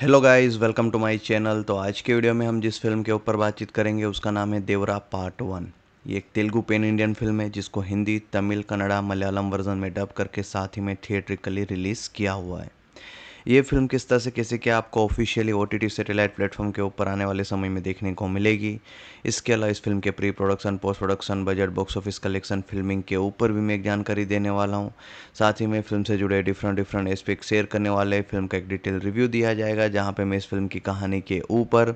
hello guys welcome to my channel तो आज के वीडियो में हम जिस फिल्म के ऊपर बातचीत करेंगे उसका नाम है देवरा पार्ट वन ये एक तेलुगु पेन इंडियन फिल्म है जिसको हिंदी तमिल कन्नड़ा मलयालम वर्जन में डब करके साथ ही में थिएट्रिकली रिलीज़ किया हुआ है ये फिल्म किस तरह से कैसे क्या आपको officially O T satellite platform के ऊपर आने वाले समय में देखने को मिलेगी इसके अलावा इस फिल्म के pre production post production budget box office collection filming के ऊपर भी मैं एक जानकारी देने वाला हूँ साथ ही में फिल्म से जुड़े डिफरेंट डिफरेंट एस्पेक्ट शेयर करने वाले फिल्म का एक डिटेल रिव्यू दिया जाएगा जहाँ पर मैं इस फिल्म की कहानी के ऊपर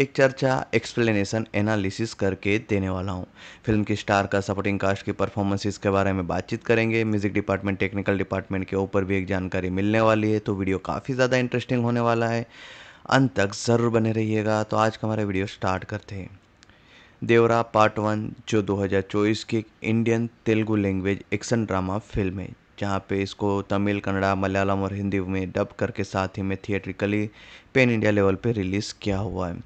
एक चर्चा एक्सप्लेनेशन एनालिसिस करके देने वाला हूँ फिल्म की स्टार का सपोर्टिंग कास्ट की परफॉर्मेंसेस के बारे में बातचीत करेंगे म्यूजिक डिपार्टमेंट टेक्निकल डिपार्टमेंट के ऊपर भी एक जानकारी मिलने वाली है तो वीडियो काफ़ी ज़्यादा इंटरेस्टिंग होने वाला है अंत तक ज़रूर बने रहिएगा तो आज का हमारा वीडियो स्टार्ट करते हैं देवरा पार्ट वन जो 2024 की Indian Telugu language action drama film है जहाँ पे इसको तमिल कन्नड़ा मलयालम और हिंदी में डब करके साथ ही में थिएट्रिकली पेन इंडिया लेवल पे रिलीज़ किया हुआ है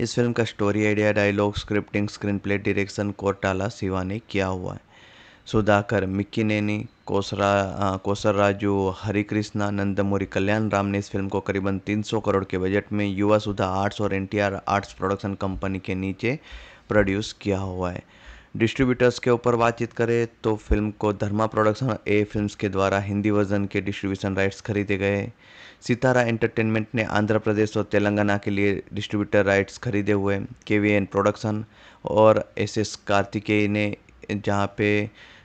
इस फिल्म का story idea dialogue scripting screen screenplay direction Koratala Siva ने किया हुआ है सुधाकर मिक्की नैनी कोसरा कोसर राजू हरिकृष्णा नंदमुरी कल्याण राम ने इस फिल्म को करीबन 300 करोड़ के बजट में युवा सुधा आर्ट्स और एनटीआर आर्ट्स प्रोडक्शन कंपनी के नीचे प्रोड्यूस किया हुआ है डिस्ट्रीब्यूटर्स के ऊपर बातचीत करें तो फिल्म को धर्मा प्रोडक्शन ए फिल्म्स के द्वारा हिंदी वर्जन के डिस्ट्रीब्यूशन राइट्स खरीदे गए सितारा एंटरटेनमेंट ने आंध्र प्रदेश और तेलंगाना के लिए डिस्ट्रीब्यूटर राइट्स खरीदे हुए के वी एन प्रोडक्शन और एस एस कार्तिकेय ने जहाँ पे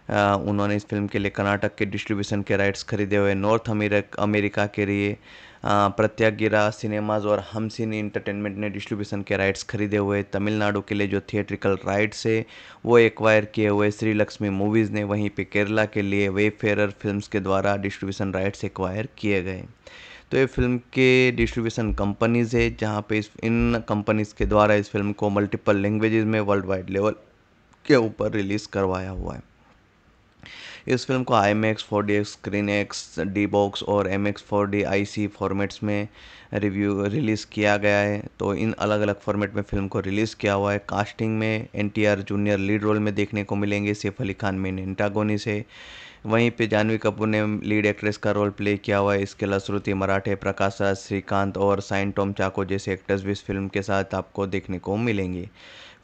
आ, उन्होंने इस फिल्म के लिए कर्नाटक के डिस्ट्रीब्यूशन के राइट्स खरीदे हुए नॉर्थ अमेरिका के लिए प्रत्यागिरा सिनेमाज और हम सिने इंटरटेनमेंट ने डिस्ट्रीब्यूशन के राइट्स खरीदे हुए तमिलनाडु के लिए जो थिएट्रिकल राइट्स है वो एक्वायर किए हुए श्री लक्ष्मी मूवीज़ ने वहीं पे केरला के लिए वे फेरर फिल्म्स के द्वारा डिस्ट्रीब्यूशन राइट्स एक्वायर किए गए तो ये फ़िल्म के डिस्ट्रीब्यूशन कंपनीज़ है जहाँ पे इस इन कंपनीज़ के द्वारा इस फिल्म को मल्टीपल लैंग्वेजेस में वर्ल्ड वाइड लेवल के ऊपर रिलीज़ करवाया हुआ है इस फिल्म को I am x four D X screen X D box और M x four D I C formats में रिव्यू रिलीज़ किया गया है तो इन अलग अलग फॉर्मेट में फिल्म को रिलीज़ किया हुआ है कास्टिंग में N T R junior lead role में देखने को मिलेंगे सैफ अली खान मेन एंटागोनिस है वहीं पे जानवी कपूर ने लीड एक्ट्रेस का रोल प्ले किया हुआ है इसके अलावा श्रुति मराठे प्रकाश राज श्रीकांत और साइन टॉम चाको जैसे एक्टर्स भी इस फिल्म के साथ आपको देखने को मिलेंगे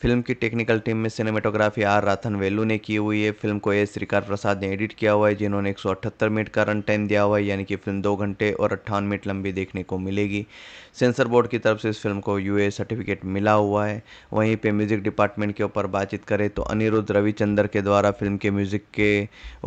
फिल्म की टेक्निकल टीम में सिनेमेटोग्राफी आर राथन वेलू ने की हुई है फिल्म को ए श्रीकार प्रसाद ने एडिट किया हुआ है जिन्होंने एक मिनट का रन टाइम दिया हुआ है यानी कि फिल्म दो घंटे और अट्ठावन मिनट लंबी देखने को मिलेगी सेंसर बोर्ड की तरफ से इस फिल्म को यू सर्टिफिकेट मिला हुआ है वहीं पर म्यूज़िक डिपार्टमेंट के ऊपर बातचीत करें तो अनिरुद्ध रविचंद्र के द्वारा फिल्म के म्यूज़िक के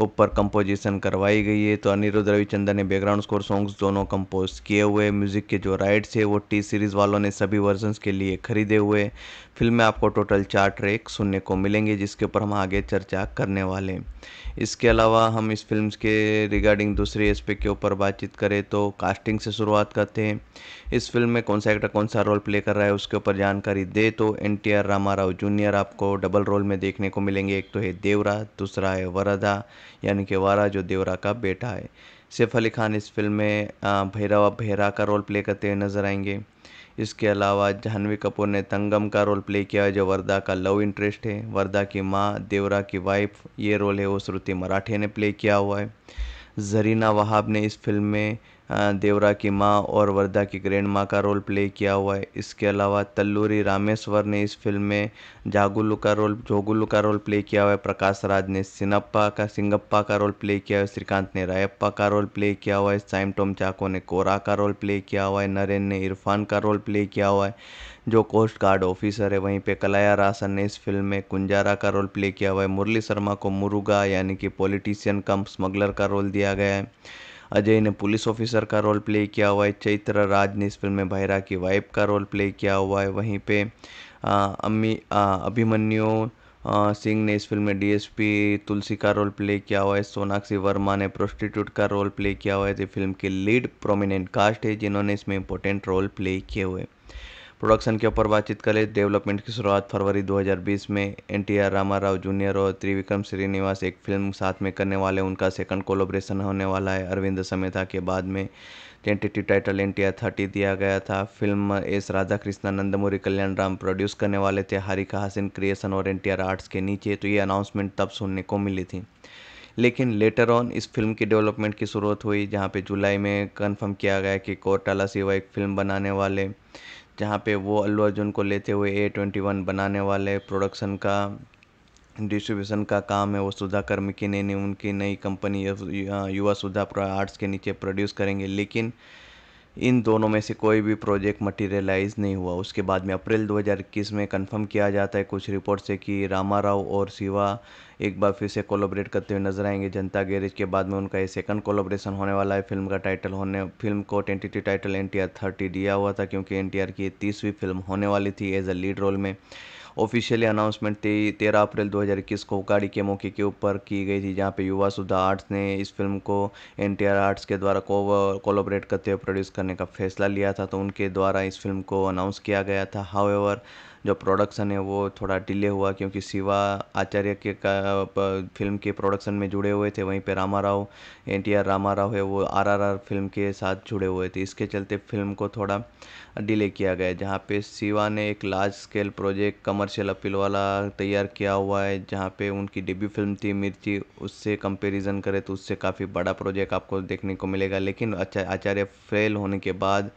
ऊपर कंपोजिशन करवाई गई है तो अनिरुद्ध रविचंद्र ने बैकग्राउंड स्कोर सॉन्ग्स दोनों कंपोज किए हुए म्यूज़िक के जो राइट्स है वो टी सीरीज़ वालों ने सभी वर्जन के लिए खरीदे हुए फिल्म में आपको टोटल चार ट्रैक सुनने को मिलेंगे जिसके ऊपर हम आगे चर्चा करने वाले हैं इसके अलावा हम इस फिल्म के रिगार्डिंग दूसरे एस्पेक्ट के ऊपर बातचीत करें तो कास्टिंग से शुरुआत करते हैं इस फिल्म में कौन सा एक्टर कौन सा रोल प्ले कर रहा है उसके ऊपर जानकारी दे तो N T R Rama Rao junior आपको डबल रोल में देखने को मिलेंगे एक तो है देवरा दूसरा है वरदा यानी कि वारा जो देवरा का बेटा है सैफ अली खान इस फिल्म में भैरव भैरा का रोल प्ले करते हुए नजर आएंगे इसके अलावा जाह्नवी कपूर ने तंगम का रोल प्ले किया है जो वरदा का लव इंटरेस्ट है वरदा की माँ देवरा की वाइफ ये रोल है वो श्रुति मराठे ने प्ले किया हुआ है जरीना वहाब ने इस फिल्म में देवरा की माँ और वरदा की ग्रैंड माँ का रोल प्ले किया हुआ है इसके अलावा तल्लूरी रामेश्वर ने इस फिल्म में जागुलू का रोल जोगुलू का रोल प्ले किया हुआ है प्रकाश राज ने सिनप्पा का सिंगप्पा का रोल प्ले किया है श्रीकांत ने रायप्पा का रोल प्ले किया हुआ है साइम टोम चाको ने कोरा का रोल प्ले किया हुआ है नरेन ने इरफान का रोल प्ले किया हुआ है जो कोस्ट गार्ड ऑफिसर है वहीं पे कलाया रासन ने इस फिल्म में कुंजारा का रोल प्ले किया हुआ है मुरली शर्मा को मुरुगा यानी कि पॉलिटिशियन कम स्मगलर का रोल दिया गया है अजय ने पुलिस ऑफिसर का रोल प्ले किया हुआ है चैत्र राज ने इस फिल्म में भैरा की वाइफ का रोल प्ले किया हुआ है वहीं पे अम्मी अभिमन्यु सिंह ने इस फिल्म में डीएसपी तुलसी का रोल प्ले किया हुआ है सोनाक्षी वर्मा ने प्रोस्टिट्यूट का रोल प्ले किया हुआ है ये फिल्म के लीड प्रोमिनेंट कास्ट है जिन्होंने इसमें इंपॉर्टेंट रोल प्ले किए हुए हैं प्रोडक्शन के ऊपर बातचीत करें डेवलपमेंट की शुरुआत फरवरी 2020 में N T R Rama Rao junior और त्रिविक्रम श्रीनिवास एक फिल्म साथ में करने वाले उनका सेकंड कोलोब्रेशन होने वाला है अरविंद समेता के बाद में tentative title N T R thirty दिया गया था film S Radha Krishna Nandamuri Kalyan Ram produce करने वाले थे हरिका हसिन क्रिएशन और एन टी आर आर्ट्स के नीचे तो ये अनाउंसमेंट तब सुनने को मिली थी लेकिन लेटर ऑन इस फिल्म की डेवलपमेंट की शुरुआत हुई जहाँ पे जुलाई में कन्फर्म किया गया कि कोटाला सिवा एक फिल्म बनाने वाले जहाँ पे वो अल्लू अर्जुन को लेते हुए ए ट्वेंटी वन बनाने वाले प्रोडक्शन का डिस्ट्रीब्यूशन का काम है वो सुधा की नई ने उनकी नई कंपनी युवा सुधा आर्ट्स के नीचे प्रोड्यूस करेंगे लेकिन इन दोनों में से कोई भी प्रोजेक्ट मटेरियलाइज नहीं हुआ उसके बाद में अप्रैल 2021 में कंफर्म किया जाता है कुछ रिपोर्ट से कि रामा राव और शिवा एक बार फिर से कोलोबरेट करते हुए नजर आएंगे जनता गैरेज के बाद में उनका ये सेकंड कोलोबरेशन होने वाला है फिल्म का टाइटल होने फिल्म को tentative title N T thirty दिया हुआ था क्योंकि एन की ये तीसवीं फिल्म होने वाली थी एज अ लीड रोल में ऑफिशियली अनाउंसमेंट तेरह अप्रैल 2021 को उकाड़ी के मौके के ऊपर की गई थी जहाँ पे युवा सुधा आर्ट्स ने इस फिल्म को एन आर्ट्स के द्वारा कोलोबरेट करते हुए प्रोड्यूस करने का फैसला लिया था तो उनके द्वारा इस फिल्म को अनाउंस किया गया था हाउ जो प्रोडक्शन है वो थोड़ा डिले हुआ क्योंकि शिवा आचार्य के फिल्म के प्रोडक्शन में जुड़े हुए थे वहीं पे Rama Rao N T R Rama Rao है वो आरआरआर फिल्म के साथ जुड़े हुए थे इसके चलते फिल्म को थोड़ा डिले किया गया जहाँ पे शिवा ने एक large scale project commercial appeal वाला तैयार किया हुआ है जहाँ पे उनकी डेब्यू फिल्म थी मिर्ची उससे कंपेरिजन करें तो उससे काफ़ी बड़ा प्रोजेक्ट आपको देखने को मिलेगा लेकिन अच्छा आचार्य फेल होने के बाद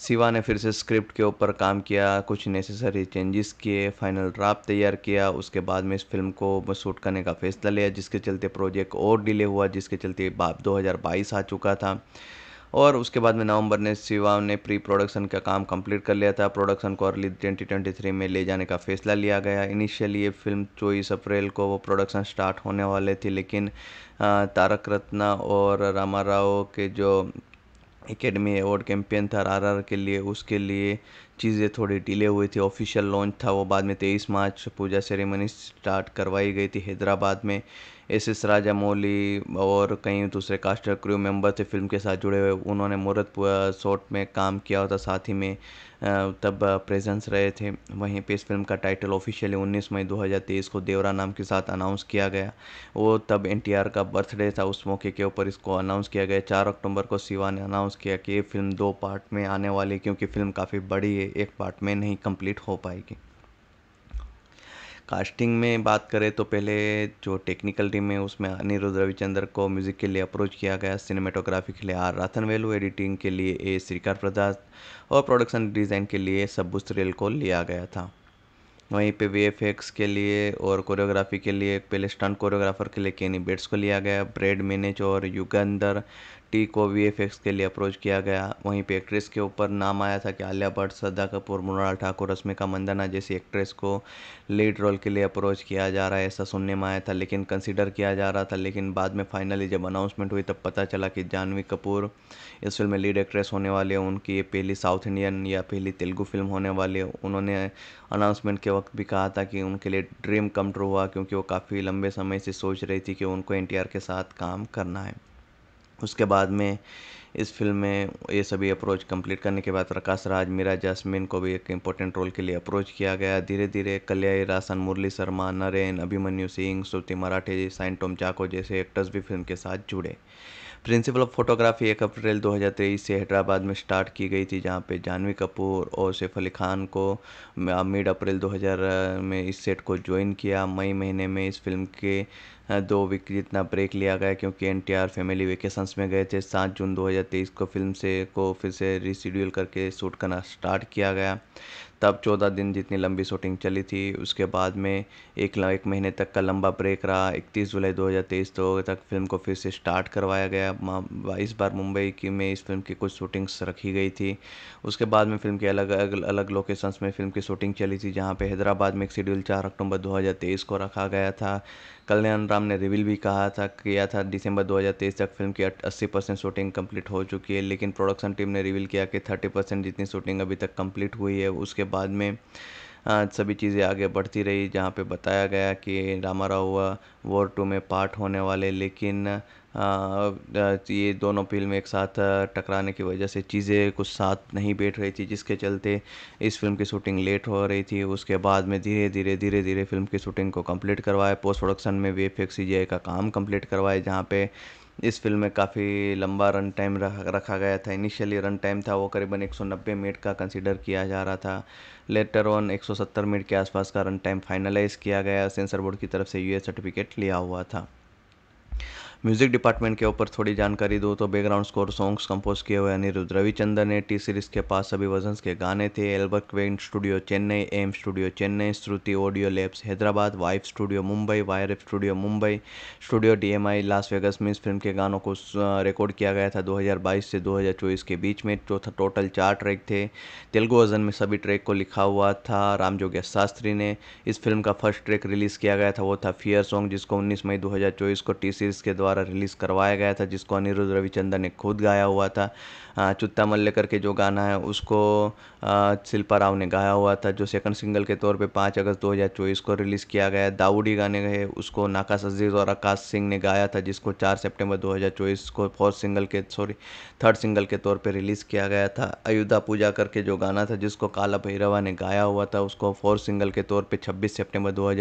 शिवा ने फिर से स्क्रिप्ट के ऊपर काम किया कुछ नेसेसरी चेंजेस किए फाइनल ड्राफ्ट तैयार किया उसके बाद में इस फिल्म को शूट करने का फैसला लिया जिसके चलते प्रोजेक्ट और डिले हुआ जिसके चलते बाप 2022 आ चुका था और उसके बाद में नवंबर ने शिवा ने प्री प्रोडक्शन का काम कंप्लीट कर लिया था प्रोडक्शन को अर्ली थ्री में ले जाने का फैसला लिया गया इनिशियली ये फिल्म चौबीस अप्रैल को वो प्रोडक्शन स्टार्ट होने वाले थी लेकिन तारक रत्ना और रामा राव के जो एकेडमी अवार्ड कैंपेन था आर के लिए उसके लिए चीज़ें थोड़ी डिले हुई थी ऑफिशियल लॉन्च था वो बाद में तेईस मार्च पूजा सेरेमनी स्टार्ट करवाई गई थी हैदराबाद में एस एस राजा मौली और कई दूसरे कास्ट क्रू मेंबर थे फिल्म के साथ जुड़े हुए उन्होंने मूर्त शॉट में काम किया होता साथ ही में तब प्रेजेंस रहे थे वहीं पे इस फिल्म का टाइटल ऑफिशियली 19 मई 2023 को देवरा नाम के साथ अनाउंस किया गया वो तब एन का बर्थडे था उस मौके के ऊपर इसको अनाउंस किया गया चार अक्टूबर को शिवा ने अनाउंस किया कि ये फिल्म दो पार्ट में आने वाली क्योंकि फिल्म काफ़ी बड़ी है एक पार्ट में नहीं कम्प्लीट हो पाएगी कास्टिंग में बात करें तो पहले जो टेक्निकल टीम है उसमें अनिरुद्ध रविचंद्र को म्यूज़िक के लिए अप्रोच किया गया सिनेमेटोग्राफी के लिए आर राथन वेलू एडिटिंग के लिए ए श्रीकार प्रदास और प्रोडक्शन डिज़ाइन के लिए सब्बू सरेल को लिया गया था वहीं पे वी के लिए और कोरियोग्राफी के लिए पहले स्टंट कोरियोग्राफर के लिए केनी बेट्स को लिया गया ब्रेड मैनेज और युगंदर टी को वी एक्स के लिए अप्रोच किया गया वहीं पे एक्ट्रेस के ऊपर नाम आया था कि आलिया भट्ट श्रद्धा कपूर मुनाल ठाकुर रश्मिका मंदाना जैसी एक्ट्रेस को लीड रोल के लिए अप्रोच किया जा रहा है ऐसा सुनने में आया था लेकिन कंसिडर किया जा रहा था लेकिन बाद में फाइनली जब अनाउंसमेंट हुई तब पता चला कि जानवी कपूर इस फिल्म में लीड एक्ट्रेस होने वाली है उनकी ये पहली साउथ इंडियन या पहली तेलुगु फिल्म होने वाली है उन्होंने अनाउंसमेंट के वक्त भी कहा था कि उनके लिए ड्रीम कम ट्रू हुआ क्योंकि वो काफ़ी लंबे समय से सोच रही थी कि उनको एन के साथ काम करना है उसके बाद में इस फ़िल्म में ये सभी अप्रोच कंप्लीट करने के बाद प्रकाश राज मीरा जासमिन को भी एक इम्पोर्टेंट रोल के लिए अप्रोच किया गया धीरे धीरे कल्याई रासन मुरली शर्मा नरेन अभिमन्यु सिंह श्रुति मराठे साइन टोम चाको जैसे एक्टर्स भी फिल्म के साथ जुड़े प्रिंसिपल ऑफ फोटोग्राफी एक अप्रैल 2023 से हैदराबाद में स्टार्ट की गई थी जहां पे जानवी कपूर और सैफ अली खान को मिड अप्रैल 2000 में इस सेट को ज्वाइन किया मई महीने में इस फिल्म के हाँ, दो वीक जितना ब्रेक लिया गया क्योंकि एन फैमिली वेकेशंस में गए थे सात जून 2023 को फिल्म से को फिर से रिशेड्यूल करके शूट करना स्टार्ट किया गया तब चौदह दिन जितनी लंबी शूटिंग चली थी उसके बाद में एक एक महीने तक का लंबा ब्रेक रहा इकतीस जुलाई दो हज़ार तेईस तो तक फिल्म को फिर से स्टार्ट करवाया गया इस बार मुंबई की में इस फिल्म की कुछ शूटिंग्स रखी गई थी उसके बाद में फिल्म के अलग अलग, अलग लोकेशंस में फिल्म की शूटिंग चली थी जहाँ पर हैदराबाद में एक शेड्यूल चार अक्टूबर तेईस को रखा गया था कल्याण राम ने रिवील भी कहा था किया था दिसंबर 2023 तक फिल्म की 80 परसेंट शूटिंग कंप्लीट हो चुकी है लेकिन प्रोडक्शन टीम ने रिवील किया कि 30 परसेंट जितनी शूटिंग अभी तक कंप्लीट हुई है उसके उसके बाद में सभी चीज़ें आगे बढ़ती रही जहाँ पे बताया गया कि रामा राव वॉर टू में पार्ट होने वाले लेकिन ये दोनों फिल्म एक साथ टकराने की वजह से चीज़ें कुछ साथ नहीं बैठ रही थी जिसके चलते इस फिल्म की शूटिंग लेट हो रही थी उसके बाद में धीरे धीरे धीरे धीरे फिल्म की शूटिंग को कंप्लीट करवाया पोस्ट प्रोडक्शन में वी एफ का काम कंप्लीट करवाया जहाँ पर इस फिल्म में काफ़ी लंबा रन टाइम रखा गया था इनिशियली रन टाइम था वो करीबन 190 मिनट का कंसिडर किया जा रहा था लेटर ऑन 170 मिनट के आसपास का रन टाइम फाइनलाइज किया गया सेंसर बोर्ड की तरफ से यूएस सर्टिफिकेट लिया हुआ था म्यूज़िक डिपार्टमेंट के ऊपर थोड़ी जानकारी दो तो बैकग्राउंड स्कोर सॉन्ग्स कंपोज किए हुए अनिरुद्ध रविचंद्र ने टी सीरीज़ के पास सभी वर्जन के गाने थे Albert क्वेन studio Chennai M studio Chennai Shruti audio labs Hyderabad wife studio Mumbai wire studio Mumbai studio D Las Vegas में इस फिल्म के गानों को रिकॉर्ड किया गया था दो से दो के बीच में चौथा टोटल चार ट्रैक थे तेलुगु वर्जन में सभी ट्रैक को लिखा हुआ था राम शास्त्री ने इस फिल्म का फर्स्ट ट्रैक रिलीज़ किया गया था वो था फियर सॉन्ग जिसको उन्नीस मई दो को टी सीरीज़ के द्वारा द्वारा रिलीज़ करवाया गया था जिसको अनिरुद्ध रविचंदन ने खुद गाया हुआ था चुत्ता मल्ले करके जो गाना है उसको शिल्पा राव ने गाया हुआ था जो सेकंड सिंगल के तौर पे पाँच अगस्त दो हज़ार चौबीस को रिलीज़ किया गया दाऊडी गाने गए उसको नाका अजीज़ और आकाश सिंह ने गाया था जिसको चार हज़ार चौबीस को फोर्थ सिंगल के सॉरी थर्ड सिंगल के तौर पर रिलीज़ किया गया था अयोध्या पूजा करके जो गाना था जिसको काला भैरवा ने गाया हुआ था उसको फोर्थ सिंगल के तौर पर छब्बीस सेप्टेम्बर दो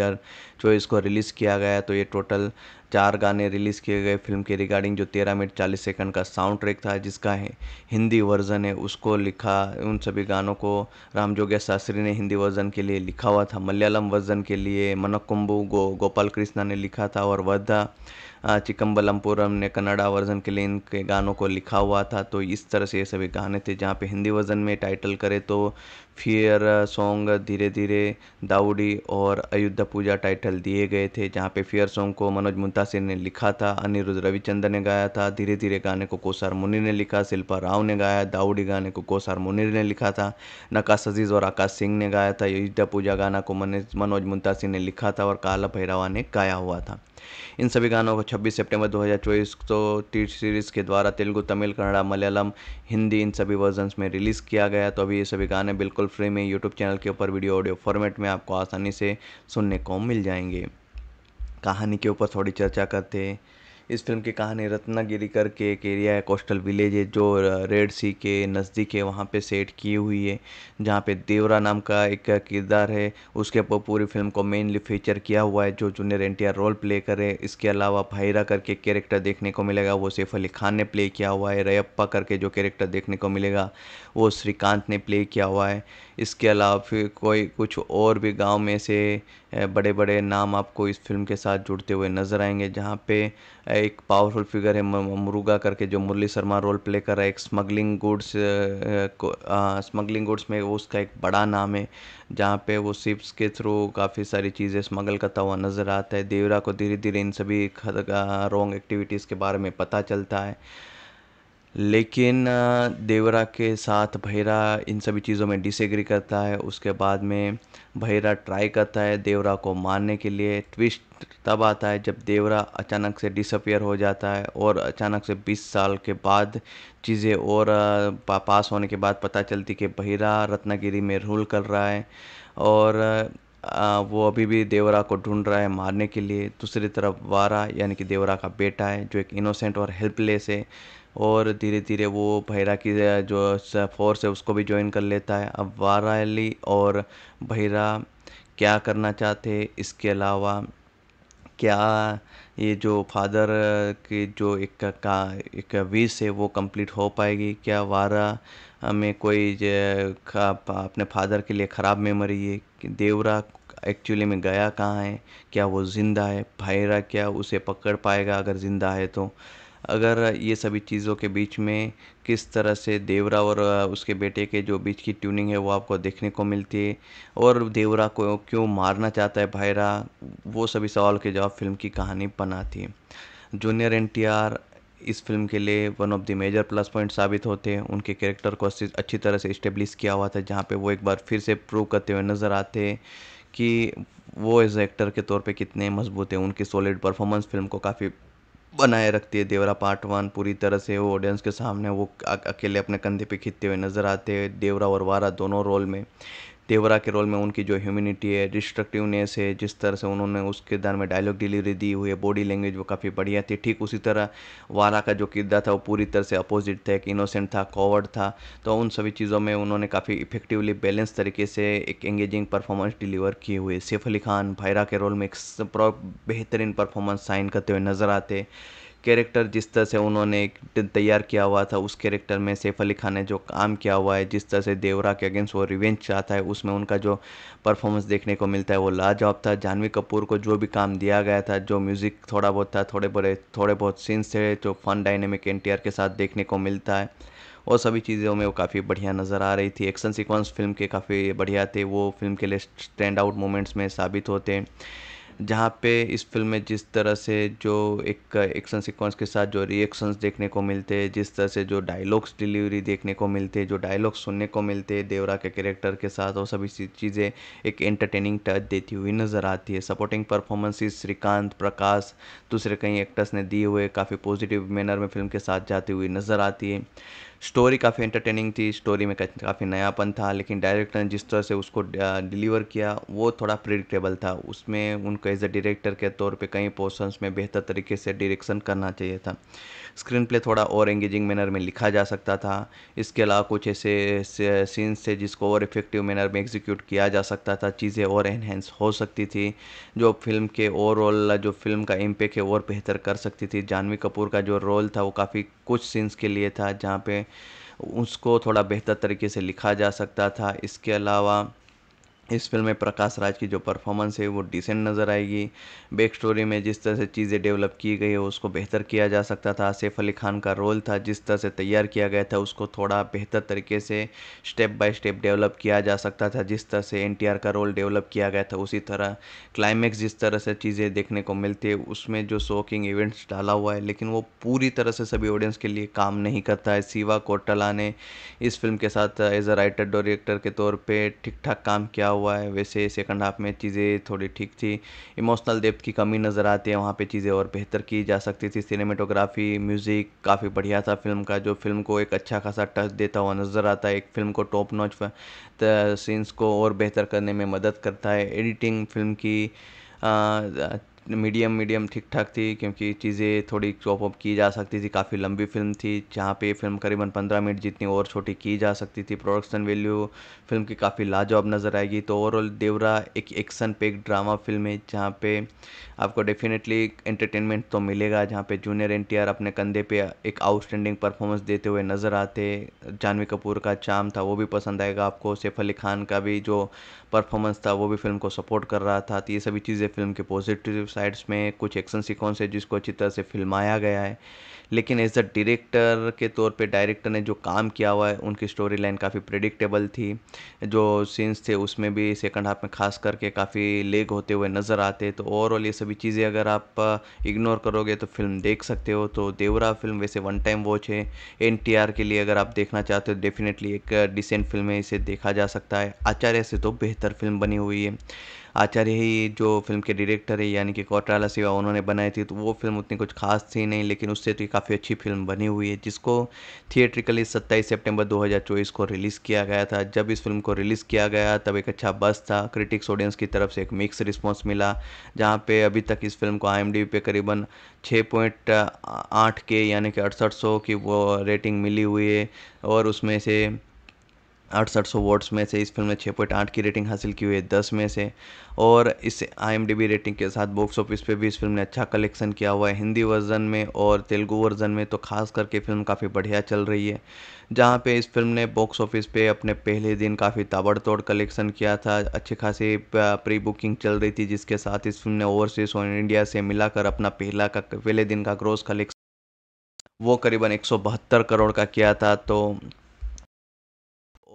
को रिलीज़ किया गया तो ये टोटल चार गाने रिलीज़ किए गए फिल्म के रिगार्डिंग जो तेरह मिनट चालीस सेकंड का साउंड ट्रैक था जिसका है हिंदी वर्ज़न है उसको लिखा उन सभी गानों को राम जोगेश शास्त्री ने हिंदी वर्ज़न के लिए लिखा हुआ था मलयालम वर्ज़न के लिए मनकुम्बू गो गोपाल कृष्णा ने लिखा था और वधा चिकम्बलमपुरम ने कन्नड़ा वर्ज़न के लिए इनके गानों को लिखा हुआ था तो इस तरह से ये सभी गाने थे जहाँ पे हिंदी वर्ज़न में टाइटल करें तो फिर सॉन्ग धीरे धीरे दाऊडी और अयोध्या पूजा टाइटल दिए गए थे जहाँ पे फियर सॉन्ग को मनोज मुंतासिर ने लिखा था अनिरुद्ध रविचंद्र ने गाया था धीरे धीरे गाने को कोसार मुनि ने लिखा शिल्पा राव ने गाया दाउडी गाने को कोसार मुनि ने लिखा था नकाश अजीज और आकाश सिंह ने गाया था अयोध्या पूजा गाना को मनोज मुंतासिर ने लिखा था और काला भैरवा ने गाया हुआ था इन सभी गानों को 26 सितंबर 2024 को टी सीरीज़ के द्वारा तेलुगु तमिल कन्नड़ा मलयालम हिंदी इन सभी वर्जन्स में रिलीज़ किया गया तो अभी ये सभी गाने बिल्कुल बिल्कुल फ्री में यूट्यूब चैनल के ऊपर वीडियो ऑडियो फॉर्मेट में आपको आसानी से सुनने को मिल जाएंगे कहानी के ऊपर थोड़ी चर्चा करते हैं इस फिल्म की कहानी रत्नागिरी करके एक एरिया है कोस्टल विलेज है जो रेड सी के नज़दीक है वहाँ पे सेट की हुई है जहाँ पे देवरा नाम का एक किरदार है उसके ऊपर पूरी फिल्म को मेनली फीचर किया हुआ है जो जूनियर एन रोल प्ले करे इसके अलावा भाईरा करके कैरेक्टर देखने को मिलेगा वो सैफ अली खान ने प्ले किया हुआ है रयप्पा करके जो कैरेक्टर देखने को मिलेगा वो श्रीकांत ने प्ले किया हुआ है इसके अलावा फिर कोई कुछ और भी गाँव में से बड़े बड़े नाम आपको इस फिल्म के साथ जुड़ते हुए नज़र आएंगे जहाँ पे एक पावरफुल फिगर है मुरुगा करके जो मुरली शर्मा रोल प्ले कर रहा है एक स्मगलिंग गुड्स को स्मगलिंग गुड्स में वो उसका एक बड़ा नाम है जहाँ पे वो सिप्स के थ्रू काफ़ी सारी चीज़ें स्मगल करता हुआ नज़र आता है देवरा को धीरे धीरे इन सभी रॉन्ग एक्टिविटीज़ के बारे में पता चलता है लेकिन देवरा के साथ भैरा इन सभी चीज़ों में डिसएग्री करता है उसके बाद में भैरा ट्राई करता है देवरा को मारने के लिए ट्विस्ट तब आता है जब देवरा अचानक से डिसअपियर हो जाता है और अचानक से 20 साल के बाद चीज़ें और पास होने के बाद पता चलती कि भैरा रत्नागिरी में रूल कर रहा है और आ, वो अभी भी देवरा को ढूंढ रहा है मारने के लिए दूसरी तरफ वारा यानी कि देवरा का बेटा है जो एक इनोसेंट और हेल्पलेस है और धीरे धीरे वो भैरा की जो फोर्स है उसको भी ज्वाइन कर लेता है अब वाराली और भैरा क्या करना चाहते हैं इसके अलावा क्या ये जो फादर की जो एक का एक विश है वो कंप्लीट हो पाएगी क्या वारा में कोई अपने फादर के लिए ख़राब मेमोरी है देवरा एक्चुअली में गया कहाँ है क्या वो ज़िंदा है भाईरा क्या उसे पकड़ पाएगा अगर ज़िंदा है तो अगर ये सभी चीज़ों के बीच में किस तरह से देवरा और उसके बेटे के जो बीच की ट्यूनिंग है वो आपको देखने को मिलती है और देवरा को क्यों मारना चाहता है भाईरा वो सभी सवाल के जवाब फिल्म की कहानी बनाती है जूनियर एन इस फिल्म के लिए one of the major plus point साबित होते हैं उनके कैरेक्टर को अच्छी तरह से इस्टेब्लिश किया हुआ था जहाँ पर वो एक बार फिर से प्रूव करते हुए नज़र आते हैं कि वो एज एक्टर के तौर पे कितने मजबूत हैं उनकी सॉलिड परफॉर्मेंस फिल्म को काफ़ी बनाए रखती है देवरा पार्ट वन पूरी तरह से वो ऑडियंस के सामने वो अकेले अपने कंधे पे खींचते हुए नज़र आते हैं देवरा और वारा दोनों रोल में तेवरा के रोल में उनकी जो ह्यूमिनिटी है डिस्ट्रक्टिवनेस है जिस तरह से उन्होंने उस किरदार में डायलॉग डिलीवरी दी हुई है बॉडी लैंग्वेज वो काफ़ी बढ़िया थी ठीक उसी तरह वारा का जो किरदार था वो पूरी तरह से अपोजिट था एक इनोसेंट था कॉवर्ड था तो उन सभी चीज़ों में उन्होंने काफ़ी इफेक्टिवली बैलेंस तरीके से एक एंगेजिंग परफॉर्मेंस डिलीवर की हुई है सैफ अली खान भाईरा के रोल में एक बेहतरीन परफॉर्मेंस साइन करते हुए नज़र आते कैरेक्टर जिस तरह से उन्होंने तैयार किया हुआ था उस कैरेक्टर में सैफ अली खान ने जो काम किया हुआ है जिस तरह से देवरा के अगेंस्ट वो रिवेंज चाहता है उसमें उनका जो परफॉर्मेंस देखने को मिलता है वो लाजवाब था जानवी कपूर को जो भी काम दिया गया था जो म्यूज़िक थोड़ा बहुत था थोड़े बड़े थोड़े बहुत सीन्स थे जो फन डायनेमिक एन के साथ देखने को मिलता है और सभी चीज़ों में वो काफ़ी बढ़िया नज़र आ रही थी एक्शन सिक्वेंस फिल्म के काफ़ी बढ़िया थे वो फिल्म के लिए स्टैंड आउट मोमेंट्स में साबित होते हैं जहाँ पे इस फिल्म में जिस तरह से जो एक एक्शन सीक्वेंस के साथ जो रिएक्शंस देखने को मिलते हैं जिस तरह से जो डायलॉग्स डिलीवरी देखने को मिलते हैं जो डायलॉग्स सुनने को मिलते हैं देवरा के कैरेक्टर के साथ और सभी चीज़ें एक एंटरटेनिंग टच देती हुई नज़र आती है सपोर्टिंग परफॉर्मेंसेज श्रीकांत प्रकाश दूसरे कई एक्टर्स ने दिए हुए काफ़ी पॉजिटिव मैनर में फिल्म के साथ जाती हुई नज़र आती है स्टोरी काफ़ी एंटरटेनिंग थी स्टोरी में काफ़ी नयापन था लेकिन डायरेक्टर ने जिस तरह से उसको डिलीवर किया वो थोड़ा प्रिडिक्टेबल था उसमें उनको एज ए डायरेक्टर के तौर पे कई पोर्शंस में बेहतर तरीके से डायरेक्शन करना चाहिए था स्क्रीन प्ले थोड़ा और एंगेजिंग मैनर में लिखा जा सकता था इसके अलावा कुछ ऐसे सीन्स थे जिसको और इफेक्टिव मैनर में एग्जीक्यूट किया जा सकता था चीज़ें और एनहेंस हो सकती थी जो फिल्म के ओवरऑल जो फिल्म का इम्पेक्ट है और बेहतर कर सकती थी जानवी कपूर का जो रोल था वो काफ़ी कुछ सीन्स के लिए था जहाँ पे उसको थोड़ा बेहतर तरीके से लिखा जा सकता था इसके अलावा इस फिल्म में प्रकाश राज की जो परफॉर्मेंस है वो डिसेंट नज़र आएगी बैक स्टोरी में जिस तरह से चीज़ें डेवलप की गई है उसको बेहतर किया जा सकता था सैफ अली खान का रोल था जिस तरह से तैयार किया गया था उसको थोड़ा बेहतर तरीके से स्टेप बाय स्टेप डेवलप किया जा सकता था जिस तरह से एन का रोल डेवलप किया गया था उसी तरह क्लाइमैक्स जिस तरह से चीज़ें देखने को मिलती है उसमें जो शॉकिंग इवेंट्स डाला हुआ है लेकिन वो पूरी तरह से सभी ऑडियंस के लिए काम नहीं करता है सिवा कोटला ने इस फिल्म के साथ एज अ राइटर डायरेक्टर के तौर पर ठीक ठाक काम किया हुआ है वैसे सेकंड हाफ में चीज़ें थोड़ी ठीक थी इमोशनल डेप्थ की कमी नज़र आती है वहाँ पे चीज़ें और बेहतर की जा सकती थी सिनेमेटोग्राफी म्यूज़िक काफ़ी बढ़िया था फिल्म का जो फिल्म को एक अच्छा खासा टच देता हुआ नज़र आता है एक फिल्म को टॉप नॉच सीन्स को और बेहतर करने में मदद करता है एडिटिंग फिल्म की मीडियम मीडियम ठीक ठाक थी क्योंकि चीज़ें थोड़ी चॉप अप की जा सकती थी काफ़ी लंबी फिल्म थी जहाँ पे फिल्म करीबन पंद्रह मिनट जितनी और छोटी की जा सकती थी प्रोडक्शन वैल्यू फिल्म की काफ़ी लाजवाब नज़र आएगी तो ओवरऑल देवरा एक एक्शन एक ड्रामा फिल्म है जहाँ पे आपको डेफिनेटली एंटरटेनमेंट तो मिलेगा जहाँ पे जूनियर एन अपने कंधे पे एक आउटस्टैंडिंग परफॉर्मेंस देते हुए नज़र आते जानवी कपूर का चाम था वो भी पसंद आएगा आपको सैफ अली खान का भी जो परफॉर्मेंस था वो भी फिल्म को सपोर्ट कर रहा था तो ये सभी चीज़ें फिल्म के पॉजिटिव साइड्स में कुछ एक्शन सिक्वेंस है जिसको अच्छी तरह से फिल्माया गया है लेकिन एज अ डायरेक्टर के तौर पे डायरेक्टर ने जो काम किया हुआ है उनकी स्टोरी लाइन काफ़ी प्रिडिक्टेबल थी जो सीन्स थे उसमें भी सेकंड हाफ में खास करके काफ़ी लेग होते हुए नज़र आते तो ओवरऑल ये सभी चीज़ें अगर आप इग्नोर uh, करोगे तो फिल्म देख सकते हो तो देवरा फिल्म वैसे वन टाइम वॉच है एन के लिए अगर आप देखना चाहते हो डेफिनेटली एक डिसेंट uh, फिल्म है इसे देखा जा सकता है आचार्य से तो बेहतर फिल्म बनी हुई है आचार्य ही जो फिल्म के डायरेक्टर है यानी कि कोटराला सिवा उन्होंने बनाई थी तो वो फिल्म उतनी कुछ खास थी नहीं लेकिन उससे तो काफ़ी अच्छी फिल्म बनी हुई है जिसको थिएट्रिकली सत्ताईस सेप्टेम्बर दो को रिलीज़ किया गया था जब इस फिल्म को रिलीज़ किया गया तब एक अच्छा बस था क्रिटिक्स ऑडियंस की तरफ से एक मिक्स रिस्पॉन्स मिला जहाँ पे अभी तक इस फिल्म को आई पे करीबन छः पॉइंट आठ के यानी कि अड़सठ सौ की वो रेटिंग मिली हुई है और उसमें से अड़सठ सौ वोट्स में से इस फिल्म ने छः पॉइंट आठ की रेटिंग हासिल की हुई है दस में से और इस आई रेटिंग के साथ बॉक्स ऑफिस पे भी इस फिल्म ने अच्छा कलेक्शन किया हुआ है हिंदी वर्जन में और तेलुगु वर्जन में तो खास करके फिल्म काफ़ी बढ़िया चल रही है जहाँ पे इस फिल्म ने बॉक्स ऑफिस पे अपने पहले दिन काफ़ी ताबड़तोड़ कलेक्शन किया था अच्छी खासी प्री बुकिंग चल रही थी जिसके साथ इस फिल्म ने ओवरसीज और इंडिया से मिलाकर अपना पहला का पहले दिन का ग्रोस कलेक्शन वो करीबन एक करोड़ का किया था तो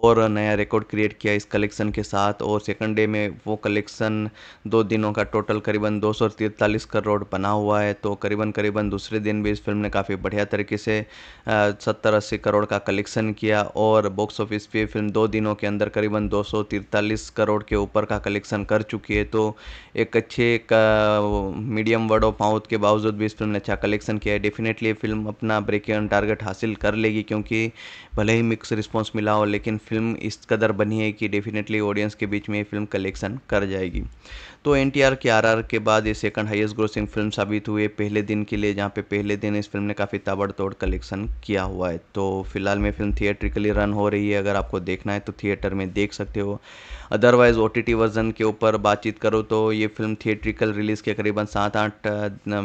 और नया रिकॉर्ड क्रिएट किया इस कलेक्शन के साथ और सेकंड डे में वो कलेक्शन दो दिनों का टोटल करीबन दो करोड़ बना हुआ है तो करीबन करीबन दूसरे दिन भी इस फिल्म ने काफ़ी बढ़िया तरीके से सत्तर अस्सी करोड़ का कलेक्शन किया और बॉक्स ऑफिस पे फिल्म दो दिनों के अंदर करीबन दो करोड़ के ऊपर का कलेक्शन कर चुकी है तो एक अच्छे मीडियम वर्ड ऑफ माउथ के बावजूद भी इस फिल्म ने अच्छा कलेक्शन किया है डेफिनेटली फिल्म अपना ब्रेक एंड टारगेट हासिल कर लेगी क्योंकि भले ही मिक्स रिस्पॉन्स मिला हो लेकिन फिल्म इस कदर बनी है कि डेफिनेटली ऑडियंस के बीच में ये फिल्म कलेक्शन कर जाएगी तो एन टी आर के आर आर के बाद ये सेकंड हाईएस्ट ग्रोसिंग फिल्म साबित हुए पहले दिन के लिए जहाँ पे पहले दिन इस फिल्म ने काफ़ी ताबड़तोड़ कलेक्शन किया हुआ है तो फिलहाल में फिल्म थिएट्रिकली रन हो रही है अगर आपको देखना है तो थिएटर में देख सकते हो otherwise O T T version के ऊपर बातचीत करो तो ये फिल्म थिएट्रिकल रिलीज़ के करीबन सात आठ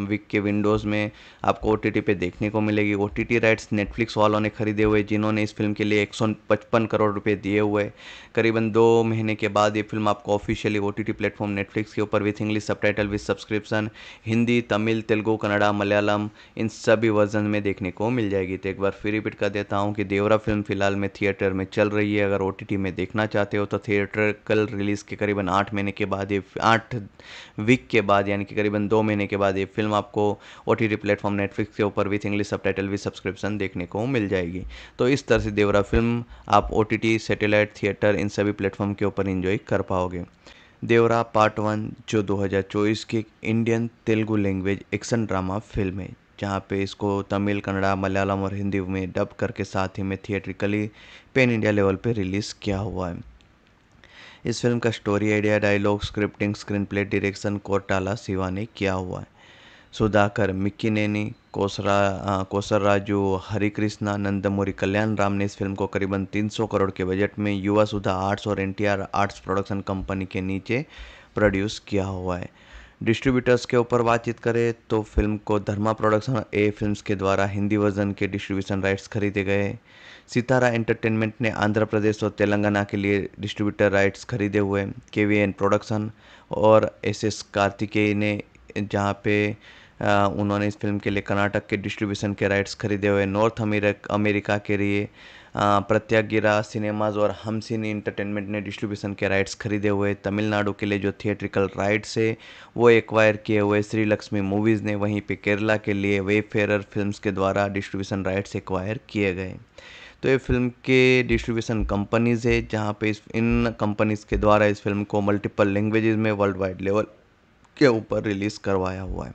वीक के विंडोज़ में आपको ओ टी टी पे देखने को मिलेगी O T T rights Netflix वालों ने खरीदे हुए जिन्होंने इस फिल्म के लिए एक सौ पचपन करोड़ रुपये दिए हुए करीबन दो महीने के बाद ये फिल्म आपको officially O T T platform Netflix Netflix के ऊपर with English subtitle with subscription Hindi Tamil Telugu Kannada Malayalam इन सभी वर्जन में देखने को मिल जाएगी तो एक बार फिर रिपीट कर देता हूँ कि देवरा फिल्म फिलहाल में थिएटर में चल रही है अगर ओ में देखना चाहते हो तो थिएटर कल रिलीज़ के करीबन आठ महीने के बाद ये आठ वीक के बाद यानी कि करीबन दो महीने के बाद ये फिल्म आपको O T T platform Netflix के ऊपर with English subtitle with subscription देखने को मिल जाएगी तो इस तरह से देवरा फिल्म आप O T T satellite theatre इन सभी प्लेटफॉर्म के ऊपर इन्जॉय कर पाओगे देवरा पार्ट वन जो 2024 की Indian Telugu language action drama film है जहाँ पे इसको तमिल कन्नड़ा मलयालम और हिंदी में डब करके साथ ही में थिएट्रिकली पेन इंडिया लेवल पे रिलीज़ किया हुआ है इस फिल्म का story idea dialogue scripting screen play direction Koratala Siva ने किया हुआ है सुधाकर मिक्की नैनी कोसरा कोसर्राजू हरिकृष्णा नंदमुरी कल्याण राम ने इस फिल्म को करीबन 300 करोड़ के बजट में युवा सुधा आर्ट्स और एनटीआर आर्ट्स प्रोडक्शन कंपनी के नीचे प्रोड्यूस किया हुआ है डिस्ट्रीब्यूटर्स के ऊपर बातचीत करें तो फिल्म को धर्मा प्रोडक्शन ए फिल्म्स के द्वारा हिंदी वर्जन के डिस्ट्रीब्यूशन राइट्स खरीदे गए सितारा एंटरटेनमेंट ने आंध्र प्रदेश और तेलंगाना के लिए डिस्ट्रीब्यूटर राइट्स खरीदे हुए के वी एन प्रोडक्शन और एस एस कार्तिकेय ने जहाँ पे उन्होंने इस फिल्म के लिए कर्नाटक के डिस्ट्रीब्यूशन के राइट्स खरीदे हुए नॉर्थ अमेरिका के लिए प्रत्यागिरा सिनेमाज और हम इंटरटेनमेंट ने डिस्ट्रीब्यूशन के राइट्स खरीदे हुए तमिलनाडु के लिए जो थिएट्रिकल राइट्स है वो एक्वायर किए हुए श्री लक्ष्मी मूवीज़ ने वहीं पे केरला के लिए वे फेयर फिल्म्स के द्वारा डिस्ट्रीब्यूशन राइट्स एक्वायर किए गए तो ये फिल्म के डिस्ट्रीब्यूशन कंपनीज़ है जहाँ पे इस इन कंपनीज़ के द्वारा इस फिल्म को मल्टीपल लैंग्वेजेस में वर्ल्ड वाइड लेवल के ऊपर रिलीज़ करवाया हुआ है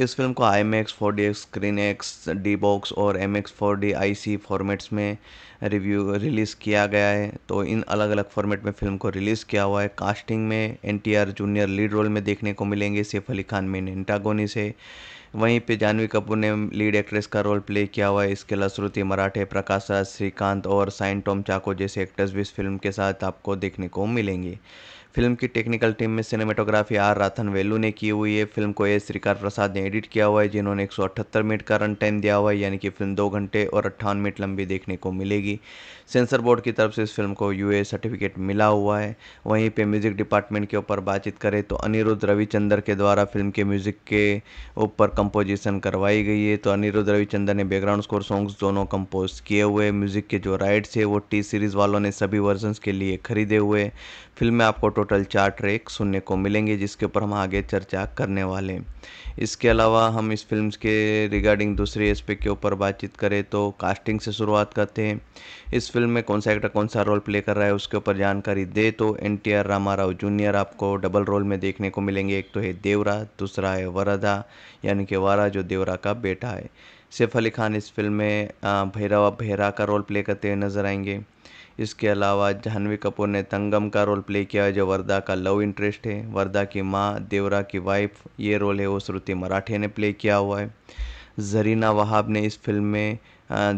इस फिल्म को I am x four D X screen X D box और M x four D I C formats में रिव्यू रिलीज़ किया गया है तो इन अलग अलग फॉर्मेट में फिल्म को रिलीज़ किया हुआ है कास्टिंग में N T R junior lead role में देखने को मिलेंगे सैफ अली खान मेन एंटागोनी से वहीं पे जानवी कपूर ने लीड एक्ट्रेस का रोल प्ले किया हुआ है इसके अलावा श्रुति मराठे प्रकाश राज श्रीकांत और साइन टॉम चाको जैसे एक्टर्स भी इस फिल्म के साथ आपको देखने को मिलेंगे फिल्म की टेक्निकल टीम में सिनेमेटोग्राफी आर राथन वेलू ने की हुई है फिल्म को ए श्रीकार प्रसाद ने एडिट किया हुआ है जिन्होंने 178 मिनट का रन टाइम दिया हुआ है यानी कि फिल्म दो घंटे और अट्ठावन मिनट लंबी देखने को मिलेगी सेंसर बोर्ड की तरफ से इस फिल्म को यूए सर्टिफिकेट मिला हुआ है वहीं पे म्यूज़िक डिपार्टमेंट के ऊपर बातचीत करें तो अनिरुद्ध रविचंद्र के द्वारा फिल्म के म्यूज़िक के ऊपर कंपोजिशन करवाई गई है तो अनिरुद्ध रविचंद्र ने बैकग्राउंड स्कोर सॉन्ग्स दोनों कंपोज किए हुए म्यूज़िक के जो राइट्स है वो टी सीरीज़ वालों ने सभी वर्जन के लिए खरीदे हुए फिल्म में आपको टोटल चार ट्रैक सुनने को मिलेंगे जिसके ऊपर हम आगे चर्चा करने वाले इसके अलावा हम इस फिल्म के रिगार्डिंग दूसरे एस्पेक्ट के ऊपर बातचीत करें तो कास्टिंग से शुरुआत करते हैं इस फिल्म में कौन सा एक्टर कौन सा रोल प्ले कर रहा है उसके ऊपर जानकारी दे तो N T R Rama Rao junior आपको डबल रोल में देखने को मिलेंगे एक तो है देवरा दूसरा है वरदा यानी कि वारा जो देवरा का बेटा है सैफ अली खान इस फिल्म में भैरव भैरा का रोल प्ले करते हुए नजर आएंगे इसके अलावा जाह्नवी कपूर ने तंगम का रोल प्ले किया है जो वर्दा का लव इंटरेस्ट है वर्दा की माँ देवरा की वाइफ ये रोल है वो श्रुति मराठे ने प्ले किया हुआ है जरीना वहाब ने इस फिल्म में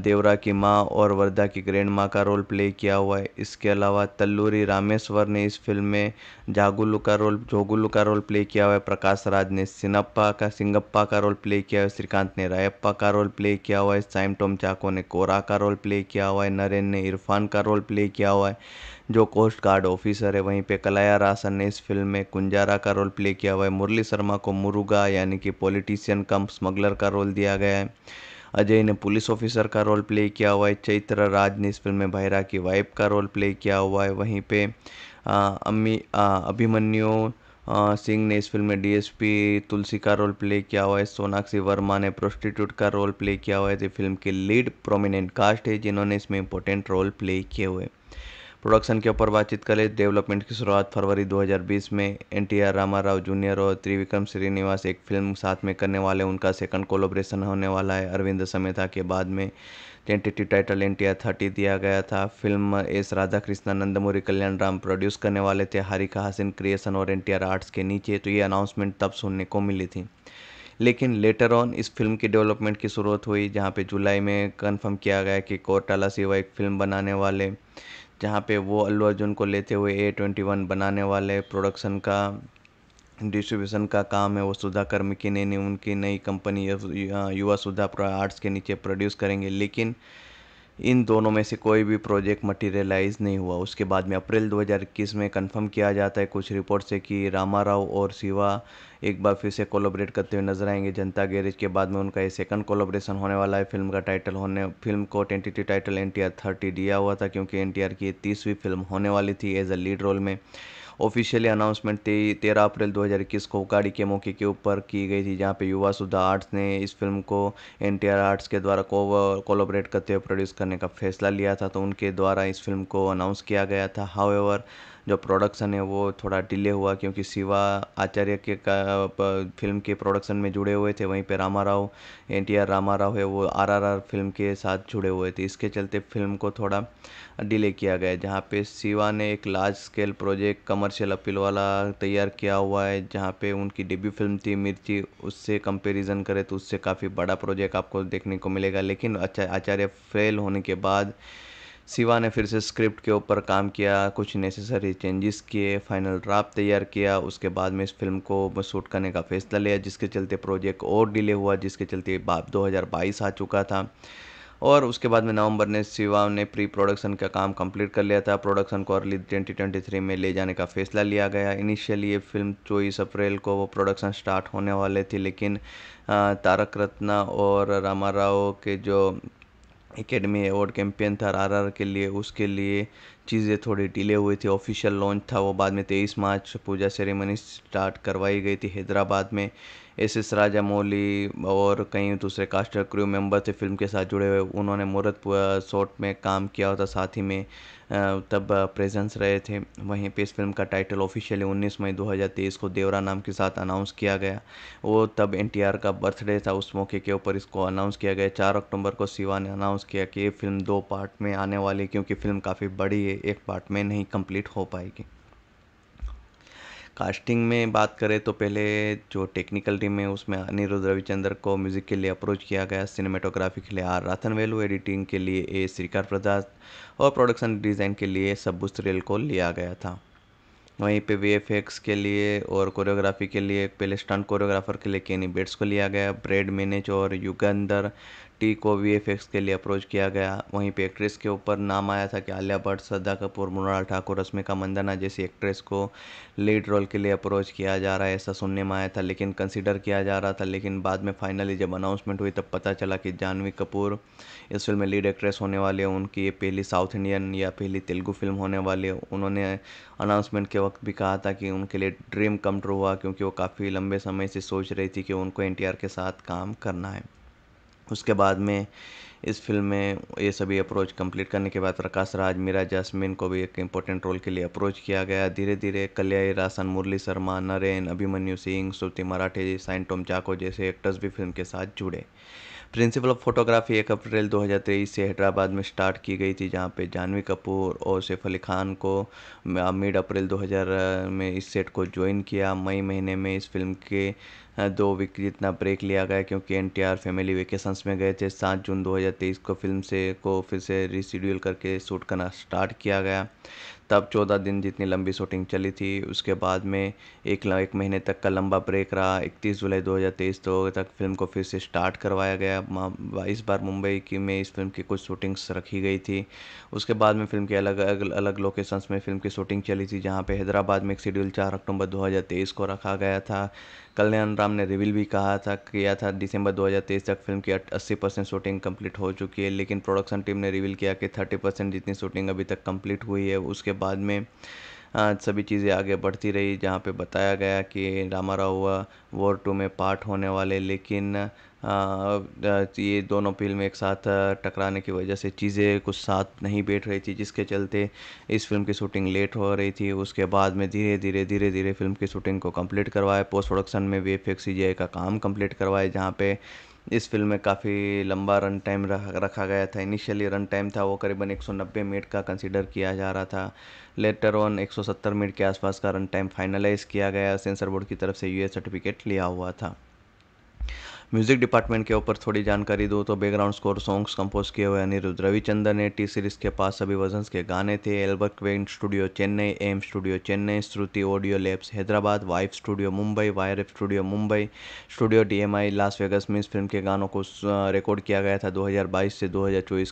देवरा की माँ और वरदा की ग्रैंड माँ का रोल प्ले किया हुआ है इसके अलावा तल्लूरी रामेश्वर ने इस फिल्म में जागुलू का रोल जोगुलू का रोल प्ले किया हुआ है प्रकाश राज ने सिनप्पा का सिंगप्पा का रोल प्ले किया है श्रीकांत ने रायप्पा का रोल प्ले किया हुआ है साइम टोम चाको ने कोरा का रोल प्ले किया हुआ है नरेन ने इरफान का रोल प्ले किया हुआ है जो कोस्ट गार्ड ऑफिसर है वहीं पे कलाया रासन ने इस फिल्म में कुंजारा का रोल प्ले किया हुआ है मुरली शर्मा को मुरुगा यानी कि पॉलिटिशियन कम स्मगलर का रोल दिया गया है अजय ने पुलिस ऑफिसर का रोल प्ले किया हुआ है चैत्र राज ने इस फिल्म में भैरा की वाइफ का रोल प्ले किया हुआ है वहीं पे अम्मी अभिमन्यु सिंह ने इस फिल्म में डीएसपी तुलसी का रोल प्ले किया हुआ है सोनाक्षी वर्मा ने प्रोस्टिट्यूट का रोल प्ले किया हुआ है जो फिल्म के लीड प्रोमिनेंट कास्ट है जिन्होंने इसमें इंपॉर्टेंट रोल प्ले किए हुए हैं प्रोडक्शन के ऊपर बातचीत करें डेवलपमेंट की शुरुआत फरवरी 2020 में N T R Rama Rao junior और त्रिविक्रम श्रीनिवास एक फिल्म साथ में करने वाले उनका सेकंड कोलोब्रेशन होने वाला है अरविंद समेता के बाद में tentative title N T R thirty दिया गया था film S Radha Krishna Nandamuri Kalyan Ram produce करने वाले थे हरिका हसिन क्रिएशन और एन टी आर आर्ट्स के नीचे तो ये अनाउंसमेंट तब सुनने को मिली थी लेकिन लेटर ऑन इस फिल्म की डेवलपमेंट की शुरुआत हुई जहाँ पे जुलाई में कन्फर्म किया गया कि कोटाला सिवा एक फिल्म बनाने वाले जहाँ पे वो अल्लू अर्जुन को लेते हुए ए ट्वेंटी वन बनाने वाले प्रोडक्शन का डिस्ट्रीब्यूशन का काम है वो की नई ने उनकी नई कंपनी युवा सुधा आर्ट्स के नीचे प्रोड्यूस करेंगे लेकिन इन दोनों में से कोई भी प्रोजेक्ट मटेरियलाइज नहीं हुआ उसके बाद में अप्रैल 2021 में कंफर्म किया जाता है कुछ रिपोर्ट से कि रामा राव और शिवा एक बार फिर से कोलोबरेट करते हुए नजर आएंगे जनता गैरेज के बाद में उनका ये सेकंड कोलोब्रेशन होने वाला है फिल्म का टाइटल होने फिल्म को टेंटेटिव टाइटल एन टी दिया हुआ था क्योंकि एन की तीसवीं फिल्म होने वाली थी एज अ लीड रोल में ऑफिशियली अनाउंसमेंट ते, तेरह अप्रैल 2021 को गाड़ी के मौके के ऊपर की गई थी जहाँ पे युवा सुधा आर्ट्स ने इस फिल्म को एन आर्ट्स के द्वारा कोलोबरेट करते हुए प्रोड्यूस करने का फैसला लिया था तो उनके द्वारा इस फिल्म को अनाउंस किया गया था हाउ जो प्रोडक्शन है वो थोड़ा डिले हुआ क्योंकि शिवा आचार्य के फिल्म के प्रोडक्शन में जुड़े हुए थे वहीं पे Rama Rao N T R Rama Rao है वो आरआरआर फिल्म के साथ जुड़े हुए थे इसके चलते फिल्म को थोड़ा डिले किया गया जहाँ पे शिवा ने एक large scale project commercial appeal वाला तैयार किया हुआ है जहाँ पे उनकी डेब्यू फिल्म थी मिर्ची उससे कंपेरिजन करें तो उससे काफ़ी बड़ा प्रोजेक्ट आपको देखने को मिलेगा लेकिन अच्छा आचार्य फेल होने के बाद शिवा ने फिर से स्क्रिप्ट के ऊपर काम किया कुछ नेसेसरी चेंजेस किए फाइनल ड्राफ्ट तैयार किया उसके बाद में इस फिल्म को शूट करने का फैसला लिया जिसके चलते प्रोजेक्ट और डिले हुआ जिसके चलते बाप दो आ चुका था और उसके बाद में नवंबर ने शिवा ने प्री प्रोडक्शन का काम कंप्लीट कर लिया था प्रोडक्शन को अर्ली ट्वेंटी ट्वेंटी थ्री में ले जाने का फैसला लिया गया इनिशियली ये फिल्म चौबीस अप्रैल को वो प्रोडक्शन स्टार्ट होने वाले थी लेकिन तारक रत्ना और रामा राव के जो एकेडमी अवार्ड कैंपियन था आर के लिए उसके लिए चीज़ें थोड़ी डिले हुई थी ऑफिशियल लॉन्च था वो बाद में तेईस मार्च पूजा सेरेमनी स्टार्ट करवाई गई थी हैदराबाद में एस एस राजा मौली और कई दूसरे कास्टर क्रू मेंबर थे फिल्म के साथ जुड़े हुए उन्होंने मूर्त शॉट में काम किया होता साथ ही में तब प्रेजेंस रहे थे वहीं पे इस फिल्म का टाइटल ऑफिशियली 19 मई 2023 को देवरा नाम के साथ अनाउंस किया गया वो तब एन का बर्थडे था उस मौके के ऊपर इसको अनाउंस किया गया चार अक्टूबर को सिवा ने अनाउंस किया कि ये फिल्म दो पार्ट में आने वाली क्योंकि फिल्म काफ़ी बड़ी है एक पार्ट में नहीं कम्प्लीट हो पाएगी कास्टिंग में बात करें तो पहले जो टेक्निकल टीम है उसमें अनिरुद्ध रविचंद्र को म्यूज़िक के लिए अप्रोच किया गया सिनेमेटोग्राफी के लिए आर राथन वेलू एडिटिंग के लिए ए श्रीकार प्रसाद और प्रोडक्शन डिज़ाइन के लिए सब्बू सरेल को लिया गया था वहीं पे वी के लिए और कोरियोग्राफी के लिए पहले स्टंट कोरियोग्राफर के लिए केनी बेट्स को लिया गया ब्रेड मैनेज और युगंदर टी को वी एक्स के लिए अप्रोच किया गया वहीं पर एक्ट्रेस के ऊपर नाम आया था कि आलिया भट्ट श्रद्धा कपूर मुनाल ठाकुर रश्मिका मंदाना जैसी एक्ट्रेस को लीड रोल के लिए अप्रोच किया जा रहा है ऐसा सुनने में आया था लेकिन कंसिडर किया जा रहा था लेकिन बाद में फाइनली जब अनाउंसमेंट हुई तब पता चला कि जानवी कपूर इस फिल्म में लीड एक्ट्रेस होने वाली है उनकी ये पहली साउथ इंडियन या पहली तेलुगु फिल्म होने वाली है उन्होंने अनाउंसमेंट के वक्त भी कहा था कि उनके लिए ड्रीम कम ट्रू हुआ क्योंकि वो काफ़ी लंबे समय से सोच रही थी कि उनको एन के साथ काम करना है उसके बाद में इस फ़िल्म में ये सभी अप्रोच कंप्लीट करने के बाद प्रकाश राज मीरा जासमिन को भी एक इम्पोर्टेंट रोल के लिए अप्रोच किया गया धीरे धीरे कल्याई रासन मुरली शर्मा नरेन अभिमन्यु सिंह श्रुति मराठे साइन टोम चाको जैसे एक्टर्स भी फिल्म के साथ जुड़े प्रिंसिपल ऑफ फोटोग्राफी एक अप्रैल 2023 से हैदराबाद में स्टार्ट की गई थी जहाँ पे जानवी कपूर और सैफ अली खान को मिड अप्रैल 2000 में इस सेट को ज्वाइन किया मई महीने में इस फिल्म के दो वीक जितना ब्रेक लिया गया क्योंकि एन फैमिली वेकेशंस में गए थे सात जून 2023 को फिल्म से को फिर से रिशेड्यूल करके शूट करना स्टार्ट किया गया तब चौदह दिन जितनी लंबी शूटिंग चली थी उसके बाद में एक एक महीने तक का लंबा ब्रेक रहा इकतीस जुलाई 2023 तो तक फिल्म को फिर से स्टार्ट करवाया गया इस बार मुंबई की में इस फिल्म की कुछ शूटिंग्स रखी गई थी उसके बाद में फिल्म के अलग अलग, अलग लोकेशंस में फिल्म की शूटिंग चली थी जहाँ पे हैदराबाद में एक शेड्यूल चार अक्टूबर दो को रखा गया था कल्याण राम ने रिवील भी कहा था किया था दिसंबर 2023 तक फिल्म की 80 परसेंट शूटिंग कंप्लीट हो चुकी है लेकिन प्रोडक्शन टीम ने रिवील किया कि 30 परसेंट जितनी शूटिंग अभी तक कंप्लीट हुई है उसके बाद में सभी चीज़ें आगे बढ़ती रही जहाँ पे बताया गया कि रामा राव वॉर टू में पार्ट होने वाले लेकिन ये दोनों फ़िल्म एक साथ टकराने की वजह से चीज़ें कुछ साथ नहीं बैठ रही थी जिसके चलते इस फ़िल्म की शूटिंग लेट हो रही थी उसके बाद में धीरे धीरे धीरे धीरे फ़िल्म की शूटिंग को कंप्लीट करवाया पोस्ट प्रोडक्शन में वी एफ एक्स का काम कंप्लीट करवाया जहाँ पे इस फिल्म में काफ़ी लंबा रन टाइम रखा गया था इनिशियली रन टाइम था वो करीबन 190 मिनट का कंसिडर किया जा रहा था लेटर ऑन 170 मिनट के आसपास का रन टाइम फाइनलाइज किया गया सेंसर बोर्ड की तरफ से यूएस सर्टिफिकेट लिया हुआ था म्यूज़िक डिपार्टमेंट के ऊपर थोड़ी जानकारी दो तो बैकग्राउंड स्कोर सॉन्ग्स कंपोज किए हुए अनिरुद्ध रविचंद्रन ने टी सीरीज़ के पास सभी वर्जन के गाने थे Albert क्वेन studio Chennai M studio Chennai Shruti audio labs Hyderabad wife studio Mumbai wire studio Mumbai studio DMI Las Vegas में इस फिल्म के गानों को रिकॉर्ड किया गया था दो से दो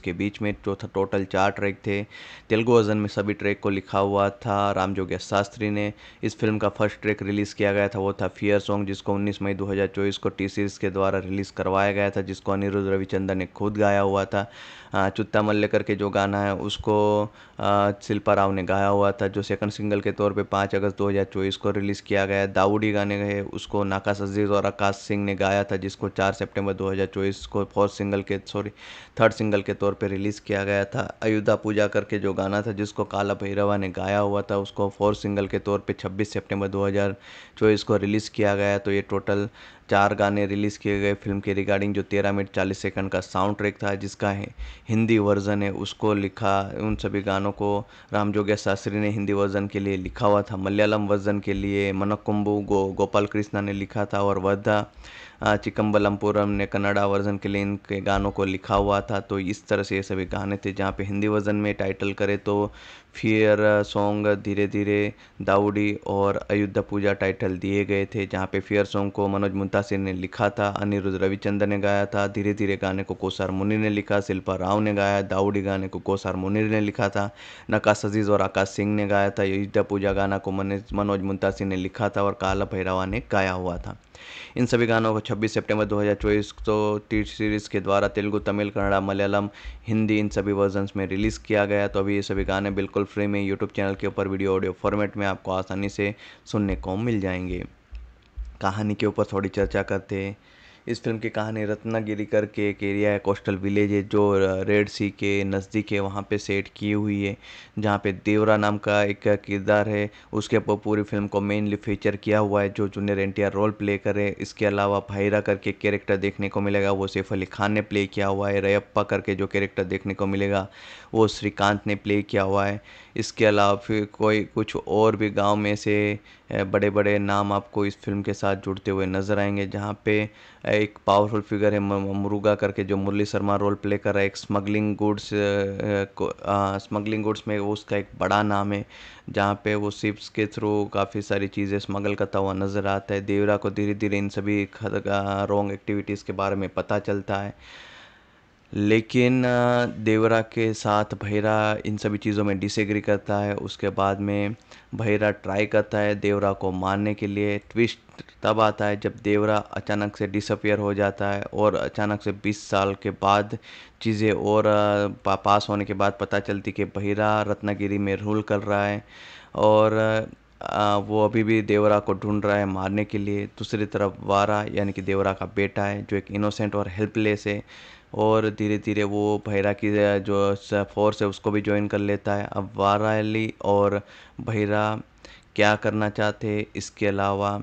के बीच में जो तो था टोटल चार ट्रैक थे तेलुगु वर्जन में सभी ट्रैक को लिखा हुआ था राम शास्त्री ने इस फिल्म का फर्स्ट ट्रैक रिलीज़ किया गया था वो था फियर सॉन्ग जिसको उन्नीस मई दो को टी सीरीज़ के द्वारा द्वारा रिलीज़ करवाया गया था जिसको अनिरुद्ध रविचंदन ने खुद गाया हुआ था चुत्ता मल्ले करके जो गाना है उसको शिल्पा राव ने गाया हुआ था जो सेकंड सिंगल के तौर पे पाँच अगस्त दो हज़ार चौबीस को रिलीज़ किया गया दाऊडी गाने गए उसको नाका अजीज़ और आकाश सिंह ने गाया था जिसको चार हज़ार चौबीस को फोर्थ सिंगल के सॉरी थर्ड सिंगल के तौर पर रिलीज़ किया गया था अयोध्या पूजा करके जो गाना था जिसको काला भैरवा ने गाया हुआ था उसको फोर्थ सिंगल के तौर पर छब्बीस सेप्टेम्बर दो को रिलीज़ किया गया तो ये टोटल चार गाने रिलीज़ किए गए फिल्म के रिगार्डिंग जो तेरह मिनट चालीस सेकंड का साउंड ट्रैक था जिसका है हिंदी वर्ज़न है उसको लिखा उन सभी गानों को राम जोगिया शास्त्री ने हिंदी वर्ज़न के लिए लिखा हुआ था मलयालम वर्ज़न के लिए मनकुम्बू गो गोपाल कृष्णा ने लिखा था और वर्धा चिकम्बलमपुरम ने कन्नड़ा वर्जन के लिए इनके गानों को लिखा हुआ था तो इस तरह से ये सभी गाने थे जहाँ पे हिंदी वर्जन में टाइटल करें तो फिर सॉन्ग धीरे धीरे दाऊडी और अयोध्या पूजा टाइटल दिए गए थे जहाँ पे फियर सॉन्ग को मनोज मुंतासिर ने लिखा था अनिरुद्ध रविचंद्र ने गाया था धीरे धीरे गाने को कोसार मुनि ने लिखा शिल्पा राव ने गाया दाऊडी गाने को कोसार मुनिर ने लिखा था नकाश अजीज़ और आकाश सिंह ने गाया था अयोध्या पूजा गाना को मनोज मुंतासिर ने लिखा था और काला भैरवा ने गाया हुआ था इन सभी गानों को 26 सितंबर 2024 को टी सीरीज़ के द्वारा तेलुगु तमिल कन्नड़ा मलयालम हिंदी इन सभी वर्जन में रिलीज़ किया गया तो अभी ये सभी गाने बिल्कुल फ्री में यूट्यूब चैनल के ऊपर वीडियो ऑडियो फॉर्मेट में आपको आसानी से सुनने को मिल जाएंगे कहानी के ऊपर थोड़ी चर्चा करते हैं इस फिल्म की कहानी रत्नागिरी करके एक एरिया है कोस्टल विलेज है जो रेड सी के नज़दीक है वहाँ पे सेट की हुई है जहाँ पे देवरा नाम का एक किरदार है उसके ऊपर पूरी फिल्म को मेनली फीचर किया हुआ है जो जूनियर एन रोल प्ले करे इसके अलावा भाईरा करके कैरेक्टर देखने को मिलेगा वो सैफ अली खान ने प्ले किया हुआ है रयप्पा करके जो कैरेक्टर देखने को मिलेगा वो श्रीकांत ने प्ले किया हुआ है इसके अलावा फिर कोई कुछ और भी गाँव में से बड़े बड़े नाम आपको इस फिल्म के साथ जुड़ते हुए नज़र आएंगे जहाँ पे एक पावरफुल फिगर है मुरुगा करके जो मुरली शर्मा रोल प्ले कर रहा है एक स्मगलिंग गुड्स को स्मगलिंग गुड्स में उसका एक बड़ा नाम है जहाँ पे वो सिप्स के थ्रू काफ़ी सारी चीज़ें स्मगल करता हुआ नज़र आता है देवरा को धीरे धीरे इन सभी रॉन्ग एक्टिविटीज़ के बारे में पता चलता है लेकिन देवरा के साथ भैरा इन सभी चीज़ों में डिसएग्री करता है उसके बाद में भैरा ट्राई करता है देवरा को मारने के लिए ट्विस्ट तब आता है जब देवरा अचानक से डिसअपियर हो जाता है और अचानक से 20 साल के बाद चीज़ें और पास होने के बाद पता चलती कि भैरा रत्नागिरी में रूल कर रहा है और वो अभी भी देवरा को ढूंढ रहा है मारने के लिए दूसरी तरफ वारा यानी कि देवरा का बेटा है जो एक इनोसेंट और हेल्पलेस है और धीरे धीरे वो भैरा की जो फोर्स है उसको भी ज्वाइन कर लेता है अब वाराली और भैरा क्या करना चाहते इसके अलावा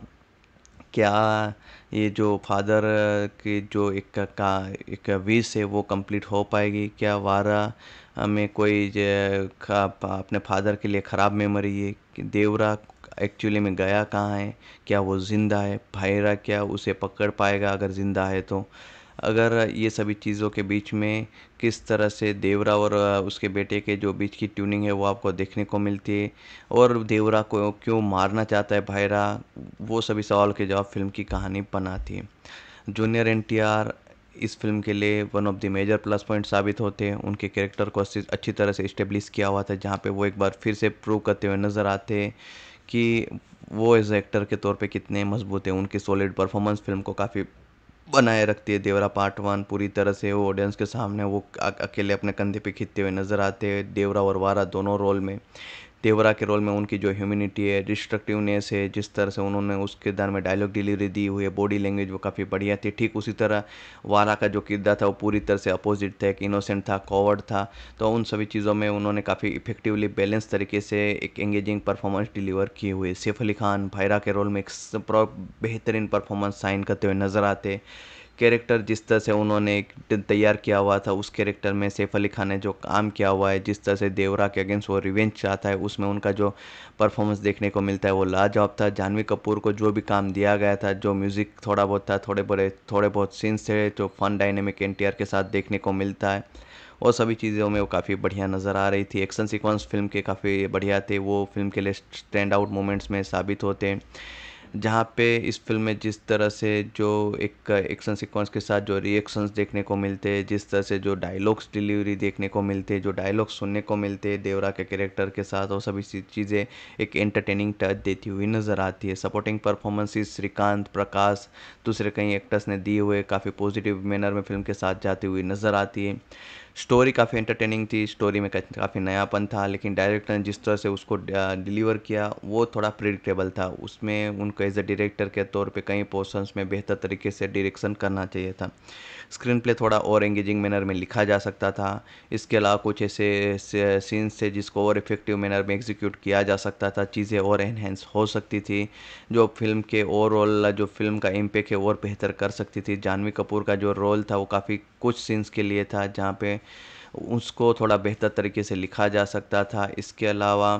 क्या ये जो फादर की जो एक का एक विश है वो कंप्लीट हो पाएगी क्या वारा में कोई अपने फादर के लिए ख़राब मेमोरी है कि देवरा एक्चुअली में गया कहाँ है क्या वो ज़िंदा है भाईरा क्या उसे पकड़ पाएगा अगर ज़िंदा है तो अगर ये सभी चीज़ों के बीच में किस तरह से देवरा और उसके बेटे के जो बीच की ट्यूनिंग है वो आपको देखने को मिलती है और देवरा को क्यों मारना चाहता है भाईरा वो सभी सवाल के जवाब फिल्म की कहानी बनाती है जूनियर एन इस फिल्म के लिए one of the major plus point साबित होते हैं उनके कैरेक्टर को अच्छी तरह से इस्टेब्लिश किया हुआ था जहाँ पर वो एक बार फिर से प्रूव करते हुए नज़र आते हैं कि वो एज एक्टर के तौर पे कितने मजबूत हैं उनकी सॉलिड परफॉर्मेंस फिल्म को काफ़ी बनाए रखती है देवरा पार्ट वन पूरी तरह से वो ऑडियंस के सामने वो अकेले अपने कंधे पे खींचते हुए नज़र आते हैं देवरा और वारा दोनों रोल में तेवरा के रोल में उनकी जो ह्यूमिनिटी है डिस्ट्रक्टिवनेस है जिस तरह से उन्होंने उस किरदार में डायलॉग डिलीवरी दी हुई है बॉडी लैंग्वेज वो काफ़ी बढ़िया थी ठीक उसी तरह वारा का जो किरदार था वो पूरी तरह से अपोजिट था एक इनोसेंट था कॉवर्ड था तो उन सभी चीज़ों में उन्होंने काफ़ी इफेक्टिवली बैलेंस तरीके से एक एंगेजिंग परफॉर्मेंस डिलीवर की हुई सैफ अली खान भाईरा के रोल में एक बेहतरीन परफॉर्मेंस साइन करते हुए नज़र आते कैरेक्टर जिस तरह से उन्होंने तैयार किया हुआ था उस कैरेक्टर में सैफ अली खान ने जो काम किया हुआ है जिस तरह से देवरा के अगेंस्ट वो रिवेंज चाहता है उसमें उनका जो परफॉर्मेंस देखने को मिलता है वो लाजवाब था जानवी कपूर को जो भी काम दिया गया था जो म्यूज़िक थोड़ा बहुत था थोड़े बड़े थोड़े बहुत सीन्स थे जो फन डायनेमिक एन के साथ देखने को मिलता है और सभी चीज़ों में वो काफ़ी बढ़िया नज़र आ रही थी एक्शन सिक्वेंस फिल्म के काफ़ी बढ़िया थे वो फिल्म के लिए स्टैंड आउट मोमेंट्स में साबित होते हैं जहाँ पे इस फ़िल्म में जिस तरह से जो एक एक्शन सीक्वेंस के साथ जो रिएक्शंस देखने को मिलते हैं जिस तरह से जो डायलॉग्स डिलीवरी देखने को मिलते हैं जो डायलॉग्स सुनने को मिलते हैं देवरा के कैरेक्टर के साथ और सभी चीज़ें एक एंटरटेनिंग टच देती हुई नज़र आती है सपोर्टिंग परफॉर्मेंसेज श्रीकांत प्रकाश दूसरे कई एक्टर्स ने दिए हुए काफ़ी पॉजिटिव मैनर में फिल्म के साथ जाती हुई नज़र आती है स्टोरी काफ़ी एंटरटेनिंग थी स्टोरी में काफ़ी नयापन था लेकिन डायरेक्टर ने जिस तरह से उसको डिलीवर किया वो थोड़ा प्रिडिक्टेबल था उसमें उनको एज ए डायरेक्टर के तौर पे कई पोर्शंस में बेहतर तरीके से डायरेक्शन करना चाहिए था स्क्रीन प्ले थोड़ा और एंगेजिंग मैनर में लिखा जा सकता था इसके अलावा कुछ ऐसे सीन्स थे जिसको और इफेक्टिव मैनर में एग्जीक्यूट किया जा सकता था चीज़ें और एनहेंस हो सकती थी जो फिल्म के ओवरऑल जो फिल्म का इम्पेक्ट है और बेहतर कर सकती थी जानवी कपूर का जो रोल था वो काफ़ी कुछ सीन्स के लिए था जहाँ पे उसको थोड़ा बेहतर तरीके से लिखा जा सकता था इसके अलावा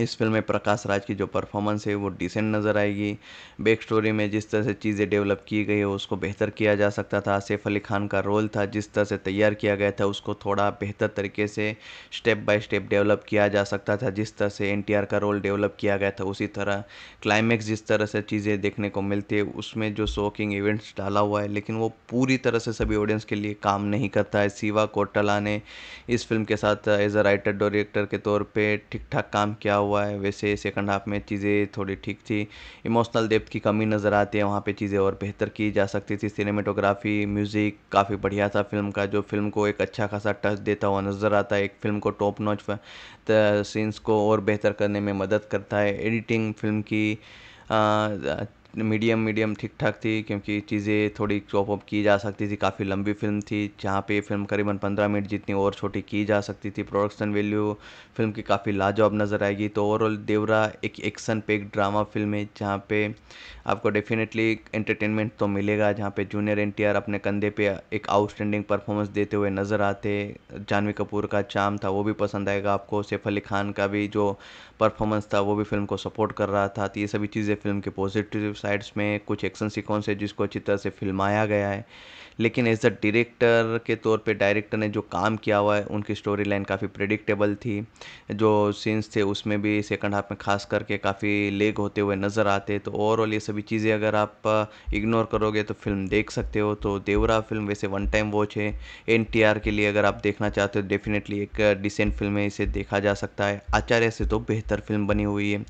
इस फिल्म में प्रकाश राज की जो परफॉर्मेंस है वो डिसेंट नज़र आएगी बैक स्टोरी में जिस तरह से चीज़ें डेवलप की गई है उसको बेहतर किया जा सकता था सैफ अली खान का रोल था जिस तरह से तैयार किया गया था उसको थोड़ा बेहतर तरीके से स्टेप बाय स्टेप डेवलप किया जा सकता था जिस तरह से एन का रोल डेवलप किया गया था उसी तरह क्लाइमैक्स जिस तरह से चीज़ें देखने को मिलती है उसमें जो शॉकिंग इवेंट्स डाला हुआ है लेकिन वो पूरी तरह से सभी ऑडियंस के लिए काम नहीं करता है सिवा कोटला ने इस फिल्म के साथ एज अ राइटर डायरेक्टर के तौर पर ठीक ठाक काम किया हुआ है वैसे सेकंड हाफ में चीज़ें थोड़ी ठीक थी इमोशनल डेप्थ की कमी नज़र आती है वहाँ पे चीज़ें और बेहतर की जा सकती थी सिनेमेटोग्राफी म्यूज़िक काफ़ी बढ़िया था फिल्म का जो फिल्म को एक अच्छा खासा टच देता हुआ नज़र आता है एक फिल्म को टॉप नॉच सीन्स को और बेहतर करने में मदद करता है एडिटिंग फिल्म की मीडियम मीडियम ठीक ठाक थी क्योंकि चीज़ें थोड़ी चॉप अप की जा सकती थी काफ़ी लंबी फिल्म थी जहाँ पे फिल्म करीबन पंद्रह मिनट जितनी और छोटी की जा सकती थी प्रोडक्शन वैल्यू फिल्म की काफ़ी लाजवाब नज़र आएगी तो ओवरऑल देवरा एक एक्शन पैक ड्रामा फिल्म है जहाँ पे आपको डेफिनेटली एंटरटेनमेंट तो मिलेगा जहाँ पे जूनियर एन अपने कंधे पे एक आउटस्टैंडिंग परफॉर्मेंस देते हुए नज़र आते जानवी कपूर का चाम था वो भी पसंद आएगा आपको सैफ अली खान का भी जो परफॉर्मेंस था वो भी फिल्म को सपोर्ट कर रहा था तो ये सभी चीज़ें फिल्म के पॉजिटिव साइड्स में कुछ एक्शन सिक्वेंस है जिसको अच्छी तरह से फिल्माया गया है लेकिन एज अ डायरेक्टर के तौर पे डायरेक्टर ने जो काम किया हुआ है उनकी स्टोरी लाइन काफ़ी प्रिडिक्टेबल थी जो सीन्स थे उसमें भी सेकंड हाफ में खास करके काफ़ी लेग होते हुए नज़र आते तो ओवरऑल ये सभी चीज़ें अगर आप इग्नोर uh, करोगे तो फिल्म देख सकते हो तो देवरा फिल्म वैसे वन टाइम वॉच है एन के लिए अगर आप देखना चाहते हो डेफिनेटली एक डिसेंट uh, फिल्म है इसे देखा जा सकता है आचार्य से तो बेहतर फिल्म बनी हुई है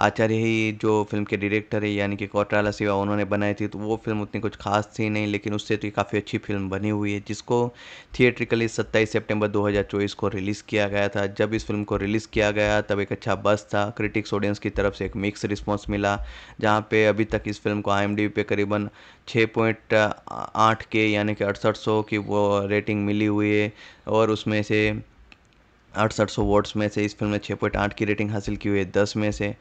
आचार्य ही जो फिल्म के डायरेक्टर है यानी कि कौटाला सिवा उन्होंने बनाई थी तो वो फिल्म उतनी कुछ खास थी नहीं लेकिन उससे तो काफ़ी अच्छी फिल्म बनी हुई है जिसको थिएट्रिकली सत्ताईस सेप्टेम्बर दो को रिलीज़ किया गया था जब इस फिल्म को रिलीज़ किया गया तब एक अच्छा बस था क्रिटिक्स ऑडियंस की तरफ से एक मिक्स रिस्पॉन्स मिला जहाँ पे अभी तक इस फिल्म को आई पे करीबन छः पॉइंट आठ के यानी कि अड़सठ सौ की वो रेटिंग मिली हुई है और उसमें से अड़सठ सौ वोट्स में से इस फिल्म ने छः पॉइंट आठ की रेटिंग हासिल की हुई है दस में से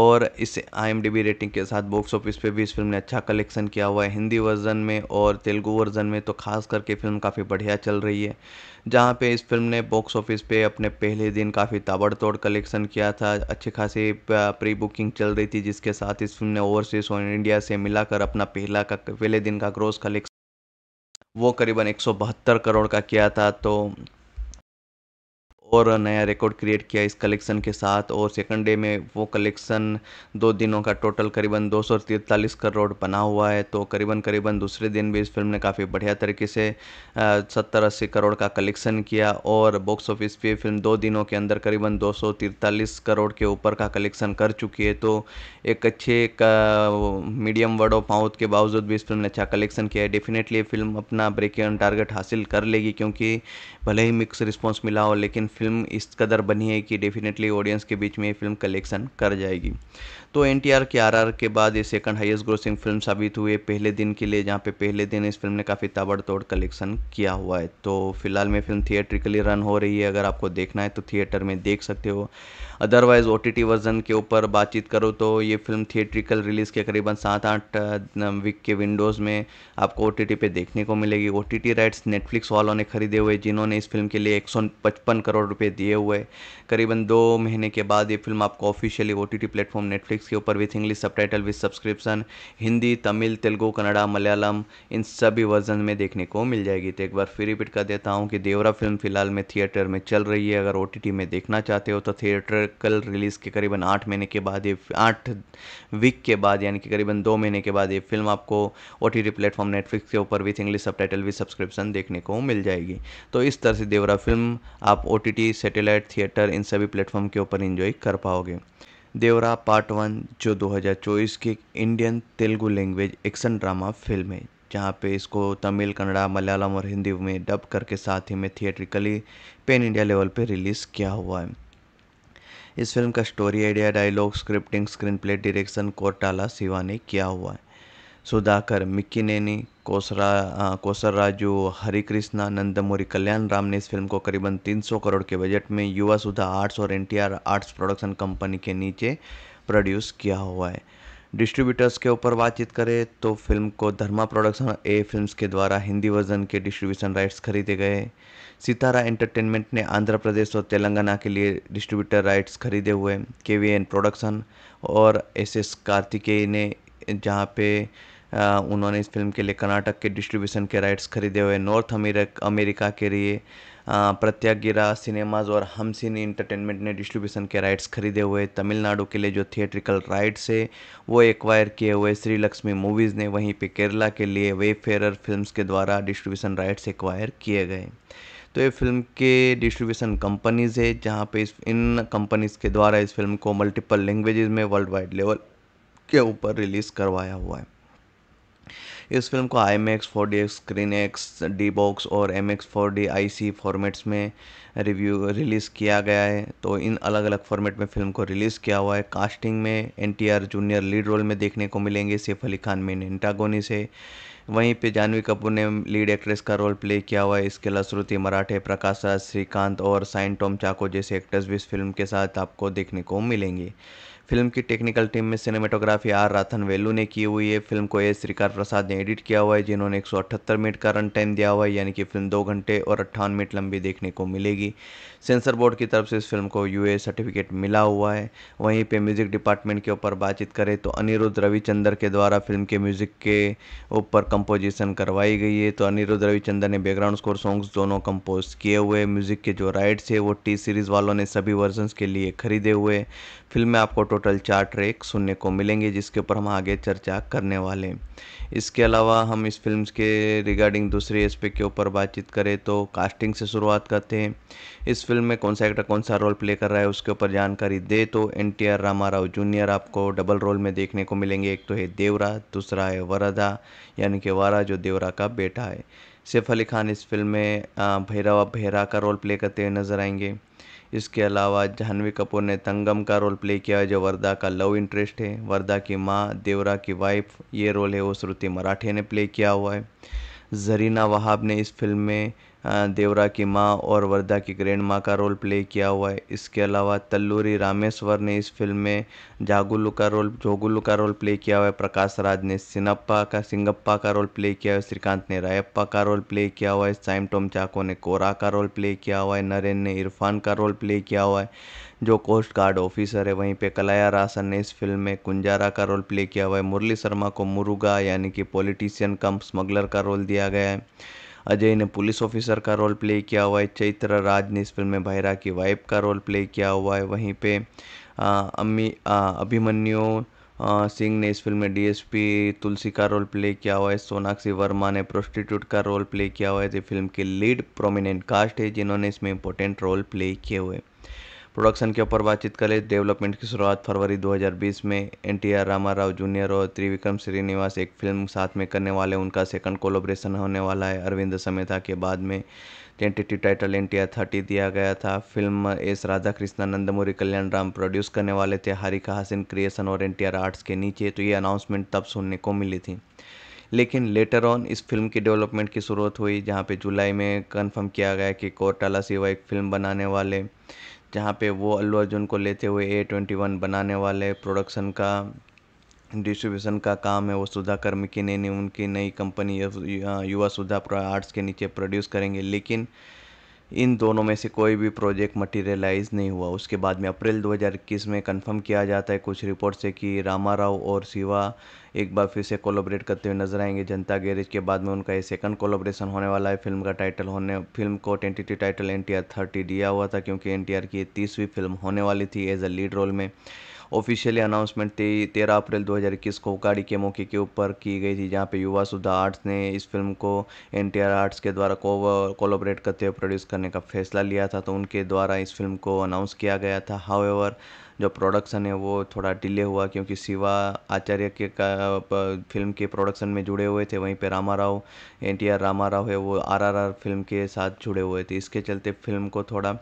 और इस आई रेटिंग के साथ बॉक्स ऑफिस पे भी इस फिल्म ने अच्छा कलेक्शन किया हुआ है हिंदी वर्जन में और तेलुगु वर्जन में तो खास करके फिल्म काफ़ी बढ़िया चल रही है जहाँ पे इस फिल्म ने बॉक्स ऑफिस पे अपने पहले दिन काफ़ी ताबड़तोड़ कलेक्शन किया था अच्छी खासी प्री बुकिंग चल रही थी जिसके साथ इस फिल्म ने ओवरसीज और इंडिया से मिलाकर अपना पहला का पहले दिन का ग्रोस कलेक्शन वो करीबन एक करोड़ का किया था तो और नया रिकॉर्ड क्रिएट किया इस कलेक्शन के साथ और सेकंड डे में वो कलेक्शन दो दिनों का टोटल करीबन दो करोड़ बना हुआ है तो करीबन करीबन दूसरे दिन भी इस फिल्म ने काफ़ी बढ़िया तरीके से सत्तर अस्सी करोड़ का कलेक्शन किया और बॉक्स ऑफिस पे फिल्म दो दिनों के अंदर करीबन दो करोड़ के ऊपर का कलेक्शन कर चुकी है तो एक अच्छे मीडियम वर्ड ऑफ माउथ के बावजूद भी इस फिल्म ने अच्छा कलेक्शन किया है डेफिनेटली फिल्म अपना ब्रेक एंड टारगेट हासिल कर लेगी क्योंकि भले ही मिक्स रिस्पॉन्स मिला हो लेकिन फिल्म इस कदर बनी है कि डेफिनेटली ऑडियंस के बीच में ये फिल्म कलेक्शन कर जाएगी तो एन टी आर के आर आर के बाद ये सेकंड हाईएस्ट ग्रोसिंग फिल्म साबित हुई है पहले दिन के लिए जहाँ पे पहले दिन इस फिल्म ने काफ़ी ताबड़तोड़ कलेक्शन किया हुआ है तो फिलहाल में फिल्म थिएट्रिकली रन हो रही है अगर आपको देखना है तो थिएटर में देख सकते हो otherwise O T T version के ऊपर बातचीत करो तो ये फिल्म थिएट्रिकल रिलीज़ के करीबन सात आठ वीक के विंडोज़ में आपको ओ टी टी पे देखने को मिलेगी O T T rights Netflix वालों ने खरीदे हुए जिन्होंने इस फिल्म के लिए एक सौ पचपन करोड़ रुपये दिए हुए करीबन दो महीने के बाद ये फिल्म आपको officially O T T platform Netflix के ऊपर with English subtitle with subscription Hindi Tamil Telugu Kannada Malayalam इन सभी वर्जन में देखने को मिल जाएगी तो एक बार फिर रिपीट कर देता हूँ कि देवरा फिल्म फिलहाल में थिएटर में चल रही है अगर ओ में देखना चाहते हो तो थिएटर कल रिलीज़ के करीबन आठ महीने के बाद ये आठ वीक के बाद यानी कि करीबन दो महीने के बाद ये फिल्म आपको O T T platform Netflix के ऊपर with English subtitle with subscription देखने को मिल जाएगी तो इस तरह से देवरा फिल्म आप O T T satellite theatre इन सभी प्लेटफॉर्म के ऊपर इन्जॉय कर पाओगे देवरा पार्ट वन जो 2024 की Indian Telugu language action drama film है जहाँ पे इसको तमिल कन्नड़ा मलयालम और हिंदी में डब करके साथ ही में थिएट्रिकली पेन इंडिया लेवल पे रिलीज़ किया हुआ है इस फिल्म का story idea dialogue scripting screen play direction Koratala Siva ने किया हुआ है सुधाकर मिक्की नैनी कोसरा कोसर राजू हरिकृष्णा नंदमुरी कल्याण राम ने इस फिल्म को करीबन 300 करोड़ के बजट में युवा सुधा आर्ट्स और एन आर्ट्स प्रोडक्शन कंपनी के नीचे प्रोड्यूस किया हुआ है डिस्ट्रीब्यूटर्स के ऊपर बातचीत करें तो फिल्म को धर्मा प्रोडक्शन ए फिल्म्स के द्वारा हिंदी वर्जन के डिस्ट्रीब्यूशन राइट्स खरीदे गए सितारा एंटरटेनमेंट ने आंध्र प्रदेश और तेलंगाना के लिए डिस्ट्रीब्यूटर राइट्स खरीदे हुए के वी एन प्रोडक्शन और एस एस कार्तिकेय ने जहाँ पे उन्होंने इस फिल्म के लिए कर्नाटक के डिस्ट्रीब्यूशन के राइट्स खरीदे हुए नॉर्थ अमेरिका के लिए प्रत्यागिरा सिनेमाज और हमसिन इंटरटेनमेंट ने डिस्ट्रीब्यूशन के राइट्स खरीदे हुए तमिलनाडु के लिए जो थिएट्रिकल राइट्स है वो एक्वायर किए हुए श्री लक्ष्मी मूवीज़ ने वहीं पे केरला के लिए वे फेरर फिल्म्स के द्वारा डिस्ट्रीब्यूशन राइट्स एक्वायर किए गए तो ये फ़िल्म के डिस्ट्रीब्यूशन कंपनीज़ है जहाँ पे इस इन कंपनीज़ के द्वारा इस फिल्म को मल्टीपल लैंग्वेजेस में वर्ल्ड वाइड लेवल के ऊपर रिलीज़ करवाया हुआ है इस फिल्म को I am x four D X screen X D box और M x four D I C formats में रिव्यू रिलीज़ किया गया है तो इन अलग अलग फॉर्मेट में फिल्म को रिलीज़ किया हुआ है कास्टिंग में N T R junior lead role में देखने को मिलेंगे सैफ अली खान मेन एंटागोनिस है वहीं पे जानवी कपूर ने लीड एक्ट्रेस का रोल प्ले किया हुआ है इसके अलावा श्रुति मराठे प्रकाश राज श्रीकांत और साइन टॉम चाको जैसे एक्टर्स भी इस फिल्म के साथ आपको देखने को मिलेंगे फिल्म की टेक्निकल टीम में सिनेमेटोग्राफी आर राथन वेलू ने की हुई है फिल्म को ए श्रीकार प्रसाद ने एडिट किया हुआ है जिन्होंने एक मिनट का रन टाइम दिया हुआ है यानी कि फिल्म दो घंटे और अट्ठावन मिनट लंबी देखने को मिलेगी सेंसर बोर्ड की तरफ से इस फिल्म को यू सर्टिफिकेट मिला हुआ है वहीं पर म्यूज़िक डिपार्टमेंट के ऊपर बातचीत करें तो अनिरुद्ध रविचंद्र के द्वारा फिल्म के म्यूज़िक के ऊपर कंपोजिशन करवाई गई है तो अनिरुद्ध रविचंद्र ने बैकग्राउंड स्कोर सॉन्ग्स दोनों कंपोज किए हुए म्यूज़िक के जो राइट्स है वो टी सीरीज़ वालों ने सभी वर्जन्स के लिए खरीदे हुए फिल्म में आपको टोटल चार ट्रैक सुनने को मिलेंगे जिसके ऊपर हम आगे चर्चा करने वाले हैं इसके अलावा हम इस फिल्म के रिगार्डिंग दूसरे एस्पेक्ट के ऊपर बातचीत करें तो कास्टिंग से शुरुआत करते हैं इस फिल्म में कौन सा एक्टर कौन सा रोल प्ले कर रहा है उसके ऊपर जानकारी दे तो N T R Rama Rao junior आपको डबल रोल में देखने को मिलेंगे एक तो है देवरा दूसरा है वरदा यानी कि वारा जो देवरा का बेटा है सैफ अली खान इस फिल्म में भैरव भैरा का रोल प्ले करते हुए नजर आएंगे इसके अलावा जाह्नवी कपूर ने तंगम का रोल प्ले किया है जो वरदा का लव इंटरेस्ट है वरदा की माँ देवरा की वाइफ ये रोल है वो श्रुति मराठे ने प्ले किया हुआ है जरीना वहाब ने इस फिल्म में हाँ, देवरा की माँ और वरदा की ग्रैंड माँ का रोल प्ले किया हुआ है इसके अलावा तल्लूरी रामेश्वर ने इस फिल्म में जागुलू का रोल जोगुलू का रोल प्ले किया हुआ है प्रकाश राज ने सिनप्पा का सिंगप्पा का रोल प्ले किया है श्रीकांत ने रायप्पा का रोल प्ले किया हुआ है साइम टोम चाको ने कोरा का रोल प्ले किया हुआ है नरेन ने इरफान का रोल प्ले किया हुआ है जो कोस्ट गार्ड ऑफिसर है वहीं पे कलाया रासन ने इस फिल्म में कुंजारा का रोल प्ले किया हुआ है मुरली शर्मा को मुरुगा यानी कि पॉलिटिशियन कम स्मगलर का रोल दिया गया है अजय ने पुलिस ऑफिसर का रोल प्ले किया हुआ है चैत्र राज ने इस फिल्म में भैरा की वाइफ का रोल प्ले किया हुआ है वहीं पे अम्मी अभिमन्यु सिंह ने इस फिल्म में डीएसपी तुलसी का रोल प्ले किया हुआ है सोनाक्षी वर्मा ने प्रोस्टिट्यूट का रोल प्ले किया हुआ है जो फिल्म के लीड प्रोमिनेंट कास्ट है जिन्होंने इसमें इंपॉर्टेंट रोल प्ले किए हुए हैं प्रोडक्शन के ऊपर बातचीत करें डेवलपमेंट की शुरुआत फरवरी 2020 में N T R Rama Rao junior और त्रिविक्रम श्रीनिवास एक फिल्म साथ में करने वाले उनका सेकंड कोलोब्रेशन होने वाला है अरविंद समेता के बाद में tentative title N T R thirty दिया गया था film S Radha Krishna Nandamuri Kalyan Ram produce करने वाले थे हरिका हसन क्रिएशन और एन टी आर आर्ट्स के नीचे तो ये अनाउंसमेंट तब सुनने को मिली थी लेकिन लेटर ऑन इस फिल्म की डेवलपमेंट की शुरुआत हुई जहाँ पे जुलाई में कंफर्म किया गया कि कोटाला सिवा एक फिल्म बनाने वाले जहाँ पे वो अल्लू अर्जुन को लेते हुए ए ट्वेंटी वन बनाने वाले प्रोडक्शन का डिस्ट्रीब्यूशन का काम है वो सुधा कर्म की नई उनकी नई कंपनी युवा सुधा आर्ट्स के नीचे प्रोड्यूस करेंगे लेकिन इन दोनों में से कोई भी प्रोजेक्ट मटेरियलाइज नहीं हुआ उसके बाद में अप्रैल 2021 में कंफर्म किया जाता है कुछ रिपोर्ट से कि रामा राव और शिवा एक बार फिर से कोलोबरेट करते हुए नजर आएंगे जनता गैरेज के बाद में उनका ये सेकंड कोलोबरेशन होने वाला है फिल्म का टाइटल होने फिल्म को टेंटेटिव टाइटल एन टी दिया हुआ था क्योंकि एन की तीसवीं फिल्म होने वाली थी एज अ लीड रोल में ऑफिशियली अनाउंसमेंट तेरह अप्रैल 2021 को उकाड़ी के मौके के ऊपर की गई थी जहाँ पे युवा सुधा आर्ट्स ने इस फिल्म को एन आर्ट्स के द्वारा कोलोबरेट करते हुए प्रोड्यूस करने का फैसला लिया था तो उनके द्वारा इस फिल्म को अनाउंस किया गया था हाउ जो प्रोडक्शन है वो थोड़ा डिले हुआ क्योंकि शिवा आचार्य के का फिल्म के प्रोडक्शन में जुड़े हुए थे वहीं पे Rama Rao N T R Rama Rao है वो आर आर आर फिल्म के साथ जुड़े हुए थे इसके चलते फिल्म को थोड़ा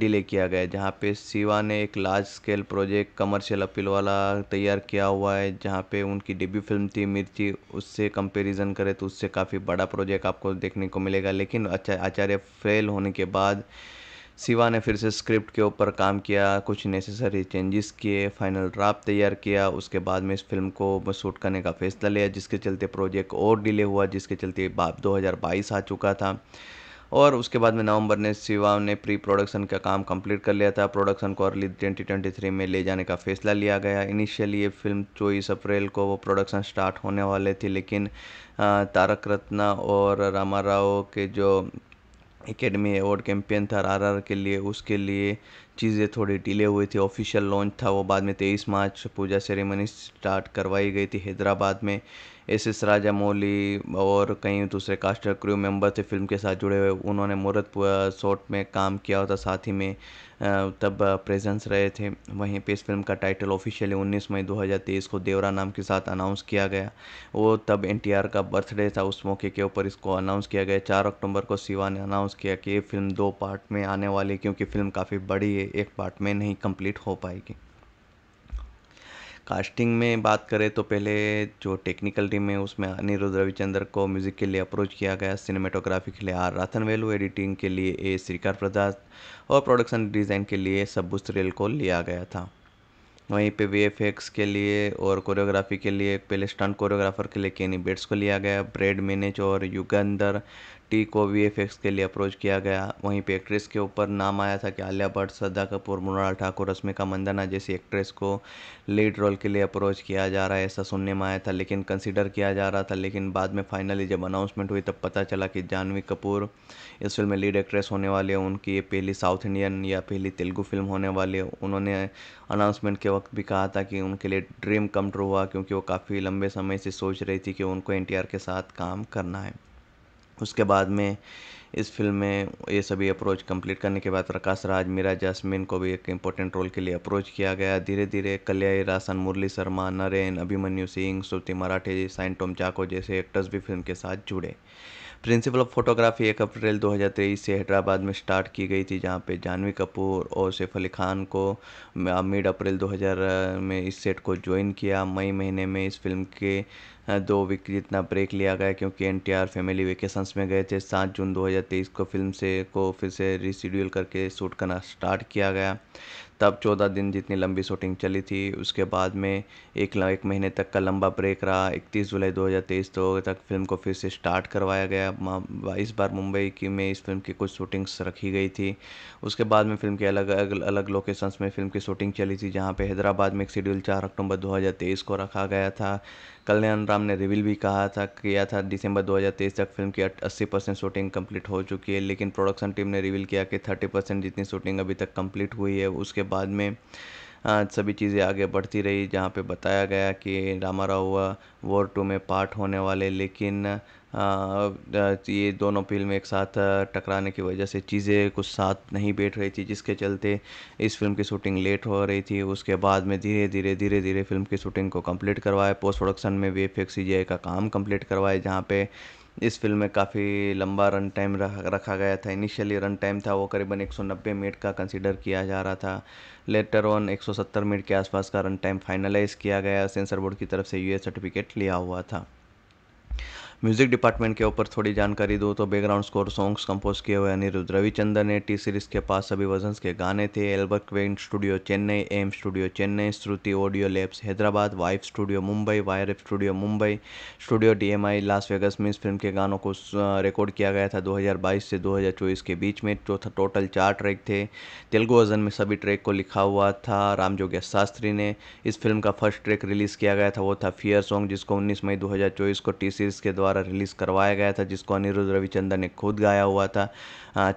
डिले किया गया जहाँ पे शिवा ने एक large scale project commercial appeal वाला तैयार किया हुआ है जहाँ पे उनकी डेब्यू फिल्म थी मिर्ची उससे कंपेरिजन करें तो उससे काफ़ी बड़ा प्रोजेक्ट आपको देखने को मिलेगा लेकिन अच्छा आचार्य फेल होने के बाद शिवा ने फिर से स्क्रिप्ट के ऊपर काम किया कुछ नेसेसरी चेंजेस किए फाइनल ड्राफ्ट तैयार किया उसके बाद में इस फिल्म को शूट करने का फैसला लिया जिसके चलते प्रोजेक्ट और डिले हुआ जिसके चलते दो हज़ार बाईस आ चुका था और उसके बाद में नवंबर ने शिवा ने प्री प्रोडक्शन का काम कंप्लीट कर लिया था प्रोडक्शन को अर्ली 2023 में ले जाने का फैसला लिया गया इनिशियली ये फिल्म चौबीस अप्रैल को वो प्रोडक्शन स्टार्ट होने वाले थी लेकिन तारक रत्ना और रामा राव के जो एकेडमी अवार्ड कैंपियन था आर के लिए उसके लिए चीज़ें थोड़ी डिले हुई थी ऑफिशियल लॉन्च था वो बाद में तेईस मार्च पूजा सेरेमनी स्टार्ट करवाई गई थी हैदराबाद में एस एस राजा मौली और कई दूसरे कास्टर क्रू मेंबर थे फिल्म के साथ जुड़े हुए उन्होंने मूर्त शॉट में काम किया होता साथ ही में तब प्रेजेंस रहे थे वहीं पे इस फिल्म का टाइटल ऑफिशियली 19 मई 2023 को देवरा नाम के साथ अनाउंस किया गया वो तब एन का बर्थडे था उस मौके के ऊपर इसको अनाउंस किया गया चार अक्टूबर को सिवा ने अनाउंस किया कि ये फिल्म दो पार्ट में आने वाली क्योंकि फिल्म काफ़ी बड़ी है एक पार्ट में नहीं कम्प्लीट हो पाएगी कास्टिंग में बात करें तो पहले जो टेक्निकल टीम है उसमें अनिरुद्ध रविचंद्र को म्यूज़िक के लिए अप्रोच किया गया सिनेमेटोग्राफी के लिए आर राथन वेलू एडिटिंग के लिए ए श्रीकार प्रसाद और प्रोडक्शन डिज़ाइन के लिए सब्बू सुरेल को लिया गया था वहीं पे वी के लिए और कोरियोग्राफी के लिए पहले स्टंट कोरियोग्राफर के लिए केनी बेट्स को लिया गया ब्रेड मैनेज और युगंदर टी को एक्स के लिए अप्रोच किया गया वहीं पे एक्ट्रेस के ऊपर नाम आया था कि आलिया भट्ट श्रद्धा कपूर मुनाल ठाकुर रश्मिका मंदाना जैसी एक्ट्रेस को लीड रोल के लिए अप्रोच किया जा रहा है ऐसा सुनने में आया था लेकिन कंसिडर किया जा रहा था लेकिन बाद में फाइनली जब अनाउंसमेंट हुई तब पता चला कि जानवी कपूर इस फिल्म में लीड एक्ट्रेस होने वाली है उनकी ये पहली साउथ इंडियन या पहली तेलुगु फिल्म होने वाली है उन्होंने अनाउंसमेंट के वक्त भी कहा था कि उनके लिए ड्रीम कम ट्रू हुआ क्योंकि वो काफ़ी लंबे समय से सोच रही थी कि उनको एन के साथ काम करना है उसके बाद में इस फिल्म में ये सभी अप्रोच कंप्लीट करने के बाद प्रकाश राज मीरा जासमिन को भी एक इम्पोर्टेंट रोल के लिए अप्रोच किया गया धीरे धीरे कल्याई रासन मुरली शर्मा नरेन अभिमन्यु सिंह श्रुति मराठे साइन टोम चाको जैसे एक्टर्स भी फिल्म के साथ जुड़े प्रिंसिपल ऑफ फोटोग्राफी एक अप्रैल 2023 से हैदराबाद में स्टार्ट की गई थी जहाँ पे जानवी कपूर और सैफ अली खान को मिड अप्रैल 2000 में इस सेट को ज्वाइन किया मई महीने में इस फिल्म के दो वीक जितना ब्रेक लिया गया क्योंकि एन फैमिली वेकेशंस में गए थे सात जून 2023 को फिल्म से को फिर से रिशेड्यूल करके शूट करना स्टार्ट किया गया तब चौदह दिन जितनी लंबी शूटिंग चली थी उसके बाद में एक एक महीने तक का लंबा ब्रेक रहा इकतीस जुलाई दो हज़ार तेईस तो तक फिल्म को फिर से स्टार्ट करवाया गया इस बार मुंबई की में इस फिल्म की कुछ शूटिंग्स रखी गई थी उसके बाद में फिल्म के अलग अलग अलग लोकेशंस में फिल्म की शूटिंग चली थी जहाँ पर हैदराबाद में एक शेड्यूल चार अक्टूबर दो को रखा गया था कल्याण राम ने रिवील भी कहा था किया था दिसंबर 2023 तक फिल्म की 80 परसेंट शूटिंग कंप्लीट हो चुकी है लेकिन प्रोडक्शन टीम ने रिवील किया कि 30 परसेंट जितनी शूटिंग अभी तक कंप्लीट हुई है उसके बाद में सभी चीज़ें आगे बढ़ती रही जहाँ पे बताया गया कि रामा राव वॉर टू में पार्ट होने वाले लेकिन हाँ, तो ये दोनों फ़िल्म एक साथ टकराने की वजह से चीज़ें कुछ साथ नहीं बैठ रही थी जिसके चलते इस फिल्म की शूटिंग लेट हो रही थी उसके बाद में धीरे धीरे धीरे धीरे फिल्म की शूटिंग को कंप्लीट करवाया पोस्ट प्रोडक्शन में वे एफ का, का काम कंप्लीट करवाया जहाँ पे इस फिल्म में काफ़ी लंबा रन टाइम रखा गया था इनिशियली रन टाइम था वो करीबन 190 मिनट का कंसिडर किया जा रहा था लेटर ऑन 170 मिनट के आसपास का रन टाइम फाइनलाइज किया गया सेंसर बोर्ड की तरफ से यूए सर्टिफिकेट लिया हुआ था म्यूज़िक डिपार्टमेंट के ऊपर थोड़ी जानकारी दो तो बैकग्राउंड स्कोर सॉन्ग्स कंपोज किए हुए अनिरुद्ध रविचंदन ने टी सीरीज़ के पास सभी वजन के गाने थे Albert when studio Chennai M studio Chennai Shruti audio labs Hyderabad wife studio Mumbai wire studio Mumbai studio DMI Las Vegas में इस फिल्म के गानों को रिकॉर्ड किया गया था दो से दो के बीच में चौथा टोटल चार ट्रैक थे तेलुगु वर्जन में सभी ट्रैक को लिखा हुआ था राम शास्त्री ने इस फिल्म का फर्स्ट ट्रैक रिलीज़ किया गया था वो था फियर सॉन्ग जिसको उन्नीस मई दो को टी सीरीज़ के द्वारा द्वारा रिलीज़ करवाया गया था जिसको अनिरुद्ध रविचंद्रन ने खुद गाया हुआ था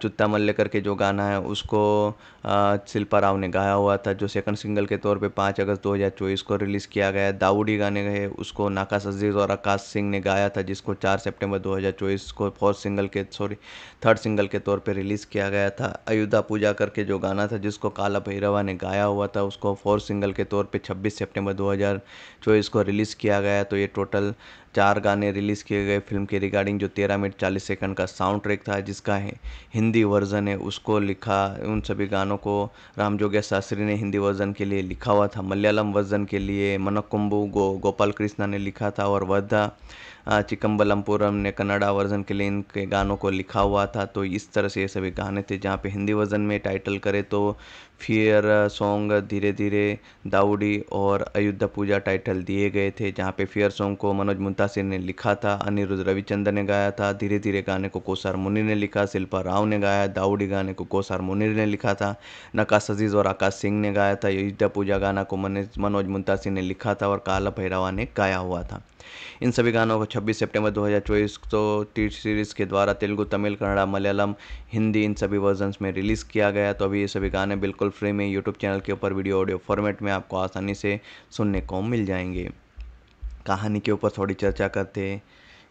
चुत्ता मल्लेकर के जो गाना है उसको शिल्पा राव ने गाया हुआ था जो सेकंड सिंगल के तौर पे पाँच अगस्त 2024 को रिलीज़ किया गया दाऊडी गाने गए उसको नाकाश अजीज़ और आकाश सिंह ने गाया था जिसको 4 सितंबर 2024 को फोर्थ सिंगल के सॉरी थर्ड सिंगल के तौर पर रिलीज़ किया गया था अयोध्या पूजा करके जो गाना था जिसको काला भैरवा ने गाया हुआ था उसको फोर्थ सिंगल के तौर पर छब्बीस सेप्टेम्बर दो को रिलीज़ किया गया तो ये टोटल चार गाने रिलीज़ किए गए फिल्म के रिगार्डिंग जो तेरह मिनट चालीस सेकंड का साउंड ट्रैक था जिसका है हिंदी वर्ज़न है उसको लिखा उन सभी गानों को राम जोगेश शास्त्री ने हिंदी वर्ज़न के लिए लिखा हुआ था मलयालम वर्ज़न के लिए मनकुम्बू गो गोपाल कृष्णा ने लिखा था और वर्धा चिकम्बलमपुरम ने कन्नड़ा वर्जन के लिए इनके गानों को लिखा हुआ था तो इस तरह से ये सभी गाने थे जहाँ पे हिंदी वर्जन में टाइटल करें तो फिर सॉन्ग धीरे धीरे दाऊडी और अयोध्या पूजा टाइटल दिए गए थे जहाँ पे फेयर सॉन्ग को मनोज मुंतासिर ने लिखा था अनिरुद्ध रविचंद्र ने गाया था धीरे धीरे गाने को कोसार मुनि ने लिखा शिल्पा राव ने गाया दाऊडी गाने को कोसार मुनि ने लिखा था नकाश अजीज़ और आकाश सिंह ने गाया था अयोध्या पूजा गाना को मनोज मुंतासिर ने लिखा था और काला भैरवा ने गाया हुआ था इन सभी गानों को 26 सितंबर 2024 को टीट सीरीज़ के द्वारा तेलुगु तमिल कन्नड़ा मलयालम हिंदी इन सभी वर्जन्स में रिलीज़ किया गया तो अभी ये सभी गाने बिल्कुल फ्री में यूट्यूब चैनल के ऊपर वीडियो ऑडियो फॉर्मेट में आपको आसानी से सुनने को मिल जाएंगे कहानी के ऊपर थोड़ी चर्चा करते हैं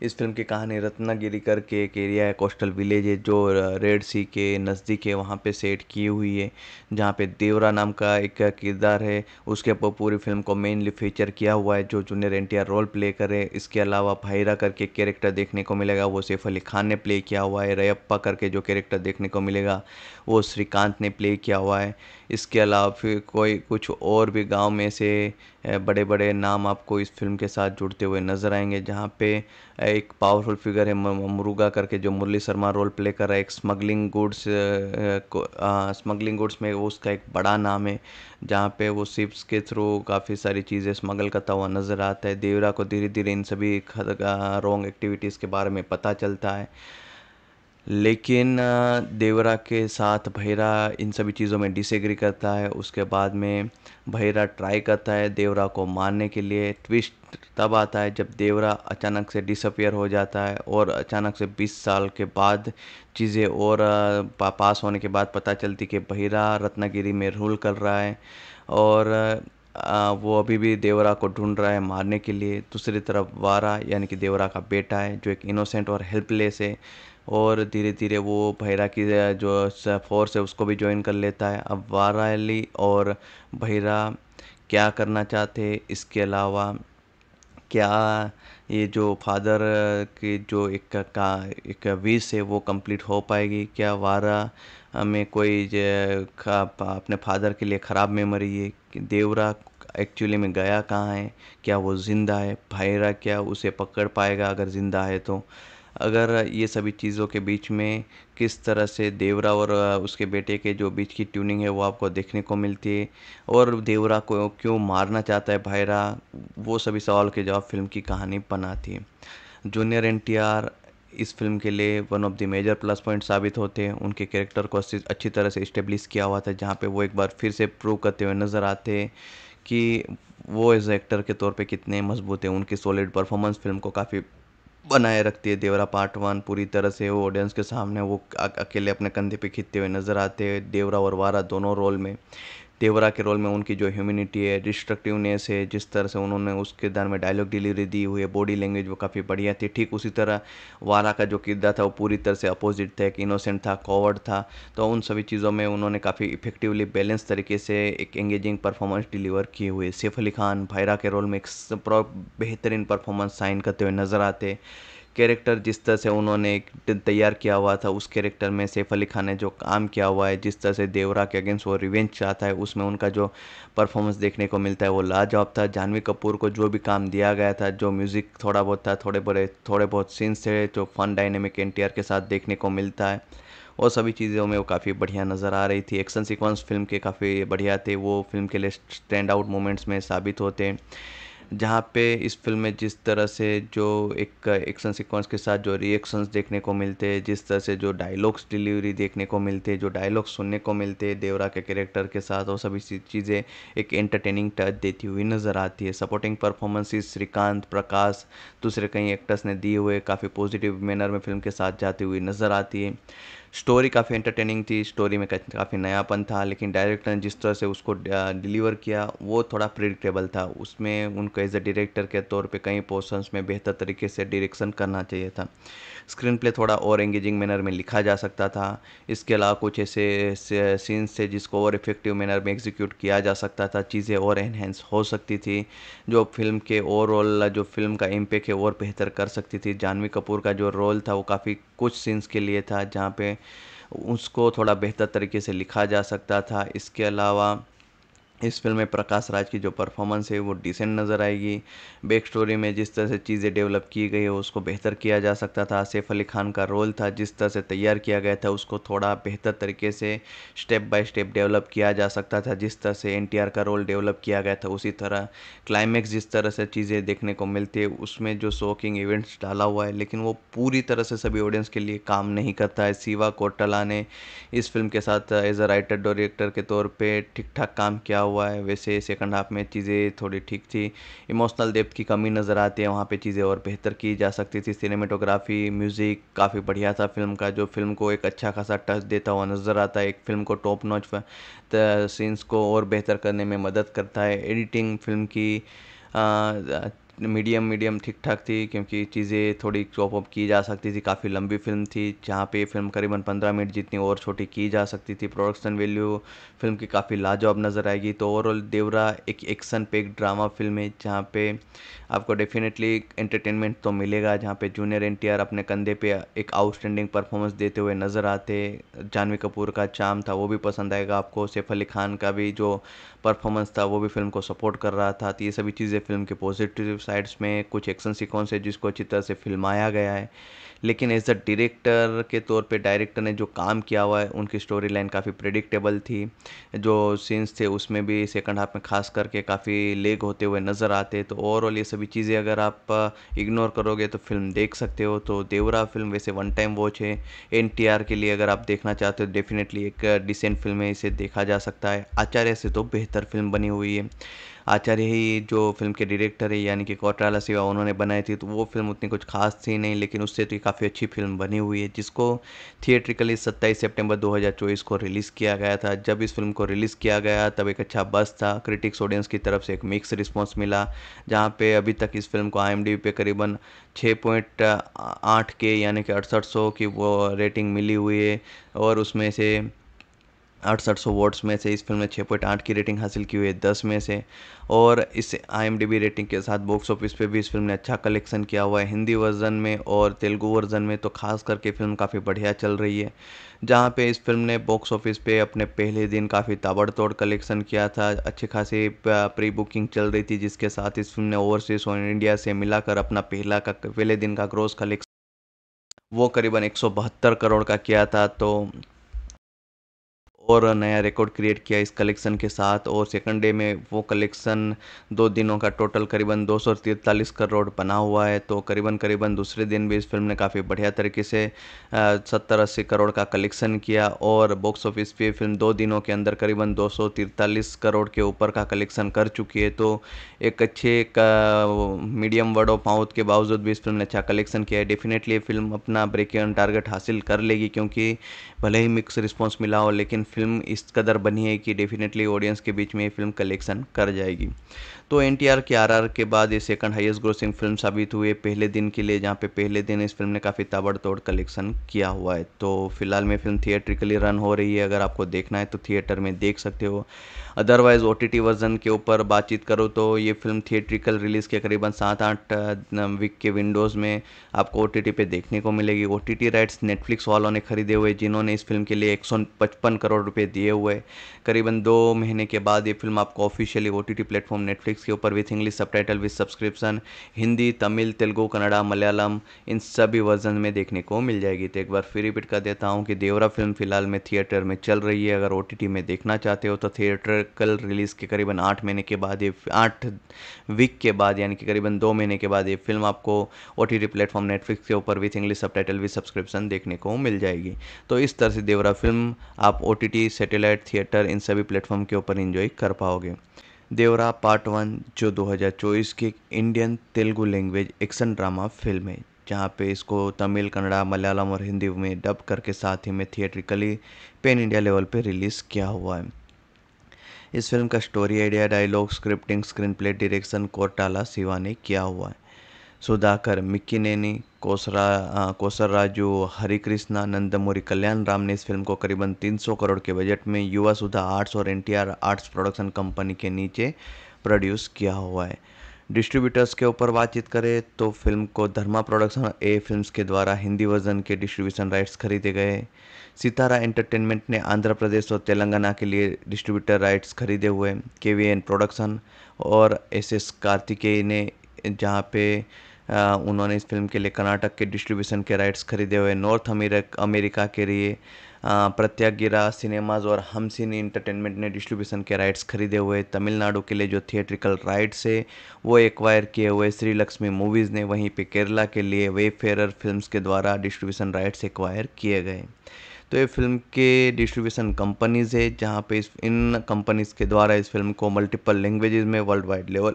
इस फिल्म की कहानी रत्नागिरी करके एक एरिया है कोस्टल विलेज है जो रेड सी के नज़दीक है वहाँ पे सेट की हुई है जहाँ पे देवरा नाम का एक किरदार है उसके ऊपर पूरी फिल्म को मेनली फीचर किया हुआ है जो जूनियर एन रोल प्ले करे इसके अलावा भाईरा करके कैरेक्टर देखने को मिलेगा वो सैफ अली खान ने प्ले किया हुआ है रयप्पा करके जो कैरेक्टर देखने को मिलेगा वो श्रीकांत ने प्ले किया हुआ है इसके अलावा फिर कोई कुछ और भी गाँव में से बड़े बड़े नाम आपको इस फ़िल्म के साथ जुड़ते हुए नज़र आएंगे जहाँ पे एक पावरफुल फिगर है मुरुगा करके जो मुरली शर्मा रोल प्ले कर रहा है एक स्मगलिंग गुड्स स्मगलिंग गुड्स में वो उसका एक बड़ा नाम है जहाँ पे वो सिप्स के थ्रू काफ़ी सारी चीज़ें स्मगल करता हुआ नज़र आता है देवरा को धीरे धीरे इन सभी रॉन्ग एक्टिविटीज़ के बारे में पता चलता है लेकिन देवरा के साथ भैरा इन सभी चीज़ों में डिसएग्री करता है उसके बाद में भैरा ट्राई करता है देवरा को मारने के लिए ट्विस्ट तब आता है जब देवरा अचानक से डिसअपियर हो जाता है और अचानक से 20 साल के बाद चीज़ें और पास होने के बाद पता चलती कि भैरा रत्नागिरी में रूल कर रहा है और वो अभी भी देवरा को ढूंढ रहा है मारने के लिए दूसरी तरफ वारा यानी कि देवरा का बेटा है जो एक इनोसेंट और हेल्पलेस है और धीरे धीरे वो भैरा की जो फोर्स है उसको भी ज्वाइन कर लेता है अब वाराली और भैरा क्या करना चाहते इसके अलावा क्या ये जो फादर की जो एक का एक विश है वो कंप्लीट हो पाएगी क्या वारा में कोई अपने फादर के लिए ख़राब मेमोरी है कि देवरा एक्चुअली में गया कहाँ है क्या वो ज़िंदा है भाईरा क्या उसे पकड़ पाएगा अगर ज़िंदा है तो अगर ये सभी चीज़ों के बीच में किस तरह से देवरा और उसके बेटे के जो बीच की ट्यूनिंग है वो आपको देखने को मिलती है और देवरा को क्यों मारना चाहता है भाईरा वो सभी सवाल के जवाब फिल्म की कहानी बनाती है जूनियर एन इस फिल्म के लिए one of the major plus point साबित होते हैं उनके कैरेक्टर को अच्छी तरह से इस्टेब्लिश किया हुआ था जहाँ पर वो एक बार फिर से प्रूव करते हुए नज़र आते कि वो एज एक्टर के तौर पे कितने मजबूत हैं उनकी सॉलिड परफॉर्मेंस फिल्म को काफ़ी बनाए रखती है देवरा पार्ट वन पूरी तरह से वो ऑडियंस के सामने वो अकेले अपने कंधे पे खींचते हुए नज़र आते हैं देवरा और वारा दोनों रोल में तेवरा के रोल में उनकी जो ह्यूमिनिटी है डिस्ट्रक्टिवनेस है जिस तरह से उन्होंने उस किरदार में डायलॉग डिलीवरी दी हुई है बॉडी लैंग्वेज वो काफ़ी बढ़िया थी ठीक उसी तरह वारा का जो किरदार था वो पूरी तरह से अपोजिट था एक इनोसेंट था कॉवर्ड था तो उन सभी चीज़ों में उन्होंने काफ़ी इफेक्टिवली बैलेंस तरीके से एक एंगेजिंग परफॉर्मेंस डिलीवर किए हुई सैफ अली खान भाईरा के रोल में एक बेहतरीन परफॉर्मेंस साइन करते हुए नज़र आते कैरेक्टर जिस तरह से उन्होंने एक तैयार किया हुआ था उस कैरेक्टर में सैफ अली खान ने जो काम किया हुआ है जिस तरह से देवरा के अगेंस्ट वो रिवेंज चाहता है उसमें उनका जो परफॉर्मेंस देखने को मिलता है वो लाजवाब था जानवी कपूर को जो भी काम दिया गया था जो म्यूज़िक थोड़ा बहुत था थोड़े बड़े थोड़े बहुत सीन्स थे जो फन डायनेमिक एन के साथ देखने को मिलता है और सभी चीज़ों में वो काफ़ी बढ़िया नज़र आ रही थी एक्शन सीक्वेंस फिल्म के काफ़ी बढ़िया थे वो फिल्म के लिए स्टैंड आउट मोमेंट्स में साबित होते हैं जहाँ पे इस फ़िल्म में जिस तरह से जो एक एक्शन सीक्वेंस के साथ जो रिएक्शंस देखने को मिलते हैं जिस तरह से जो डायलॉग्स डिलीवरी देखने को मिलते हैं जो डायलॉग्स सुनने को मिलते हैं देवरा के कैरेक्टर के साथ और सभी चीज़ें एक एंटरटेनिंग टच देती हुई नज़र आती है सपोर्टिंग परफॉर्मेंसेज श्रीकांत प्रकाश दूसरे कई एक्टर्स ने दिए हुए काफ़ी पॉजिटिव मैनर में फिल्म के साथ जाती हुई नज़र आती है स्टोरी काफ़ी एंटरटेनिंग थी स्टोरी में काफ़ी नयापन था लेकिन डायरेक्टर ने जिस तरह से उसको डिलीवर किया वो थोड़ा प्रिडिक्टेबल था उसमें उनको एज ए डायरेक्टर के तौर पे कई पोर्शंस में बेहतर तरीके से डायरेक्शन करना चाहिए था स्क्रीन प्ले थोड़ा और एंगेजिंग मैनर में लिखा जा सकता था इसके अलावा कुछ ऐसे सीन्स थे जिसको और इफेक्टिव मैनर में एग्जीक्यूट किया जा सकता था चीज़ें और इन्हेंस हो सकती थी जो फिल्म के ओवरऑल जो फिल्म का इम्पेक्ट है और बेहतर कर सकती थी जानवी कपूर का जो रोल था वो काफ़ी कुछ सीन्स के लिए था जहाँ पे उसको थोड़ा बेहतर तरीके से लिखा जा सकता था इसके अलावा इस फिल्म में प्रकाश राज की जो परफॉर्मेंस है वो डिसेंट नज़र आएगी बैक स्टोरी में जिस तरह से चीज़ें डेवलप की गई है उसको बेहतर किया जा सकता था सैफ अली खान का रोल था जिस तरह से तैयार किया गया था उसको थोड़ा बेहतर तरीके से स्टेप बाय स्टेप डेवलप किया जा सकता था जिस तरह से एन का रोल डेवलप किया गया था उसी तरह क्लाइमैक्स जिस तरह से चीज़ें देखने को मिलती है उसमें जो शॉकिंग इवेंट्स डाला हुआ है लेकिन वो पूरी तरह से सभी ऑडियंस के लिए काम नहीं करता है सिवा कोटला ने इस फिल्म के साथ एज अ राइटर डायरेक्टर के तौर पर ठीक ठाक काम किया हुआ है वैसे सेकंड हाफ में चीज़ें थोड़ी ठीक थी इमोशनल डेप्थ की कमी नज़र आती है वहाँ पे चीज़ें और बेहतर की जा सकती थी सिनेमेटोग्राफी म्यूज़िक काफ़ी बढ़िया था फिल्म का जो फिल्म को एक अच्छा खासा टच देता हुआ नज़र आता है एक फिल्म को टॉप नॉच सीन्स को और बेहतर करने में मदद करता है एडिटिंग फिल्म की मीडियम मीडियम ठीक ठाक थी क्योंकि चीज़ें थोड़ी चॉप अप की जा सकती थी काफ़ी लंबी फिल्म थी जहाँ पे फिल्म करीबन पंद्रह मिनट जितनी और छोटी की जा सकती थी प्रोडक्शन वैल्यू फिल्म की काफ़ी लाजवाब नज़र आएगी तो ओवरऑल देवरा एक एक्शन एक ड्रामा फिल्म है जहाँ पे आपको डेफिनेटली एंटरटेनमेंट तो मिलेगा जहाँ पे जूनियर एन अपने कंधे पे एक आउटस्टैंडिंग परफॉर्मेंस देते हुए नज़र आते जानवी कपूर का चाम था वो भी पसंद आएगा आपको सैफ अली खान का भी जो परफॉर्मेंस था वो भी फिल्म को सपोर्ट कर रहा था तो ये सभी चीज़ें फिल्म के पॉजिटिव साइड्स में कुछ एक्शन सिक्वेंस है जिसको अच्छी तरह से फिल्माया गया है लेकिन एज अ डायरेक्टर के तौर पे डायरेक्टर ने जो काम किया हुआ है उनकी स्टोरी लाइन काफ़ी प्रिडिक्टेबल थी जो सीन्स थे उसमें भी सेकंड हाफ में खास करके काफ़ी लेग होते हुए नज़र आते तो ओवरऑल ये सभी चीज़ें अगर आप इग्नोर करोगे तो फिल्म देख सकते हो तो देवरा फिल्म वैसे वन टाइम वॉच है एन के लिए अगर आप देखना चाहते हो डेफिनेटली एक डिसेंट फिल्म है इसे देखा जा सकता है आचार्य से तो बेहतर फिल्म बनी हुई है आचार्य ही जो फिल्म के डायरेक्टर है यानी कि कोटराला सिवा उन्होंने बनाई थी तो वो फिल्म उतनी कुछ खास थी नहीं लेकिन उससे तो काफ़ी अच्छी फिल्म बनी हुई है जिसको थिएट्रिकली सत्ताईस सितंबर 2024 को रिलीज़ किया गया था जब इस फिल्म को रिलीज़ किया गया तब एक अच्छा बस था क्रिटिक्स ऑडियंस की तरफ से एक मिक्स रिस्पॉन्स मिला जहाँ पे अभी तक इस फिल्म को आई पे करीबन छः पॉइंट आठ के यानी कि अड़सठ सौ की वो रेटिंग मिली हुई है और उसमें से अड़सठ सौ वोट्स में से इस फिल्म ने छः पॉइंट आठ की रेटिंग हासिल की हुई है दस में से और इस आई रेटिंग के साथ बॉक्स ऑफिस पे भी इस फिल्म ने अच्छा कलेक्शन किया हुआ है हिंदी वर्जन में और तेलुगु वर्जन में तो खास करके फिल्म काफ़ी बढ़िया चल रही है जहाँ पे इस फिल्म ने बॉक्स ऑफिस पे अपने पहले दिन काफ़ी ताबड़तोड़ कलेक्शन किया था अच्छी खासी प्री बुकिंग चल रही थी जिसके साथ इस फिल्म ने ओवरसीज और इंडिया से मिलाकर अपना पहला का पहले दिन का ग्रोस कलेक्शन वो करीबन एक करोड़ का किया था तो और नया रिकॉर्ड क्रिएट किया इस कलेक्शन के साथ और सेकंड डे में वो कलेक्शन दो दिनों का टोटल करीबन दो करोड़ बना हुआ है तो करीबन करीबन दूसरे दिन भी इस फिल्म ने काफ़ी बढ़िया तरीके से सत्तर अस्सी करोड़ का कलेक्शन किया और बॉक्स ऑफिस पे फिल्म दो दिनों के अंदर करीबन दो करोड़ के ऊपर का कलेक्शन कर चुकी है तो एक अच्छे मीडियम वर्ड ऑफ माउथ के बावजूद भी इस फिल्म ने अच्छा कलेक्शन किया है डेफिनेटली फिल्म अपना ब्रेक टारगेट हासिल कर लेगी क्योंकि भले ही मिक्स रिस्पॉन्स मिला हो लेकिन फिल्म इस कदर बनी है कि डेफिनेटली ऑडियंस के बीच में ये फिल्म कलेक्शन कर जाएगी तो एन टी आर के आर आर के बाद ये सेकंड हाईएस्ट ग्रोसिंग फिल्म साबित हुए पहले दिन के लिए जहाँ पे पहले दिन इस फिल्म ने काफ़ी ताबड़तोड़ कलेक्शन किया हुआ है तो फिलहाल में फिल्म थिएट्रिकली रन हो रही है अगर आपको देखना है तो थिएटर में देख सकते हो अदरवाइज़ ओ टी वर्ज़न के ऊपर बातचीत करो तो ये फिल्म थिएट्रिकल रिलीज़ के करीबन सात आठ वीक के विंडोज़ में आपको ओ टी पे देखने को मिलेगी ओ टी राइट्स नेटफ्लिक्स वालों ने खरीदे हुए जिन्होंने इस फिल्म के लिए एक करोड़ रुपये दिए हुए करीबन दो महीने के बाद ये फिल्म आपको officially O T platform Netflix के ऊपर with English subtitle with subscription Hindi Tamil Telugu Kannada Malayalam इन सभी वर्जन में देखने को मिल जाएगी तो एक बार फिर रिपीट कर देता हूँ कि देवरा फिल्म फिलहाल में थिएटर में चल रही है अगर ओ में देखना चाहते हो तो थिएटर कल रिलीज़ के करीबन आठ महीने के बाद ये आठ वीक के बाद यानी कि करीबन दो महीने के बाद ये फिल्म आपको O T T platform Netflix के ऊपर with English subtitle with subscription देखने को मिल जाएगी तो इस तरह से देवरा फिल्म आप O T T satellite theatre इन सभी प्लेटफॉर्म के ऊपर इंजॉय कर पाओगे देवरा पार्ट वन जो 2024 की Indian Telugu language action drama film है जहाँ पे इसको तमिल कन्नड़ा मलयालम और हिंदी में डब करके साथ ही में थिएट्रिकली पेन इंडिया लेवल पे रिलीज़ किया हुआ है इस फिल्म का story idea dialogue scripting screen screenplay direction Koratala Siva ने किया हुआ है सुधाकर मिक्की नैनी कोसरा कोसर राजू हरिकृष्णा नंदमुरी कल्याण राम ने इस फिल्म को करीबन 300 करोड़ के बजट में युवा सुधा आर्ट्स और एनटीआर आर्ट्स प्रोडक्शन कंपनी के नीचे प्रोड्यूस किया हुआ है डिस्ट्रीब्यूटर्स के ऊपर बातचीत करें तो फिल्म को धर्मा प्रोडक्शन ए फिल्म्स के द्वारा हिंदी वर्जन के डिस्ट्रीब्यूशन राइट्स खरीदे गए सितारा एंटरटेनमेंट ने आंध्र प्रदेश और तेलंगाना के लिए डिस्ट्रीब्यूटर राइट्स खरीदे हुए के वी एन प्रोडक्शन और एस एस कार्तिकेय ने जहाँ पे आ, उन्होंने इस फिल्म के लिए कर्नाटक के डिस्ट्रीब्यूशन के राइट्स खरीदे हुए नॉर्थ अमेरिका के लिए प्रत्यागिरा सिनेमाज और हम सिने इंटरटेनमेंट ने डिस्ट्रीब्यूशन के राइट्स खरीदे हुए तमिलनाडु के लिए जो थिएट्रिकल राइट्स है वो एक्वायर किए हुए श्री लक्ष्मी मूवीज़ ने वहीं पे केरला के लिए वे फेयर फिल्म्स के द्वारा डिस्ट्रीब्यूशन राइट्स एक्वायर किए गए तो ये फ़िल्म के डिस्ट्रीब्यूशन कंपनीज़ है जहाँ पे इस इन कंपनीज़ के द्वारा इस फिल्म को मल्टीपल लैंग्वेजेस में वर्ल्ड वाइड लेवल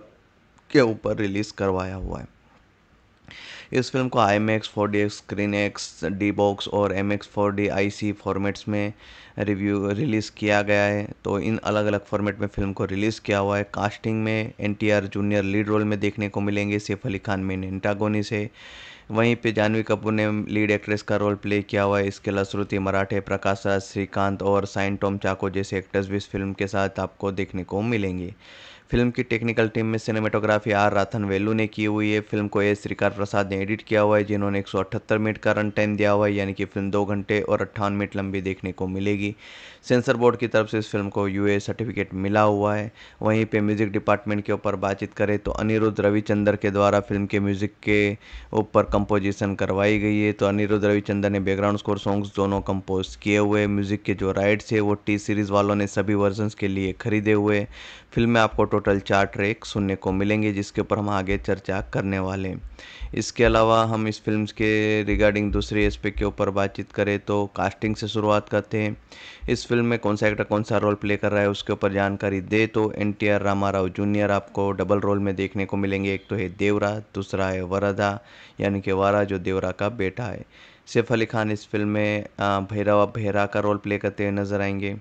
के ऊपर रिलीज़ करवाया हुआ है इस फिल्म को I am x four D X screen X D box और M x four D I C formats में रिव्यू रिलीज़ किया गया है तो इन अलग अलग फॉर्मेट में फिल्म को रिलीज़ किया हुआ है कास्टिंग में N T R junior lead role में देखने को मिलेंगे सैफ अली खान मेन एंटागोनिस है वहीं पे जानवी कपूर ने लीड एक्ट्रेस का रोल प्ले किया हुआ है इसके अलावा श्रुति मराठे प्रकाश राज श्रीकांत और साइन टॉम चाको जैसे एक्टर्स भी इस फिल्म के साथ आपको देखने को मिलेंगे फिल्म की टेक्निकल टीम में सिनेमेटोग्राफी आर राथन वेलू ने की हुई है फिल्म को एस श्रीकार प्रसाद ने एडिट किया हुआ है जिन्होंने 178 मिनट का रन टाइम दिया हुआ है यानी कि फिल्म दो घंटे और अट्ठावन मिनट लंबी देखने को मिलेगी सेंसर बोर्ड की तरफ से इस फिल्म को यू सर्टिफिकेट मिला हुआ है वहीं पे म्यूज़िक डिपार्टमेंट के ऊपर बातचीत करें तो अनिरुद्ध रविचंद्र के द्वारा फिल्म के म्यूज़िक के ऊपर कंपोजिशन करवाई गई है तो अनिरुद्ध रविचंद्र ने बैकग्राउंड स्कोर सॉन्ग्स दोनों कंपोज किए हुए म्यूज़िक के जो राइट्स है वो टी सीरीज़ वालों ने सभी वर्जनस के लिए खरीदे हुए फिल्म में आपको टोटल चार ट्रैक सुनने को मिलेंगे जिसके ऊपर हम आगे चर्चा करने वाले इसके अलावा हम इस फिल्म के रिगार्डिंग दूसरे एस्पेक्ट के ऊपर बातचीत करें तो कास्टिंग से शुरुआत करते हैं इस फिल्म में कौन सा एक्टर कौन सा रोल प्ले कर रहा है उसके ऊपर जानकारी दे तो N T R Rama Rao junior आपको डबल रोल में देखने को मिलेंगे एक तो है देवरा दूसरा है वरदा यानी कि वारा जो देवरा का बेटा है सैफ अली खान इस फिल्म में भैरव भैरा का रोल प्ले करते हुए नजर आएंगे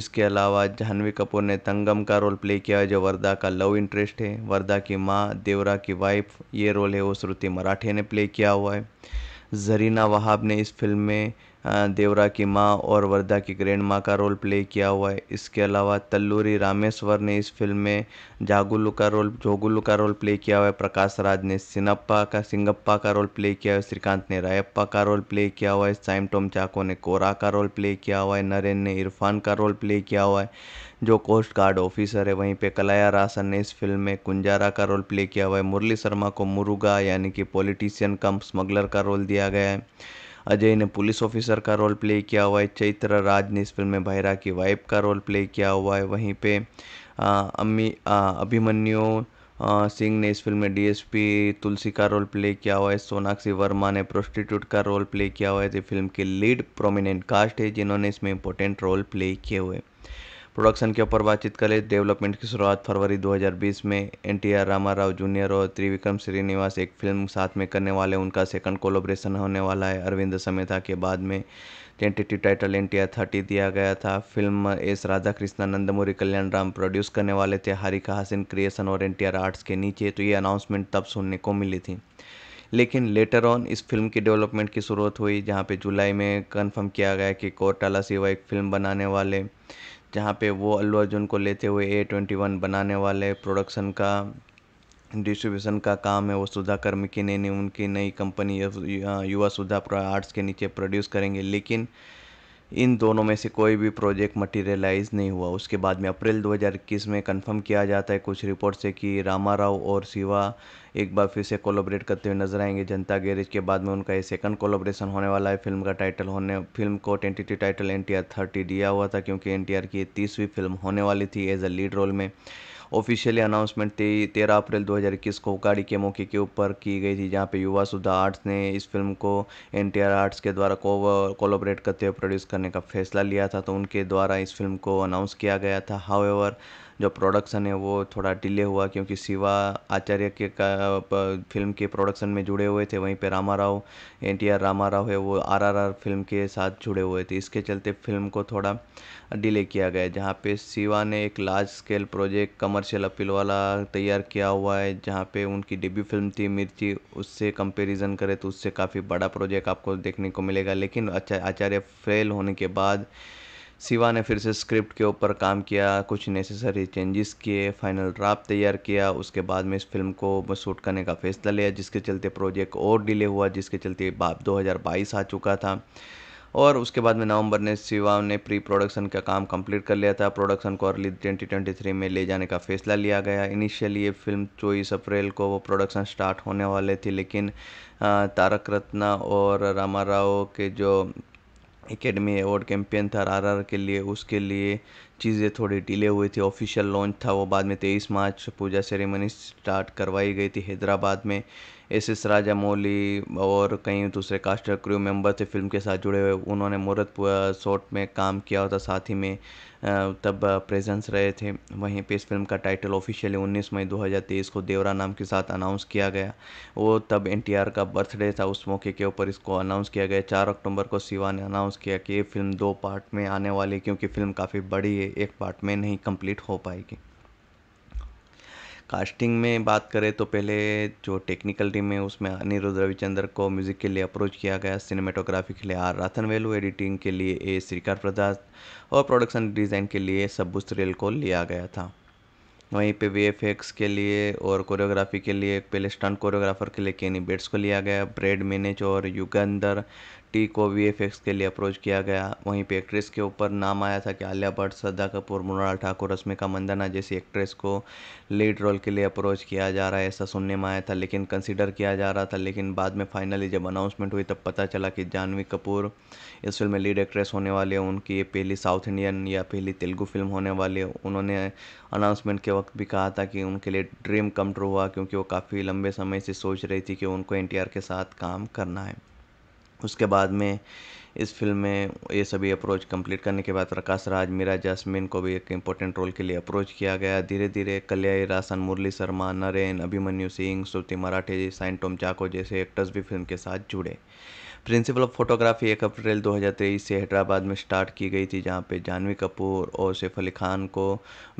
इसके अलावा जाह्नवी कपूर ने तंगम का रोल प्ले किया है जो वर्दा का लव इंटरेस्ट है वर्दा की माँ देवरा की वाइफ ये रोल है वो श्रुति मराठे ने प्ले किया हुआ है जरीना वहाब ने इस फिल्म में हाँ, देवरा की माँ और वरदा की ग्रैंड माँ का रोल प्ले किया हुआ है इसके अलावा तल्लूरी रामेश्वर ने इस फिल्म में जागुलू का रोल जोगुलू का रोल प्ले किया हुआ है प्रकाश राज ने सिनप्पा का सिंगप्पा का रोल प्ले किया है श्रीकांत ने रायप्पा का रोल प्ले किया हुआ है साइम टोम चाको ने कोरा का रोल प्ले किया हुआ है नरेन ने इरफान का रोल प्ले किया हुआ है जो कोस्ट गार्ड ऑफिसर है वहीं पे कलाया रासन ने इस फिल्म में कुंजारा का रोल प्ले किया हुआ है मुरली शर्मा को मुरुगा यानी कि पॉलिटिशियन कम स्मगलर का रोल दिया गया है अजय ने पुलिस ऑफिसर का रोल प्ले किया हुआ है चैत्र राज ने इस फिल्म में भैरा की वाइफ का रोल प्ले किया हुआ है वहीं पे अम्मी अभिमन्यु सिंह ने इस फिल्म में डीएसपी तुलसी का रोल प्ले किया हुआ है सोनाक्षी वर्मा ने प्रोस्टिट्यूट का रोल प्ले किया हुआ है फिल्म के लीड प्रोमिनेंट कास्ट है जिन्होंने इसमें इंपॉर्टेंट रोल प्ले किए हुए हैं प्रोडक्शन के ऊपर बातचीत करें डेवलपमेंट की शुरुआत फरवरी 2020 में N T R Rama Rao junior और त्रिविक्रम श्रीनिवास एक फिल्म साथ में करने वाले उनका सेकंड कोलोब्रेशन होने वाला है अरविंद समेता के बाद में tentative title N T R thirty दिया गया था film S Radha Krishna Nandamuri Kalyan Ram produce करने वाले थे हरिका हसिन क्रिएशन और एन टी आर आर्ट्स के नीचे तो ये अनाउंसमेंट तब सुनने को मिली थी लेकिन लेटर ऑन इस फिल्म की डेवलपमेंट की शुरुआत हुई जहाँ पे जुलाई में कन्फर्म किया गया कि कोटाला सिवा एक फिल्म बनाने वाले जहाँ पे वो अल्लू अर्जुन को लेते हुए ए ट्वेंटी वन बनाने वाले प्रोडक्शन का डिस्ट्रीब्यूशन का काम है वो सुधा कर्मिकी ने उनकी नई कंपनी युवा सुधा आर्ट्स के नीचे प्रोड्यूस करेंगे लेकिन इन दोनों में से कोई भी प्रोजेक्ट मटेरियलाइज नहीं हुआ उसके बाद में अप्रैल 2021 में कंफर्म किया जाता है कुछ रिपोर्ट से कि रामा राव और शिवा एक बार फिर से कोलोबरेट करते हुए नजर आएंगे जनता गैरेज के बाद में उनका ये सेकंड कोलोब्रेशन होने वाला है फिल्म का टाइटल होने फिल्म को tentative title N T thirty दिया हुआ था क्योंकि एन की तीसवीं फिल्म होने वाली थी एज अ लीड रोल में ऑफिशियली अनाउंसमेंट तेरह अप्रैल 2021 को गाड़ी के मौके के ऊपर की गई थी जहाँ पे युवा सुधा आर्ट्स ने इस फिल्म को एन आर्ट्स के द्वारा कोलोबरेट करते हुए प्रोड्यूस करने का फैसला लिया था तो उनके द्वारा इस फिल्म को अनाउंस किया गया था हाउ जो प्रोडक्शन है वो थोड़ा डिले हुआ क्योंकि शिवा आचार्य के फिल्म के प्रोडक्शन में जुड़े हुए थे वहीं पे Rama Rao N T R Rama Rao है वो आरआरआर फिल्म के साथ जुड़े हुए थे इसके चलते फिल्म को थोड़ा डिले किया गया जहाँ पे शिवा ने एक large scale project commercial appeal वाला तैयार किया हुआ है जहाँ पे उनकी डेब्यू फिल्म थी मिर्ची उससे कंपेरिजन करें तो उससे काफ़ी बड़ा प्रोजेक्ट आपको देखने को मिलेगा लेकिन अच्छा आचार्य फेल होने के बाद शिवा ने फिर से स्क्रिप्ट के ऊपर काम किया कुछ नेसेसरी चेंजेस किए फाइनल ड्राफ्ट तैयार किया उसके बाद में इस फिल्म को शूट करने का फैसला लिया जिसके चलते प्रोजेक्ट और डिले हुआ जिसके चलते बाप दो आ चुका था और उसके बाद में नवंबर ने शिवा ने प्री प्रोडक्शन का काम कंप्लीट कर लिया था प्रोडक्शन को अर्ली 2023 में ले जाने का फैसला लिया गया इनिशियली ये फिल्म चौबीस अप्रैल को वो प्रोडक्शन स्टार्ट होने वाले थी लेकिन तारक रत्ना और रामा राव के जो एकेडमी अवार्ड कैंपियन था आर आर के लिए उसके लिए चीज़ें थोड़ी डिले हुई थी ऑफिशियल लॉन्च था वो बाद में तेईस मार्च पूजा सेरेमनी स्टार्ट करवाई गई थी हैदराबाद में एस एस राजा मौली और कई दूसरे कास्टर क्रू मेंबर थे फिल्म के साथ जुड़े हुए उन्होंने मुहूर्त शॉट में काम किया होता साथ ही में तब प्रेजेंस रहे थे वहीं पे इस फिल्म का टाइटल ऑफिशियली 19 मई 2023 को देवरा नाम के साथ अनाउंस किया गया वो तब एन का बर्थडे था उस मौके के ऊपर इसको अनाउंस किया गया चार अक्टूबर को शिवा ने अनाउंस किया कि ये फिल्म दो पार्ट में आने वाली क्योंकि फिल्म काफ़ी बड़ी है एक पार्ट में नहीं कंप्लीट हो पाएगी कास्टिंग में बात करें तो पहले जो टेक्निकल टीम है उसमें अनिरुद्ध रविचंद्र को म्यूज़िक के लिए अप्रोच किया गया सिनेमेटोग्राफी के लिए आर राथन वेलू एडिटिंग के लिए ए श्रीकार प्रदास और प्रोडक्शन डिज़ाइन के लिए सब्बू सरेल को लिया गया था वहीं पे वी के लिए और कोरियोग्राफी के लिए पहले स्टंट कोरियोग्राफर के लिए केनी बेट्स को लिया गया ब्रेड मैनेज और युगंदर टी को वी एफ के लिए अप्रोच किया गया वहीं पे एक्ट्रेस के ऊपर नाम आया था कि आलिया भट्ट श्रद्धा कपूर मृणाल ठाकुर रश्मिका मंदाना जैसी एक्ट्रेस को लीड रोल के लिए अप्रोच किया जा रहा है ऐसा सुनने में आया था लेकिन कंसिडर किया जा रहा था लेकिन बाद में फाइनली जब अनाउंसमेंट हुई तब पता चला कि जानवी कपूर इस फिल्म में लीड एक्ट्रेस होने वाली है उनकी ये पहली साउथ इंडियन या पहली तेलुगु फिल्म होने वाली है उन्होंने अनाउंसमेंट के वक्त भी कहा था कि उनके लिए ड्रीम कम ट्रू हुआ क्योंकि वो काफ़ी लंबे समय से सोच रही थी कि उनको एन के साथ काम करना है उसके बाद में इस फ़िल्म में ये सभी अप्रोच कंप्लीट करने के बाद प्रकाश राज मीरा जासमिन को भी एक इम्पोर्टेंट रोल के लिए अप्रोच किया गया धीरे धीरे कल्याई रासन मुरली शर्मा नरेन अभिमन्यु सिंह श्रुति मराठे साइन टोम चाको जैसे एक्टर्स भी फिल्म के साथ जुड़े प्रिंसिपल ऑफ फोटोग्राफी एक अप्रैल 2023 से हैदराबाद में स्टार्ट की गई थी जहां पे जानवी कपूर और सैफ अली खान को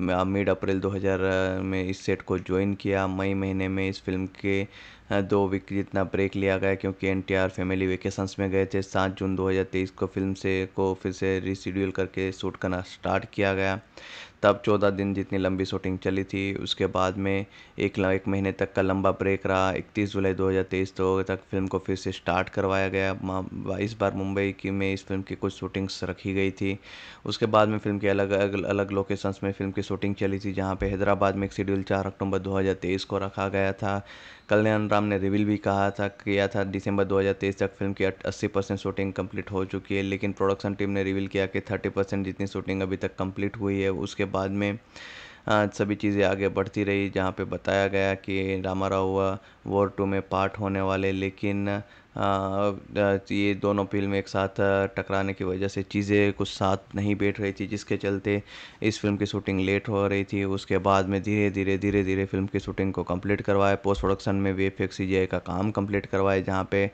मिड अप्रैल 2000 में इस सेट को ज्वाइन किया मई महीने में इस फिल्म के हाँ, दो वीक जितना ब्रेक लिया गया क्योंकि एन फैमिली वेकेशंस में गए थे सात जून 2023 को फिल्म से को फिर से रिशेड्यूल करके शूट करना स्टार्ट किया गया तब चौदह दिन जितनी लंबी शूटिंग चली थी उसके बाद में एक एक महीने तक का लंबा ब्रेक रहा इकतीस जुलाई दो हज़ार तेईस तो तक फिल्म को फिर से स्टार्ट करवाया गया इस बार मुंबई की में इस फिल्म की कुछ शूटिंग्स रखी गई थी उसके बाद में फिल्म के अलग अलग अलग लोकेशंस में फिल्म की शूटिंग चली थी जहाँ पर हैदराबाद में एक शेड्यूल चार अक्टूबर तेईस को रखा गया था कल्याण राम ने रिवील भी कहा था किया था दिसंबर 2023 तक फिल्म की 80 परसेंट शूटिंग कंप्लीट हो चुकी है लेकिन प्रोडक्शन टीम ने रिवील किया कि 30 परसेंट जितनी शूटिंग अभी तक कंप्लीट हुई है उसके बाद में सभी चीज़ें आगे बढ़ती रही जहाँ पे बताया गया कि रामा राव वॉर टू में पार्ट होने वाले लेकिन ये दोनों फिल्म एक साथ टकराने की वजह से चीज़ें कुछ साथ नहीं बैठ रही थी जिसके चलते इस फिल्म की शूटिंग लेट हो रही थी उसके बाद में धीरे धीरे धीरे धीरे फिल्म की शूटिंग को कंप्लीट करवाया पोस्ट प्रोडक्शन में वी एफ का काम कंप्लीट करवाए जहाँ पर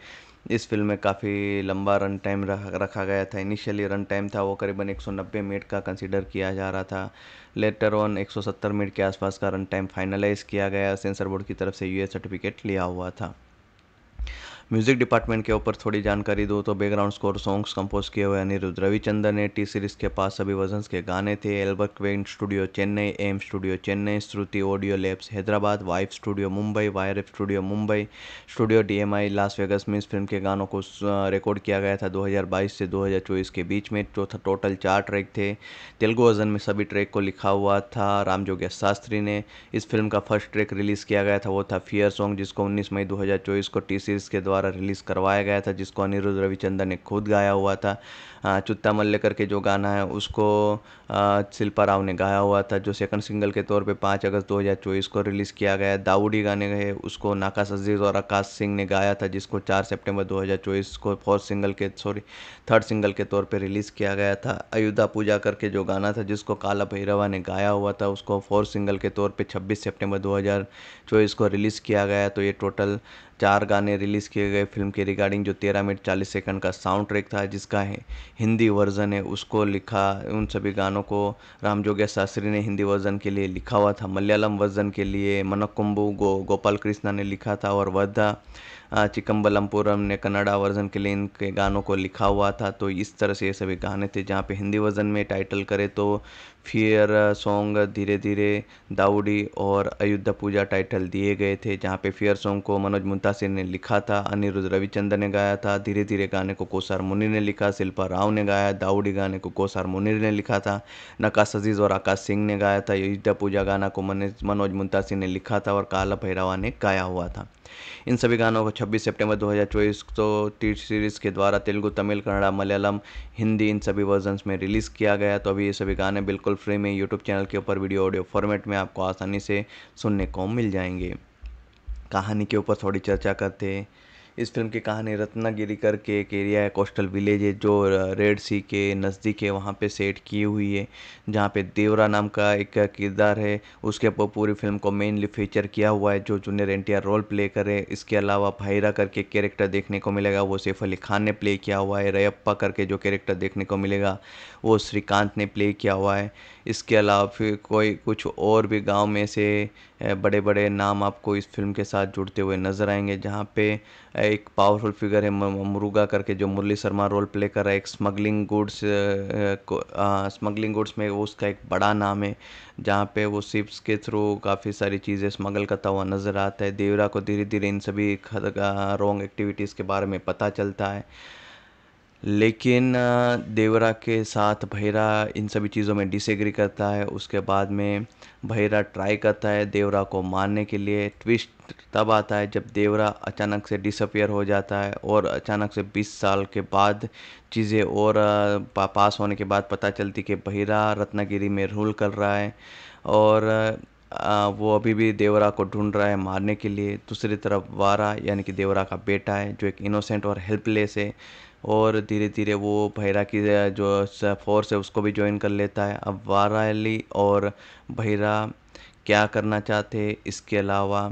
इस फिल्म में काफ़ी लंबा रन टाइम रखा गया था इनिशियली रन टाइम था वो करीबन 190 मिनट का कंसिडर किया जा रहा था लेटर ऑन 170 मिनट के आसपास का रन टाइम फाइनलाइज किया गया सेंसर बोर्ड की तरफ से यूए सर्टिफिकेट लिया हुआ था म्यूज़िक डिपार्टमेंट के ऊपर थोड़ी जानकारी दो तो बैकग्राउंड स्कोर सॉन्ग्स कंपोज किए हुए अनिरुद्ध रविचंद्रन ने टी सीरीज़ के पास सभी वर्जन के गाने थे Albert क्वेन studio Chennai M studio Chennai Shruti audio labs Hyderabad wife studio Mumbai wire studio Mumbai studio D Las Vegas में इस फिल्म के गानों को रिकॉर्ड किया गया था दो से दो के बीच में चौथा टोटल चार ट्रैक थे तेलुगु वर्जन में सभी ट्रैक को लिखा हुआ था राम शास्त्री ने इस फिल्म का फर्स्ट ट्रैक रिलीज़ किया गया था वो था फियर सॉन्ग जिसको उन्नीस मई दो को टी सीरीज़ के द्वारा द्वारा रिलीज़ करवाया गया था जिसको अनिरुद्ध रविचंदन ने खुद गाया हुआ था चुत्ता मल्ले करके जो गाना है उसको शिल्पा राव ने गाया हुआ था जो सेकंड सिंगल के तौर पे पाँच अगस्त दो हज़ार चौबीस को रिलीज़ किया गया दाऊडी गाने गए उसको नाका अजीज़ और आकाश सिंह ने गाया था जिसको चार सेप्टेम्बर दो हज़ार चौबीस को फोर्थ सिंगल के सॉरी थर्ड सिंगल के तौर पर रिलीज़ किया गया था अयोध्या पूजा करके जो गाना था जिसको काला भैरवा ने गाया हुआ था उसको फोर्थ सिंगल के तौर पर छब्बीस सेप्टेम्बर दो को रिलीज़ किया गया तो ये टोटल चार गाने रिलीज़ किए गए फिल्म के रिगार्डिंग जो तेरह मिनट चालीस सेकंड का साउंड ट्रैक था जिसका है हिंदी वर्ज़न है उसको लिखा उन सभी गानों को राम जोगेश शास्त्री ने हिंदी वर्ज़न के लिए लिखा हुआ था मलयालम वर्ज़न के लिए मनकुम्बू गो गोपाल कृष्णा ने लिखा था और वर्धा चिकम्बलमपुरम ने कन्नड़ा वर्ज़न के लिए इनके गानों को लिखा हुआ था तो इस तरह से ये सभी गाने थे जहाँ पे हिंदी वर्ज़न में टाइटल करें तो फिर सॉन्ग धीरे धीरे दाऊडी और अयोध्या पूजा टाइटल दिए गए थे जहाँ पे फियर सॉन्ग को मनोज मुंतासिर ने लिखा था अनिरुद्ध रविचंद्र ने गाया था धीरे धीरे गाने को कोसार मुनि ने लिखा शिल्पा राव ने गाया दाउडी गाने को कोसार मुनिर ने लिखा था नकाश अजीज़ और आकाश सिंह ने गाया था अयोध्या पूजा गाना को मनोज मुंतासिर ने लिखा था और काला भैरवा ने गाया हुआ था इन सभी गानों को 26 सितंबर 2024 को तो टी सीरीज़ के द्वारा तेलुगु तमिल कन्नड़ा मलयालम हिंदी इन सभी वर्जन्स में रिलीज़ किया गया तो अभी ये सभी गाने बिल्कुल बिल्कुल फ्री में यूट्यूब चैनल के ऊपर वीडियो ऑडियो फॉर्मेट में आपको आसानी से सुनने को मिल जाएंगे कहानी के ऊपर थोड़ी चर्चा करते हैं इस फिल्म की कहानी रत्नागिरी करके एक एरिया है कोस्टल विलेज है जो रेड सी के नज़दीक है वहाँ पे सेट की हुई है जहाँ पे देवरा नाम का एक किरदार है उसके ऊपर पूरी फिल्म को मेनली फीचर किया हुआ है जो जूनियर एन रोल प्ले करे इसके अलावा भाईरा करके कैरेक्टर देखने को मिलेगा वो सैफ अली खान ने प्ले किया हुआ है रयप्पा करके जो कैरेक्टर देखने को मिलेगा वो श्रीकांत ने प्ले किया हुआ है इसके अलावा फिर कोई कुछ और भी गाँव में से बड़े बड़े नाम आपको इस फिल्म के साथ जुड़ते हुए नज़र आएंगे जहाँ पे एक पावरफुल फिगर है मुरुगा करके जो मुरली शर्मा रोल प्ले कर रहा है एक स्मगलिंग गुड्स स्मगलिंग गुड्स में वो उसका एक बड़ा नाम है जहाँ पे वो सिप्स के थ्रू काफ़ी सारी चीज़ें स्मगल करता हुआ नज़र आता है देवरा को धीरे धीरे इन सभी रॉन्ग एक्टिविटीज़ के बारे में पता चलता है लेकिन देवरा के साथ भैरा इन सभी चीज़ों में डिसएग्री करता है उसके बाद में भैरा ट्राई करता है देवरा को मारने के लिए ट्विस्ट तब आता है जब देवरा अचानक से डिसअपियर हो जाता है और अचानक से 20 साल के बाद चीज़ें और पास होने के बाद पता चलती कि भैरा रत्नागिरी में रूल कर रहा है और आ, वो अभी भी देवरा को ढूंढ रहा है मारने के लिए दूसरी तरफ वारा यानी कि देवरा का बेटा है जो एक इनोसेंट और हेल्पलेस है और धीरे धीरे वो भैरा की जो फोर्स है उसको भी ज्वाइन कर लेता है अब वाराली और भैरा क्या करना चाहते हैं इसके अलावा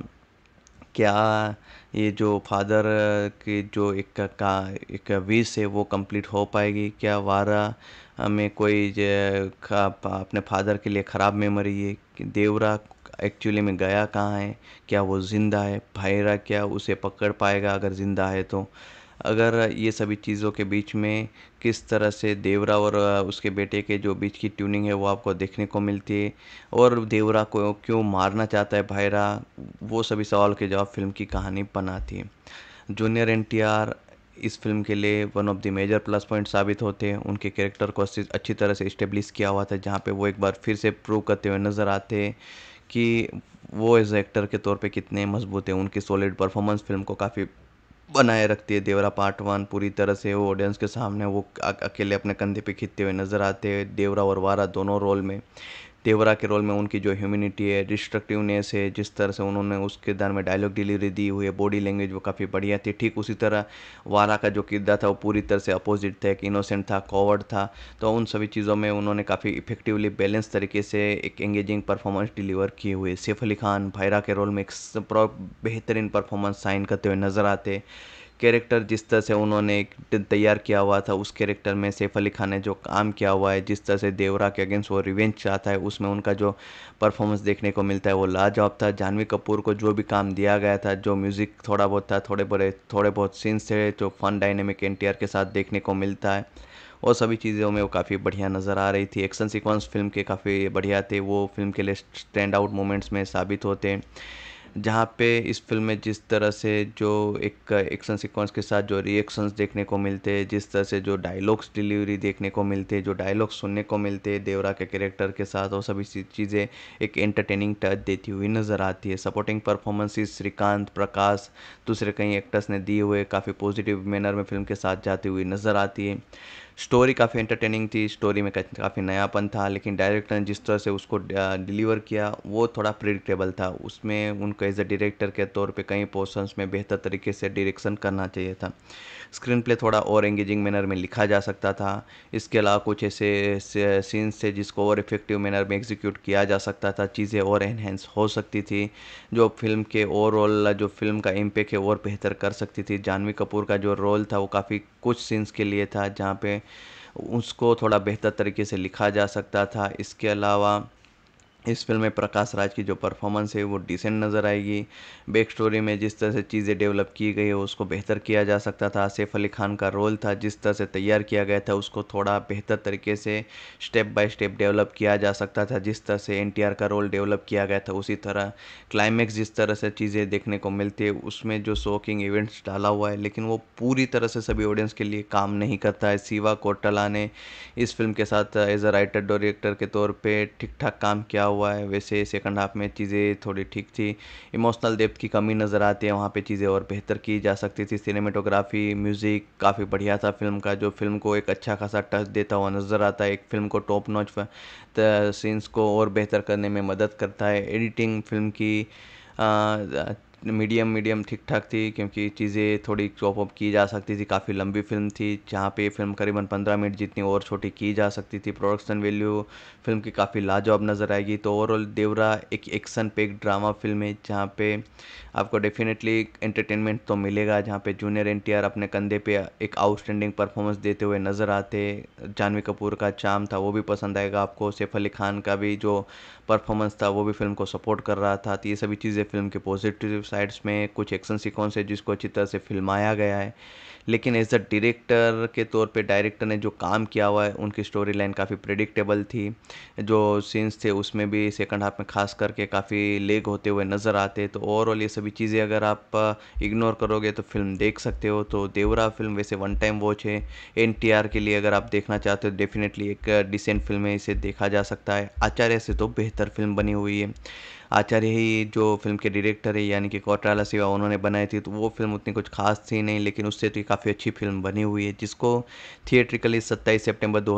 क्या ये जो फादर की जो एक का एक विश है वो कंप्लीट हो पाएगी क्या वारा में कोई अपने फादर के लिए ख़राब मेमोरी है कि देवरा एक्चुअली में गया कहाँ है क्या वो ज़िंदा है भाईरा क्या उसे पकड़ पाएगा अगर ज़िंदा है तो अगर ये सभी चीज़ों के बीच में किस तरह से देवरा और उसके बेटे के जो बीच की ट्यूनिंग है वो आपको देखने को मिलती है और देवरा को क्यों मारना चाहता है भाईरा वो सभी सवाल के जवाब फिल्म की कहानी बनाती है जूनियर एन इस फिल्म के लिए one of the major plus point साबित होते हैं उनके कैरेक्टर को अच्छी तरह से इस्टेब्लिश किया हुआ था जहाँ पर वो एक बार फिर से प्रूव करते हुए नज़र आते हैं कि वो एज एक्टर के तौर पे कितने मजबूत हैं उनकी सॉलिड परफॉर्मेंस फिल्म को काफ़ी बनाए रखती है देवरा पार्ट वन पूरी तरह से वो ऑडियंस के सामने वो अकेले अपने कंधे पे खींचते हुए नज़र आते हैं देवरा और वारा दोनों रोल में तेवरा के रोल में उनकी जो ह्यूमिनिटी है डिस्ट्रक्टिवनेस है जिस तरह से उन्होंने उस किरदार में डायलॉग डिलीवरी दी हुई है बॉडी लैंग्वेज वो काफ़ी बढ़िया थी ठीक उसी तरह वारा का जो किरदार था वो पूरी तरह से अपोजिट था एक इनोसेंट था कॉवर्ड था तो उन सभी चीज़ों में उन्होंने काफ़ी इफेक्टिवली बैलेंस तरीके से एक एंगेजिंग परफॉर्मेंस डिलीवर की हुई सैफ अली खान भाईरा के रोल में एक बेहतरीन परफॉर्मेंस साइन करते हुए नज़र आते कैरेक्टर जिस तरह से उन्होंने तैयार किया हुआ था उस कैरेक्टर में सैफ अली खान ने जो काम किया हुआ है जिस तरह से देवरा के अगेंस्ट वो रिवेंज चाहता है उसमें उनका जो परफॉर्मेंस देखने को मिलता है वो लाजवाब था जानवी कपूर को जो भी काम दिया गया था जो म्यूज़िक थोड़ा बहुत था थोड़े बड़े थोड़े बहुत सीन्स थे जो फन डायनेमिक एन के साथ देखने को मिलता है और सभी चीज़ों में वो काफ़ी बढ़िया नज़र आ रही थी एक्शन सिक्वेंस फिल्म के काफ़ी बढ़िया थे वो फिल्म के लिए स्टैंड आउट मोमेंट्स में साबित होते हैं जहाँ पे इस फिल्म में जिस तरह से जो एक एक्शन सीक्वेंस के साथ जो रिएक्शंस देखने को मिलते हैं जिस तरह से जो डायलॉग्स डिलीवरी देखने को मिलते हैं जो डायलॉग्स सुनने को मिलते हैं देवरा के कैरेक्टर के साथ और सभी चीज़ें एक एंटरटेनिंग टच देती हुई नज़र आती है सपोर्टिंग परफॉर्मेंसेज श्रीकांत प्रकाश दूसरे कई एक्टर्स ने दिए हुए काफ़ी पॉजिटिव मैनर में फिल्म के साथ जाती हुई नज़र आती है स्टोरी काफ़ी एंटरटेनिंग थी स्टोरी में काफ़ी नयापन था लेकिन डायरेक्टर ने जिस तरह से उसको डिलीवर किया वो थोड़ा प्रिडिक्टेबल था उसमें उनको एज अ डायरेक्टर के तौर पे कई पोर्शंस में बेहतर तरीके से डायरेक्शन करना चाहिए था स्क्रीन प्ले थोड़ा और एंगेजिंग मैनर में लिखा जा सकता था इसके अलावा कुछ ऐसे सीन्स थे जिसको और इफेक्टिव मैनर में एग्जीक्यूट किया जा सकता था चीज़ें और एनहेंस हो सकती थी जो फिल्म के ओवरऑल जो फिल्म का इम्पेक्ट है और बेहतर कर सकती थी जानवी कपूर का जो रोल था वो काफ़ी कुछ सीन्स के लिए था जहाँ पे उसको थोड़ा बेहतर तरीके से लिखा जा सकता था इसके अलावा इस फिल्म में प्रकाश राज की जो परफॉर्मेंस है वो डिसेंट नज़र आएगी बैक स्टोरी में जिस तरह से चीज़ें डेवलप की गई है उसको बेहतर किया जा सकता था सैफ अली खान का रोल था जिस तरह से तैयार किया गया था उसको थोड़ा बेहतर तरीके से स्टेप बाय स्टेप डेवलप किया जा सकता था जिस तरह से एन का रोल डेवलप किया गया था उसी तरह क्लाइमैक्स जिस तरह से चीज़ें देखने को मिलती है उसमें जो शॉकिंग इवेंट्स डाला हुआ है लेकिन वो पूरी तरह से सभी ऑडियंस के लिए काम नहीं करता है सिवा कोटला ने इस फिल्म के साथ एज अ राइटर डायरेक्टर के तौर पर ठीक ठाक काम किया हुआ है वैसे सेकंड हाफ में चीज़ें थोड़ी ठीक थी इमोशनल डेप्थ की कमी नज़र आती है वहाँ पे चीज़ें और बेहतर की जा सकती थी सिनेमेटोग्राफी म्यूज़िक काफ़ी बढ़िया था फिल्म का जो फिल्म को एक अच्छा खासा टच देता हुआ नज़र आता है एक फिल्म को टॉप नॉच सीन्स को और बेहतर करने में मदद करता है एडिटिंग फिल्म की मीडियम मीडियम ठीक ठाक थी क्योंकि चीज़ें थोड़ी चॉप अप की जा सकती थी काफ़ी लंबी फिल्म थी जहाँ पे फिल्म करीबन पंद्रह मिनट जितनी और छोटी की जा सकती थी प्रोडक्शन वैल्यू फिल्म की काफ़ी लाजवाब नज़र आएगी तो ओवरऑल देवरा एक एक्शन एक ड्रामा फिल्म है जहाँ पे आपको डेफिनेटली एंटरटेनमेंट तो मिलेगा जहाँ पे जूनियर एन अपने कंधे पे एक आउटस्टैंडिंग परफॉर्मेंस देते हुए नज़र आते जानवी कपूर का चाम था वो भी पसंद आएगा आपको सैफ अली खान का भी जो परफॉर्मेंस था वो भी फिल्म को सपोर्ट कर रहा था तो ये सभी चीज़ें फिल्म के पॉजिटिव साइड्स में कुछ एक्शन सिक्वेंस है जिसको अच्छी तरह से फिल्माया गया है लेकिन एज अ डायरेक्टर के तौर पे डायरेक्टर ने जो काम किया हुआ है उनकी स्टोरी लाइन काफ़ी प्रेडिक्टेबल थी जो सीन्स थे उसमें भी सेकंड हाफ में खास करके काफ़ी लेग होते हुए नज़र आते तो ओवरऑल ये सभी चीज़ें अगर आप इग्नोर uh, करोगे तो फिल्म देख सकते हो तो देवरा फिल्म वैसे वन टाइम वॉच है एन के लिए अगर आप देखना चाहते हो डेफिनेटली एक डिसेंट फिल्म है इसे देखा जा सकता है आचार्य से तो बेहतर फिल्म बनी हुई है आचार्य ही जो फिल्म के डायरेक्टर है यानी कि कोटराला सिवा उन्होंने बनाई थी तो वो फिल्म उतनी कुछ खास थी नहीं लेकिन उससे तो काफ़ी अच्छी फिल्म बनी हुई है जिसको थिएट्रिकली सत्ताईस सेप्टेम्बर दो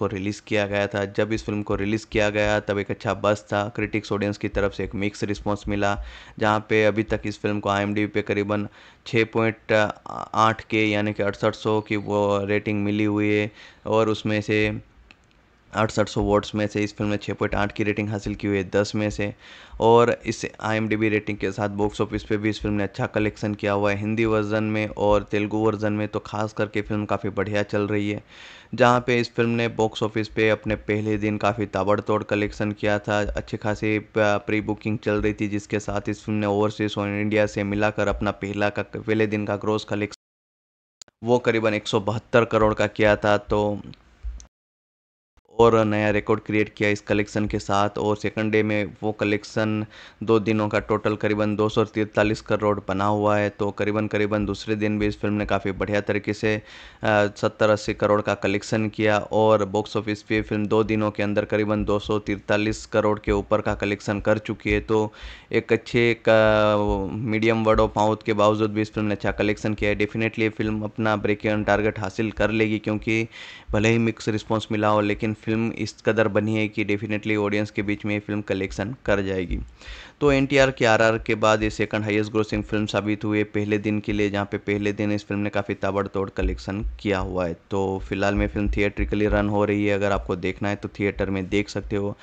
को रिलीज़ किया गया था जब इस फिल्म को रिलीज़ किया गया तब एक अच्छा बस था क्रिटिक्स ऑडियंस की तरफ से एक मिक्स रिस्पॉन्स मिला जहाँ पे अभी तक इस फिल्म को आई पे करीबन छः पॉइंट आठ के यानी कि अड़सठ सौ की वो रेटिंग मिली हुई है और उसमें से अड़सठ सौ वोट्स में से इस फिल्म ने छः पॉइंट आठ की रेटिंग हासिल की हुई है दस में से और इस आई रेटिंग के साथ बॉक्स ऑफिस पे भी इस फिल्म ने अच्छा कलेक्शन किया हुआ है हिंदी वर्जन में और तेलुगु वर्जन में तो खास करके फिल्म काफ़ी बढ़िया चल रही है जहाँ पे इस फिल्म ने बॉक्स ऑफिस पे अपने पहले दिन काफ़ी ताबड़तोड़ कलेक्शन किया था अच्छी खासी प्री बुकिंग चल रही थी जिसके साथ इस फिल्म ने ओवरसीज और इंडिया से मिलाकर अपना पहला का पहले दिन का ग्रोस कलेक्शन वो करीबन एक करोड़ का किया था तो और नया रिकॉर्ड क्रिएट किया इस कलेक्शन के साथ और सेकंड डे में वो कलेक्शन दो दिनों का टोटल करीबन दो करोड़ बना हुआ है तो करीबन करीबन दूसरे दिन भी इस फिल्म ने काफ़ी बढ़िया तरीके से सत्तर अस्सी करोड़ का कलेक्शन किया और बॉक्स ऑफिस पे फिल्म दो दिनों के अंदर करीबन दो करोड़ के ऊपर का कलेक्शन कर चुकी है तो एक अच्छे मीडियम वर्ड ऑफ माउथ के बावजूद भी इस फिल्म ने अच्छा कलेक्शन किया है डेफिनेटली फिल्म अपना ब्रेक एंड टारगेट हासिल कर लेगी क्योंकि भले ही मिक्स रिस्पॉन्स मिला हो लेकिन फिल्म इस कदर बनी है कि डेफिनेटली ऑडियंस के बीच में ये फिल्म कलेक्शन कर जाएगी तो एन टी आर के आर आर के बाद ये सेकंड हाईएस्ट ग्रोसिंग फिल्म साबित हुई है पहले दिन के लिए जहाँ पे पहले दिन इस फिल्म ने काफ़ी ताबड़तोड़ कलेक्शन किया हुआ है तो फिलहाल में फिल्म थिएट्रिकली रन हो रही है अगर आपको देखना है तो थिएटर में देख सकते हो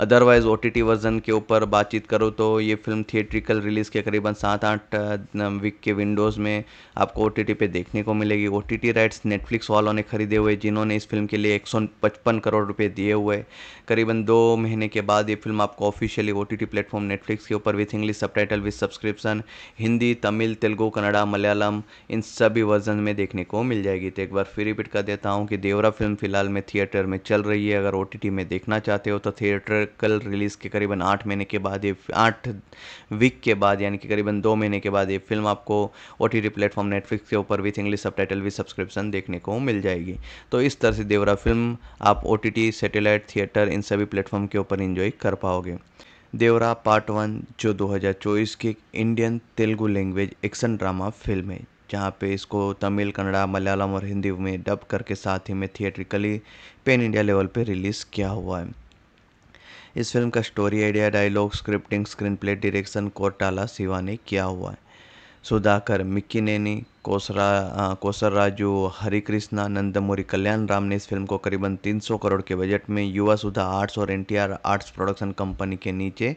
otherwise O T T version के ऊपर बातचीत करो तो ये फिल्म थिएट्रिकल रिलीज़ के करीबन सात आठ वीक के विंडोज़ में आपको ओ टी टी पे देखने को मिलेगी O T T rights Netflix वालों ने खरीदे हुए जिन्होंने इस फिल्म के लिए एक सौ पचपन करोड़ रुपये दिए हुए करीबन दो महीने के बाद ये फिल्म आपको officially O T T platform Netflix के ऊपर with English subtitle with subscription Hindi Tamil Telugu Kannada Malayalam इन सभी वर्जन में देखने को मिल जाएगी तो एक बार फिर रिपीट कर देता हूँ कि देवरा फिल्म फिलहाल में थिएटर में चल रही है अगर ओ में देखना चाहते हो तो थिएटर कल रिलीज़ के करीबन आठ महीने के बाद ये आठ वीक के बाद यानी कि करीबन दो महीने के बाद ये फिल्म आपको O T T platform Netflix के ऊपर with English subtitle with subscription देखने को मिल जाएगी तो इस तरह से देवरा फिल्म आप O T T satellite theatre इन सभी प्लेटफॉर्म के ऊपर इन्जॉय कर पाओगे देवरा पार्ट वन जो 2024 की Indian Telugu language action drama film है जहाँ पे इसको तमिल कन्नड़ा मलयालम और हिंदी में डब करके साथ ही में थिएट्रिकली पेन इंडिया लेवल पे रिलीज़ किया हुआ है इस फिल्म का story idea dialogue scripting screen play direction Koratala Siva ने किया हुआ है सुधाकर मिक्कीनेनी कोसरा कोसर राजू हरिकृष्णा कल्याण राम ने इस फिल्म को करीबन 300 करोड़ के बजट में युवा सुधा आर्ट्स और एनटीआर आर्ट्स प्रोडक्शन कंपनी के नीचे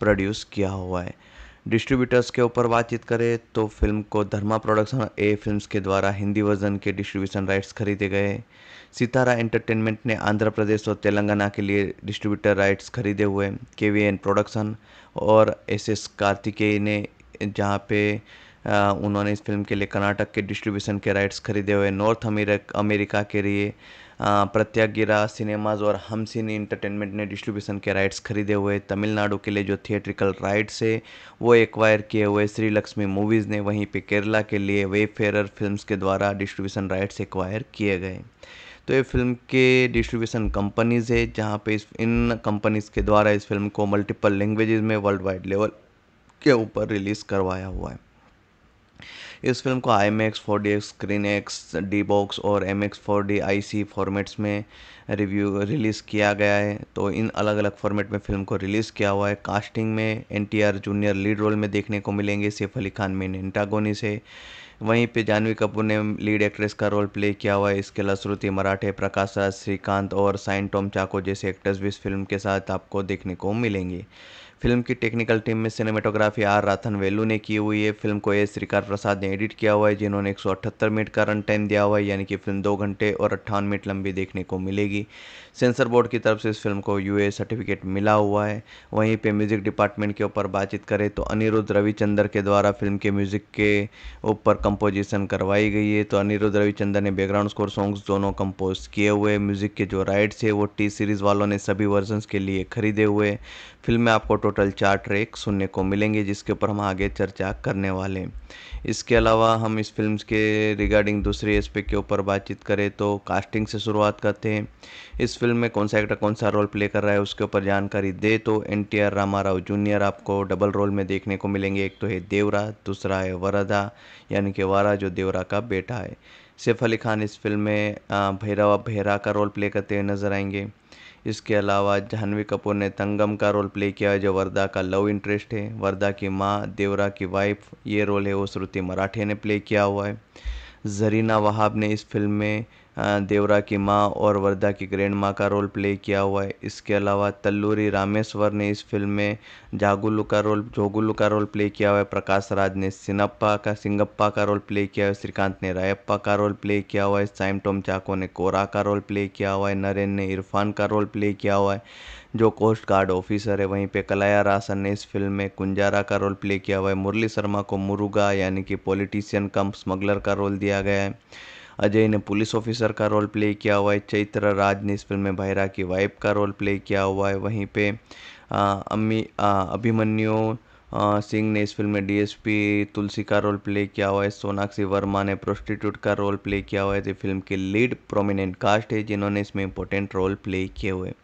प्रोड्यूस किया हुआ है डिस्ट्रीब्यूटर्स के ऊपर बातचीत करें तो फिल्म को धर्मा प्रोडक्शन ए फिल्म्स के द्वारा हिंदी वर्जन के डिस्ट्रीब्यूशन राइट्स खरीदे गए सितारा एंटरटेनमेंट ने आंध्र प्रदेश और तेलंगाना के लिए डिस्ट्रीब्यूटर राइट्स खरीदे हुए के वी एन प्रोडक्शन और एस एस कार्तिकेय ने जहाँ पे उन्होंने इस फिल्म के लिए कर्नाटक के डिस्ट्रीब्यूशन के राइट्स खरीदे हुए नॉर्थ अमेरिका के लिए प्रत्यागिरा सिनेमाज और हम इंटरटेनमेंट ने डिस्ट्रीब्यूशन के राइट्स खरीदे हुए तमिलनाडु के लिए जो थिएट्रिकल राइट्स है वो एक्वायर किए हुए श्री लक्ष्मी मूवीज़ ने वहीं पे केरला के लिए वे फेयर फिल्म के द्वारा डिस्ट्रीब्यूशन राइट्स एक्वायर किए गए तो ये फिल्म के डिस्ट्रीब्यूशन कंपनीज़ है जहाँ पे इस इन कंपनीज़ के द्वारा इस फिल्म को मल्टीपल लैंग्वेजेस में वर्ल्ड वाइड लेवल के ऊपर रिलीज़ करवाया हुआ है इस फिल्म को I am x four D X screen X D box और M x four D I C formats में रिव्यू रिलीज़ किया गया है तो इन अलग अलग फॉर्मेट में फिल्म को रिलीज़ किया हुआ है कास्टिंग में N T R junior lead role में देखने को मिलेंगे सैफ अली खान मेन एंटागोनी से वहीं पे जानवी कपूर ने लीड एक्ट्रेस का रोल प्ले किया हुआ है इसके अलावा श्रुति मराठे प्रकाश राज श्रीकांत और साइन टॉम चाको जैसे एक्टर्स भी इस फिल्म के साथ आपको देखने को मिलेंगे फिल्म की टेक्निकल टीम में सिनेमेटोग्राफी आर राथन वेलू ने की हुई है फिल्म को ए श्रीकार प्रसाद ने एडिट किया हुआ है जिन्होंने एक मिनट का रन टाइम दिया हुआ है यानी कि फिल्म दो घंटे और अट्ठावन मिनट लंबी देखने को मिलेगी सेंसर बोर्ड की तरफ से इस फिल्म को यू सर्टिफिकेट मिला हुआ है वहीं पर म्यूज़िक डिपार्टमेंट के ऊपर बातचीत करें तो अनिरुद्ध रविचंद्र के द्वारा फिल्म के म्यूज़िक के ऊपर कंपोजिशन करवाई गई है तो अनिरुद्ध रविचंद्र ने बैकग्राउंड स्कोर सॉन्ग्स दोनों कंपोज किए हुए म्यूज़िक के जो राइट्स है वो टी सीरीज़ वालों ने सभी वर्जन्स के लिए खरीदे हुए फिल्म में आपको टोटल चार ट्रैक सुनने को मिलेंगे जिसके ऊपर हम आगे चर्चा करने वाले हैं इसके अलावा हम इस फिल्म के रिगार्डिंग दूसरे एस्पेक्ट के ऊपर बातचीत करें तो कास्टिंग से शुरुआत करते हैं इस फिल्म में कौन सा एक्टर कौन सा रोल प्ले कर रहा है उसके ऊपर जानकारी दे तो N T R Rama Rao junior आपको डबल रोल में देखने को मिलेंगे एक तो है देवरा दूसरा है वरदा यानी कि वारा जो देवरा का बेटा है सैफ अली खान इस फिल्म में भैरवा भैरा का रोल प्ले करते हुए नजर आएंगे इसके अलावा जाह्नवी कपूर ने तंगम का रोल प्ले किया जो वरदा का लव इंटरेस्ट है वरदा की माँ देवरा की वाइफ ये रोल है वो श्रुति मराठे ने प्ले किया हुआ है ज़रीना वहाब ने इस फिल्म में हाँ, देवरा की माँ और वरदा की ग्रैंड माँ का रोल प्ले किया हुआ है इसके अलावा तल्लूरी रामेश्वर ने इस फिल्म में जागुलू का रोल जोगुलू का रोल प्ले किया हुआ है प्रकाश राज ने सिनप्पा का सिंगप्पा का रोल प्ले किया है श्रीकांत ने रायप्पा का रोल प्ले किया हुआ है साइम टोम चाको ने कोरा का रोल प्ले किया हुआ है नरेन ने इरफान का रोल प्ले किया हुआ है जो कोस्ट गार्ड ऑफिसर है वहीं पे कलाया रासन ने इस फिल्म में कुंजारा का रोल प्ले किया हुआ है मुरली शर्मा को मुरुगा यानी कि पॉलिटिशियन कम स्मगलर का रोल दिया गया है अजय ने पुलिस ऑफिसर का रोल प्ले किया हुआ है चैत्र राज ने इस फिल्म में भैरा की वाइफ का रोल प्ले किया हुआ है वहीं पे अम्मी अभिमन्यु सिंह ने इस फिल्म में डीएसपी तुलसी का रोल प्ले किया हुआ है सोनाक्षी वर्मा ने प्रोस्टिट्यूट का रोल प्ले किया हुआ है ये फिल्म के लीड प्रोमिनेंट कास्ट है जिन्होंने इसमें इंपॉर्टेंट रोल प्ले किए हुए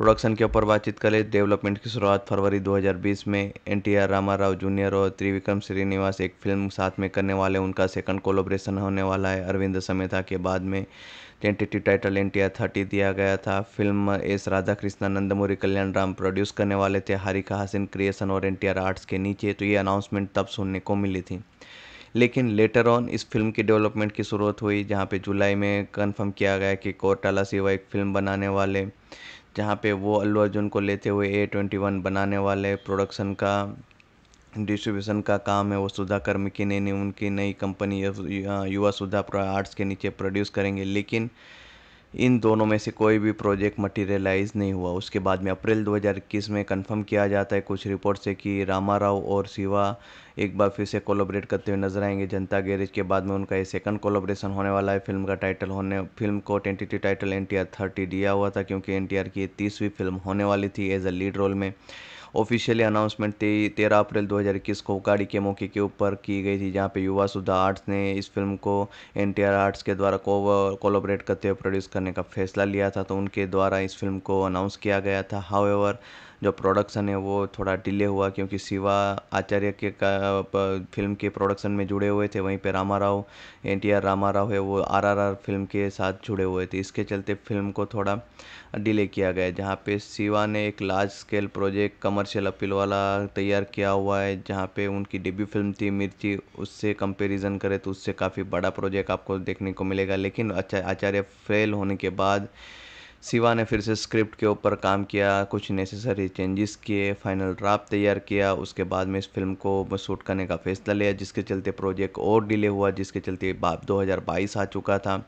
प्रोडक्शन के ऊपर बातचीत करें डेवलपमेंट की शुरुआत फरवरी 2020 में N T R Rama Rao junior और त्रिविक्रम श्रीनिवास एक फिल्म साथ में करने वाले उनका सेकंड कोलोब्रेशन होने वाला है अरविंद समेता के बाद में tentative title N T R thirty दिया गया था film S Radha Krishna Nandamuri Kalyan Ram produce करने वाले थे हरिका हसिन क्रिएशन और एन टी आर आर्ट्स के नीचे तो ये अनाउंसमेंट तब सुनने को मिली थी लेकिन लेटर ऑन इस फिल्म की डेवलपमेंट की शुरुआत हुई जहाँ पे जुलाई में कन्फर्म किया गया कि कोटाला सिवा एक फिल्म बनाने वाले जहाँ पे वो अल्लू अर्जुन को लेते हुए ए ट्वेंटी वन बनाने वाले प्रोडक्शन का डिस्ट्रीब्यूशन का काम है वो की नई नई उनकी नई कंपनी युवा सुधा आर्ट्स के नीचे प्रोड्यूस करेंगे लेकिन इन दोनों में से कोई भी प्रोजेक्ट मटेरियलाइज नहीं हुआ उसके बाद में अप्रैल 2021 में कंफर्म किया जाता है कुछ रिपोर्ट से कि रामा राव और शिवा एक बार फिर से कोलोबरेट करते हुए नजर आएंगे जनता गैरेज के बाद में उनका ये सेकंड कोलोब्रेशन होने वाला है फिल्म का टाइटल होने फिल्म को टेंटेटिव टाइटल एन टी दिया हुआ था क्योंकि एन की तीसवीं फिल्म होने वाली थी एज अ लीड रोल में ऑफिशियली अनाउंसमेंट तेरह अप्रैल 2021 को गाड़ी के मौके के ऊपर की गई थी जहाँ पे युवा सुधा आर्ट्स ने इस फिल्म को एन आर्ट्स के द्वारा कोलोबरेट करते हुए प्रोड्यूस करने का फैसला लिया था तो उनके द्वारा इस फिल्म को अनाउंस किया गया था हाउ जो प्रोडक्शन है वो थोड़ा डिले हुआ क्योंकि शिवा आचार्य के फिल्म के प्रोडक्शन में जुड़े हुए थे वहीं पे Rama Rao N T R Rama Rao है वो आर आर आर फिल्म के साथ जुड़े हुए थे इसके चलते फिल्म को थोड़ा डिले किया गया जहाँ पे शिवा ने एक large scale project commercial appeal वाला तैयार किया हुआ है जहाँ पे उनकी डेब्यू फिल्म थी मिर्ची उससे कंपेरिजन करें तो उससे काफ़ी बड़ा प्रोजेक्ट आपको देखने को मिलेगा लेकिन अच्छा आचार्य फेल होने के बाद शिवा ने फिर से स्क्रिप्ट के ऊपर काम किया कुछ नेसेसरी चेंजेस किए फाइनल ड्राफ्ट तैयार किया उसके बाद में इस फिल्म को शूट करने का फैसला लिया जिसके चलते प्रोजेक्ट और डिले हुआ जिसके चलते बाप दो आ चुका था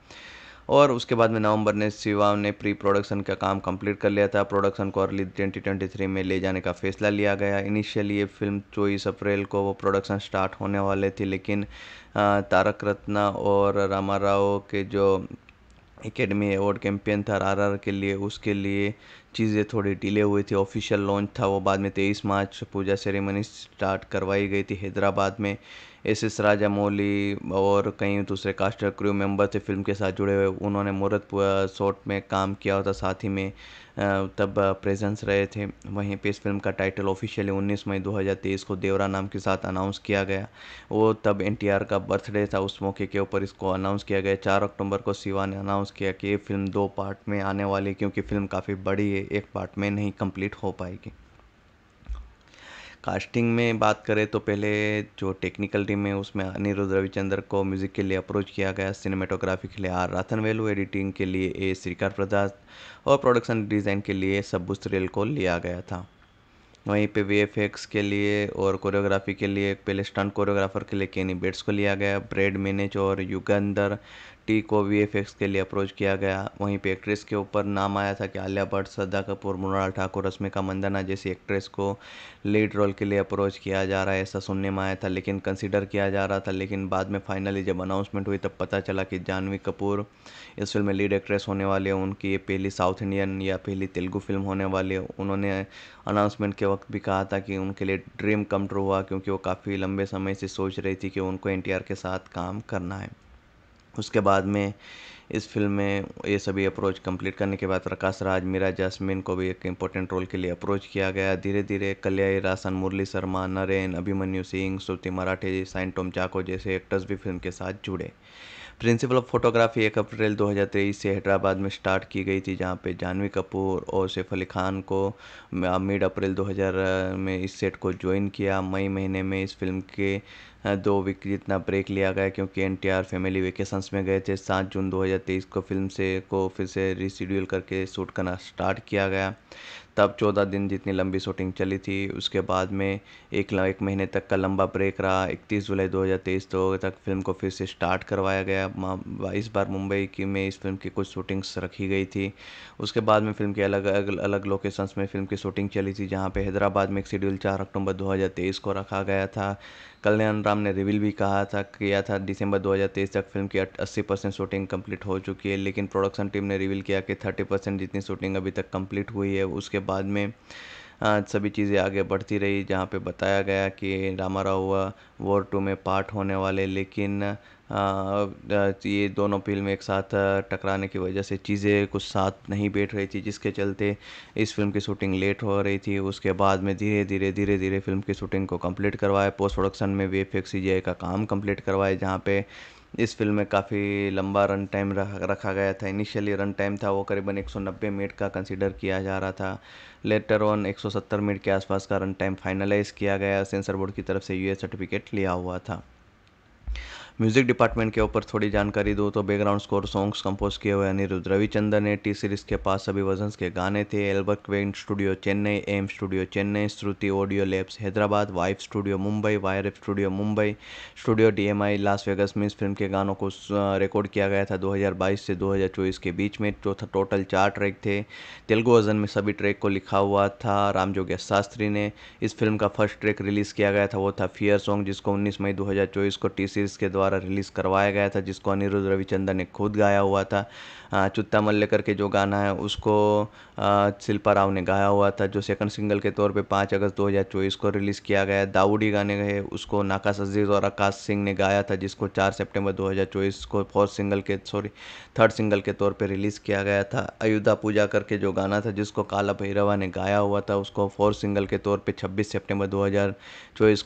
और उसके बाद में नवंबर ने शिवा ने प्री प्रोडक्शन का काम कंप्लीट कर लिया था प्रोडक्शन को अर्ली 2023 में ले जाने का फैसला लिया गया इनिशियली ये फिल्म चौबीस अप्रैल को वो प्रोडक्शन स्टार्ट होने वाले थी लेकिन तारक रत्ना और रामा राव के जो एकेडमी अवार्ड कैंपेन था आर के लिए उसके लिए चीज़ें थोड़ी डिले हुई थी ऑफिशियल लॉन्च था वो बाद में तेईस मार्च पूजा सेरेमनी स्टार्ट करवाई गई थी हैदराबाद में एस एस राजा मौली और कई दूसरे कास्ट और क्रू मेंबर थे फ़िल्म के साथ जुड़े हुए उन्होंने मूर्त शॉट में काम किया होता साथ ही में तब प्रेजेंस रहे थे वहीं पे इस फिल्म का टाइटल ऑफिशियली 19 मई 2023 को देवरा नाम के साथ अनाउंस किया गया वो तब एन का बर्थडे था उस मौके के ऊपर इसको अनाउंस किया गया चार अक्टूबर को सिवा ने अनाउंस किया कि ये फिल्म दो पार्ट में आने वाली क्योंकि फिल्म काफ़ी बड़ी है एक पार्ट में नहीं कम्प्लीट हो पाएगी कास्टिंग में बात करें तो पहले जो टेक्निकल टीम है उसमें अनिरुद्ध रविचंद्र को म्यूज़िक के लिए अप्रोच किया गया सिनेमेटोग्राफी के लिए आर राथन वेलू एडिटिंग के लिए ए श्रीकार प्रदास और प्रोडक्शन डिज़ाइन के लिए सब्बू सरेल को लिया गया था वहीं पे वी के लिए और कोरियोग्राफी के लिए पहले स्टंट कोरियोग्राफर के लिए केनी बेट्स को लिया गया ब्रेड मैनेज और युगंदर टी को वी एफ के लिए अप्रोच किया गया वहीं पे एक्ट्रेस के ऊपर नाम आया था कि आलिया भट्ट श्रद्धा कपूर मृणाल ठाकुर रश्मिका मंदाना जैसी एक्ट्रेस को लीड रोल के लिए अप्रोच किया जा रहा है ऐसा सुनने में आया था लेकिन कंसिडर किया जा रहा था लेकिन बाद में फाइनली जब अनाउंसमेंट हुई तब पता चला कि जानवी कपूर इस फिल्म में लीड एक्ट्रेस होने वाली है उनकी ये पहली साउथ इंडियन या पहली तेलुगु फिल्म होने वाली है उन्होंने अनाउंसमेंट के वक्त भी कहा था कि उनके लिए ड्रीम कम ट्रू हुआ क्योंकि वो काफ़ी लंबे समय से सोच रही थी कि उनको एन के साथ काम करना है उसके बाद में इस फ़िल्म में ये सभी अप्रोच कंप्लीट करने के बाद प्रकाश राज मीरा जासमिन को भी एक इम्पोर्टेंट रोल के लिए अप्रोच किया गया धीरे धीरे कल्याई रासन मुरली शर्मा नरेन अभिमन्यु सिंह श्रुति मराठे साइन टोम चाको जैसे एक्टर्स भी फिल्म के साथ जुड़े प्रिंसिपल ऑफ फोटोग्राफी एक अप्रैल 2023 से हैदराबाद में स्टार्ट की गई थी जहाँ पे जानवी कपूर और सैफ अली खान को मिड अप्रैल 2000 में इस सेट को ज्वाइन किया मई महीने में इस फिल्म के दो वीक जितना ब्रेक लिया गया क्योंकि एन फैमिली वेकेशंस में गए थे सात जून 2023 को फिल्म से को फिर से रिशेड्यूल करके शूट करना स्टार्ट किया गया तब चौदह दिन जितनी लंबी शूटिंग चली थी उसके बाद में एक एक महीने तक का लंबा ब्रेक रहा इकतीस जुलाई दो हज़ार तेईस तो तक फिल्म को फिर से स्टार्ट करवाया गया इस बार मुंबई की में इस फिल्म की कुछ शूटिंग्स रखी गई थी उसके बाद में फिल्म के अलग अलग, अलग लोकेशंस में फिल्म की शूटिंग चली थी जहाँ पर हैदराबाद में एक शेड्यूल चार अक्टूबर दो को रखा गया था कल्याण राम ने रिवील भी कहा था किया था दिसंबर 2023 तक फिल्म की 80 परसेंट शूटिंग कंप्लीट हो चुकी है लेकिन प्रोडक्शन टीम ने रिवील किया कि 30 परसेंट जितनी शूटिंग अभी तक कंप्लीट हुई है उसके बाद में सभी चीज़ें आगे बढ़ती रही जहाँ पे बताया गया कि रामा राव वॉर टू में पार्ट होने वाले लेकिन ये दोनों फ़िल्म एक साथ टकराने की वजह से चीज़ें कुछ साथ नहीं बैठ रही थी जिसके चलते इस फ़िल्म की शूटिंग लेट हो रही थी उसके बाद में धीरे धीरे धीरे धीरे फ़िल्म की शूटिंग को कंप्लीट करवाया पोस्ट प्रोडक्शन में वी एफ एक्स का काम कंप्लीट करवाया जहाँ पे इस फिल्म में काफ़ी लंबा रन टाइम रखा गया था इनिशियली रन टाइम था वो करीबन 190 मिनट का कंसिडर किया जा रहा था लेटर ऑन 170 मिनट के आसपास का रन टाइम फाइनलाइज किया गया सेंसर बोर्ड की तरफ से यूएस सर्टिफिकेट लिया हुआ था म्यूज़िक डिपार्टमेंट के ऊपर थोड़ी जानकारी दो तो बैकग्राउंड स्कोर सॉन्ग्स कंपोज किए हुए अनिरुद्ध रविचंदन ने टी सीरीज़ के पास सभी वजन के गाने थे Albert क्वेन studio Chennai M studio Chennai Shruti audio labs Hyderabad wife studio Mumbai wire studio Mumbai studio DMI Las Vegas में इस फिल्म के गानों को रिकॉर्ड किया गया था 2022 से 2024 के बीच में चौथा टोटल चार ट्रैक थे तेलुगु वर्जन में सभी ट्रैक को लिखा हुआ था राम शास्त्री ने इस फिल्म का फर्स्ट ट्रैक रिलीज़ किया गया था वो था फियर सॉन्ग जिसको उन्नीस मई दो को टी सीरीज़ के द्वारा द्वारा रिलीज़ करवाया गया था जिसको अनिरुद्ध रविचंद्र ने खुद गाया हुआ था चुत्ता मल्लेकर के जो गाना है उसको शिल्पा राव ने गाया हुआ था जो सेकंड सिंगल के तौर पे पाँच अगस्त चौबीस को रिलीज़ किया गया दाऊडी गाने गए उसको नाकास अजीज़ और आकाश सिंह ने गाया था जिसको चार सितंबर चौबीस को फोर्थ सिंगल के सॉरी थर्ड सिंगल के तौर पर रिलीज़ किया गया था अयोध्या पूजा करके जो गाना था जिसको काला भैरवा ने गाया हुआ था उसको फोर्थ सिंगल के तौर पर छब्बीस सेप्टेम्बर दो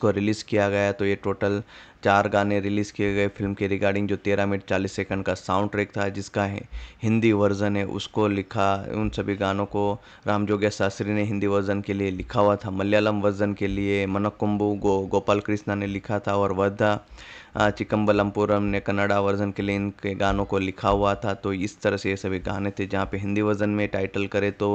को रिलीज़ किया गया तो ये टोटल चार गाने रिलीज़ किए गए फिल्म के रिगार्डिंग जो तेरह मिनट चालीस सेकंड का साउंड ट्रैक था जिसका है हिंदी वर्जन है उसको लिखा उन सभी गानों को राम जोगेश शास्त्री ने हिंदी वर्जन के लिए लिखा हुआ था मलयालम वर्जन के लिए मनकुम्बू गो गोपाल कृष्णा ने लिखा था और वर्धा चिकम्बलमपुरम ने कन्नड़ा वर्जन के लिए इनके गानों को लिखा हुआ था तो इस तरह से ये सभी गाने थे जहाँ पे हिंदी वर्जन में टाइटल करें तो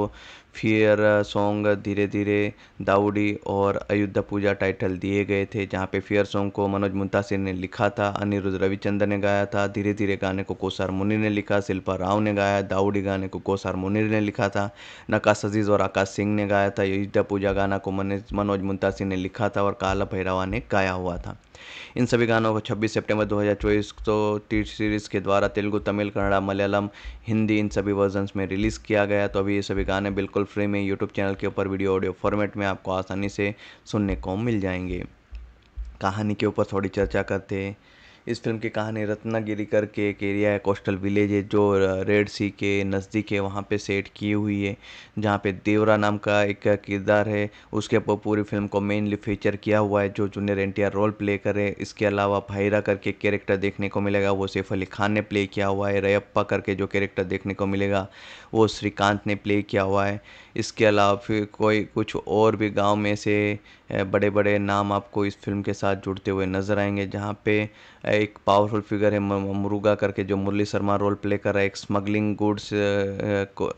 फियर सॉन्ग धीरे धीरे दाऊडी और अयोध्या पूजा टाइटल दिए गए थे जहाँ पे फियर सॉन्ग को मनोज मुंतासिर ने लिखा था अनिरुद्ध रविचंद्र ने गाया था धीरे धीरे गाने को कोसार मुनि ने लिखा शिल्पा राव ने गाया दाऊडी गाने को कोसार मुनिर ने लिखा था नका सजीज और आकाश सिंह ने गाया था अयोध्या पूजा गाना को मनोज मुंतासिर ने लिखा था और काला भैरवा ने गाया हुआ था इन सभी गानों को 26 सितंबर 2024 को टी सीरीज़ के द्वारा तेलुगु तमिल कन्नड़ा मलयालम हिंदी इन सभी वर्जन्स में रिलीज़ किया गया तो अभी ये सभी गाने बिल्कुल फ्री में यूट्यूब चैनल के ऊपर वीडियो ऑडियो फॉर्मेट में आपको आसानी से सुनने को मिल जाएंगे कहानी के ऊपर थोड़ी चर्चा करते इस फिल्म की कहानी रत्नागिरी करके एक एरिया है कोस्टल विलेज है जो रेड सी के नज़दीक है वहाँ पे सेट की हुई है जहाँ पे देवरा नाम का एक किरदार है उसके ऊपर पूरी फिल्म को मेनली फीचर किया हुआ है जो जूनियर एन रोल प्ले करे इसके अलावा भाईरा करके कैरेक्टर देखने को मिलेगा वो सैफ अली खान ने प्ले किया हुआ है रयप्पा करके जो कैरेक्टर देखने को मिलेगा वो श्रीकांत ने प्ले किया हुआ है इसके अलावा फिर कोई कुछ और भी गाँव में से बड़े बड़े नाम आपको इस फ़िल्म के साथ जुड़ते हुए नज़र आएंगे जहाँ पे एक पावरफुल फिगर है मुरुगा करके जो मुरली शर्मा रोल प्ले कर रहा है एक स्मगलिंग गुड्स को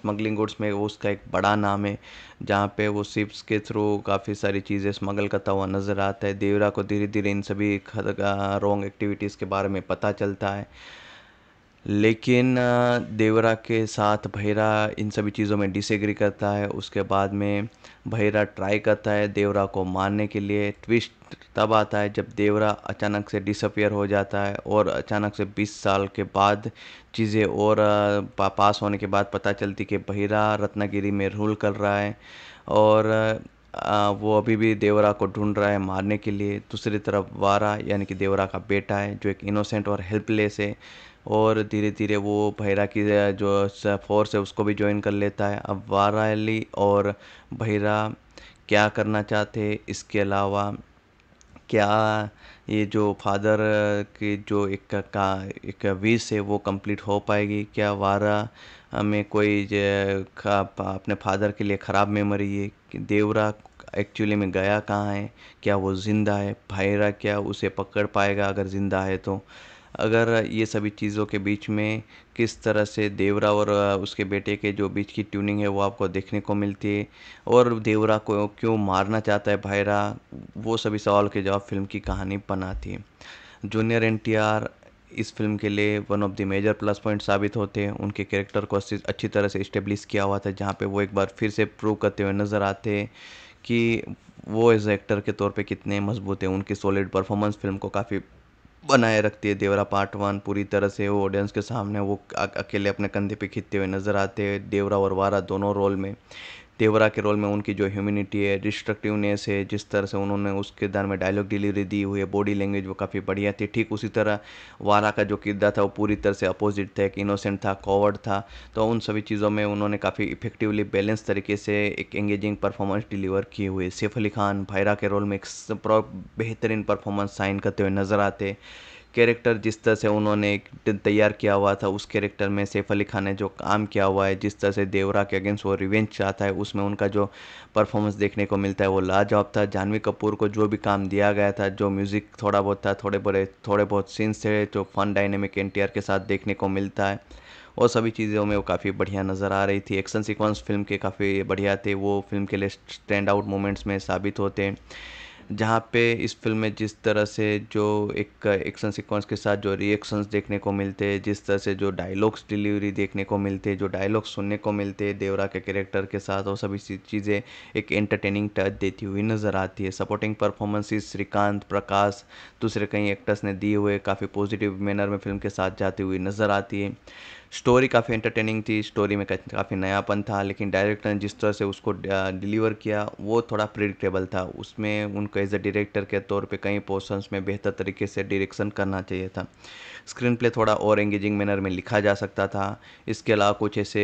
स्मगलिंग गुड्स में उसका एक बड़ा नाम है जहाँ पे वो सिप्स के थ्रू काफ़ी सारी चीज़ें स्मगल करता हुआ नज़र आता है देवरा को धीरे धीरे इन सभी रॉन्ग एक्टिविटीज़ के बारे में पता चलता है लेकिन देवरा के साथ भैरा इन सभी चीज़ों में डिसएग्री करता है उसके बाद में भैरा ट्राई करता है देवरा को मारने के लिए ट्विस्ट तब आता है जब देवरा अचानक से डिसअपियर हो जाता है और अचानक से 20 साल के बाद चीज़ें और पास होने के बाद पता चलती कि भैरा रत्नागिरी में रूल कर रहा है और वो अभी भी देवरा को ढूंढ रहा है मारने के लिए दूसरी तरफ वारा यानी कि देवरा का बेटा है जो एक इनोसेंट और हेल्पलेस है और धीरे धीरे वो भैरा की जो फोर्स है उसको भी ज्वाइन कर लेता है अब वाराली और भैरा क्या करना चाहते इसके अलावा क्या ये जो फादर की जो एक का एक विश है वो कंप्लीट हो पाएगी क्या वारा में कोई अपने फादर के लिए ख़राब मेमोरी है देवरा एक्चुअली में गया कहाँ है क्या वो ज़िंदा है भाईरा क्या उसे पकड़ पाएगा अगर ज़िंदा है तो अगर ये सभी चीज़ों के बीच में किस तरह से देवरा और उसके बेटे के जो बीच की ट्यूनिंग है वो आपको देखने को मिलती है और देवरा को क्यों मारना चाहता है भाईरा वो सभी सवाल के जवाब फिल्म की कहानी बनाती है जूनियर एन इस फिल्म के लिए one of the major plus point साबित होते हैं उनके कैरेक्टर को अच्छी तरह से इस्टेब्लिश किया हुआ था जहाँ पे वो एक बार फिर से प्रूव करते हुए नज़र आते हैं कि वो एज एक्टर के तौर पे कितने मजबूत हैं उनकी सॉलिड परफॉर्मेंस फिल्म को काफ़ी बनाए रखती है देवरा पार्ट वन पूरी तरह से वो ऑडियंस के सामने वो अकेले अपने कंधे पे खींचते हुए नज़र आते हैं देवरा और वारा दोनों रोल में तेवरा के रोल में उनकी जो ह्यूमिनिटी है डिस्ट्रक्टिवनेस है जिस तरह से उन्होंने उस किरदार में डायलॉग डिलीवरी दी हुई है बॉडी लैंग्वेज वो काफ़ी बढ़िया थी ठीक उसी तरह वारा का जो किरदार था वो पूरी तरह से अपोजिट था एक इनोसेंट था कॉवर्ड था तो उन सभी चीज़ों में उन्होंने काफ़ी इफेक्टिवली बैलेंस तरीके से एक एंगेजिंग परफॉर्मेंस डिलीवर की हुई सैफ अली खान भाईरा के रोल में एक बेहतरीन परफॉर्मेंस साइन करते हुए नज़र आते कैरेक्टर जिस तरह से उन्होंने तैयार किया हुआ था उस कैरेक्टर में सैफ अली खान ने जो काम किया हुआ है जिस तरह से देवरा के अगेंस्ट वो रिवेंज चाहता है उसमें उनका जो परफॉर्मेंस देखने को मिलता है वो लाजवाब था जानवी कपूर को जो भी काम दिया गया था जो म्यूज़िक थोड़ा बहुत था थोड़े बड़े थोड़े बहुत सीन्स थे जो फन डायनेमिक एन के साथ देखने को मिलता है और सभी चीज़ों में वो काफ़ी बढ़िया नज़र आ रही थी एक्शन सिक्वेंस फिल्म के काफ़ी बढ़िया थे वो फिल्म के लिए स्टैंड आउट मोमेंट्स में साबित होते हैं जहाँ पे इस फ़िल्म में जिस तरह से जो एक एक्शन सीक्वेंस के साथ जो रिएक्शंस देखने को मिलते हैं जिस तरह से जो डायलॉग्स डिलीवरी देखने को मिलते हैं जो डायलॉग्स सुनने को मिलते हैं देवरा के कैरेक्टर के साथ और सभी चीज़ें एक एंटरटेनिंग टच देती हुई नज़र आती है सपोर्टिंग परफॉर्मेंसेज श्रीकांत प्रकाश दूसरे कई एक्टर्स ने दिए हुए काफ़ी पॉजिटिव मैनर में फिल्म के साथ जाती हुई नज़र आती है स्टोरी काफ़ी एंटरटेनिंग थी स्टोरी में काफ़ी नयापन था लेकिन डायरेक्टर ने जिस तरह से उसको डिलीवर किया वो थोड़ा प्रिडिक्टेबल था उसमें उनको एज अ डायरेक्टर के तौर पे कई पोर्सन में बेहतर तरीके से डायरेक्शन करना चाहिए था स्क्रीन प्ले थोड़ा और एंगेजिंग मैनर में लिखा जा सकता था इसके अलावा कुछ ऐसे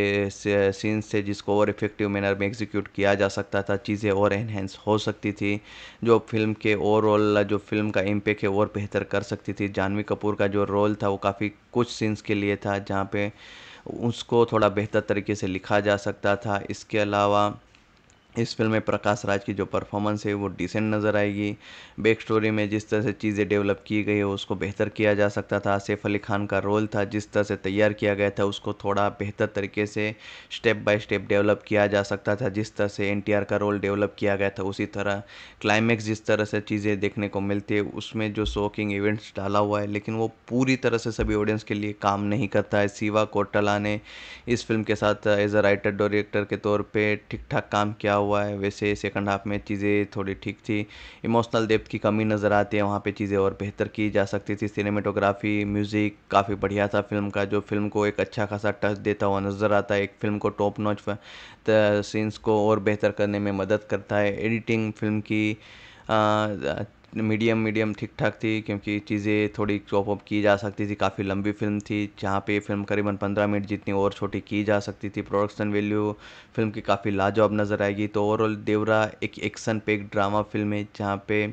सीन्स थे जिसको और इफेक्टिव मैनर में एग्जीक्यूट किया जा सकता था चीज़ें और इन्हेंस हो सकती थी जो फिल्म के ओवरऑल जो फिल्म का इम्पेक्ट है और बेहतर कर सकती थी जानवी कपूर का जो रोल था वो काफ़ी कुछ सीन्स के लिए था जहाँ पे उसको थोड़ा बेहतर तरीके से लिखा जा सकता था इसके अलावा इस फिल्म में प्रकाश राज की जो परफॉर्मेंस है वो डिसेंट नज़र आएगी बैक स्टोरी में जिस तरह से चीज़ें डेवलप की गई है उसको बेहतर किया जा सकता था सैफ अली खान का रोल था जिस तरह से तैयार किया गया था उसको थोड़ा बेहतर तरीके से स्टेप बाय स्टेप डेवलप किया जा सकता था जिस तरह से एन का रोल डेवलप किया गया था उसी तरह क्लाइमैक्स जिस तरह से चीज़ें देखने को मिलती है उसमें जो शॉकिंग इवेंट्स डाला हुआ है लेकिन वो पूरी तरह से सभी ऑडियंस के लिए काम नहीं करता है सिवा कोटला ने इस फिल्म के साथ एज अ राइटर डायरेक्टर के तौर पर ठीक ठाक काम किया हुआ है वैसे सेकंड हाफ में चीज़ें थोड़ी ठीक थी इमोशनल डेप्थ की कमी नज़र आती है वहाँ पे चीज़ें और बेहतर की जा सकती थी सिनेमेटोग्राफी म्यूज़िक काफ़ी बढ़िया था फिल्म का जो फिल्म को एक अच्छा खासा टच देता हुआ नज़र आता है एक फिल्म को टॉप नॉच सीन्स को और बेहतर करने में मदद करता है एडिटिंग फिल्म की मीडियम मीडियम ठीक ठाक थी क्योंकि चीज़ें थोड़ी चॉप अप की जा सकती थी काफ़ी लंबी फिल्म थी जहाँ पे फिल्म करीबन पंद्रह मिनट जितनी और छोटी की जा सकती थी प्रोडक्शन वैल्यू फिल्म की काफ़ी लाजवाब नज़र आएगी तो ओवरऑल देवरा एक एक्शन एक ड्रामा फिल्म है जहाँ पे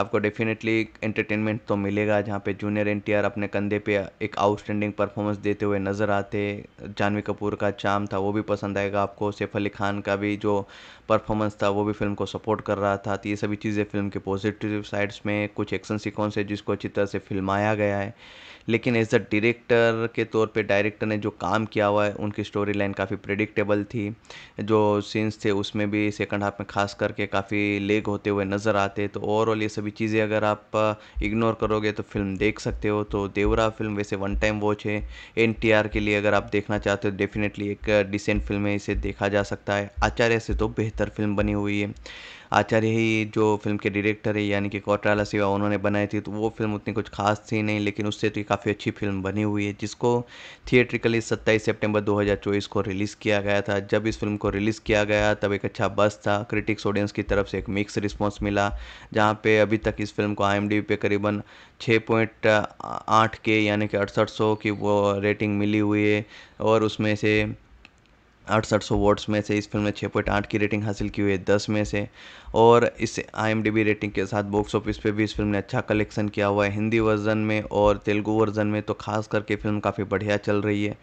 आपको डेफिनेटली एंटरटेनमेंट तो मिलेगा जहाँ पे जूनियर एन अपने कंधे पे एक आउटस्टैंडिंग परफॉर्मेंस देते हुए नज़र आते जानवी कपूर का चाम था वो भी पसंद आएगा आपको सैफ अली खान का भी जो परफॉर्मेंस था वो भी फिल्म को सपोर्ट कर रहा था तो ये सभी चीज़ें फिल्म के पॉजिटिव साइड्स में कुछ एक्शन सिक्वेंस है जिसको अच्छी तरह से फिल्माया गया है लेकिन एज अ डायरेक्टर के तौर पे डायरेक्टर ने जो काम किया हुआ है उनकी स्टोरी लाइन काफ़ी प्रिडिक्टेबल थी जो सीन्स थे उसमें भी सेकंड हाफ में खास करके काफ़ी लेग होते हुए नज़र आते तो ओवरऑल ये सभी चीज़ें अगर आप इग्नोर uh, करोगे तो फिल्म देख सकते हो तो देवरा फिल्म वैसे वन टाइम वॉच है एन के लिए अगर आप देखना चाहते हो डेफिनेटली एक डिसेंट uh, फिल्म है इसे देखा जा सकता है आचार्य से तो बेहतर फिल्म बनी हुई है आचार्य ही जो फिल्म के डायरेक्टर है यानी कि कौटाला सिवा उन्होंने बनाई थी तो वो फिल्म उतनी कुछ खास थी नहीं लेकिन उससे तो काफ़ी अच्छी फिल्म बनी हुई है जिसको थिएट्रिकली सत्ताईस सेप्टेम्बर दो को रिलीज़ किया गया था जब इस फिल्म को रिलीज़ किया गया तब एक अच्छा बस था क्रिटिक्स ऑडियंस की तरफ से एक मिक्स रिस्पॉन्स मिला जहाँ पे अभी तक इस फिल्म को आई पे करीबन छः पॉइंट आठ के यानी कि अड़सठ सौ की वो रेटिंग मिली हुई है और उसमें से अड़सठ सौ वोट्स में से इस फिल्म ने छः पॉइंट आठ की रेटिंग हासिल की हुई है दस में से और इस आई रेटिंग के साथ बॉक्स ऑफिस पे भी इस फिल्म ने अच्छा कलेक्शन किया हुआ है हिंदी वर्जन में और तेलुगु वर्जन में तो खास करके फिल्म काफ़ी बढ़िया चल रही है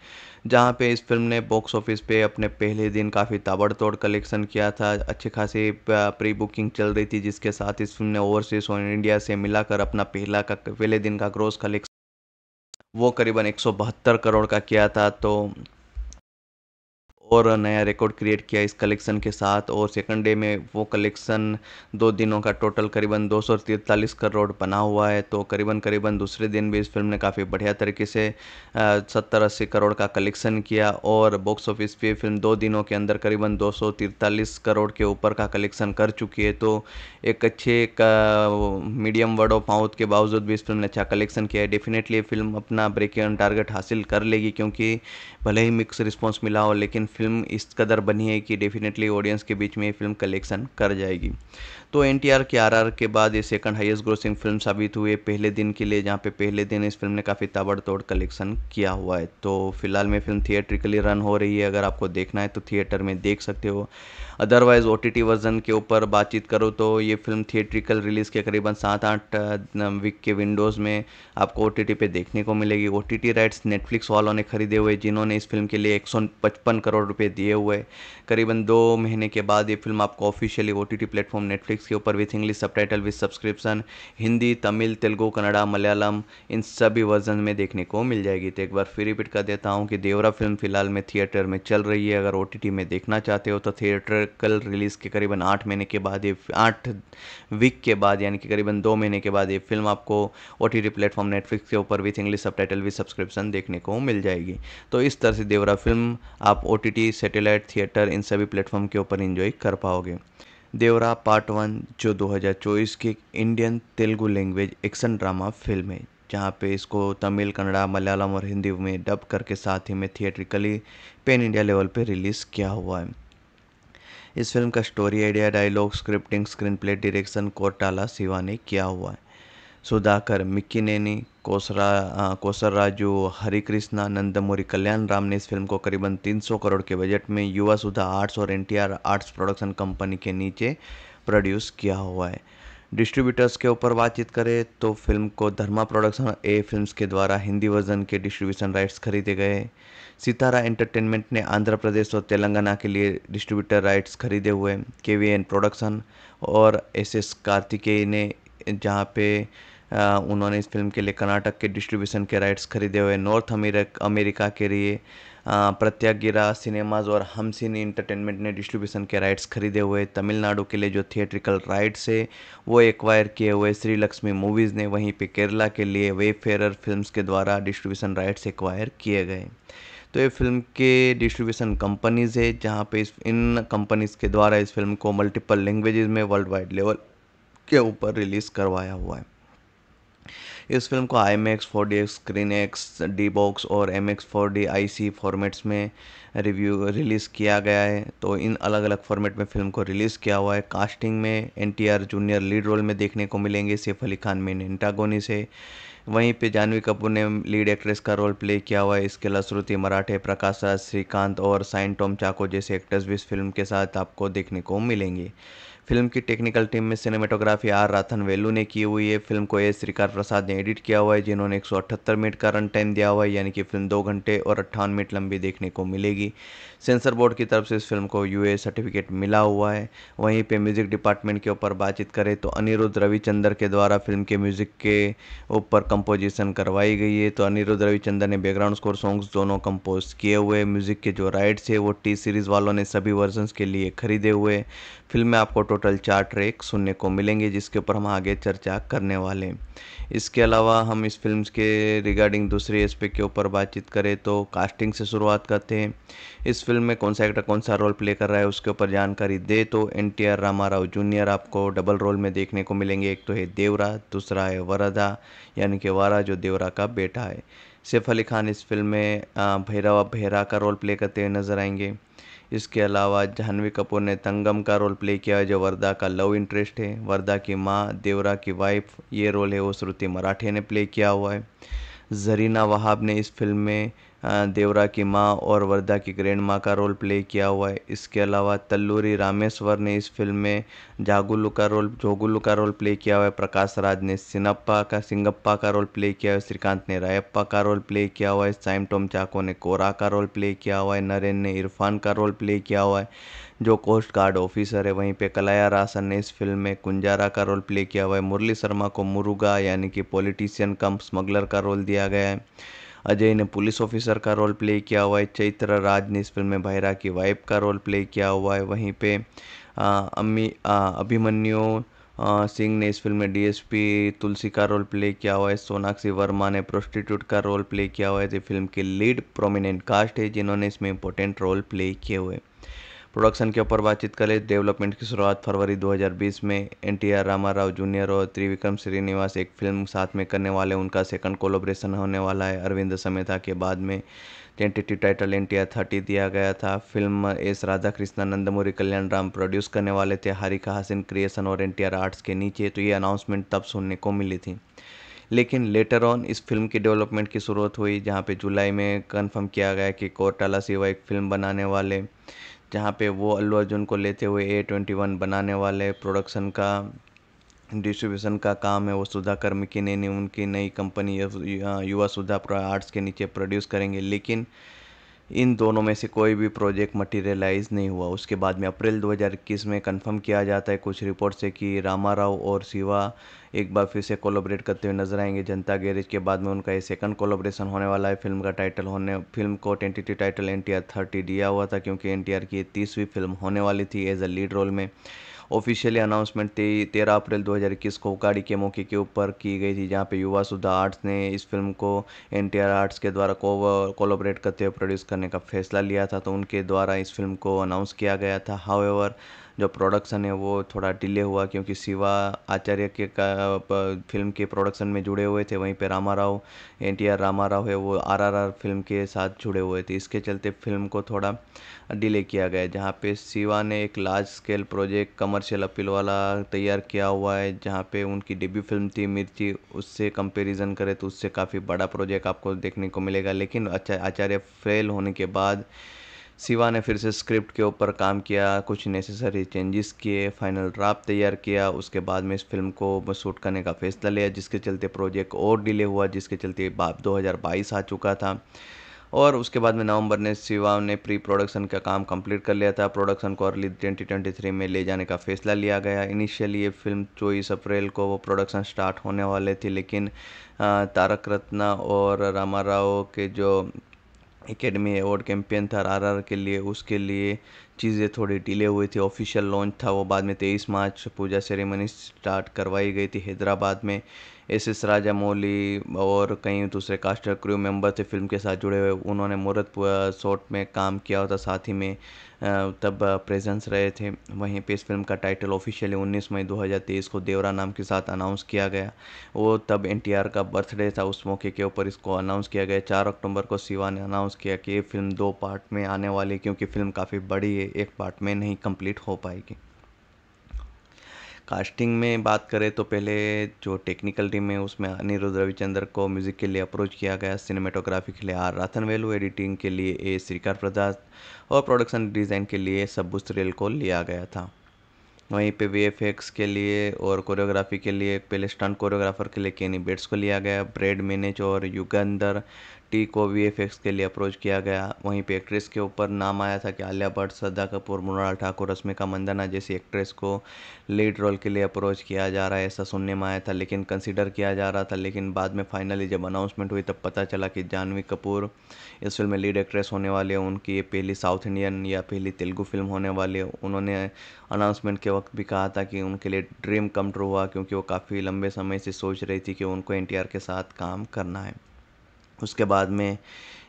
जहाँ पे इस फिल्म ने बॉक्स ऑफिस पे अपने पहले दिन काफ़ी ताबड़तोड़ कलेक्शन किया था अच्छी खासी प्री बुकिंग चल रही थी जिसके साथ इस फिल्म ने ओवरसीज और इंडिया से मिलाकर अपना पहला का पहले दिन का ग्रोस कलेक्शन वो करीबन एक करोड़ का किया था तो और नया रिकॉर्ड क्रिएट किया इस कलेक्शन के साथ और सेकंड डे में वो कलेक्शन दो दिनों का टोटल करीबन दो करोड़ बना हुआ है तो करीबन करीबन दूसरे दिन भी इस फिल्म ने काफ़ी बढ़िया तरीके से सत्तर अस्सी करोड़ का कलेक्शन किया और बॉक्स ऑफिस पे फिल्म दो दिनों के अंदर करीबन दो करोड़ के ऊपर का कलेक्शन कर चुकी है तो एक अच्छे मीडियम वर्ड ऑफ माउथ के बावजूद भी इस फिल्म ने अच्छा कलेक्शन किया है डेफिनेटली फिल्म अपना ब्रेक एंड टारगेट हासिल कर लेगी क्योंकि भले ही मिक्स रिस्पॉन्स मिला हो लेकिन फिल्म इस कदर बनी है कि डेफिनेटली ऑडियंस के बीच में ये फिल्म कलेक्शन कर जाएगी तो एन टी आर के आर आर के बाद ये सेकंड हाईएस्ट ग्रोसिंग फिल्म साबित हुई है पहले दिन के लिए जहाँ पे पहले दिन इस फिल्म ने काफ़ी ताबड़तोड़ कलेक्शन किया हुआ है तो फिलहाल में फिल्म थिएट्रिकली रन हो रही है अगर आपको देखना है तो थिएटर में देख सकते हो otherwise O T T version के ऊपर बातचीत करो तो ये फिल्म थिएट्रिकल रिलीज़ के करीबन सात आठ वीक के विंडोज़ में आपको ओ टी टी पे देखने को मिलेगी O T T rights Netflix वालों ने खरीदे हुए जिन्होंने इस फिल्म के लिए एक सौ पचपन करोड़ रुपए दिए हुए करीबन दो महीने के बाद ये फिल्म आपको officially O T platform Netflix के ऊपर with English subtitle with subscription Hindi Tamil Telugu Kannada Malayalam इन सभी वर्जन में देखने को मिल जाएगी तो एक बार फिर रिपीट कर देता हूँ कि देवरा फिल्म फिलहाल में थिएटर में चल रही है अगर ओ में देखना चाहते हो तो थिएटर कल रिलीज़ के करीबन आठ महीने के बाद ये आठ वीक के बाद यानी कि करीबन दो महीने के बाद ये फिल्म आपको O T T platform Netflix के ऊपर with English subtitle with subscription देखने को मिल जाएगी तो इस तरह से देवरा फिल्म आप ओ टी कि सैटेलाइट थिएटर इन सभी प्लेटफॉर्म के ऊपर इन्जॉय कर पाओगे देवरा पार्ट वन जो 2024 की Indian Telugu language action drama film है जहाँ पे इसको तमिल कन्नड़ा मलयालम और हिंदी में डब करके साथ ही में थिएट्रिकली पेन इंडिया लेवल पे रिलीज़ किया हुआ है इस फिल्म का story idea dialogue scripting screen play direction Koratala Siva ने किया हुआ है सुधाकर मिक्कीनेनी कोसरा कोसरराजु हरिकृष्णा नंदमुरी कल्याण राम ने इस फिल्म को करीबन 300 करोड़ के बजट में युवा सुधा आर्ट्स और एनटीआर आर्ट्स प्रोडक्शन कंपनी के नीचे प्रोड्यूस किया हुआ है डिस्ट्रीब्यूटर्स के ऊपर बातचीत करें तो फिल्म को धर्मा प्रोडक्शन ए फिल्म्स के द्वारा हिंदी वर्जन के डिस्ट्रीब्यूशन राइट्स खरीदे गए सितारा एंटरटेनमेंट ने आंध्र प्रदेश और तेलंगाना के लिए डिस्ट्रीब्यूटर राइट्स खरीदे हुए के वी एन प्रोडक्शन और एस एस कार्तिकेय ने जहाँ पे उन्होंने इस फिल्म के लिए कर्नाटक के डिस्ट्रीब्यूशन के राइट्स खरीदे हुए नॉर्थ अमेरिका के लिए प्रत्यागिरा सिनेमाज और हमसिन इंटरटेनमेंट ने डिस्ट्रीब्यूशन के राइट्स खरीदे हुए तमिलनाडु के लिए जो थिएट्रिकल राइट्स है वो एक्वायर किए हुए श्री लक्ष्मी मूवीज़ ने वहीं पे केरला के लिए वे फेरर फिल्म के द्वारा डिस्ट्रीब्यूशन राइट्स एक्वायर किए गए तो ये फिल्म के डिस्ट्रीब्यूशन कंपनीज़ है जहाँ पे इस इन कंपनीज़ के द्वारा इस फिल्म को मल्टीपल लैंग्वेजेस में वर्ल्ड वाइड लेवल के ऊपर रिलीज़ करवाया हुआ है इस फिल्म को I am x four D X screen X D box और M x four D I C formats में रिव्यू रिलीज़ किया गया है तो इन अलग अलग फॉर्मेट में फिल्म को रिलीज़ किया हुआ है कास्टिंग में N T R junior lead role में देखने को मिलेंगे सैफ अली खान मेन एंटागोनिस है वहीं पे जानवी कपूर ने लीड एक्ट्रेस का रोल प्ले किया हुआ है इसके अलावा श्रुति मराठे प्रकाश राज श्रीकांत और साइन टॉम चाको जैसे एक्टर्स भी इस फिल्म के साथ आपको देखने को मिलेंगे फिल्म की टेक्निकल टीम में सिनेमेटोग्राफी आर राथन वेलू ने की हुई है फिल्म को एस श्रीकार प्रसाद ने एडिट किया हुआ है जिन्होंने 178 मिनट का रन टाइम दिया हुआ है यानी कि फिल्म दो घंटे और अट्ठावन मिनट लंबी देखने को मिलेगी सेंसर बोर्ड की तरफ से इस फिल्म को यू सर्टिफिकेट मिला हुआ है वहीं पे म्यूज़िक डिपार्टमेंट के ऊपर बातचीत करें तो अनिरुद्ध रविचंद्र के द्वारा फिल्म के म्यूज़िक के ऊपर कंपोजिशन करवाई गई है तो अनिरुद्ध रविचंद्र ने बैकग्राउंड स्कोर सॉन्ग्स दोनों कंपोज किए हुए म्यूज़िक के जो राइट्स है वो टी सीरीज़ वालों ने सभी वर्जन के लिए खरीदे हुए फिल्म में आपको टोटल चार ट्रैक सुनने को मिलेंगे जिसके ऊपर हम आगे चर्चा करने वाले हैं इसके अलावा हम इस फिल्म के रिगार्डिंग दूसरे एस्पेक्ट के ऊपर बातचीत करें तो कास्टिंग से शुरुआत करते हैं इस फिल्म में कौन सा एक्टर कौन सा रोल प्ले कर रहा है उसके ऊपर जानकारी दे तो N T R Rama Rao junior आपको डबल रोल में देखने को मिलेंगे एक तो है देवरा दूसरा है वरदा यानी कि वारा जो देवरा का बेटा है सैफ अली खान इस फिल्म में भैरव भैरा का रोल प्ले करते हुए नजर आएंगे इसके अलावा जाह्नवी कपूर ने तंगम का रोल प्ले किया है जो वरदा का लव इंटरेस्ट है वरदा की माँ देवरा की वाइफ ये रोल है वो श्रुति मराठे ने प्ले किया हुआ है जरीना वहाब ने इस फिल्म में हाँ, देवरा की माँ और वरदा की ग्रैंड माँ का रोल प्ले किया हुआ है इसके अलावा तल्लूरी रामेश्वर ने इस फिल्म में जागुलू का रोल जोगुलू का रोल प्ले किया हुआ है प्रकाश राज ने सिनप्पा का सिंगप्पा का रोल प्ले किया हुआ है श्रीकांत ने रायप्पा का रोल प्ले किया हुआ है साइम टोम चाको ने कोरा का रोल प्ले किया हुआ है नरेन ने इरफान का रोल प्ले किया हुआ है जो कोस्ट गार्ड ऑफिसर है वहीं पे कलाया रासन ने इस फिल्म में कुंजारा का रोल प्ले किया हुआ है मुरली शर्मा को मुरुगा यानी कि पॉलिटिशियन कम स्मगलर का रोल दिया गया है अजय ने पुलिस ऑफिसर का रोल प्ले किया हुआ है चैत्र राज ने इस फिल्म में भैरा की वाइफ का रोल प्ले किया हुआ है वहीं पे अम्मी अभिमन्यु सिंह ने इस फिल्म में डीएसपी तुलसी का रोल प्ले किया हुआ है सोनाक्षी वर्मा ने प्रोस्टिट्यूट का रोल प्ले किया हुआ है जो फिल्म के लीड प्रोमिनेंट कास्ट है जिन्होंने इसमें इंपॉर्टेंट रोल प्ले किए हुए हैं प्रोडक्शन के ऊपर बातचीत करें डेवलपमेंट की शुरुआत फरवरी 2020 में N T R Rama Rao junior और त्रिविक्रम श्रीनिवास एक फिल्म साथ में करने वाले उनका सेकंड कोलोब्रेशन होने वाला है अरविंद समेता के बाद में tentative title N T R thirty दिया गया था film S Radha Krishna Nandamuri Kalyan Ram produce करने वाले थे हरिका हसिन क्रिएशन और एन टी आर आर्ट्स के नीचे तो ये अनाउंसमेंट तब सुनने को मिली थी लेकिन लेटर ऑन इस फिल्म की डेवलपमेंट की शुरुआत हुई जहाँ पे जुलाई में कंफर्म किया गया कि कोटाला सिवा एक फिल्म बनाने वाले जहाँ पे वो अल्लू अर्जुन को लेते हुए ए ट्वेंटी वन बनाने वाले प्रोडक्शन का डिस्ट्रीब्यूशन का काम है वो सुधाकर मिकी ने उनकी नई कंपनी युवा सुधा आर्ट्स के नीचे प्रोड्यूस करेंगे लेकिन इन दोनों में से कोई भी प्रोजेक्ट मटेरियलाइज नहीं हुआ उसके बाद में अप्रैल 2021 में कंफर्म किया जाता है कुछ रिपोर्ट से कि रामा राव और शिवा एक बार फिर से कोलोबरेट करते हुए नजर आएंगे जनता गैरेज के बाद में उनका ये सेकंड कोलोबरेशन होने वाला है फिल्म का टाइटल होने फिल्म को tentative title N T thirty दिया हुआ था क्योंकि एन की ये तीसवीं फिल्म होने वाली थी एज अ लीड रोल में ऑफिशियली अनाउंसमेंट तेरह अप्रैल 2021 को उकाड़ी के मौके के ऊपर की गई थी जहाँ पे युवा सुधा आर्ट्स ने इस फिल्म को एन आर्ट्स के द्वारा कोलोबरेट करते हुए प्रोड्यूस करने का फैसला लिया था तो उनके द्वारा इस फिल्म को अनाउंस किया गया था हाउ जो प्रोडक्शन है वो थोड़ा डिले हुआ क्योंकि शिवा आचार्य के का फिल्म के प्रोडक्शन में जुड़े हुए थे वहीं पे Rama Rao N T R Rama Rao है वो आर आर आर फिल्म के साथ जुड़े हुए थे इसके चलते फिल्म को थोड़ा डिले किया गया जहाँ पे शिवा ने एक large scale project commercial appeal वाला तैयार किया हुआ है जहाँ पे उनकी डेब्यू फिल्म थी मिर्ची उससे कंपेरिजन करें तो उससे काफ़ी बड़ा प्रोजेक्ट आपको देखने को मिलेगा लेकिन अच्छा आचार्य फेल होने के बाद शिवा ने फिर से स्क्रिप्ट के ऊपर काम किया कुछ नेसेसरी चेंजेस किए फाइनल ड्राप तैयार किया उसके बाद में इस फिल्म को शूट करने का फैसला लिया जिसके चलते प्रोजेक्ट और डिले हुआ जिसके चलते बाप दो आ चुका था और उसके बाद में नवंबर ने शिवा ने प्री प्रोडक्शन का काम कंप्लीट कर लिया था प्रोडक्शन को अर्ली 2023 में ले जाने का फैसला लिया गया इनिशियली ये फिल्म चौबीस अप्रैल को वो प्रोडक्शन स्टार्ट होने वाले थी लेकिन तारक रत्ना और रामा राव के जो एकेडमी अवार्ड कैंपियन था आरआर के लिए उसके लिए चीज़ें थोड़ी डिले हुई थी ऑफिशियल लॉन्च था वो बाद में तेईस मार्च पूजा सेरेमनी स्टार्ट करवाई गई थी हैदराबाद में एस एस राजा मौली और कई दूसरे कास्ट क्रू मेंबर थे फिल्म के साथ जुड़े हुए उन्होंने मूर्त शॉट में काम किया था साथ ही में तब प्रेजेंस रहे थे वहीं पे इस फिल्म का टाइटल ऑफिशियली 19 मई 2023 को देवरा नाम के साथ अनाउंस किया गया वो तब एन का बर्थडे था उस मौके के ऊपर इसको अनाउंस किया गया चार अक्टूबर को सिवा ने अनाउंस किया कि ये फिल्म दो पार्ट में आने वाली क्योंकि फिल्म काफ़ी बड़ी है एक पार्ट में नहीं कंप्लीट हो पाएगी कास्टिंग में बात करें तो पहले जो टेक्निकल टीम है उसमें अनिरुद्ध रविचंद्र को म्यूज़िक के लिए अप्रोच किया गया सिनेमेटोग्राफी के लिए आर राथन वेलू एडिटिंग के लिए ए श्रीकार प्रदास और प्रोडक्शन डिज़ाइन के लिए सब्बू सरेल को लिया गया था वहीं पे वी के लिए और कोरियोग्राफी के लिए पहले स्टंट कोरियोग्राफर के लिए केनी बेट्स को लिया गया ब्रेड मैनेज और युगंदर शेट्टी को एक्स के लिए अप्रोच किया गया वहीं पे एक्ट्रेस के ऊपर नाम आया था कि आलिया भट्ट श्रद्धा कपूर मनोराल ठाकुर रश्मिका मंदाना जैसी एक्ट्रेस को लीड रोल के लिए अप्रोच किया जा रहा है ऐसा सुनने में आया था लेकिन कंसिडर किया जा रहा था लेकिन बाद में फाइनली जब अनाउंसमेंट हुई तब पता चला कि जानवी कपूर इस फिल्म में लीड एक्ट्रेस होने वाली है उनकी ये पहली साउथ इंडियन या पहली तेलुगु फिल्म होने वाली है उन्होंने अनाउंसमेंट के वक्त भी कहा था कि उनके लिए ड्रीम कम ट्रू हुआ क्योंकि वो काफ़ी लंबे समय से सोच रही थी कि उनको एन के साथ काम करना है उसके बाद में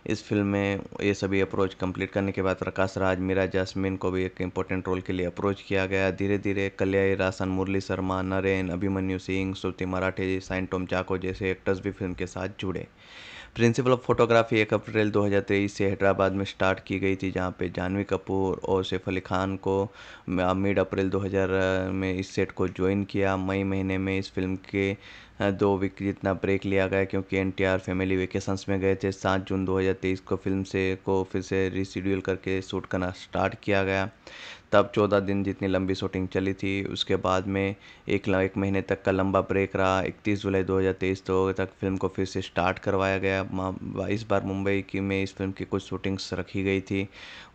इस फ़िल्म में ये सभी अप्रोच कंप्लीट करने के बाद प्रकाश राज मीरा जासमिन को भी एक इम्पोर्टेंट रोल के लिए अप्रोच किया गया धीरे धीरे कल्याई रासन मुरली शर्मा नरेन अभिमन्यु सिंह श्रुति मराठे साइन टोम चाको जैसे एक्टर्स भी फिल्म के साथ जुड़े प्रिंसिपल ऑफ फोटोग्राफी एक अप्रैल 2023 से हैदराबाद में स्टार्ट की गई थी जहां पे जानवी कपूर और सैफ अली खान को मिड अप्रैल 2000 में इस सेट को ज्वाइन किया मई महीने में इस फिल्म के हाँ, दो वीक जितना ब्रेक लिया गया क्योंकि एन फैमिली वेकेशंस में गए थे सात जून 2023 को फिल्म से को फिर से रिशेड्यूल करके शूट करना स्टार्ट किया गया तब चौदह दिन जितनी लंबी शूटिंग चली थी उसके बाद में एक एक महीने तक का लंबा ब्रेक रहा इकतीस जुलाई दो हज़ार तेईस तो तक फिल्म को फिर से स्टार्ट करवाया गया इस बार मुंबई की में इस फिल्म की कुछ शूटिंग्स रखी गई थी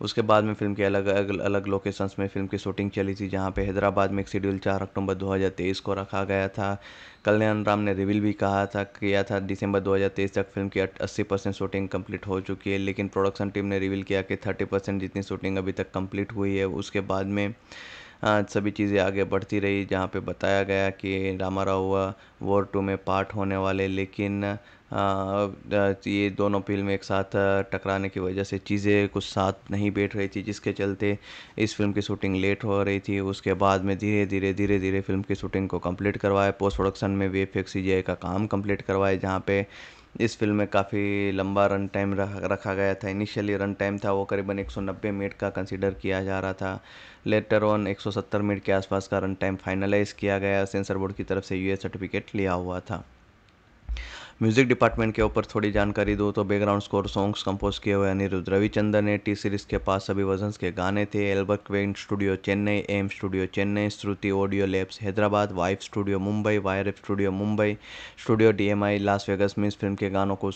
उसके बाद में फिल्म के अलग अलग अलग लोकेशंस में फिल्म की शूटिंग चली थी जहाँ पर हैदराबाद में एक शेड्यूल चार अक्टूबर दो को रखा गया था कल्याण राम ने रिवील भी कहा था किया था दिसंबर 2023 तक फिल्म की 80 परसेंट शूटिंग कंप्लीट हो चुकी है लेकिन प्रोडक्शन टीम ने रिवील किया कि 30 परसेंट जितनी शूटिंग अभी तक कंप्लीट हुई है उसके बाद में सभी चीज़ें आगे बढ़ती रही जहाँ पे बताया गया कि रामा राव वॉर टू में पार्ट होने वाले लेकिन हाँ, तो ये दोनों फ़िल्म एक साथ टकराने की वजह से चीज़ें कुछ साथ नहीं बैठ रही थी जिसके चलते इस फ़िल्म की शूटिंग लेट हो रही थी उसके बाद में धीरे धीरे धीरे धीरे फ़िल्म की शूटिंग को कंप्लीट करवाया पोस्ट प्रोडक्शन में वी एफ का, का काम कंप्लीट करवाया जहाँ पे इस फिल्म में काफ़ी लंबा रन टाइम रखा गया था इनिशियली रन टाइम था वो करीबन 190 मिनट का कंसिडर किया जा रहा था लेटर ऑन 170 मिनट के आसपास का रन टाइम फाइनलाइज किया गया सेंसर बोर्ड की तरफ से यूएस सर्टिफिकेट लिया हुआ था म्यूज़िक डिपार्टमेंट के ऊपर थोड़ी जानकारी दो तो बैकग्राउंड स्कोर सॉन्ग्स कंपोज किए हुए अनिरुद्ध रविचंदन ने टी सीरीज़ के पास सभी वजन के गाने थे Albert क्वेन studio Chennai M studio Chennai Shruti audio labs Hyderabad wife studio Mumbai wire studio Mumbai studio DMI Las Vegas में इस फिल्म के गानों को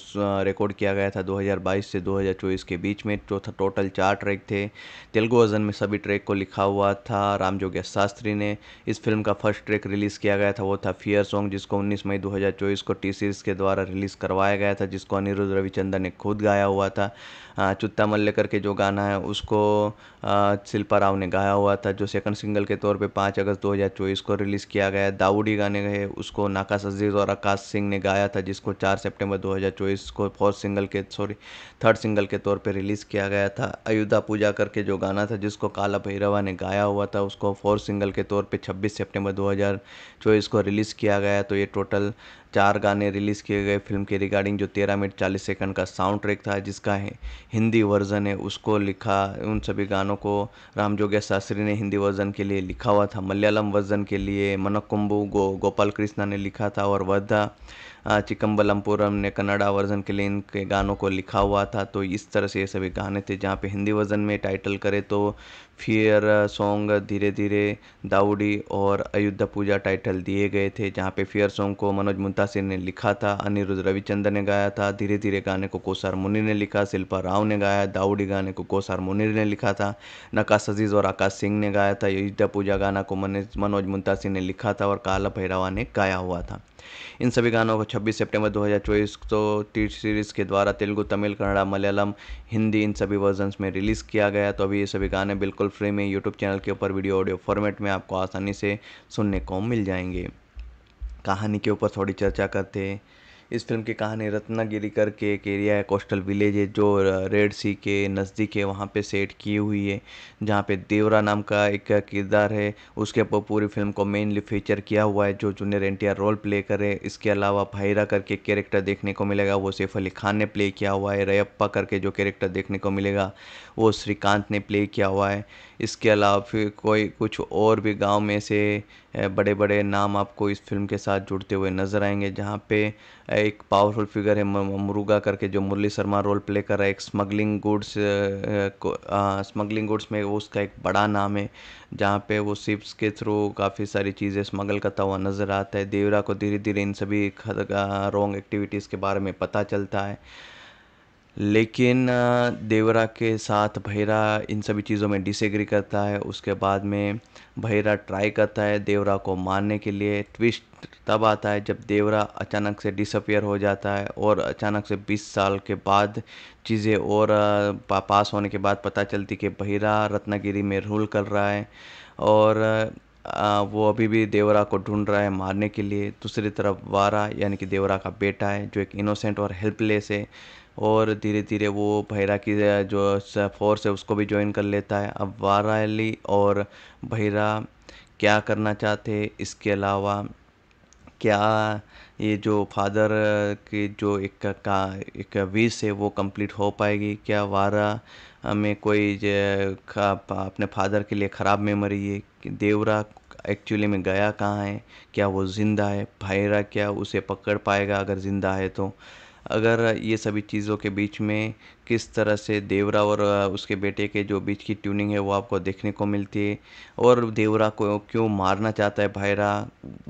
रिकॉर्ड किया गया था दो से दो के बीच में जो था टोटल चार ट्रैक थे तेलुगु वर्जन में सभी ट्रैक को लिखा हुआ था राम शास्त्री ने इस फिल्म का फर्स्ट ट्रैक रिलीज़ किया गया था वो था फियर सॉन्ग जिसको उन्नीस मई दो को टी सीरीज़ के द्वारा द्वारा रिलीज़ करवाया गया था जिसको अनिरुद्ध रविचंदन ने खुद गाया हुआ था चुत्ता मल्ले के जो गाना है उसको शिल्पा राव ने गाया हुआ था जो सेकंड सिंगल के तौर पे पाँच अगस्त दो हज़ार चौबीस को रिलीज़ किया गया दाऊडी गाने गए उसको नाकाश अजीज़ और आकाश सिंह ने गाया था जिसको चार सेप्टेम्बर दो हज़ार चौबीस को फोर्थ सिंगल के सॉरी थर्ड सिंगल के तौर पर रिलीज़ किया गया था अयोध्या पूजा करके जो गाना था जिसको काला भैरवा ने गाया हुआ था उसको फोर्थ सिंगल के तौर पर छब्बीस सेप्टेम्बर दो को रिलीज़ किया गया तो ये टोटल चार गाने रिलीज़ किए गए फिल्म के रिगार्डिंग जो तेरह मिनट चालीस सेकंड का साउंड ट्रैक था जिसका हिंदी वर्ज़न है उसको लिखा उन सभी गानों को राम जोगेश शास्त्री ने हिंदी वर्ज़न के लिए लिखा हुआ था मलयालम वर्ज़न के लिए मनकुम्बू गो गोपाल कृष्णा ने लिखा था और वधा चिकम्बलमपुरम ने कन्नड़ा वर्ज़न के लिए इनके गानों को लिखा हुआ था तो इस तरह से ये सभी गाने थे जहाँ पे हिंदी वर्ज़न में टाइटल करें तो फिर सॉन्ग धीरे धीरे दाऊडी और अयोध्या पूजा टाइटल दिए गए थे जहाँ पे फियर सॉन्ग को मनोज मुंतासिर ने लिखा था अनिरुद्ध रविचंद्र ने गाया था धीरे धीरे गाने को कोसार मुनि ने लिखा शिल्पा राव ने गाया दाऊडी गाने को कोसार मुनि ने लिखा था नकाश अजीज़ और आकाश सिंह ने गाया था अयोध्या पूजा गाना को मनोज मुंतासिर ने लिखा था और काला भैरवा ने गाया हुआ था इन सभी गानों को 26 सितंबर 2024 को टी सीरीज़ के द्वारा तेलुगु तमिल कन्नड़ा मलयालम हिंदी इन सभी वर्जन्स में रिलीज़ किया गया तो अभी ये सभी गाने बिल्कुल फ्री में यूट्यूब चैनल के ऊपर वीडियो ऑडियो फॉर्मेट में आपको आसानी से सुनने को मिल जाएंगे कहानी के ऊपर थोड़ी चर्चा करते हैं इस फिल्म की कहानी रत्नागिरी करके एक एरिया है कोस्टल विलेज है जो रेड सी के नज़दीक है वहाँ पे सेट की हुई है जहाँ पे देवरा नाम का एक किरदार है उसके ऊपर पूरी फिल्म को मेनली फीचर किया हुआ है जो जूनियर एन रोल प्ले करे इसके अलावा भाईरा करके कैरेक्टर देखने को मिलेगा वो सैफ अली खान ने प्ले किया हुआ है रयप्पा करके जो कैरेक्टर देखने को मिलेगा वो श्रीकांत ने प्ले किया हुआ है इसके अलावा फिर कोई कुछ और भी गाँव में से बड़े बड़े नाम आपको इस फिल्म के साथ जुड़ते हुए नज़र आएंगे जहाँ पे एक पावरफुल फिगर है मुरुगा करके जो मुरली शर्मा रोल प्ले कर रहा है एक स्मगलिंग गुड्स स्मगलिंग गुड्स में वो उसका एक बड़ा नाम है जहाँ पे वो सिप्स के थ्रू काफ़ी सारी चीज़ें स्मगल करता हुआ नज़र आता है देवरा को धीरे धीरे इन सभी रॉन्ग एक्टिविटीज़ के बारे में पता चलता है लेकिन देवरा के साथ भैरा इन सभी चीज़ों में डिसएग्री करता है उसके बाद में भैरा ट्राई करता है देवरा को मारने के लिए ट्विस्ट तब आता है जब देवरा अचानक से डिसअपियर हो जाता है और अचानक से 20 साल के बाद चीज़ें और पास होने के बाद पता चलती कि भैरा रत्नागिरी में रूल कर रहा है और आ, वो अभी भी देवरा को ढूंढ रहा है मारने के लिए दूसरी तरफ वारा यानी कि देवरा का बेटा है जो एक इनोसेंट और हेल्पलेस है और धीरे धीरे वो भैरा की जो फोर्स है उसको भी ज्वाइन कर लेता है अब वाराली और भैरा क्या करना चाहते हैं इसके अलावा क्या ये जो फादर की जो एक का एक विश है वो कंप्लीट हो पाएगी क्या वारा में कोई अपने फादर के लिए ख़राब मेमोरी है देवरा एक्चुअली में गया कहाँ है क्या वो ज़िंदा है भाईरा क्या उसे पकड़ पाएगा अगर ज़िंदा है तो अगर ये सभी चीज़ों के बीच में किस तरह से देवरा और उसके बेटे के जो बीच की ट्यूनिंग है वो आपको देखने को मिलती है और देवरा को क्यों मारना चाहता है भाईरा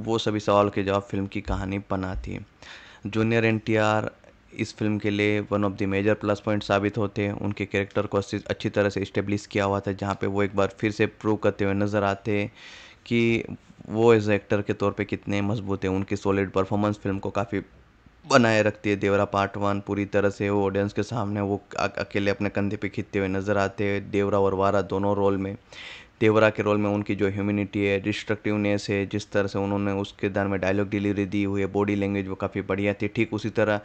वो सभी सवाल के जवाब फिल्म की कहानी बनाती है जूनियर एन इस फिल्म के लिए one of the major plus point साबित होते हैं उनके कैरेक्टर को अच्छी तरह से इस्टेब्लिश किया हुआ था जहाँ पर वो एक बार फिर से प्रूव करते हुए नज़र आते हैं कि वो एज एक्टर के तौर पे कितने मजबूत हैं उनकी सॉलिड परफॉर्मेंस फिल्म को काफ़ी बनाए रखती है देवरा पार्ट वन पूरी तरह से वो ऑडियंस के सामने वो अकेले अपने कंधे पे खींचते हुए नज़र आते हैं देवरा और वारा दोनों रोल में तेवरा के रोल में उनकी जो ह्यूमिनिटी है डिस्ट्रक्टिवनेस है जिस तरह से उन्होंने उस किरदार में डायलॉग डिलीवरी दी हुई है बॉडी लैंग्वेज वो काफ़ी बढ़िया थी ठीक उसी तरह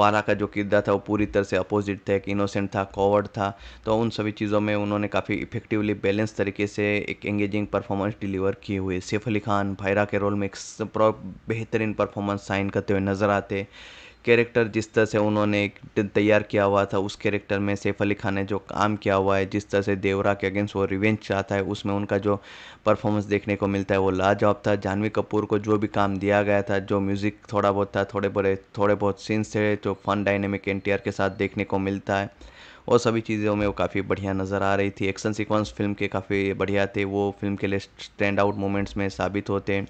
वारा का जो किरदार था वो पूरी तरह से अपोजिट था एक इनोसेंट था कॉवर्ड था तो उन सभी चीज़ों में उन्होंने काफ़ी इफेक्टिवली बैलेंस तरीके से एक एंगेजिंग परफॉर्मेंस डिलीवर किए हुई सैफ अली खान भाईरा के रोल में एक बेहतरीन परफॉर्मेंस साइन करते हुए नज़र आते कैरेक्टर जिस तरह से उन्होंने एक तैयार किया हुआ था उस कैरेक्टर में सैफ अली खान ने जो काम किया हुआ है जिस तरह से देवरा के अगेंस्ट वो रिवेंज चाहता है उसमें उनका जो परफॉर्मेंस देखने को मिलता है वो लाजवाब था जानवी कपूर को जो भी काम दिया गया था जो म्यूज़िक थोड़ा बहुत था थोड़े बड़े थोड़े बहुत सीन्स थे जो फन डायनेमिक एन के साथ देखने को मिलता है और सभी चीज़ों में वो काफ़ी बढ़िया नज़र आ रही थी एक्शन सीक्वेंस फिल्म के काफ़ी बढ़िया थे वो फिल्म के लिए स्टैंड आउट मोमेंट्स में साबित होते हैं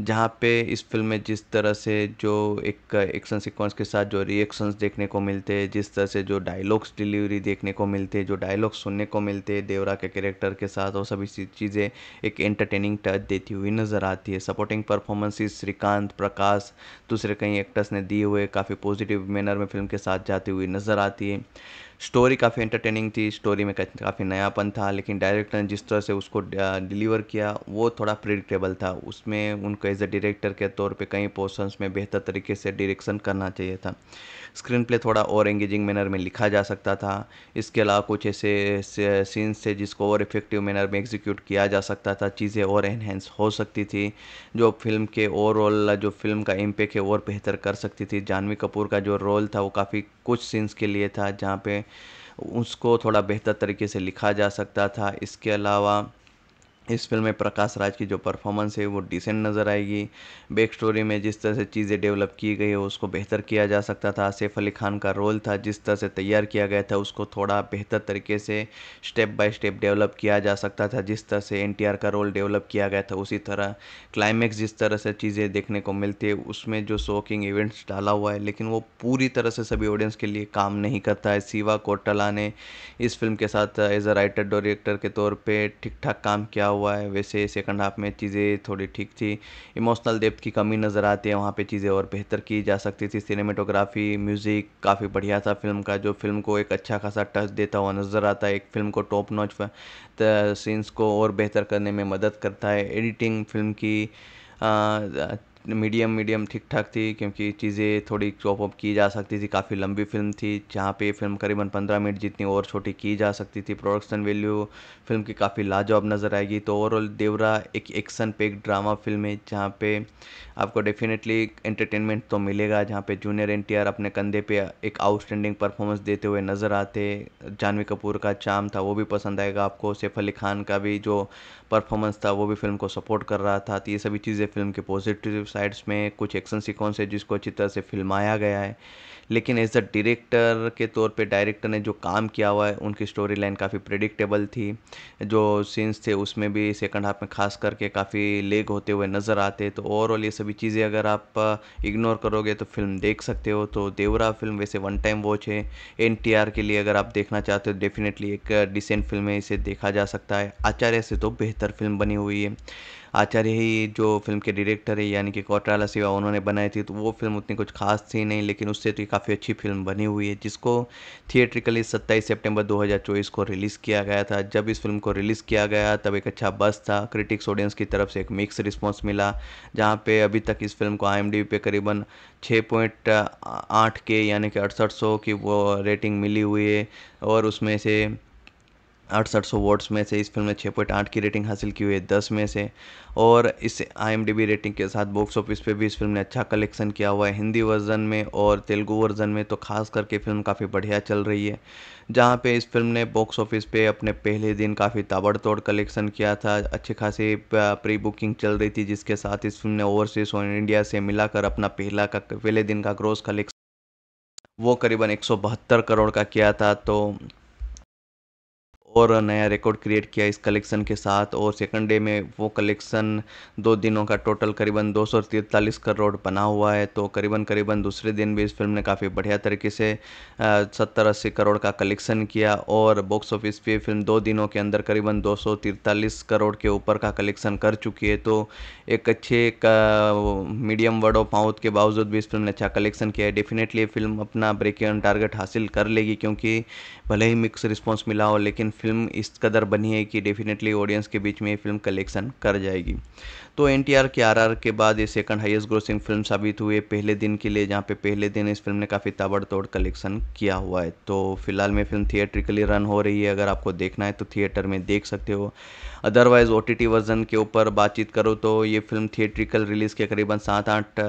जहाँ पे इस फ़िल्म में जिस तरह से जो एक एक्शन सीक्वेंस के साथ जो रिएक्शंस देखने को मिलते हैं जिस तरह से जो डायलॉग्स डिलीवरी देखने को मिलते हैं जो डायलॉग्स सुनने को मिलते हैं देवरा के कैरेक्टर के साथ और सभी चीज़ें एक एंटरटेनिंग टच देती हुई नज़र आती है सपोर्टिंग परफॉर्मेंसेस श्रीकांत प्रकाश दूसरे कई एक्टर्स ने दिए हुए काफ़ी पॉजिटिव मैनर में फिल्म के साथ जाती हुई नज़र आती है स्टोरी काफ़ी एंटरटेनिंग थी स्टोरी में काफ़ी नयापन था लेकिन डायरेक्टर ने जिस तरह से उसको डिलीवर किया वो थोड़ा प्रिडिक्टेबल था उसमें उनको एज ए डायरेक्टर के तौर पे कई पोर्सन्स में बेहतर तरीके से डायरेक्शन करना चाहिए था स्क्रीन प्ले थोड़ा और एंगेजिंग मैनर में लिखा जा सकता था इसके अलावा कुछ ऐसे सीन्स थे जिसको और इफेक्टिव मैनर में एग्जीक्यूट किया जा सकता था चीज़ें और एनहेंस हो सकती थी जो फिल्म के ओवरऑल जो फिल्म का इम्पेक्ट है और बेहतर कर सकती थी जानवी कपूर का जो रोल था वो काफ़ी कुछ सीन्स के लिए था जहाँ पे उसको थोड़ा बेहतर तरीके से लिखा जा सकता था इसके अलावा इस फिल्म में प्रकाश राज की जो परफॉर्मेंस है वो डिसेंट नज़र आएगी बैक स्टोरी में जिस तरह से चीज़ें डेवलप की गई है उसको बेहतर किया जा सकता था सैफ अली खान का रोल था जिस तरह से तैयार किया गया था उसको थोड़ा बेहतर तरीके से स्टेप बाय स्टेप डेवलप किया जा सकता था जिस तरह से एन का रोल डेवलप किया गया था उसी तरह क्लाइमैक्स जिस तरह से चीज़ें देखने को मिलती है उसमें जो शॉकिंग इवेंट्स डाला हुआ है लेकिन वो पूरी तरह से सभी ऑडियंस के लिए काम नहीं करता है सिवा कोटला ने इस फिल्म के साथ एज अ राइटर डायरेक्टर के तौर पर ठीक ठाक काम किया हुआ है वैसे सेकंड हाफ में चीज़ें थोड़ी ठीक थी इमोशनल डेप्थ की कमी नज़र आती है वहाँ पे चीज़ें और बेहतर की जा सकती थी सिनेमेटोग्राफी म्यूज़िक काफ़ी बढ़िया था फिल्म का जो फिल्म को एक अच्छा खासा टच देता हुआ नज़र आता है एक फिल्म को टॉप नॉच सीन्स को और बेहतर करने में मदद करता है एडिटिंग फिल्म की मीडियम मीडियम ठीक ठाक थी क्योंकि चीज़ें थोड़ी चॉप अप की जा सकती थी काफ़ी लंबी फिल्म थी जहाँ पे फिल्म करीबन पंद्रह मिनट जितनी और छोटी की जा सकती थी प्रोडक्शन वैल्यू फिल्म की काफ़ी लाजवाब नज़र आएगी तो ओवरऑल देवरा एक एक्शन एक ड्रामा फिल्म है जहाँ पे आपको डेफिनेटली एंटरटेनमेंट तो मिलेगा जहाँ पे जूनियर एन अपने कंधे पे एक आउटस्टैंडिंग परफॉर्मेंस देते हुए नज़र आते जानवी कपूर का चाम था वो भी पसंद आएगा आपको सैफ अली खान का भी जो परफॉर्मेंस था वो भी फिल्म को सपोर्ट कर रहा था तो ये सभी चीज़ें फिल्म के पॉजिटिव साइड्स में कुछ एक्शन सिक्वेंस है जिसको अच्छी तरह से फिल्माया गया है लेकिन एज अ डायरेक्टर के तौर पे डायरेक्टर ने जो काम किया हुआ है उनकी स्टोरी लाइन काफ़ी प्रिडिक्टेबल थी जो सीन्स थे उसमें भी सेकंड हाफ में खास करके काफ़ी लेग होते हुए नज़र आते तो ओवरऑल ये सभी चीज़ें अगर आप इग्नोर करोगे तो फिल्म देख सकते हो तो देवरा फिल्म वैसे वन टाइम वॉच है एन के लिए अगर आप देखना चाहते हो डेफिनेटली एक डिसेंट फिल्म है इसे देखा जा सकता है आचार्य से तो बेहतर फिल्म बनी हुई है आचार्य ही जो फिल्म के डायरेक्टर है यानी कि कोटराला सिवा उन्होंने बनाई थी तो वो फिल्म उतनी कुछ खास थी नहीं लेकिन उससे तो काफ़ी अच्छी फिल्म बनी हुई है जिसको थिएट्रिकली सत्ताईस सेप्टेम्बर दो को रिलीज़ किया गया था जब इस फिल्म को रिलीज़ किया गया तब एक अच्छा बस था क्रिटिक्स ऑडियंस की तरफ से एक मिक्स रिस्पॉन्स मिला जहाँ पे अभी तक इस फिल्म को आई पे करीबन छः पॉइंट आठ के यानी कि अड़सठ सौ की वो रेटिंग मिली हुई है और उसमें से अड़सठ सौ वोट्स में से इस फिल्म ने छः पॉइंट आठ की रेटिंग हासिल की हुई है दस में से और इस आई रेटिंग के साथ बॉक्स ऑफिस पे भी इस फिल्म ने अच्छा कलेक्शन किया हुआ है हिंदी वर्जन में और तेलुगु वर्जन में तो खास करके फिल्म काफ़ी बढ़िया चल रही है जहाँ पे इस फिल्म ने बॉक्स ऑफिस पे अपने पहले दिन काफ़ी ताबड़तोड़ कलेक्शन किया था अच्छी खासी प्री बुकिंग चल रही थी जिसके साथ इस फिल्म ने ओवरसीज और इंडिया से मिलाकर अपना पहला का पहले दिन का ग्रोस कलेक्शन वो करीबन एक करोड़ का किया था तो और नया रिकॉर्ड क्रिएट किया इस कलेक्शन के साथ और सेकंड डे में वो कलेक्शन दो दिनों का टोटल करीबन दो करोड़ बना हुआ है तो करीबन करीबन दूसरे दिन भी इस फिल्म ने काफ़ी बढ़िया तरीके से सत्तर अस्सी करोड़ का कलेक्शन किया और बॉक्स ऑफिस पे फिल्म दो दिनों के अंदर करीबन दो करोड़ के ऊपर का कलेक्शन कर चुकी है तो एक अच्छे मीडियम वर्ड ऑफ माउथ के बावजूद भी इस फिल्म ने अच्छा कलेक्शन किया है डेफिनेटली फिल्म अपना ब्रेक टारगेट हासिल कर लेगी क्योंकि भले ही मिक्स रिस्पॉन्स मिला हो लेकिन फिल्म फिल्म इस कदर बनी है कि डेफिनेटली ऑडियंस के बीच में ये फिल्म कलेक्शन कर जाएगी तो एन टी आर के आर आर के बाद ये सेकंड हाईएस्ट ग्रोसिंग फिल्म साबित है पहले दिन के लिए जहाँ पे पहले दिन इस फिल्म ने काफ़ी ताबड़तोड़ कलेक्शन किया हुआ है तो फिलहाल में फिल्म थिएट्रिकली रन हो रही है अगर आपको देखना है तो थिएटर में देख सकते हो अदरवाइज़ ओ वर्जन के ऊपर बातचीत करो तो ये फिल्म थिएट्रिकल रिलीज़ के करीबन सात आठ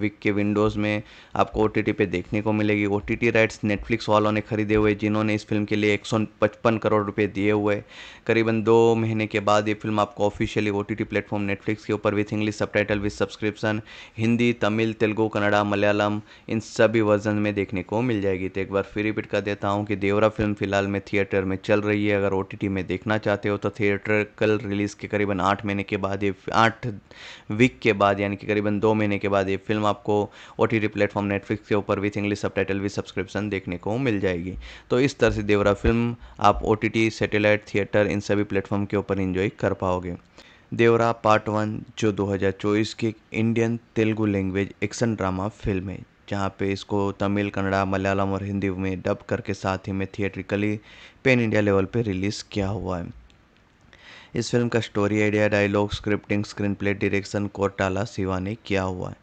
वीक के विंडोज़ में आपको ओ पे देखने को मिलेगी ओ राइट्स नेटफ्लिक्स वालों ने खरीदे हुए जिन्होंने इस फिल्म के लिए एक करोड़ रुपये दिए हुए करीबन दो महीने के बाद ये फिल्म आपको officially O T platform Netflix Netflix के ऊपर with English subtitle with subscription Hindi Tamil Telugu Kannada Malayalam इन सभी वर्जन में देखने को मिल जाएगी तो एक बार फिर रिपीट कर देता हूँ कि देवरा फिल्म फिलहाल में थिएटर में चल रही है अगर ओ में देखना चाहते हो तो थिएटर कल रिलीज़ के करीबन आठ महीने के बाद ये आठ वीक के बाद यानी कि करीबन दो महीने के बाद ये फिल्म आपको O T T platform Netflix के ऊपर with English subtitle with subscription देखने को मिल जाएगी तो इस तरह से देवरा फिल्म आप O T T satellite theatre इन सभी प्लेटफॉर्म के ऊपर इन्जॉय कर पाओगे देवरा पार्ट वन जो 2024 की Indian Telugu language action drama film है जहाँ पे इसको तमिल कन्नड़ा मलयालम और हिंदी में डब करके साथ ही में थिएट्रिकली पेन इंडिया लेवल पे रिलीज़ किया हुआ है इस फिल्म का story idea dialogue scripting screen play direction Koratala Siva ने किया हुआ है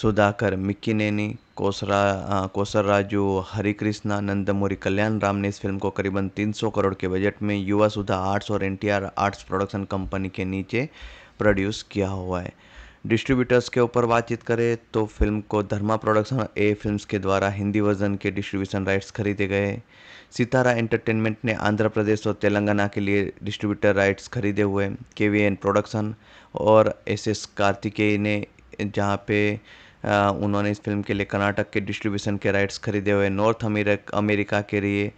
सुधाकर मिक्कीनेनी कोसरा कोसराराजू हरिकृष्णा नंदमुरी कल्याण राम ने इस फिल्म को करीबन 300 करोड़ के बजट में युवा सुधा आर्ट्स और एनटीआर आर्ट्स प्रोडक्शन कंपनी के नीचे प्रोड्यूस किया हुआ है डिस्ट्रीब्यूटर्स के ऊपर बातचीत करें तो फिल्म को धर्मा प्रोडक्शन ए फिल्म्स के द्वारा हिंदी वर्जन के डिस्ट्रीब्यूशन राइट्स खरीदे गए सितारा एंटरटेनमेंट ने आंध्र प्रदेश और तेलंगाना के लिए डिस्ट्रीब्यूटर राइट्स खरीदे हुए के वी एन प्रोडक्शन और एस एस कार्तिकेय ने जहाँ पे उन्होंने इस फिल्म के लिए कर्नाटक के डिस्ट्रीब्यूशन के राइट्स खरीदे हुए नॉर्थ अमेरिका के लिए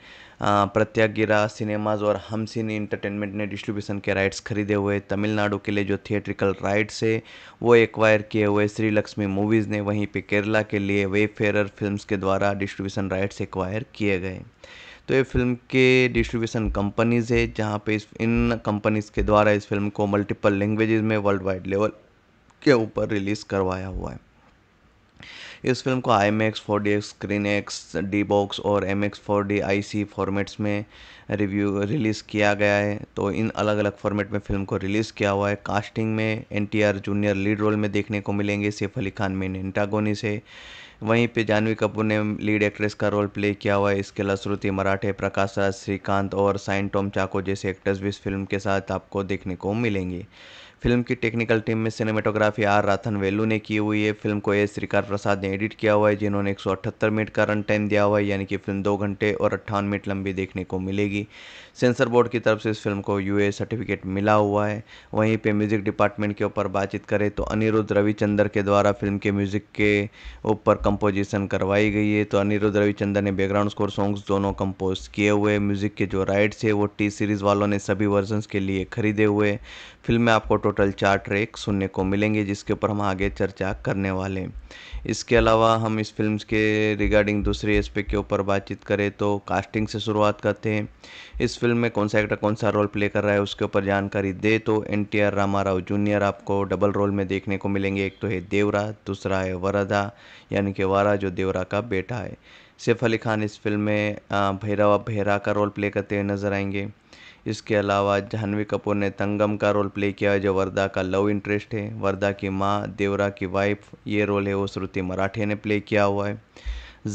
प्रत्यागिरा सिनेमाज और हम इंटरटेनमेंट ने डिस्ट्रीब्यूशन के राइट्स खरीदे हुए तमिलनाडु के लिए जो थिएट्रिकल राइट्स है वो एक्वायर किए हुए श्री लक्ष्मी मूवीज़ ने वहीं पे केरला के लिए वे फेयर फिल्म के द्वारा डिस्ट्रीब्यूशन राइट्स एक्वायर किए गए तो ये फिल्म के डिस्ट्रीब्यूशन कंपनीज़ है जहाँ पे इस इन कंपनीज़ के द्वारा इस फिल्म को मल्टीपल लैंग्वेजेस में वर्ल्ड वाइड लेवल के ऊपर रिलीज़ करवाया हुआ है इस फिल्म को I am x four D X screen X D box और M x four D I C formats में रिव्यू रिलीज़ किया गया है तो इन अलग अलग फॉर्मेट में फिल्म को रिलीज़ किया हुआ है कास्टिंग में N T R junior lead role में देखने को मिलेंगे सैफ अली खान मेन एंटागोनी से वहीं पे जानवी कपूर ने लीड एक्ट्रेस का रोल प्ले किया हुआ है इसके अलावा श्रुति मराठे प्रकाश राज श्रीकांत और साइन टॉम चाको जैसे एक्टर्स भी इस फिल्म के साथ आपको देखने को मिलेंगे फिल्म की टेक्निकल टीम में सिनेमेटोग्राफी आर राथन वेलू ने की हुई है फिल्म को ए श्रीकार प्रसाद ने एडिट किया हुआ है जिन्होंने एक मिनट का रन टाइम दिया हुआ है यानी कि फिल्म दो घंटे और अट्ठावन मिनट लंबी देखने को मिलेगी सेंसर बोर्ड की तरफ से इस फिल्म को यूए सर्टिफिकेट मिला हुआ है वहीं पे म्यूज़िक डिपार्टमेंट के ऊपर बातचीत करें तो अनिरुद्ध रविचंद्र के द्वारा फिल्म के म्यूज़िक के ऊपर कंपोजिशन करवाई गई है तो अनिरुद्ध रविचंद्र ने बैकग्राउंड स्कोर सॉन्ग्स दोनों कंपोज किए हुए म्यूज़िक के जो राइट्स है वो टी सीरीज़ वालों ने सभी वर्जनस के लिए खरीदे हुए फिल्म में आपको टोटल चार ट्रैक सुनने को मिलेंगे जिसके ऊपर हम आगे चर्चा करने वाले इसके अलावा हम इस फिल्म के रिगार्डिंग दूसरे एस्पेक्ट के ऊपर बातचीत करें तो कास्टिंग से शुरुआत करते हैं इस फिल्म फिल्म में कौन सा एक्टर कौन सा रोल प्ले कर रहा है उसके ऊपर जानकारी दे तो N T R Rama Rao junior आपको डबल रोल में देखने को मिलेंगे एक तो है देवरा दूसरा है वरदा यानी कि वारा जो देवरा का बेटा है सैफ अली खान इस फिल्म में भैरव भैरा का रोल प्ले करते हुए नजर आएंगे इसके अलावा जाह्नवी कपूर ने तंगम का रोल प्ले किया है जो वरदा का लव इंटरेस्ट है वरदा की माँ देवरा की वाइफ ये रोल है वो श्रुति मराठे ने प्ले किया हुआ है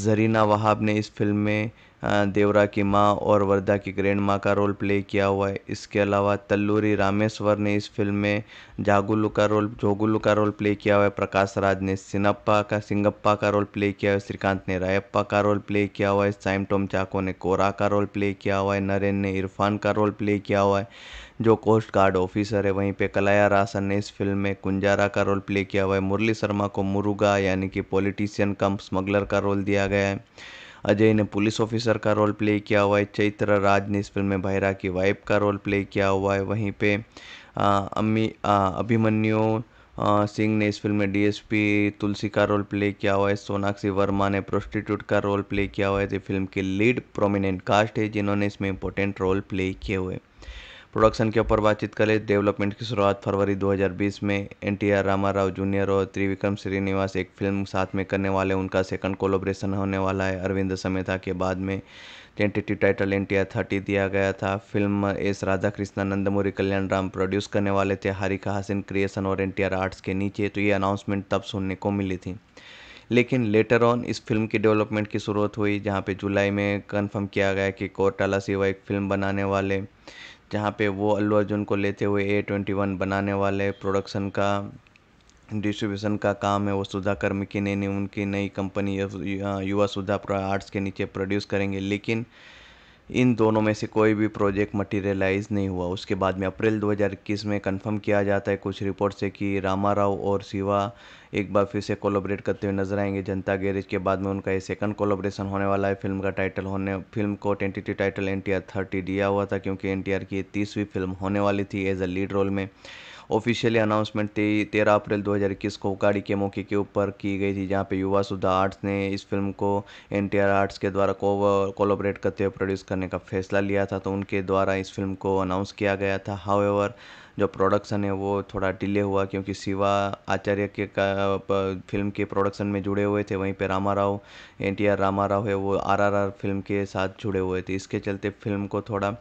जरीना वहाब ने इस फिल्म में देवरा की माँ और वरदा की ग्रैंड माँ का रोल प्ले किया हुआ है इसके अलावा तल्लूरी रामेश्वर ने इस फिल्म में जागुलू का रोल जोगुलू का रोल प्ले किया हुआ है प्रकाश राज ने सिनप्पा का सिंगप्पा का रोल प्ले किया है श्रीकांत ने रायप्पा का रोल प्ले किया हुआ है साइम टोम चाको ने कोरा का रोल प्ले किया हुआ है नरेन ने इरफान का रोल प्ले किया हुआ है जो कोस्ट गार्ड ऑफिसर है वहीं पे कलाया रासन ने इस फिल्म में कुंजारा का रोल प्ले किया हुआ है मुरली शर्मा को मुरुगा यानी कि पॉलिटिशियन कम स्मगलर का रोल दिया गया है अजय ने पुलिस ऑफिसर का रोल प्ले किया हुआ है चैत्र राज ने इस फिल्म में भैरा की वाइफ का रोल प्ले किया हुआ है वहीं पे अम्मी अभिमन्यु सिंह ने इस फिल्म में डीएसपी तुलसी का रोल प्ले किया हुआ है सोनाक्षी वर्मा ने प्रोस्टिट्यूट का रोल प्ले किया हुआ है ये फिल्म के लीड प्रोमिनेंट कास्ट है जिन्होंने इसमें इंपॉर्टेंट रोल प्ले किए हुए हैं प्रोडक्शन के ऊपर बातचीत करें डेवलपमेंट की शुरुआत फरवरी 2020 में N T R Rama Rao junior और त्रिविक्रम श्रीनिवास एक फिल्म साथ में करने वाले उनका सेकंड कोलोब्रेशन होने वाला है अरविंद समेता के बाद में tentative title N T R thirty दिया गया था film S Radha Krishna Nandamuri Kalyan Ram produce करने वाले थे हरिका हसिन क्रिएशन और एन टी आर आर्ट्स के नीचे तो ये अनाउंसमेंट तब सुनने को मिली थी लेकिन लेटर ऑन इस फिल्म की डेवलपमेंट की शुरुआत हुई जहाँ पे जुलाई में कन्फर्म किया गया कि कोटाला सिवा एक फिल्म बनाने वाले जहाँ पे वो अल्लू अर्जुन को लेते हुए ए ट्वेंटी वन बनाने वाले प्रोडक्शन का डिस्ट्रीब्यूशन का काम है वो सुधा नई ने उनकी नई कंपनी युवा सुधा आर्ट्स के नीचे प्रोड्यूस करेंगे लेकिन इन दोनों में से कोई भी प्रोजेक्ट मटेरियलाइज नहीं हुआ उसके बाद में अप्रैल 2021 में कंफर्म किया जाता है कुछ रिपोर्ट से कि रामा राव और शिवा एक बार फिर से कोलोबरेट करते हुए नजर आएंगे जनता गैरेज के बाद में उनका ये सेकंड कोलोबरेशन होने वाला है फिल्म का टाइटल होने फिल्म को टेंटेटिव टाइटल एन टी दिया हुआ था क्योंकि एन की तीसवीं फिल्म होने वाली थी एज अ लीड रोल में ऑफिशियली अनाउंसमेंट तेरह अप्रैल 2021 को उकाड़ी के मौके के ऊपर की गई थी जहाँ पे युवा सुधा आर्ट्स ने इस फिल्म को एन आर्ट्स के द्वारा कोलोबरेट करते हुए प्रोड्यूस करने का फैसला लिया था तो उनके द्वारा इस फिल्म को अनाउंस किया गया था हाउ जो प्रोडक्शन है वो थोड़ा डिले हुआ क्योंकि शिवा आचार्य के फिल्म के प्रोडक्शन में जुड़े हुए थे वहीं पे Rama Rao N T R Rama Rao है वो आरआरआर फिल्म के साथ जुड़े हुए थे इसके चलते फिल्म को थोड़ा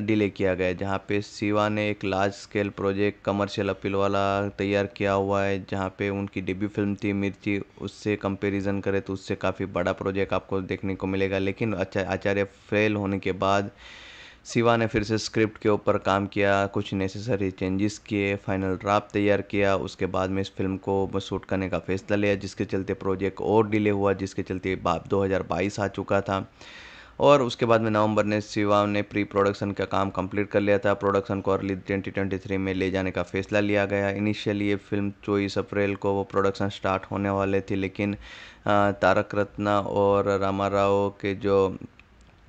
डिले किया गया जहाँ पे शिवा ने एक large scale project commercial appeal वाला तैयार किया हुआ है जहाँ पे उनकी डेब्यू फिल्म थी मिर्ची उससे कंपेरिजन करें तो उससे काफ़ी बड़ा प्रोजेक्ट आपको देखने को मिलेगा लेकिन अच्छा आचार्य फेल होने के बाद शिवा ने फिर से स्क्रिप्ट के ऊपर काम किया कुछ नेसेसरी चेंजेस किए फाइनल ड्राफ्ट तैयार किया उसके बाद में इस फिल्म को शूट करने का फैसला लिया जिसके चलते प्रोजेक्ट और डिले हुआ जिसके चलते बाप दो आ चुका था और उसके बाद में नवंबर ने शिवा ने प्री प्रोडक्शन का काम कंप्लीट कर लिया था प्रोडक्शन को अर्ली 2023 में ले जाने का फैसला लिया गया इनिशियली ये फिल्म चौबीस अप्रैल को वो प्रोडक्शन स्टार्ट होने वाले थी लेकिन तारक रत्ना और रामा राव के जो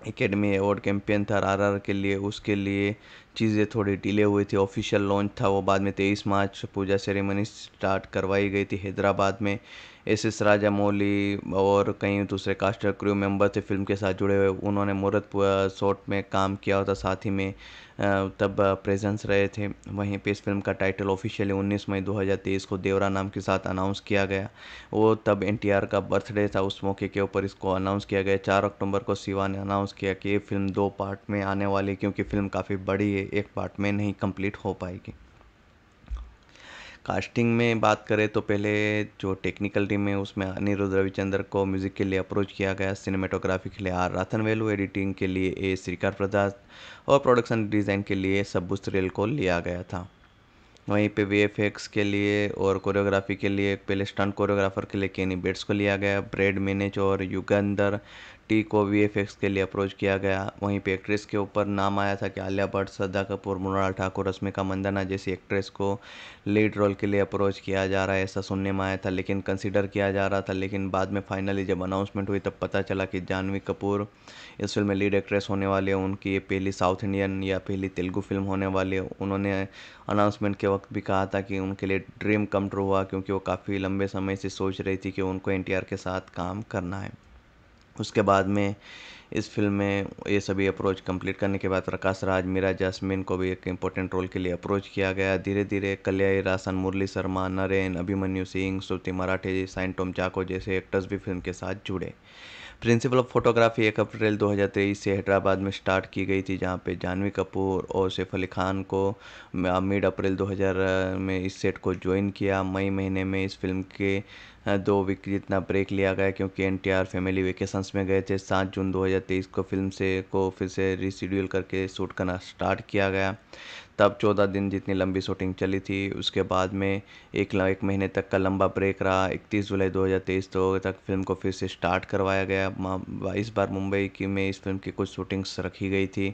एकेडमी अवार्ड कैंपियन था आर के लिए उसके लिए चीज़ें थोड़ी डिले हुई थी ऑफिशियल लॉन्च था वो बाद में तेईस मार्च पूजा सेरेमनी स्टार्ट करवाई गई थी हैदराबाद में एस एस राजा मौली और कई दूसरे कास्टर क्रू मेंबर थे फिल्म के साथ जुड़े हुए उन्होंने मूर्त शॉट में काम किया होता साथ ही में तब प्रेजेंस रहे थे वहीं पे इस फिल्म का टाइटल ऑफिशियली 19 मई 2023 को देवरा नाम के साथ अनाउंस किया गया वो तब एन का बर्थडे था उस मौके के ऊपर इसको अनाउंस किया गया चार अक्टूबर को सिवा ने अनाउंस किया कि ये फिल्म दो पार्ट में आने वाली क्योंकि फिल्म काफ़ी बड़ी है एक पार्ट में नहीं कम्प्लीट हो पाएगी कास्टिंग में बात करें तो पहले जो टेक्निकल टीम है उसमें अनिरुद्ध रविचंद्र को म्यूज़िक के लिए अप्रोच किया गया सिनेमेटोग्राफी के लिए आर राथन वेलू एडिटिंग के लिए ए श्रीकार प्रदास और प्रोडक्शन डिज़ाइन के लिए सब्बू सरेल को लिया गया था वहीं पे वी के लिए और कोरियोग्राफी के लिए पहले स्टंट कोरियोग्राफर के लिए केनी बेट्स को लिया गया ब्रेड मैनेज और युगंदर टी को वी एक्स के लिए अप्रोच किया गया वहीं पे एक्ट्रेस के ऊपर नाम आया था कि आलिया भट्ट श्रद्धा कपूर मुनाल ठाकुर रश्मिका मंदाना जैसी एक्ट्रेस को लीड रोल के लिए अप्रोच किया जा रहा है ऐसा सुनने में आया था लेकिन कंसिडर किया जा रहा था लेकिन बाद में फाइनली जब अनाउंसमेंट हुई तब पता चला कि जानवी कपूर इस फिल्म में लीड एक्ट्रेस होने वाली है उनकी ये पहली साउथ इंडियन या पहली तेलुगु फिल्म होने वाली है उन्होंने अनाउंसमेंट के वक्त भी कहा था कि उनके लिए ड्रीम कम ट्रू हुआ क्योंकि वो काफ़ी लंबे समय से सोच रही थी कि उनको एन के साथ काम करना है उसके बाद में इस फ़िल्म में ये सभी अप्रोच कंप्लीट करने के बाद प्रकाश राज मीरा जासमिन को भी एक इम्पोर्टेंट रोल के लिए अप्रोच किया गया धीरे धीरे कल्याई रासन मुरली शर्मा नरेन अभिमन्यु सिंह श्रुति मराठे साइन टोम चाको जैसे एक्टर्स भी फिल्म के साथ जुड़े प्रिंसिपल ऑफ फोटोग्राफी एक अप्रैल 2023 से हैदराबाद में स्टार्ट की गई थी जहां पे जानवी कपूर और सैफ अली खान को मिड अप्रैल 2000 में इस सेट को ज्वाइन किया मई महीने में इस फिल्म के दो वीक जितना ब्रेक लिया गया क्योंकि एन फैमिली वेकेशंस में गए थे सात जून 2023 को फिल्म से को फिर से रिशेड्यूल करके शूट करना स्टार्ट किया गया तब चौदह दिन जितनी लंबी शूटिंग चली थी उसके बाद में एक एक महीने तक का लंबा ब्रेक रहा इकतीस जुलाई दो हज़ार तेईस तो तक फिल्म को फिर से स्टार्ट करवाया गया इस बार मुंबई की में इस फिल्म की कुछ शूटिंग्स रखी गई थी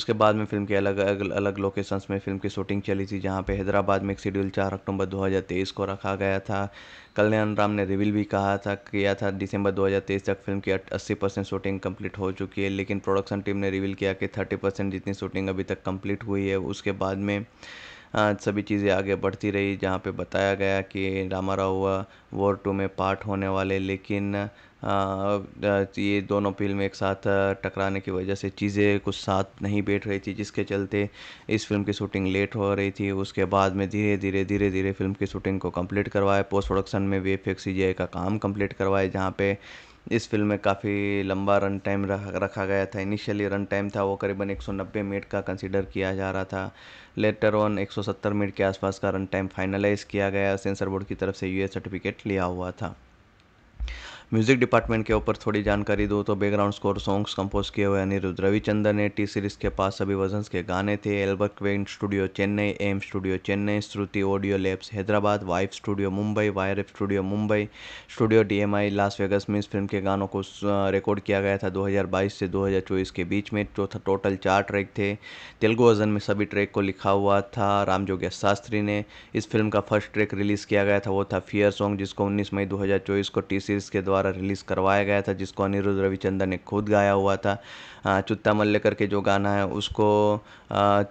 उसके बाद में फिल्म के अलग अलग, अलग लोकेशंस में फिल्म की शूटिंग चली थी जहाँ पर हैदराबाद में एक शेड्यूल चार अक्टूबर दो को रखा गया था कल्याण राम ने रिवील भी कहा था किया था दिसंबर 2023 तक फिल्म की 80 परसेंट शूटिंग कंप्लीट हो चुकी है लेकिन प्रोडक्शन टीम ने रिवील किया कि 30 परसेंट जितनी शूटिंग अभी तक कंप्लीट हुई है उसके बाद में आ, सभी चीज़ें आगे बढ़ती रही जहाँ पे बताया गया कि रामा राव वॉर टू में पार्ट होने वाले लेकिन हाँ, ये दोनों फिल्म एक साथ टकराने की वजह से चीज़ें कुछ साथ नहीं बैठ रही थी जिसके चलते इस फिल्म की शूटिंग लेट हो रही थी उसके बाद में धीरे धीरे धीरे धीरे फिल्म की शूटिंग को कंप्लीट करवाया पोस्ट प्रोडक्शन में वी एफ एक्स का काम कंप्लीट करवाया जहाँ पे इस फिल्म में काफ़ी लंबा रन टाइम रखा गया था इनिशियली रन टाइम था वो करीबन 190 मिनट का कंसिडर किया जा रहा था लेटर ऑन 170 मिनट के आसपास का रन टाइम फाइनलाइज किया गया सेंसर बोर्ड की तरफ से यूएस सर्टिफिकेट लिया हुआ था म्यूज़िक डिपार्टमेंट के ऊपर थोड़ी जानकारी दो तो बैकग्राउंड स्कोर सॉन्ग्स कंपोज किए हुए अनिरुद्ध रविचंद्र ने टी सीरीज़ के पास सभी वर्जन के गाने थे एल्बर्क वेन studio Chennai M studio Chennai Shruti audio labs Hyderabad wife studio Mumbai wire studio Mumbai studio D Las Vegas में इस फिल्म के गानों को रिकॉर्ड किया गया था दो से दो के बीच में जो था टोटल चार ट्रैक थे तेलुगु वर्जन में सभी ट्रैक को लिखा हुआ था राम शास्त्री ने इस फिल्म का फर्स्ट ट्रैक रिलीज़ किया गया था वो था फियर सॉन्ग जिसको उन्नीस मई दो को टी सीरीज़ के द्वारा द्वारा रिलीज़ करवाया गया था जिसको अनिरुद्ध रविचंद्र ने खुद गाया हुआ था चुत्ता मल्लेकर के जो गाना है उसको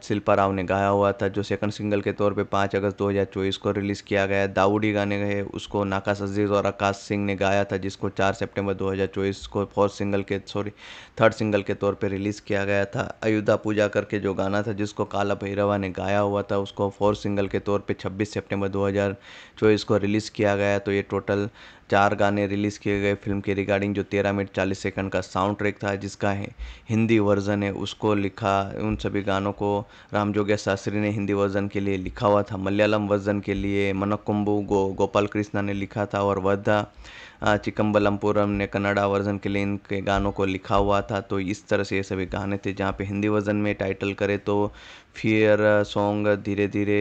शिल्पा राव ने गाया हुआ था जो सेकंड सिंगल के तौर पे पाँच अगस्त 2024 को रिलीज़ किया गया दाऊडी गाने गए उसको नाकास अजीज़ और आकाश सिंह ने गाया था जिसको चार सेप्टेम्बर दो को फोर्थ सिंगल के सॉरी थर्ड सिंगल के तौर पर रिलीज़ किया गया था अयोध्या पूजा करके जो गाना था जिसको काला भैरवा ने गाया हुआ था उसको फोर्थ सिंगल के तौर पर छब्बीस सेप्टेम्बर दो को रिलीज़ किया गया तो ये टोटल चार गाने रिलीज़ किए गए फिल्म के रिगार्डिंग जो तेरह मिनट चालीस सेकंड का साउंड ट्रैक था जिसका है हिंदी वर्ज़न है उसको लिखा उन सभी गानों को राम शास्त्री ने हिंदी वर्ज़न के लिए लिखा हुआ था मलयालम वर्ज़न के लिए मनकुम्बू गो गोपाल कृष्णा ने लिखा था और वधा चिकम्बलमपुरम ने कन्नड़ा वर्जन के लिए इनके गानों को लिखा हुआ था तो इस तरह से ये सभी गाने थे जहाँ पे हिंदी वर्जन में टाइटल करें तो फियर सॉन्ग धीरे धीरे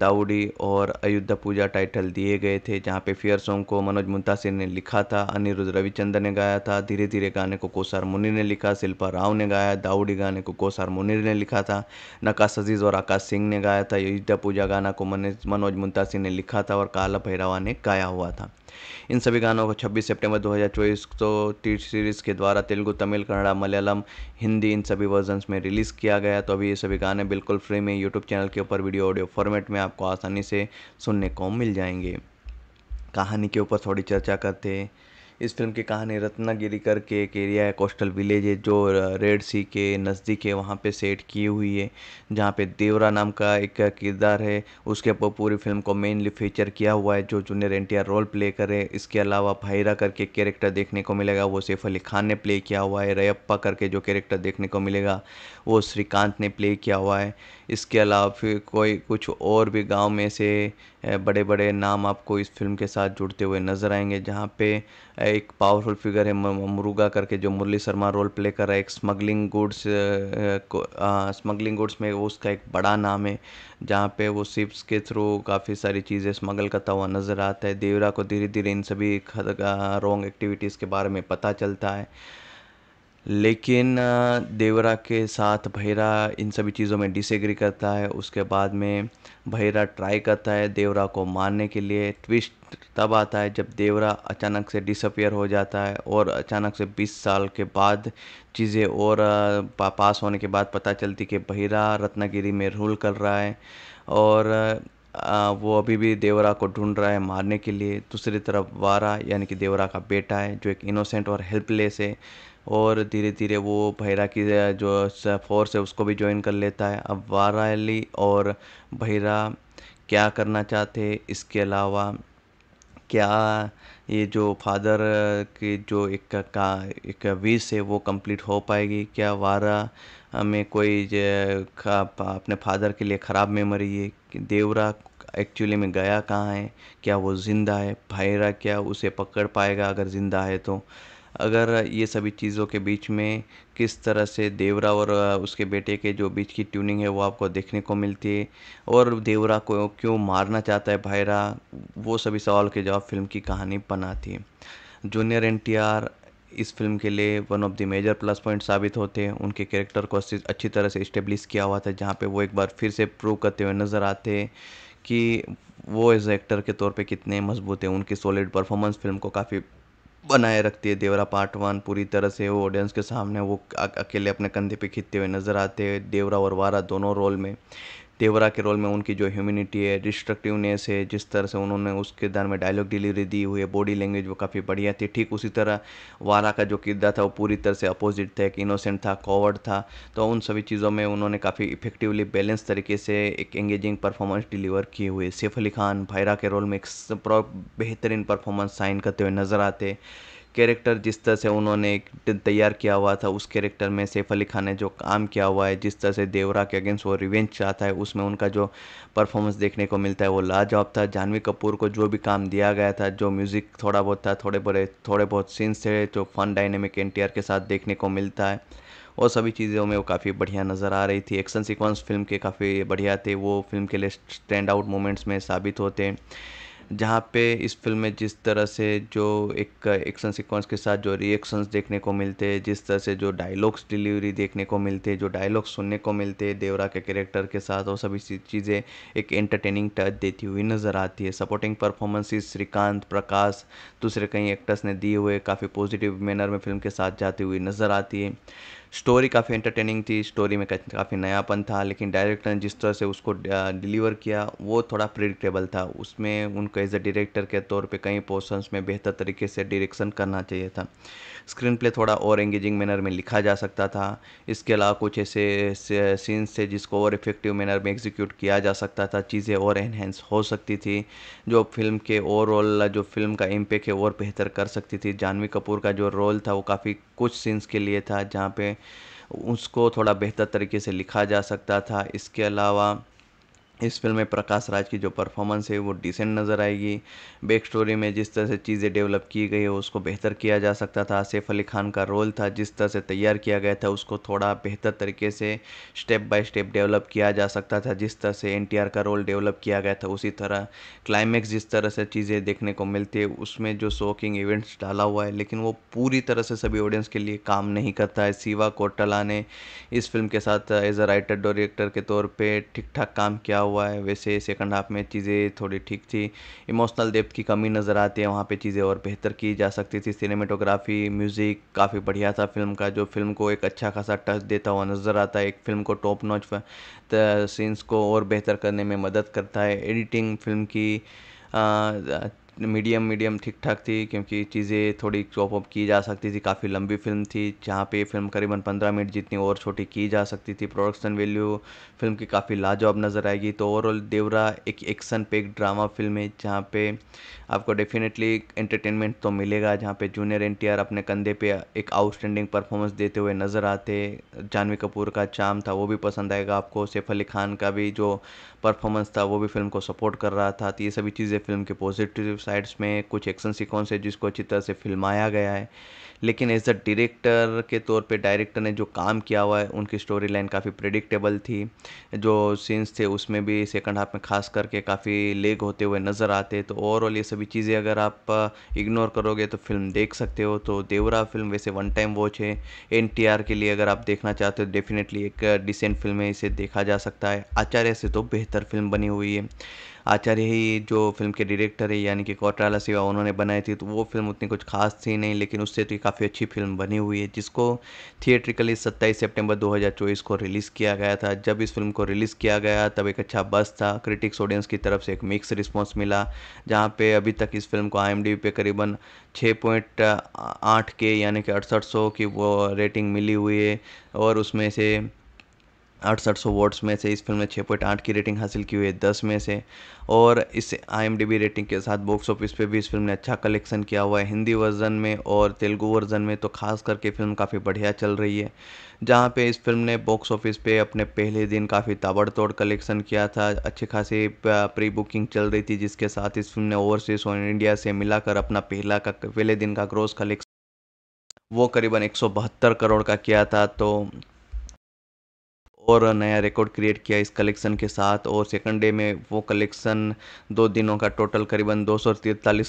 दाऊडी और अयोध्या पूजा टाइटल दिए गए थे जहाँ पे फियर सॉन्ग को मनोज मुंतासिर ने लिखा था अनिरुद्ध रविचंद्र ने गाया था धीरे धीरे गाने को कोसार मुनि ने लिखा शिल्पा राव ने गाया दाऊडी गाने को कोसार मुनिर ने लिखा था नकाश अजीज और आकाश सिंह ने गाया था अयोध्या पूजा गाना को मनोज मुंतासिर ने लिखा था और काला भैरवा ने गाया हुआ था इन सभी गानों को 26 सितंबर 2024 को तो टी सीरीज़ के द्वारा तेलुगु तमिल कन्नड़ा मलयालम हिंदी इन सभी वर्जन्स में रिलीज़ किया गया तो अभी ये सभी गाने बिल्कुल फ्री में यूट्यूब चैनल के ऊपर वीडियो ऑडियो फॉर्मेट में आपको आसानी से सुनने को मिल जाएंगे कहानी के ऊपर थोड़ी चर्चा करते हैं इस फिल्म की कहानी रत्नागिरी करके एक एरिया है कोस्टल विलेज है जो रेड सी के नज़दीक है वहाँ पे सेट की हुई है जहाँ पे देवरा नाम का एक किरदार है उसके ऊपर पूरी फिल्म को मेनली फीचर किया हुआ है जो जूनियर एन रोल प्ले करे इसके अलावा भाईरा करके कैरेक्टर देखने को मिलेगा वो सैफ अली खान ने प्ले किया हुआ है रयप्पा करके जो कैरेक्टर देखने को मिलेगा वो श्रीकांत ने प्ले किया हुआ है इसके अलावा फिर कोई कुछ और भी गाँव में से बड़े बड़े नाम आपको इस फिल्म के साथ जुड़ते हुए नज़र आएंगे जहाँ पे एक पावरफुल फिगर है मुरुगा करके जो मुरली शर्मा रोल प्ले कर रहा है एक स्मगलिंग गुड्स को स्मगलिंग गुड्स में वो उसका एक बड़ा नाम है जहाँ पे वो सिप्स के थ्रू काफ़ी सारी चीज़ें स्मगल करता हुआ नज़र आता है देवरा को धीरे धीरे इन सभी रॉन्ग एक्टिविटीज़ के बारे में पता चलता है लेकिन देवरा के साथ भैरा इन सभी चीज़ों में डिसएग्री करता है उसके बाद में भैरा ट्राई करता है देवरा को मारने के लिए ट्विस्ट तब आता है जब देवरा अचानक से डिसअपियर हो जाता है और अचानक से 20 साल के बाद चीज़ें और पास होने के बाद पता चलती कि भैरा रत्नागिरी में रूल कर रहा है और आ, वो अभी भी देवरा को ढूंढ रहा है मारने के लिए दूसरी तरफ वारा यानी कि देवरा का बेटा है जो एक इनोसेंट और हेल्पलेस है और धीरे धीरे वो भैरा की जो फोर्स है उसको भी ज्वाइन कर लेता है अब वाराली और भैरा क्या करना चाहते हैं इसके अलावा क्या ये जो फादर की जो एक का एक विश है वो कंप्लीट हो पाएगी क्या वारा में कोई अपने फादर के लिए ख़राब मेमोरी है देवरा एक्चुअली में गया कहाँ है क्या वो ज़िंदा है भैरा क्या उसे पकड़ पाएगा अगर ज़िंदा है तो अगर ये सभी चीज़ों के बीच में किस तरह से देवरा और उसके बेटे के जो बीच की ट्यूनिंग है वो आपको देखने को मिलती है और देवरा को क्यों मारना चाहता है भाईरा वो सभी सवाल के जवाब फिल्म की कहानी बनाती है जूनियर एन इस फिल्म के लिए one of the major plus point साबित होते हैं उनके कैरेक्टर को अच्छी तरह से इस्टेब्लिश किया हुआ था जहाँ पर वो एक बार फिर से प्रूव करते हुए नज़र आते हैं कि वो एज एक्टर के तौर पे कितने मजबूत हैं उनकी सॉलिड परफॉर्मेंस फिल्म को काफ़ी बनाए रखती है देवरा पार्ट वन पूरी तरह से वो ऑडियंस के सामने वो अकेले अपने कंधे पे खींचते हुए नज़र आते हैं देवरा और वारा दोनों रोल में तेवरा के रोल में उनकी जो ह्यूमिनिटी है डिस्ट्रक्टिवनेस है जिस तरह से उन्होंने उस किरदार में डायलॉग डिलीवरी दी हुई है बॉडी लैंग्वेज वो काफ़ी बढ़िया थी ठीक उसी तरह वारा का जो किरदार था वो पूरी तरह से अपोजिट था एक इनोसेंट था कॉवर्ड था तो उन सभी चीज़ों में उन्होंने काफ़ी इफेक्टिवली बैलेंस तरीके से एक एंगेजिंग परफॉर्मेंस डिलीवर की हुई सैफ अली खान भाईरा के रोल में एक बेहतरीन परफॉर्मेंस साइन करते हुए नज़र आते कैरेक्टर जिस तरह से उन्होंने तैयार किया हुआ था उस कैरेक्टर में सैफ अली खान ने जो काम किया हुआ है जिस तरह से देवरा के अगेंस्ट वो रिवेंज चाहता है उसमें उनका जो परफॉर्मेंस देखने को मिलता है वो लाजवाब था जानवी कपूर को जो भी काम दिया गया था जो म्यूज़िक थोड़ा बहुत था थोड़े बड़े थोड़े बहुत सीन्स थे जो फन डायनेमिक एन के साथ देखने को मिलता है और सभी चीज़ों में वो काफ़ी बढ़िया नज़र आ रही थी एक्शन सिक्वेंस फिल्म के काफ़ी बढ़िया थे वो फिल्म के लिए स्टैंड आउट मोमेंट्स में साबित होते हैं जहाँ पे इस फिल्म में जिस तरह से जो एक एक्शन सीक्वेंस के साथ जो रिएक्शंस देखने को मिलते हैं जिस तरह से जो डायलॉग्स डिलीवरी देखने को मिलते हैं जो डायलॉग्स सुनने को मिलते हैं देवरा के कैरेक्टर के साथ और सभी चीज़ें एक एंटरटेनिंग टच देती हुई नज़र आती है सपोर्टिंग परफॉर्मेंसेस श्रीकांत प्रकाश दूसरे कई एक्टर्स ने दिए हुए काफ़ी पॉजिटिव मैनर में फिल्म के साथ जाती हुई नज़र आती है स्टोरी काफ़ी एंटरटेनिंग थी स्टोरी में काफ़ी नयापन था लेकिन डायरेक्टर ने जिस तरह से उसको डिलीवर किया वो थोड़ा प्रिडिक्टेबल था उसमें उनको एज ए डायरेक्टर के तौर पे कई पोर्शंस में बेहतर तरीके से डायरेक्शन करना चाहिए था स्क्रीन प्ले थोड़ा और एंगेजिंग मैनर में लिखा जा सकता था इसके अलावा कुछ ऐसे सीन्स थे जिसको और इफेक्टिव मैनर में एग्जीक्यूट किया जा सकता था चीज़ें और एनहेंस हो सकती थी जो फिल्म के ओवरऑल जो फिल्म का इम्पेक्ट है और बेहतर कर सकती थी जानवी कपूर का जो रोल था वो काफ़ी कुछ सीन्स के लिए था जहाँ पे उसको थोड़ा बेहतर तरीके से लिखा जा सकता था इसके अलावा इस फिल्म में प्रकाश राज की जो परफॉर्मेंस है वो डिसेंट नज़र आएगी बैक स्टोरी में जिस तरह से चीज़ें डेवलप की गई है उसको बेहतर किया जा सकता था सैफ अली खान का रोल था जिस तरह से तैयार किया गया था उसको थोड़ा बेहतर तरीके से स्टेप बाय स्टेप डेवलप किया जा सकता था जिस तरह से एन का रोल डेवलप किया गया था उसी तरह क्लाइमैक्स जिस तरह से चीज़ें देखने को मिलती है उसमें जो शॉकिंग इवेंट्स डाला हुआ है लेकिन वो पूरी तरह से सभी ऑडियंस के लिए काम नहीं करता है सिवा कोटला ने इस फिल्म के साथ एज अ राइटर डायरेक्टर के तौर पर ठीक ठाक काम किया हुआ हुआ है वैसे सेकंड हाफ में चीज़ें थोड़ी ठीक थी इमोशनल डेप्थ की कमी नज़र आती है वहाँ पे चीज़ें और बेहतर की जा सकती थी सिनेमेटोग्राफी म्यूज़िक काफ़ी बढ़िया था फिल्म का जो फिल्म को एक अच्छा खासा टच देता हुआ नज़र आता है एक फिल्म को टॉप नॉच सीन्स को और बेहतर करने में मदद करता है एडिटिंग फिल्म की मीडियम मीडियम ठीक ठाक थी क्योंकि चीज़ें थोड़ी चॉप अप की जा सकती थी काफ़ी लंबी फिल्म थी जहाँ पे फिल्म करीबन पंद्रह मिनट जितनी और छोटी की जा सकती थी प्रोडक्शन वैल्यू फिल्म की काफ़ी लाजवाब नज़र आएगी तो ओवरऑल देवरा एक एक्शन एक ड्रामा फिल्म है जहाँ पे आपको डेफिनेटली एंटरटेनमेंट तो मिलेगा जहाँ पे जूनियर एन अपने कंधे पे एक आउटस्टैंडिंग परफॉर्मेंस देते हुए नज़र आते जानवी कपूर का चाम था वो भी पसंद आएगा आपको सैफ अली खान का भी जो परफॉर्मेंस था वो भी फिल्म को सपोर्ट कर रहा था तो ये सभी चीज़ें फिल्म के पॉजिटिव साइड्स में कुछ एक्शन सिक्वेंस है जिसको अच्छी तरह से फिल्माया गया है लेकिन एज अ डायरेक्टर के तौर पे डायरेक्टर ने जो काम किया हुआ है उनकी स्टोरी लाइन काफ़ी प्रिडिक्टेबल थी जो सीन्स थे उसमें भी सेकंड हाफ में खास करके काफ़ी लेग होते हुए नज़र आते तो ओवरऑल ये सभी चीज़ें अगर आप इग्नोर uh, करोगे तो फिल्म देख सकते हो तो देवरा फिल्म वैसे वन टाइम वॉच है एन के लिए अगर आप देखना चाहते हो डेफिनेटली एक डिसेंट फिल्म है इसे देखा जा सकता है आचार्य से तो बेहतर फिल्म बनी हुई है आचार्य ही जो फिल्म के डायरेक्टर है यानी कि कोटराला सिवा उन्होंने बनाई थी तो वो फिल्म उतनी कुछ खास थी नहीं लेकिन उससे तो काफ़ी अच्छी फिल्म बनी हुई है जिसको थिएट्रिकली सत्ताईस सेप्टेम्बर दो को रिलीज़ किया गया था जब इस फिल्म को रिलीज़ किया गया तब एक अच्छा बस था क्रिटिक्स ऑडियंस की तरफ से एक मिक्स रिस्पॉन्स मिला जहाँ पे अभी तक इस फिल्म को आई पे करीबन छः पॉइंट आठ के यानी कि अड़सठ सौ की वो रेटिंग मिली हुई है और उसमें से अड़सठ सौ वोट्स में से इस फिल्म ने छः पॉइंट आठ की रेटिंग हासिल की हुई है दस में से और इस आई रेटिंग के साथ बॉक्स ऑफिस पे भी इस फिल्म ने अच्छा कलेक्शन किया हुआ है हिंदी वर्जन में और तेलुगु वर्जन में तो खास करके फिल्म काफ़ी बढ़िया चल रही है जहाँ पे इस फिल्म ने बॉक्स ऑफिस पे अपने पहले दिन काफ़ी ताबड़तोड़ कलेक्शन किया था अच्छी खासी प्री बुकिंग चल रही थी जिसके साथ इस फिल्म ने ओवरसीज और इंडिया से मिलाकर अपना पहला का पहले दिन का ग्रोस कलेक्शन वो करीबन एक करोड़ का किया था तो और नया रिकॉर्ड क्रिएट किया इस कलेक्शन के साथ और सेकंड डे में वो कलेक्शन दो दिनों का टोटल करीबन दो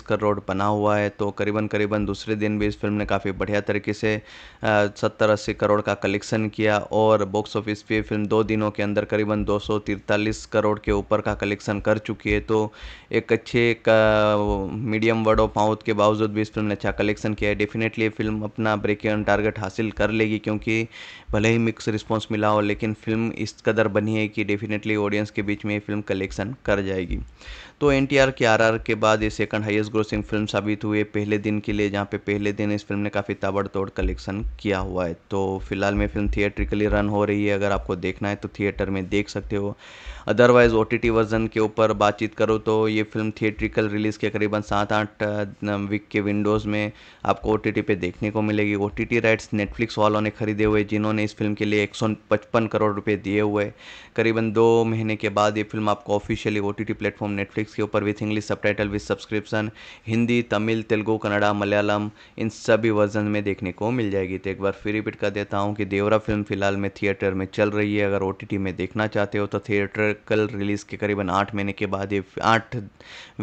करोड़ बना हुआ है तो करीबन करीबन दूसरे दिन भी इस फिल्म ने काफ़ी बढ़िया तरीके से सत्तर अस्सी करोड़ का कलेक्शन किया और बॉक्स ऑफिस पे फिल्म दो दिनों के अंदर करीबन दो करोड़ के ऊपर का कलेक्शन कर चुकी है तो एक अच्छे मीडियम वर्ड ऑफ माउथ के बावजूद भी इस फिल्म ने अच्छा कलेक्शन किया है डेफिनेटली फिल्म अपना ब्रेक एंड टारगेट हासिल कर लेगी क्योंकि भले ही मिक्स रिस्पॉन्स मिला हो लेकिन फिल्म इस कदर बनी है कि डेफिनेटली ऑडियंस के बीच में ये फिल्म कलेक्शन कर जाएगी तो एन टी आर के आर आर के बाद ये सेकंड हाईएस्ट ग्रोसिंग फिल्म साबित हुए पहले दिन के लिए जहाँ पे पहले दिन इस फिल्म ने काफ़ी ताबड़तोड़ कलेक्शन किया हुआ है तो फिलहाल में फिल्म थिएट्रिकली रन हो रही है अगर आपको देखना है तो थिएटर में देख सकते हो otherwise O T T version के ऊपर बातचीत करो तो ये फिल्म थिएट्रिकल रिलीज़ के करीबन सात आठ वीक के विंडोज़ में आपको ओ टी टी पे देखने को मिलेगी O T T rights Netflix वालों ने खरीदे हुए जिन्होंने इस फिल्म के लिए एक सौ पचपन करोड़ रुपये दिए हुए करीबन दो महीने के बाद ये फिल्म आपको officially O T T platform Netflix Netflix के ऊपर with English subtitle with subscription Hindi Tamil Telugu Kannada Malayalam इन सभी वर्जन में देखने को मिल जाएगी तो एक बार फिर रिपीट कर देता हूँ कि देवरा फिल्म फिलहाल में थिएटर में चल रही है अगर ओ में देखना चाहते हो तो थिएटर कल रिलीज़ के करीबन आठ महीने के बाद ये आठ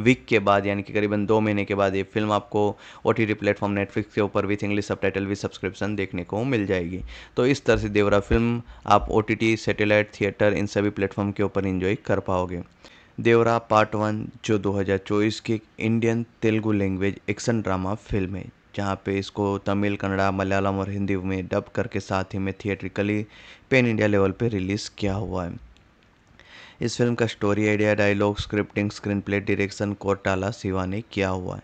वीक के बाद यानी कि करीबन दो महीने के बाद ये फिल्म आपको ओ टी प्लेटफॉर्म नेटफ्लिक्स के ऊपर with English subtitle with subscription देखने को मिल जाएगी तो इस तरह से देवरा फिल्म आप O T T satellite theatre इन सभी प्लेटफॉर्म के ऊपर इन्जॉय कर पाओगे देवरा पार्ट वन जो 2024 की Indian Telugu language action drama film है जहाँ पे इसको तमिल कन्नड़ा मलयालम और हिंदी में डब करके साथ ही में थिएट्रिकली पेन इंडिया लेवल पे रिलीज़ किया हुआ है इस फिल्म का story idea dialogue scripting screen play direction Koratala Siva ने किया हुआ है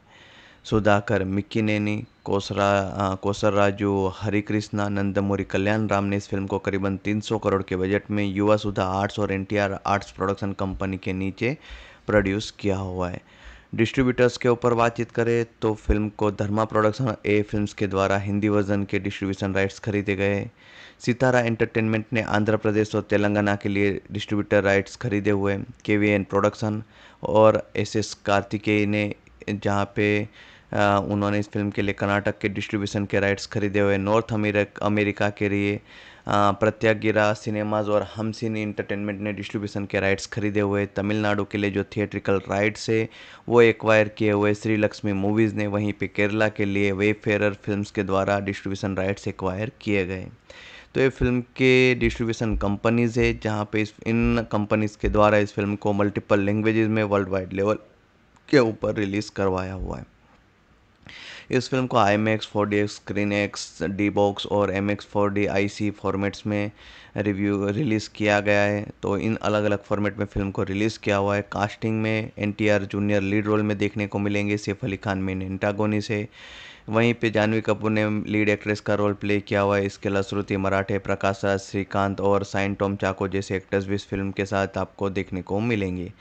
सुधाकर मिक्कीनेनी कोसरा कोसर राजू हरिकृष्णा नंदमूरी कल्याण राम ने इस फिल्म को करीबन 300 करोड़ के बजट में युवा सुधा आर्ट्स और एन आर्ट्स प्रोडक्शन कंपनी के नीचे प्रोड्यूस किया हुआ है डिस्ट्रीब्यूटर्स के ऊपर बातचीत करें तो फिल्म को धर्मा प्रोडक्शन ए फिल्म्स के द्वारा हिंदी वर्जन के डिस्ट्रीब्यूशन राइट्स खरीदे गए सितारा एंटरटेनमेंट ने आंध्र प्रदेश और तेलंगाना के लिए डिस्ट्रीब्यूटर राइट्स खरीदे हुए के वी एन प्रोडक्शन और एस एस कार्तिकेय ने जहाँ पे उन्होंने इस फिल्म के लिए कर्नाटक के डिस्ट्रीब्यूशन के राइट्स खरीदे हुए नॉर्थ अमेरिका के लिए प्रत्यागिरा सिनेमाज और हम सिनी इंटरटेनमेंट ने डिस्ट्रीब्यूशन के राइट्स खरीदे हुए तमिलनाडु के लिए जो थिएट्रिकल राइट्स है वो एक्वायर किए हुए श्री लक्ष्मी मूवीज़ ने वहीं पे केरला के लिए वे फेरर फिल्म के द्वारा डिस्ट्रीब्यूशन राइट्स एक्वायर किए गए तो ये फिल्म के डिस्ट्रीब्यूशन कंपनीज़ है जहाँ पे इस इन कंपनीज़ के द्वारा इस फिल्म को मल्टीपल लैंग्वेजेस में वर्ल्ड वाइड लेवल के ऊपर रिलीज़ करवाया हुआ है इस फिल्म को I am x four D X screen X D box और M x four D I C formats में रिव्यू रिलीज़ किया गया है तो इन अलग अलग फॉर्मेट में फिल्म को रिलीज़ किया हुआ है कास्टिंग में N T R junior lead role में देखने को मिलेंगे सैफ अली खान मेन एंटागोनिस है वहीं पे जानवी कपूर ने लीड एक्ट्रेस का रोल प्ले किया हुआ है इसके अलावा श्रुति मराठे प्रकाश राज श्रीकांत और साइन टॉम चाको जैसे एक्टर्स भी इस फिल्म के साथ आपको देखने को मिलेंगे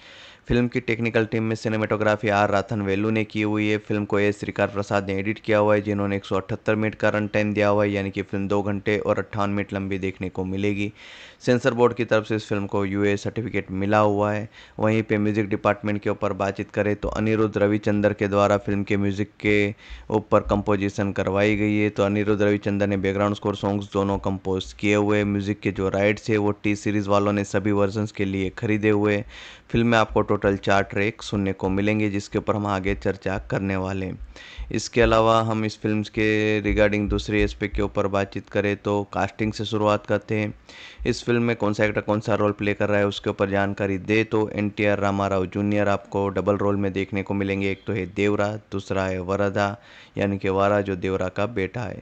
फिल्म की टेक्निकल टीम में सिनेमेटोग्राफी आर राथन वेलू ने की हुई है फिल्म को ए श्रीकार प्रसाद ने एडिट किया हुआ है जिन्होंने 178 मिनट का रन टाइम दिया हुआ है यानी कि फिल्म दो घंटे और अट्ठावन मिनट लंबी देखने को मिलेगी सेंसर बोर्ड की तरफ से इस फिल्म को यूए सर्टिफिकेट मिला हुआ है वहीं पे म्यूज़िक डिपार्टमेंट के ऊपर बातचीत करें तो अनिरुद्ध रविचंद्र के द्वारा फिल्म के म्यूज़िक के ऊपर कंपोजिशन करवाई गई है तो अनिरुद्ध रविचंद्र ने बैकग्राउंड स्कोर सॉन्ग्स दोनों कंपोज किए हुए म्यूज़िक के जो राइट्स है वो टी सीरीज़ वालों ने सभी वर्जनस के लिए खरीदे हुए फिल्म में आपको टोटल चार ट्रैक सुनने को मिलेंगे जिसके ऊपर हम आगे चर्चा करने वाले इसके अलावा हम इस फिल्म के रिगार्डिंग दूसरे एस्पेक्ट के ऊपर बातचीत करें तो कास्टिंग से शुरुआत करते हैं इस फिल्म में कौन सा एक्टर कौन सा रोल प्ले कर रहा है उसके ऊपर जानकारी दे तो N T R Rama Rao junior आपको डबल रोल में देखने को मिलेंगे एक तो है देवरा दूसरा है वरदा यानी कि वारा जो देवरा का बेटा है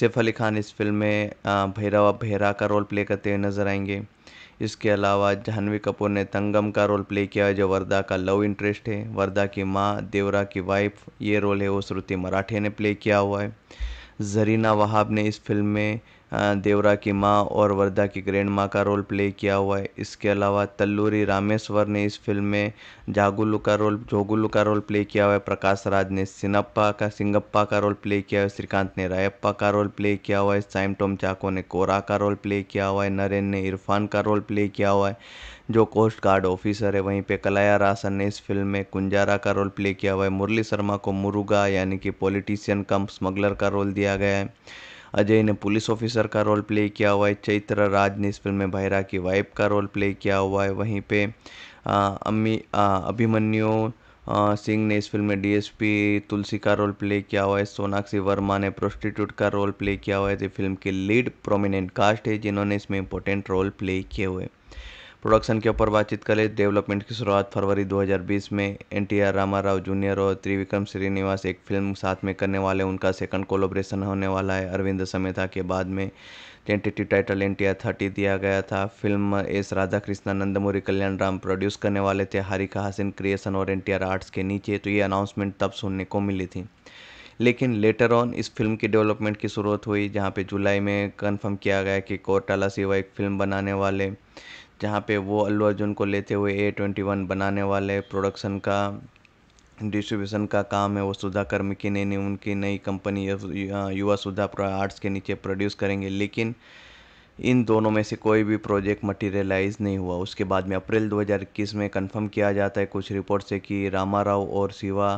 सैफ अली खान इस फिल्म में भैरव भैरा का रोल प्ले करते हुए नजर आएंगे इसके अलावा जाह्नवी कपूर ने तंगम का रोल प्ले किया जो वर्दा का लव इंटरेस्ट है वर्दा की माँ देवरा की वाइफ ये रोल है वो श्रुति मराठे ने प्ले किया हुआ है जरीना वहाब ने इस फिल्म में हाँ, देवरा की माँ और वरदा की ग्रैंड माँ का रोल प्ले किया हुआ है इसके अलावा तल्लूरी रामेश्वर ने इस फिल्म में जागुलू का रोल जोगुलू का रोल प्ले किया हुआ है प्रकाश राज ने सिनप्पा का सिंगप्पा का रोल प्ले किया है श्रीकांत ने रायप्पा का रोल प्ले किया हुआ है साइम टोम चाको ने कोरा का रोल प्ले किया हुआ है नरेन ने इरफान का रोल प्ले किया हुआ है जो कोस्ट गार्ड ऑफिसर है वहीं पे कलाया रासन ने इस फिल्म में कुंजारा का रोल प्ले किया हुआ है मुरली शर्मा को मुरुगा यानी कि पॉलिटिशियन कम स्मगलर का रोल दिया गया है अजय ने पुलिस ऑफिसर का रोल प्ले किया हुआ है चैत्र राज ने इस फिल्म में भैरा की वाइफ का रोल प्ले किया हुआ है वहीं पे अम्मी अभिमन्यु सिंह ने इस फिल्म में डीएसपी तुलसी का रोल प्ले किया हुआ है सोनाक्षी वर्मा ने प्रोस्टिट्यूट का रोल प्ले किया हुआ है ये फिल्म के लीड प्रोमिनेंट कास्ट है जिन्होंने इसमें इंपॉर्टेंट रोल प्ले किए हुए प्रोडक्शन के ऊपर बातचीत करें डेवलपमेंट की शुरुआत फरवरी 2020 में N T R Rama Rao junior और त्रिविक्रम श्रीनिवास एक फिल्म साथ में करने वाले उनका सेकंड कोलोब्रेशन होने वाला है अरविंद समेता के बाद में tentative title N T R thirty दिया गया था film S Radha Krishna Nandamuri Kalyan Ram produce करने वाले थे हरिका हसिन क्रिएशन और एन टी आर आर्ट्स के नीचे तो ये अनाउंसमेंट तब सुनने को मिली थी लेकिन लेटर ऑन इस फिल्म की डेवलपमेंट की शुरुआत हुई जहाँ पे जुलाई में कन्फर्म किया गया कि कोटाला सिवा एक फिल्म बनाने वाले जहाँ पे वो अल्लू अर्जुन को लेते हुए ए ट्वेंटी वन बनाने वाले प्रोडक्शन का डिस्ट्रीब्यूशन का काम है वो सुधा की नई नई उनकी नई कंपनी युवा सुधा आर्ट्स के नीचे प्रोड्यूस करेंगे लेकिन इन दोनों में से कोई भी प्रोजेक्ट मटेरियलाइज नहीं हुआ उसके बाद में अप्रैल 2021 में कंफर्म किया जाता है कुछ रिपोर्ट से कि रामा राव और शिवा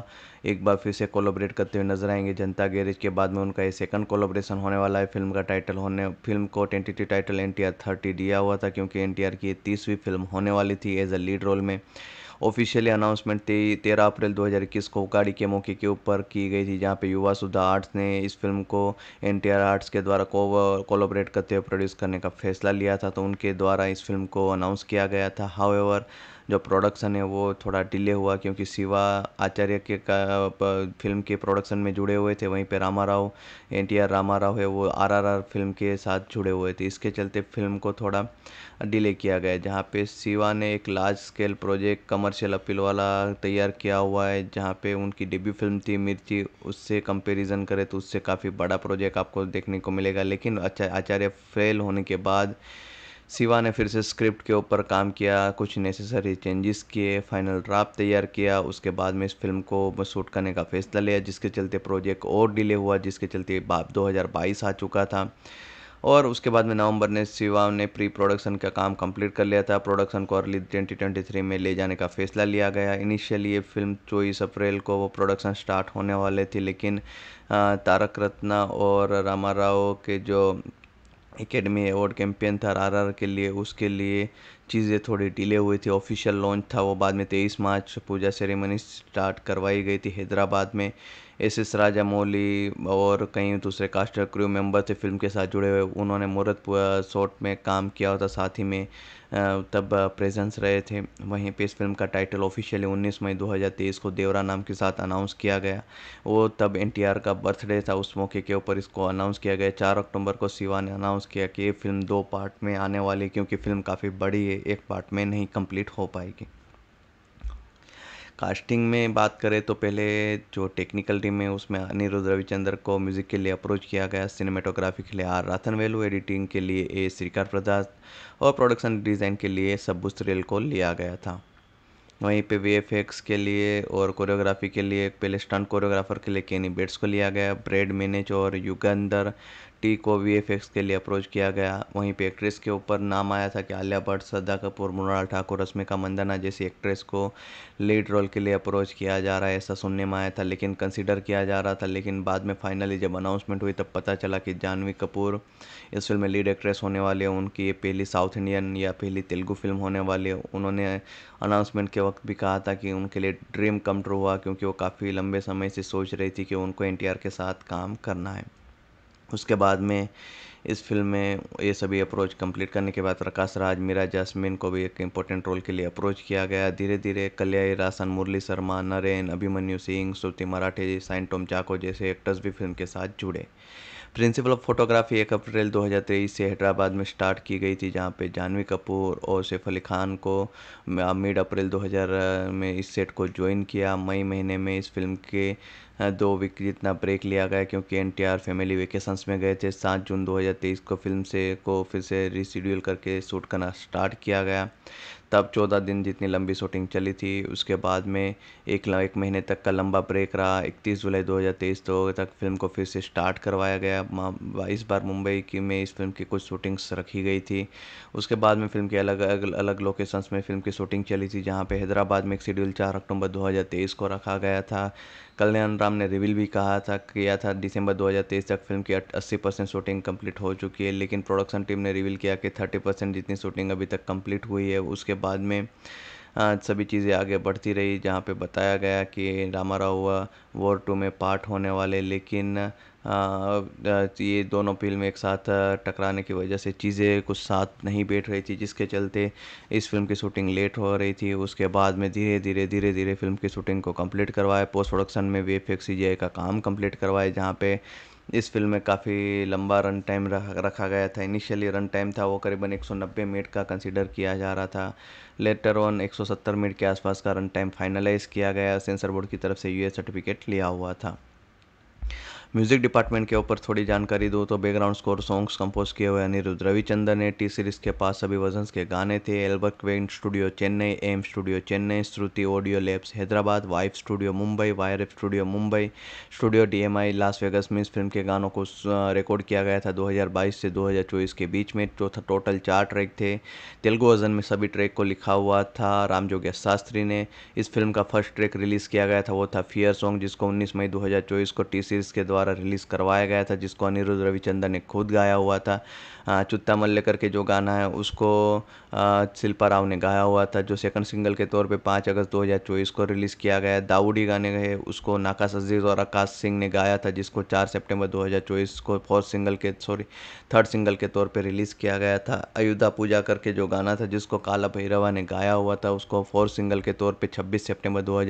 एक बार फिर से कोलोबरेट करते हुए नजर आएंगे जनता गैरेज के बाद में उनका ये सेकंड कोलोब्रेशन होने वाला है फिल्म का टाइटल होने फिल्म को टेंटेटिव टाइटल एन टी दिया हुआ था क्योंकि एन की तीसवीं फिल्म होने वाली थी एज अ लीड रोल में ऑफिशियली अनाउंसमेंट तेरह अप्रैल 2021 को उगाड़ी के मौके के ऊपर की गई थी जहां पे युवा सुधा आर्ट्स ने इस फिल्म को एन आर्ट्स के द्वारा कोलोबरेट करते हुए प्रोड्यूस करने का फैसला लिया था तो उनके द्वारा इस फिल्म को अनाउंस किया गया था हाउ जो प्रोडक्शन है वो थोड़ा डिले हुआ क्योंकि शिवा आचार्य के फिल्म के प्रोडक्शन में जुड़े हुए थे वहीं पे Rama Rao N T R Rama Rao है वो आर आर आर फिल्म के साथ जुड़े हुए थे इसके चलते फिल्म को थोड़ा डिले किया गया जहाँ पे शिवा ने एक large scale project commercial appeal वाला तैयार किया हुआ है जहाँ पे उनकी डेब्यू फिल्म थी मिर्ची उससे कंपेरिजन करें तो उससे काफ़ी बड़ा प्रोजेक्ट आपको देखने को मिलेगा लेकिन अच्छा आचार्य फेल होने के बाद शिवा ने फिर से स्क्रिप्ट के ऊपर काम किया कुछ नेसेसरी चेंजेस किए फाइनल ड्राफ्ट तैयार किया उसके बाद में इस फिल्म को शूट करने का फैसला लिया जिसके चलते प्रोजेक्ट और डिले हुआ जिसके चलते बाप दो आ चुका था और उसके बाद में नवंबर ने शिवा ने प्री प्रोडक्शन का काम कंप्लीट कर लिया था प्रोडक्शन को अर्ली 2023 में ले जाने का फैसला लिया गया इनिशियली ये फिल्म चौबीस अप्रैल को वो प्रोडक्शन स्टार्ट होने वाले थी लेकिन तारक रत्ना और रामा राव के जो एकेडमी अवॉर्ड कैंपियन था आर आर के लिए उसके लिए चीज़ें थोड़ी डिले हुई थी ऑफिशियल लॉन्च था वो बाद में तेईस मार्च पूजा सेरेमनी स्टार्ट करवाई गई थी हैदराबाद में एस एस राजा मौली और कई दूसरे कास्टर क्रू मेंबर थे फिल्म के साथ जुड़े हुए उन्होंने मूर्त शॉट में काम किया था साथ ही में तब प्रेजेंस रहे थे वहीं पे इस फिल्म का टाइटल ऑफिशियली 19 मई 2023 को देवरा नाम के साथ अनाउंस किया गया वो तब एन का बर्थडे था उस मौके के ऊपर इसको अनाउंस किया गया चार अक्टूबर को शिवा ने अनाउंस किया कि ये फिल्म दो पार्ट में आने वाली क्योंकि फिल्म काफ़ी बड़ी है एक पार्ट में नहीं कंप्लीट हो पाएगी कास्टिंग में बात करें तो पहले जो टेक्निकल टीम है उसमें अनिरुद्ध रविचंद्र को म्यूज़िक के लिए अप्रोच किया गया सिनेमेटोग्राफी के लिए आर राथन वेलू एडिटिंग के लिए ए श्रीकार प्रसाद और प्रोडक्शन डिज़ाइन के लिए सब्बू सरेल को लिया गया था वहीं पे वी के लिए और कोरियोग्राफी के लिए पहले स्टंट कोरियोग्राफर के लिए केनी बेट्स को लिया गया ब्रेड मैनेज और युगंदर टी को एक्स के लिए अप्रोच किया गया वहीं पे एक्ट्रेस के ऊपर नाम आया था कि आलिया भट्ट श्रद्धा कपूर मृणाल ठाकुर रश्मिका मंदाना जैसी एक्ट्रेस को लीड रोल के लिए अप्रोच किया जा रहा है ऐसा सुनने में आया था लेकिन कंसिडर किया जा रहा था लेकिन बाद में फाइनली जब अनाउंसमेंट हुई तब पता चला कि जानवी कपूर इस फिल्म में लीड एक्ट्रेस होने वाली है उनकी ये पहली साउथ इंडियन या पहली तेलुगु फिल्म होने वाली है उन्होंने अनाउंसमेंट के वक्त भी कहा था कि उनके लिए ड्रीम कम ट्रू हुआ क्योंकि वो काफ़ी लंबे समय से सोच रही थी कि उनको एन के साथ काम करना है उसके बाद में इस फ़िल्म में ये सभी अप्रोच कंप्लीट करने के बाद प्रकाश राज मीरा जासमिन को भी एक इम्पोर्टेंट रोल के लिए अप्रोच किया गया धीरे धीरे कल्याई रासन मुरली शर्मा नरेन अभिमन्यु सिंह श्रुति मराठे साइन टोम चाको जैसे एक्टर्स भी फिल्म के साथ जुड़े प्रिंसिपल ऑफ फोटोग्राफी एक अप्रैल 2023 से हैदराबाद में स्टार्ट की गई थी जहाँ पे जानवी कपूर और सैफ अली खान को मिड अप्रैल 2000 में इस सेट को ज्वाइन किया मई महीने में इस फिल्म के दो वीक जितना ब्रेक लिया गया क्योंकि एन फैमिली वेकेशंस में गए थे सात जून 2023 को फिल्म से को फिर से रिशेड्यूल करके शूट करना स्टार्ट किया गया तब चौदह दिन जितनी लंबी शूटिंग चली थी उसके बाद में एक एक महीने तक का लंबा ब्रेक रहा इकतीस जुलाई 2023 तो तक फिल्म को फिर से स्टार्ट करवाया गया इस बार मुंबई की में इस फिल्म की कुछ शूटिंग्स रखी गई थी उसके बाद में फिल्म के अलग अलग, अलग लोकेशंस में फिल्म की शूटिंग चली थी जहाँ पर हैदराबाद में एक शेड्यूल चार अक्टूबर दो को रखा गया था कल्याण राम ने रिवील भी कहा था किया था दिसंबर 2023 तक फिल्म की 80 परसेंट शूटिंग कंप्लीट हो चुकी है लेकिन प्रोडक्शन टीम ने रिवील किया कि 30 परसेंट जितनी शूटिंग अभी तक कंप्लीट हुई है उसके बाद में सभी चीज़ें आगे बढ़ती रही जहाँ पे बताया गया कि रामा राव वॉर टू में पार्ट होने वाले लेकिन तो ये दोनों फ़िल्म एक साथ टकराने की वजह से चीज़ें कुछ साथ नहीं बैठ रही थी जिसके चलते इस फ़िल्म की शूटिंग लेट हो रही थी उसके बाद में धीरे धीरे धीरे धीरे फ़िल्म की शूटिंग को कंप्लीट करवाया पोस्ट प्रोडक्शन में वी एफ का काम कंप्लीट करवाया जहाँ पे इस फिल्म में काफ़ी लंबा रन टाइम रखा गया था इनिशियली रन टाइम था वो करीबन 190 मिनट का कंसिडर किया जा रहा था लेटर ऑन 170 मिनट के आसपास का रन टाइम फाइनलाइज किया गया सेंसर बोर्ड की तरफ से यूएस सर्टिफिकेट लिया हुआ था म्यूज़िक डिपार्टमेंट के ऊपर थोड़ी जानकारी दो तो बैकग्राउंड स्कोर सॉन्ग्स कंपोज किए हुए अनिरुद्ध रविचंदर ने टी सीरीज़ के पास सभी वजन के गाने थे Albert when studio Chennai M studio Chennai Shruti audio labs Hyderabad wife studio Mumbai wire F studio Mumbai studio DMI Las Vegas में इस फिल्म के गानों को रिकॉर्ड किया गया था दो से दो के बीच में चौथा टोटल चार ट्रैक थे तेलुगु वर्जन में सभी ट्रैक को लिखा हुआ था राम शास्त्री ने इस फिल्म का फर्स्ट ट्रैक रिलीज़ किया गया था वो था फियर सॉन्ग जिसको उन्नीस मई दो को टी सीरीज़ के द्वारा द्वारा रिलीज़ करवाया गया था जिसको अनिरुद्ध रविचंदन ने खुद गाया हुआ था चुत्ता मल्ले करके जो गाना है उसको शिल्पा राव ने गाया हुआ था जो सेकंड सिंगल के तौर पे पाँच अगस्त दो हज़ार चौबीस को रिलीज़ किया गया दाऊडी गाने गए उसको नाकाश अजीज़ और आकाश सिंह ने गाया था जिसको चार हज़ार चौबीस को फोर्थ सिंगल के सॉरी थर्ड सिंगल के तौर पर रिलीज़ किया गया था अयोध्या पूजा करके जो गाना था जिसको काला भैरवा ने गाया हुआ था उसको फोर्थ सिंगल के तौर पर छब्बीस सेप्टेम्बर दो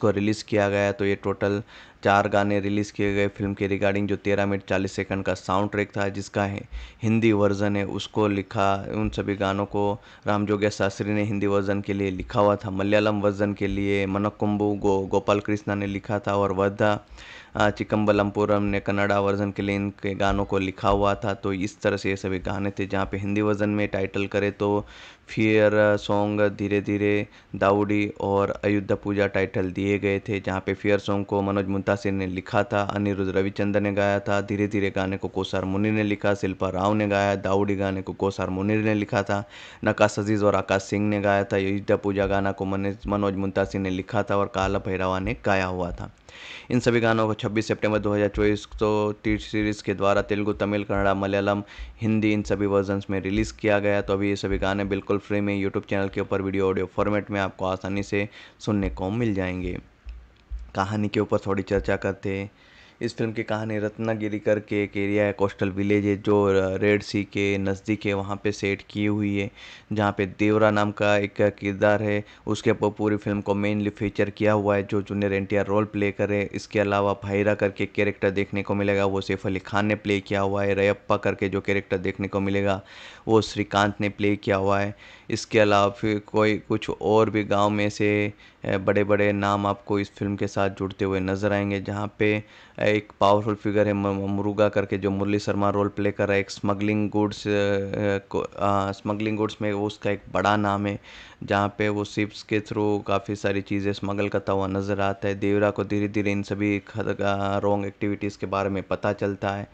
को रिलीज़ किया गया तो ये टोटल चार गाने रिलीज़ किए गए फिल्म के रिगार्डिंग जो तेरह मिनट चालीस सेकंड का साउंड ट्रैक था जिसका है हिंदी वर्ज़न है उसको लिखा उन सभी गानों को राम जोगेश शास्त्री ने हिंदी वर्ज़न के लिए लिखा हुआ था मलयालम वर्ज़न के लिए मनकुम्बू गो गोपाल कृष्णा ने लिखा था और वर्धा चिकम्बलमपुरम ने कन्नड़ा वर्जन के लिए इनके गानों को लिखा हुआ था तो इस तरह से ये सभी गाने थे जहाँ पे हिंदी वर्जन में टाइटल करें तो फिर सॉन्ग धीरे धीरे दाऊडी और अयोध्या पूजा टाइटल दिए गए थे जहाँ पे फेयर सॉन्ग को मनोज मुंतासिर ने लिखा था अनिरुद्ध रविचंद्र ने गाया था धीरे धीरे गाने को कोसार मुनि ने लिखा शिल्पा राव ने गाया दाऊडी गाने को कोसार मुनि ने लिखा था नकाश अजीज़ और आकाश सिंह ने गाया था अयोध्या पूजा गाना को मनोज मुंतासिर ने लिखा था और काला भैरवा ने गाया हुआ था इन सभी गानों को 26 सितंबर 2024 को टी सीरीज़ के द्वारा तेलुगु तमिल कन्नड़ा मलयालम हिंदी इन सभी वर्जन्स में रिलीज़ किया गया तो अभी ये सभी गाने बिल्कुल गूगल फ्री में यूट्यूब चैनल के ऊपर वीडियो ऑडियो फॉर्मेट में आपको आसानी से सुनने को मिल जाएंगे कहानी के ऊपर थोड़ी चर्चा करते इस फिल्म की कहानी रत्नागिरी करके एक एरिया है कोस्टल विलेज है जो रेड सी के नज़दीक है वहाँ पे सेट की हुई है जहाँ पे देवरा नाम का एक किरदार है उसके ऊपर पूरी फिल्म को मेनली फीचर किया हुआ है जो जूनियर एन रोल प्ले करे इसके अलावा भाईरा करके कैरेक्टर देखने को मिलेगा वो सैफ अली खान ने प्ले किया हुआ है रयप्पा करके जो कैरेक्टर देखने को मिलेगा वो श्रीकांत ने प्ले किया हुआ है इसके अलावा फिर कोई कुछ और भी गाँव में से बड़े बड़े नाम आपको इस फिल्म के साथ जुड़ते हुए नज़र आएंगे जहाँ पे एक पावरफुल फिगर है मुरुगा करके जो मुरली शर्मा रोल प्ले कर रहा है एक स्मगलिंग गुड्स को स्मगलिंग गुड्स में उसका एक बड़ा नाम है जहाँ पे वो सिप्स के थ्रू काफ़ी सारी चीज़ें स्मगल करता हुआ नज़र आता है देवरा को धीरे धीरे इन सभी रॉन्ग एक्टिविटीज़ के बारे में पता चलता है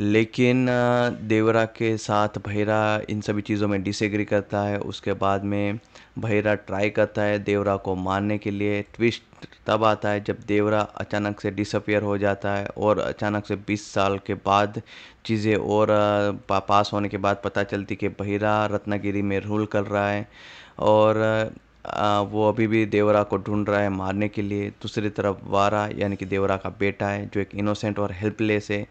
लेकिन देवरा के साथ भैरा इन सभी चीज़ों में डिसएग्री करता है उसके बाद में भैरा ट्राई करता है देवरा को मारने के लिए ट्विस्ट तब आता है जब देवरा अचानक से डिसअपियर हो जाता है और अचानक से 20 साल के बाद चीज़ें और पास होने के बाद पता चलती कि भैरा रत्नागिरी में रूल कर रहा है और आ, वो अभी भी देवरा को ढूंढ रहा है मारने के लिए दूसरी तरफ वारा यानी कि देवरा का बेटा है जो एक इनोसेंट और हेल्पलेस है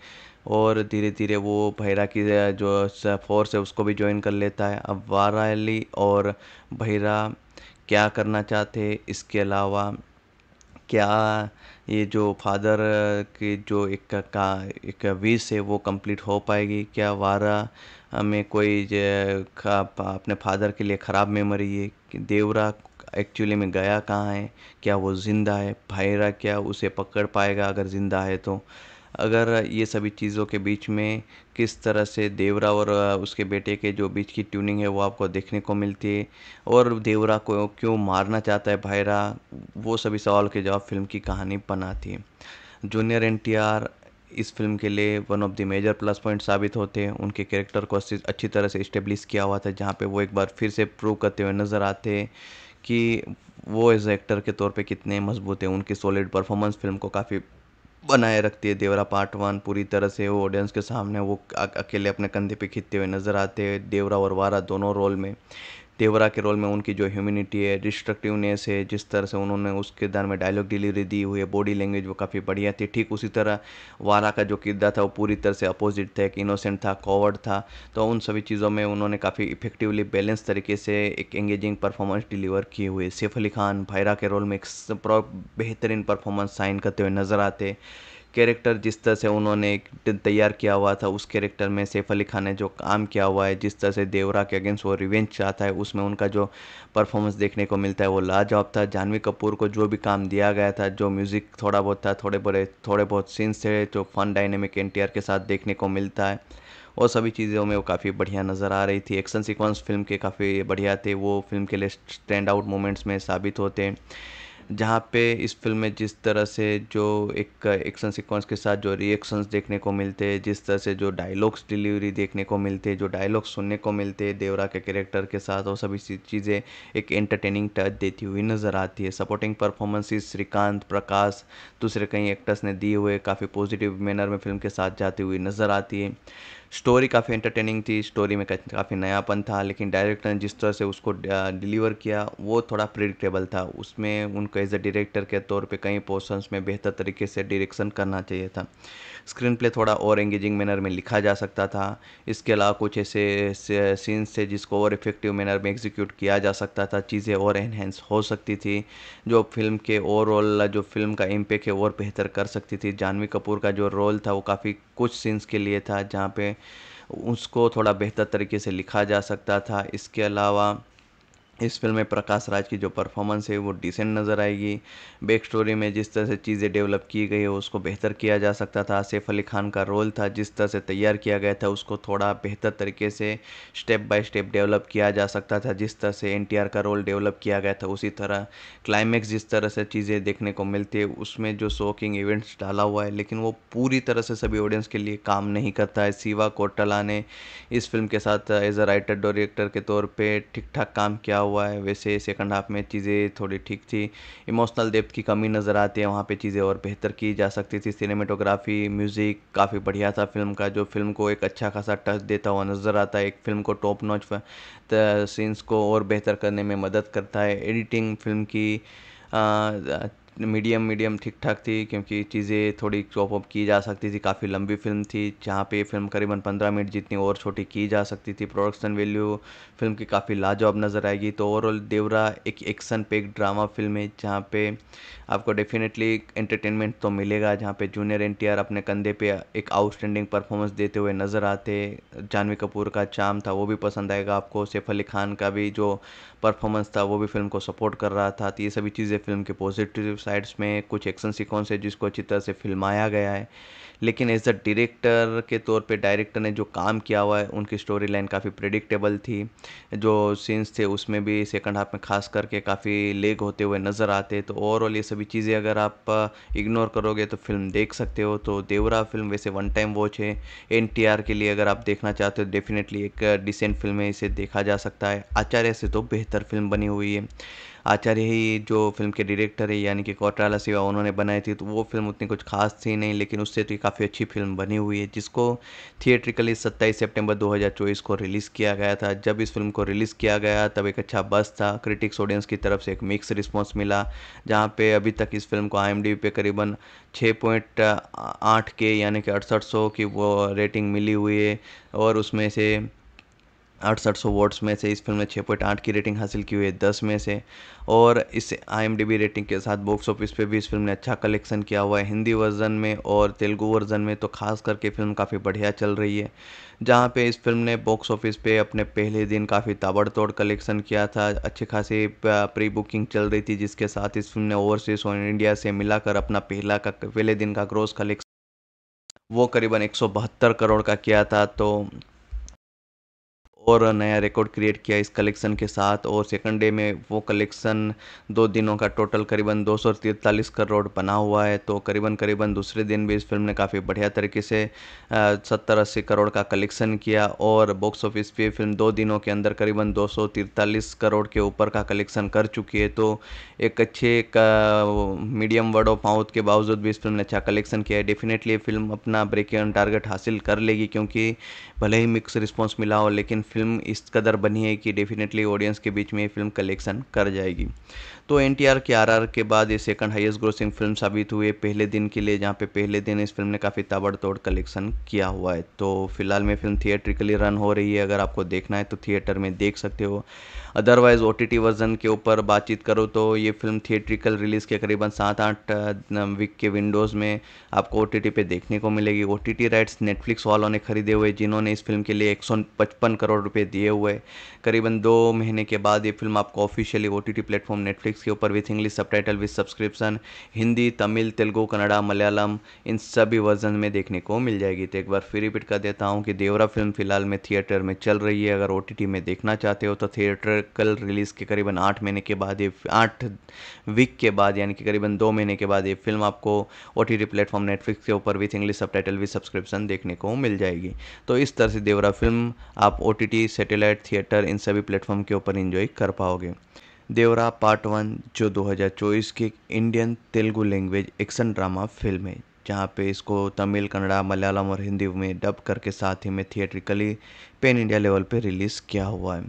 और धीरे धीरे वो भैरा की जो फोर्स है उसको भी ज्वाइन कर लेता है अब वाराली और भैरा क्या करना चाहते इसके अलावा क्या ये जो फादर की जो एक का एक विश है वो कंप्लीट हो पाएगी क्या वारा में कोई अपने फादर के लिए ख़राब मेमोरी है कि देवरा एक्चुअली में गया कहाँ है क्या वो ज़िंदा है भाईरा क्या उसे पकड़ पाएगा अगर ज़िंदा है तो अगर ये सभी चीज़ों के बीच में किस तरह से देवरा और उसके बेटे के जो बीच की ट्यूनिंग है वो आपको देखने को मिलती है और देवरा को क्यों मारना चाहता है भाईरा वो सभी सवाल के जवाब फिल्म की कहानी बनाती है जूनियर एन इस फिल्म के लिए one of the major plus point साबित होते हैं उनके कैरेक्टर को अच्छी तरह से इस्टेब्लिश किया हुआ था जहाँ पे वो एक बार फिर से प्रूव करते हुए नज़र आते हैं कि वो एज एक्टर के तौर पे कितने मजबूत हैं उनकी सॉलिड परफॉर्मेंस फिल्म को काफ़ी बनाए रखती है देवरा पार्ट वन पूरी तरह से वो ऑडियंस के सामने वो अकेले अपने कंधे पे खींचते हुए नज़र आते हैं देवरा और वारा दोनों रोल में देवरा के रोल में उनकी जो ह्यूमिनिटी है डिस्ट्रक्टिवनेस है जिस तरह से उन्होंने उस किरदार में डायलॉग डिलीवरी दी हुई है बॉडी लैंग्वेज वो काफ़ी बढ़िया थी ठीक उसी तरह वारा का जो किरदार था वो पूरी तरह से अपोजिट था एक इनोसेंट था कॉवर्ड था तो उन सभी चीज़ों में उन्होंने काफ़ी इफेक्टिवली बैलेंस तरीके से एक एंगेजिंग परफॉर्मेंस डिलीवर की हुई सैफ अली खान भाईरा के रोल में एक बेहतरीन परफॉर्मेंस साइन करते हुए नज़र आते कैरेक्टर जिस तरह से उन्होंने एक तैयार किया हुआ था उस कैरेक्टर में सैफ अली खान ने जो काम किया हुआ है जिस तरह से देवरा के अगेंस्ट वो रिवेंज चाहता है उसमें उनका जो परफॉर्मेंस देखने को मिलता है वो लाजवाब था जानवी कपूर को जो भी काम दिया गया था जो म्यूज़िक थोड़ा बहुत था थोड़े बड़े थोड़े बहुत सीन्स थे जो फन डायनेमिक एन के साथ देखने को मिलता है और सभी चीज़ों में वो काफ़ी बढ़िया नज़र आ रही थी एक्शन सीक्वेंस फिल्म के काफ़ी बढ़िया थे वो फिल्म के लिए स्टैंड आउट मोमेंट्स में साबित होते हैं जहाँ पे इस फ़िल्म में जिस तरह से जो एक एक्शन सीक्वेंस के साथ जो रिएक्शंस देखने को मिलते हैं जिस तरह से जो डायलॉग्स डिलीवरी देखने को मिलते हैं जो डायलॉग्स सुनने को मिलते हैं देवरा के कैरेक्टर के साथ वो सभी चीज़ें एक एंटरटेनिंग टच देती हुई नज़र आती है सपोर्टिंग परफॉर्मेंसेस श्रीकांत प्रकाश दूसरे कई एक्टर्स ने दिए हुए काफ़ी पॉजिटिव मैनर में फिल्म के साथ जाती हुई नज़र आती है स्टोरी काफ़ी एंटरटेनिंग थी स्टोरी में काफ़ी नयापन था लेकिन डायरेक्टर ने जिस तरह से उसको डिलीवर किया वो थोड़ा प्रिडिक्टेबल था उसमें उनको एज अ डायरेक्टर के तौर पे कई पोर्सन में बेहतर तरीके से डायरेक्शन करना चाहिए था स्क्रीन प्ले थोड़ा और एंगेजिंग मैनर में लिखा जा सकता था इसके अलावा कुछ ऐसे सीन्स थे जिसको और इफेक्टिव मैनर में एग्जीक्यूट किया जा सकता था चीज़ें और इनहेंस हो सकती थी जो फिल्म के ओवरऑल जो फिल्म का इम्पेक्ट है और बेहतर कर सकती थी जानवी कपूर का जो रोल था वो काफ़ी कुछ सीन्स के लिए था जहाँ पे उसको थोड़ा बेहतर तरीके से लिखा जा सकता था इसके अलावा इस फिल्म में प्रकाश राज की जो परफॉर्मेंस है वो डिसेंट नज़र आएगी बैक स्टोरी में जिस तरह से चीज़ें डेवलप की गई है उसको बेहतर किया जा सकता था सैफ अली खान का रोल था जिस तरह से तैयार किया गया था उसको थोड़ा बेहतर तरीके से स्टेप बाय स्टेप डेवलप किया जा सकता था जिस तरह से एन का रोल डेवलप किया गया था उसी तरह क्लाइमैक्स जिस तरह से चीज़ें देखने को मिलती है उसमें जो शॉकिंग इवेंट्स डाला हुआ है लेकिन वो पूरी तरह से सभी ऑडियंस के लिए काम नहीं करता है सिवा कोटला ने इस फिल्म के साथ एज अ राइटर डायरेक्टर के तौर पर ठीक ठाक काम किया हुआ है वैसे सेकंड हाफ में चीज़ें थोड़ी ठीक थी इमोशनल डेप्थ की कमी नज़र आती है वहाँ पे चीज़ें और बेहतर की जा सकती थी सिनेमेटोग्राफी म्यूज़िक काफ़ी बढ़िया था फिल्म का जो फिल्म को एक अच्छा खासा टच देता हुआ नज़र आता है एक फिल्म को टॉप नॉच सीन्स को और बेहतर करने में मदद करता है एडिटिंग फिल्म की मीडियम मीडियम ठीक ठाक थी क्योंकि चीज़ें थोड़ी चॉप अप की जा सकती थी काफ़ी लंबी फिल्म थी जहाँ पे फिल्म करीबन पंद्रह मिनट जितनी और छोटी की जा सकती थी प्रोडक्शन वैल्यू फिल्म की काफ़ी लाजवाब नज़र आएगी तो ओवरऑल देवरा एक एक्शन एक ड्रामा फिल्म है जहाँ पे आपको डेफिनेटली एंटरटेनमेंट तो मिलेगा जहाँ पे जूनियर एन अपने कंधे पे एक आउटस्टैंडिंग परफॉर्मेंस देते हुए नज़र आते जानवी कपूर का चाम था वो भी पसंद आएगा आपको सैफ अली खान का भी जो परफॉर्मेंस था वो भी फिल्म को सपोर्ट कर रहा था तो ये सभी चीज़ें फिल्म के पॉजिटिव स्लाइड्स में कुछ एक्शन सिक्वेंस है जिसको अच्छी तरह से फिल्माया गया है लेकिन एज अ डायरेक्टर के तौर पे डायरेक्टर ने जो काम किया हुआ है उनकी स्टोरी लाइन काफ़ी प्रिडिक्टेबल थी जो सीन्स थे उसमें भी सेकंड हाफ में खास करके काफ़ी लेग होते हुए नज़र आते तो ओवरऑल ये सभी चीज़ें अगर आप इग्नोर करोगे तो फिल्म देख सकते हो तो देवरा फिल्म वैसे वन टाइम वॉच है एन के लिए अगर आप देखना चाहते हो डेफिनेटली एक डिसेंट फिल्म है इसे देखा जा सकता है आचार्य से तो बेहतर फिल्म बनी हुई है आचार्य ही जो फिल्म के डायरेक्टर है यानी कि कोटराला सिवा उन्होंने बनाई थी तो वो फिल्म उतनी कुछ खास थी नहीं लेकिन उससे तो काफ़ी अच्छी फिल्म बनी हुई है जिसको थिएट्रिकली सत्ताईस सेप्टेम्बर दो को रिलीज़ किया गया था जब इस फिल्म को रिलीज़ किया गया तब एक अच्छा बस था क्रिटिक्स ऑडियंस की तरफ से एक मिक्स रिस्पॉन्स मिला जहाँ पे अभी तक इस फिल्म को आई पे करीबन छः पॉइंट आठ के यानी कि अड़सठ सौ की वो रेटिंग मिली हुई है और उसमें से अड़सठ सौ वोट्स में से इस फिल्म ने छः पॉइंट आठ की रेटिंग हासिल की हुई है दस में से और इस आई रेटिंग के साथ बॉक्स ऑफिस पे भी इस फिल्म ने अच्छा कलेक्शन किया हुआ है हिंदी वर्जन में और तेलुगु वर्जन में तो खास करके फिल्म काफ़ी बढ़िया चल रही है जहाँ पे इस फिल्म ने बॉक्स ऑफिस पे अपने पहले दिन काफ़ी ताबड़तोड़ कलेक्शन किया था अच्छी खासी प्री बुकिंग चल रही थी जिसके साथ इस फिल्म ने ओवरसीज और इंडिया से मिलाकर अपना पहला का पहले दिन का ग्रोस कलेक्शन वो करीबन एक करोड़ का किया था तो और नया रिकॉर्ड क्रिएट किया इस कलेक्शन के साथ और सेकंड डे में वो कलेक्शन दो दिनों का टोटल करीबन दो करोड़ बना हुआ है तो करीबन करीबन दूसरे दिन भी इस फिल्म ने काफ़ी बढ़िया तरीके से सत्तर अस्सी करोड़ का कलेक्शन किया और बॉक्स ऑफिस पे फिल्म दो दिनों के अंदर करीबन दो करोड़ के ऊपर का कलेक्शन कर चुकी है तो एक अच्छे मीडियम वर्ड ऑफ माउथ के बावजूद भी इस फिल्म ने अच्छा कलेक्शन किया है डेफिनेटली फिल्म अपना ब्रेक एंड टारगेट हासिल कर लेगी क्योंकि भले ही मिक्स रिस्पॉन्स मिला हो लेकिन फिल्म इस कदर बनी है कि डेफिनेटली ऑडियंस के बीच में ये फिल्म कलेक्शन कर जाएगी तो एन टी आर के आर आर के बाद ये सेकंड हाईएस्ट ग्रोसिंग फिल्म साबित हुई पहले दिन के लिए जहाँ पे पहले दिन इस फिल्म ने काफ़ी ताबड़तोड़ कलेक्शन किया हुआ है तो फिलहाल में फिल्म थिएट्रिकली रन हो रही है अगर आपको देखना है तो थिएटर में देख सकते हो अदरवाइज़ ओ टी वर्जन के ऊपर बातचीत करो तो ये फिल्म थिएट्रिकल रिलीज़ के करीबन सात आठ वीक के विंडोज़ में आपको ओ टी टी पे देखने को मिलेगी O T T rights Netflix वालों ने खरीदे हुए जिन्होंने इस फिल्म के लिए एक सौ पचपन करोड़ रुपये दिए हुए करीबन दो महीने के बाद ये फिल्म आपको officially O T T platform Netflix के ऊपर with English subtitle with subscription Hindi Tamil Telugu Kannada Malayalam इन सभी वर्जन में देखने को मिल जाएगी तो एक बार फिर रिपीट कर देता हूँ कि देवरा फिल्म फिलहाल में थिएटर में चल रही है अगर ओ में देखना चाहते हो तो थिएटर कल रिलीज़ के करीबन आठ महीने के बाद ये आठ वीक के बाद यानी कि करीबन दो महीने के बाद ये फिल्म आपको O T T platform Netflix के ऊपर with English subtitle with subscription देखने को मिल जाएगी तो इस तरह से देवरा फिल्म आप O T T satellite theatre इन सभी प्लेटफॉर्म के ऊपर इन्जॉय कर पाओगे देवरा पार्ट वन जो 2024 की Indian Telugu language action drama film है जहाँ पे इसको तमिल कन्नड़ा मलयालम और हिंदी में डब करके साथ ही में थिएट्रिकली पेन इंडिया लेवल पे रिलीज़ किया हुआ है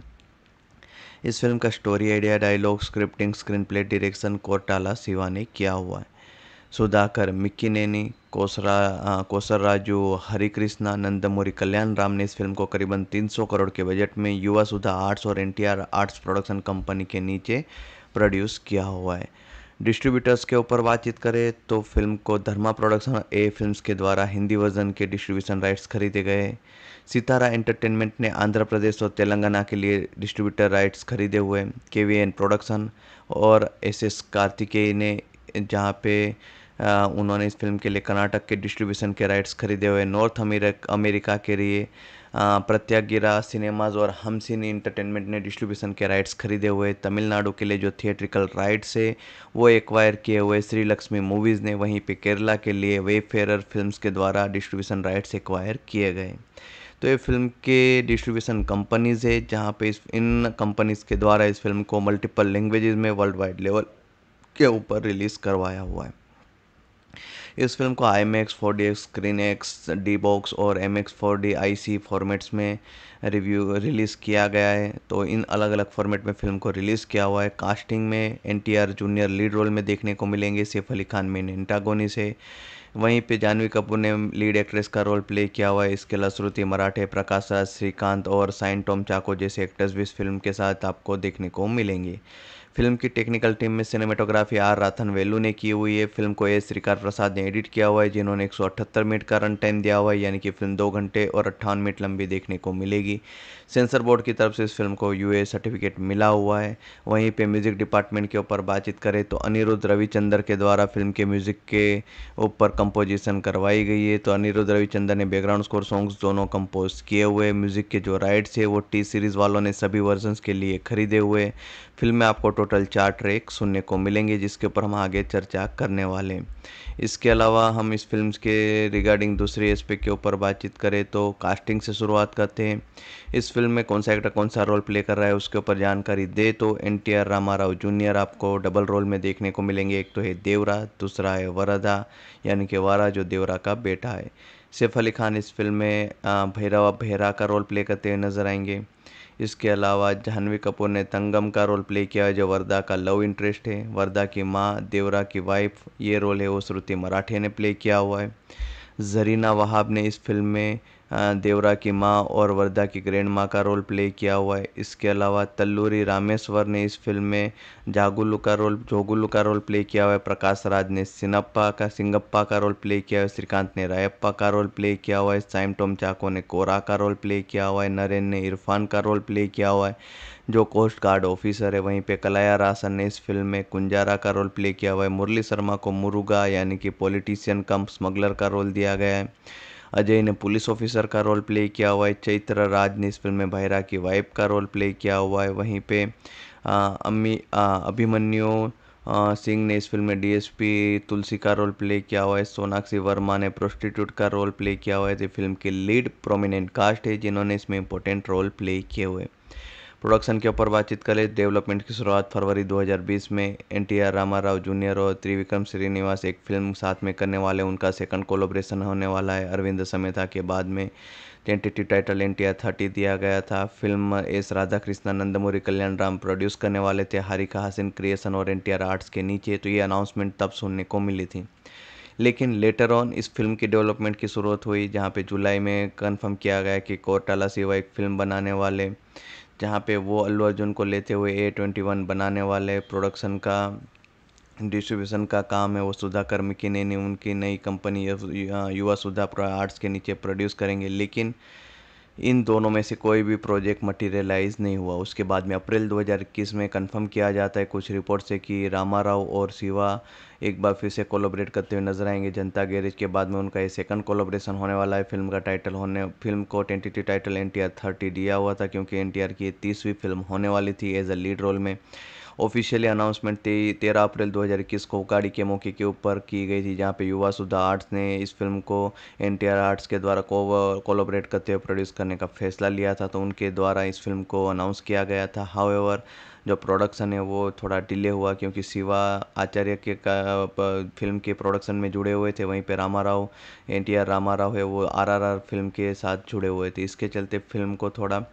इस फिल्म का story idea dialogue scripting screen play direction Koratala Siva ने किया हुआ है सुधाकर मिक्कीनेनी कोसरा कोसराजू हरिकृष्णा नंदमुरी कल्याण राम ने इस फिल्म को करीबन 300 करोड़ के बजट में युवा सुधा आर्ट्स और एनटीआर आर्ट्स प्रोडक्शन कंपनी के नीचे प्रोड्यूस किया हुआ है डिस्ट्रीब्यूटर्स के ऊपर बातचीत करें तो फिल्म को धर्मा प्रोडक्शन ए फिल्म्स के द्वारा हिंदी वर्जन के डिस्ट्रीब्यूशन राइट्स खरीदे गए सितारा एंटरटेनमेंट ने आंध्र प्रदेश और तेलंगाना के लिए डिस्ट्रीब्यूटर राइट्स खरीदे हुए के वी एन प्रोडक्शन और एस एस कार्तिकेय ने जहाँ पे उन्होंने इस फिल्म के लिए कर्नाटक के डिस्ट्रीब्यूशन के राइट्स खरीदे हुए नॉर्थ अमेरिका के लिए प्रत्यागिरा सिनेमाज और हम सिनी इंटरटेनमेंट ने डिस्ट्रीब्यूशन के राइट्स खरीदे हुए तमिलनाडु के लिए जो थिएट्रिकल राइट्स है वो एक्वायर किए हुए श्री लक्ष्मी मूवीज़ ने वहीं पे केरला के लिए वे फेयर फिल्म के द्वारा डिस्ट्रीब्यूशन राइट्स एक्वायर किए गए तो ये फिल्म के डिस्ट्रीब्यूशन कंपनीज़ है जहाँ पे इस इन कंपनीज़ के द्वारा इस फिल्म को मल्टीपल लैंग्वेजेस में वर्ल्ड वाइड लेवल के ऊपर रिलीज़ करवाया हुआ है इस फिल्म को I am x four D X screen X D box और M x four D I C formats में रिव्यू रिलीज़ किया गया है तो इन अलग अलग फॉर्मेट में फिल्म को रिलीज़ किया हुआ है कास्टिंग में N T R junior lead role में देखने को मिलेंगे सैफ अली खान मेन एंटागोनिस है वहीं पे जानवी कपूर ने लीड एक्ट्रेस का रोल प्ले किया हुआ है इसके अलावा श्रुति मराठे प्रकाश राज श्रीकांत और साइन टॉम चाको जैसे एक्टर्स भी इस फिल्म के साथ आपको देखने को मिलेंगे फिल्म की टेक्निकल टीम में सिनेमेटोग्राफी आर राथन वेलू ने की हुई है फिल्म को एस श्रीकार प्रसाद ने एडिट किया हुआ है जिन्होंने एक मिनट का रन टाइम दिया हुआ है यानी कि फिल्म दो घंटे और अट्ठावन मिनट लंबी देखने को मिलेगी सेंसर बोर्ड की तरफ से इस फिल्म को यू सर्टिफिकेट मिला हुआ है वहीं पर म्यूज़िक डिपार्टमेंट के ऊपर बातचीत करें तो अनिरुद्ध रविचंद्र के द्वारा फिल्म के म्यूज़िक के ऊपर कंपोजिशन करवाई गई है तो अनिरुद्ध रविचंद्र ने बैकग्राउंड स्कोर सॉन्ग्स दोनों कंपोज किए हुए म्यूज़िक के जो राइट्स है वो टी सीरीज़ वालों ने सभी वर्जन के लिए खरीदे हुए फिल्म में आपको टोटल चार ट्रैक सुनने को मिलेंगे जिसके ऊपर हम आगे चर्चा करने वाले हैं इसके अलावा हम इस फिल्म के रिगार्डिंग दूसरे एस्पेक्ट के ऊपर बातचीत करें तो कास्टिंग से शुरुआत करते हैं इस फिल्म में कौन सा एक्टर कौन सा रोल प्ले कर रहा है उसके ऊपर जानकारी दे तो N T R Rama Rao junior आपको डबल रोल में देखने को मिलेंगे एक तो है देवरा दूसरा है वरदा यानी कि वारा जो देवरा का बेटा है सैफ अली खान इस फिल्म में भैरवा भैरा का रोल प्ले करते हुए नजर आएंगे इसके अलावा जाह्नवी कपूर ने तंगम का रोल प्ले किया है जो वरदा का लव इंटरेस्ट है वरदा की माँ देवरा की वाइफ ये रोल है वो श्रुति मराठे ने प्ले किया हुआ है जरीना वहाब ने इस फिल्म में हाँ, देवरा की माँ और वरदा की ग्रैंड माँ का रोल प्ले किया हुआ है इसके अलावा तल्लूरी रामेश्वर ने इस फिल्म में जागुलू का रोल जोगुलू का रोल प्ले किया हुआ है प्रकाश राज ने सिनप्पा का सिंगप्पा का रोल प्ले किया है श्रीकांत ने रायप्पा का रोल प्ले किया हुआ है साइम टोम चाको ने कोरा का रोल प्ले किया हुआ है नरेन ने इरफान का रोल प्ले किया हुआ है जो कोस्ट गार्ड ऑफिसर है वहीं पे कलाया रासन ने इस फिल्म में कुंजारा का रोल प्ले किया हुआ है मुरली शर्मा को मुरुगा यानी कि पॉलिटिशियन कम स्मगलर का रोल दिया गया है अजय ने पुलिस ऑफिसर का रोल प्ले किया हुआ है चैत्र राज ने इस फिल्म में भैरा की वाइफ का रोल प्ले किया हुआ है वहीं पे अम्मी अभिमन्यु सिंह ने इस फिल्म में डीएसपी तुलसी का रोल प्ले किया हुआ है सोनाक्षी वर्मा ने प्रोस्टिट्यूट का रोल प्ले किया हुआ है जो फिल्म के लीड प्रोमिनेंट कास्ट है जिन्होंने इसमें इंपॉर्टेंट रोल प्ले किए हुए हैं प्रोडक्शन के ऊपर बातचीत करें डेवलपमेंट की शुरुआत फरवरी 2020 में N T R Rama Rao junior और त्रिविक्रम श्रीनिवास एक फिल्म साथ में करने वाले उनका सेकंड कोलोब्रेशन होने वाला है अरविंद समेता के बाद में tentative title N T R thirty दिया गया था film S Radha Krishna Nandamuri Kalyan Ram produce करने वाले थे हरिका हसन क्रिएशन और एन टी आर आर्ट्स के नीचे तो ये अनाउंसमेंट तब सुनने को मिली थी लेकिन लेटर ऑन इस फिल्म की डेवलपमेंट की शुरुआत हुई जहाँ पे जुलाई में कन्फर्म किया गया कि कोटाला सिवा एक फिल्म बनाने वाले जहाँ पे वो अल्लू अर्जुन को लेते हुए ए ट्वेंटी वन बनाने वाले प्रोडक्शन का डिस्ट्रीब्यूशन का काम है वो की नई ने उनकी नई कंपनी युवा सुधा आर्ट्स के नीचे प्रोड्यूस करेंगे लेकिन इन दोनों में से कोई भी प्रोजेक्ट मटेरियलाइज नहीं हुआ उसके बाद में अप्रैल 2021 में कंफर्म किया जाता है कुछ रिपोर्ट से कि रामा राव और शिवा एक बार फिर से कोलोबरेट करते हुए नजर आएंगे जनता गैरेज के बाद में उनका ये सेकंड कोलोब्रेशन होने वाला है फिल्म का टाइटल होने फिल्म को टेंटेटिव टाइटल एन टी दिया हुआ था क्योंकि एन की तीसवीं फिल्म होने वाली थी एज अ लीड रोल में ऑफिशियली अनाउंसमेंट तेरह अप्रैल 2021 को उकाड़ी के मौके के ऊपर की गई थी जहाँ पे युवा सुधा आर्ट्स ने इस फिल्म को एन आर्ट्स के द्वारा कोलोबरेट करते हुए प्रोड्यूस करने का फैसला लिया था तो उनके द्वारा इस फिल्म को अनाउंस किया गया था हाउ जो प्रोडक्शन है वो थोड़ा डिले हुआ क्योंकि शिवा आचार्य के फिल्म के प्रोडक्शन में जुड़े हुए थे वहीं पे Rama Rao N T R Rama Rao है वो आर आर आर फिल्म के साथ जुड़े हुए थे इसके चलते फिल्म को थोड़ा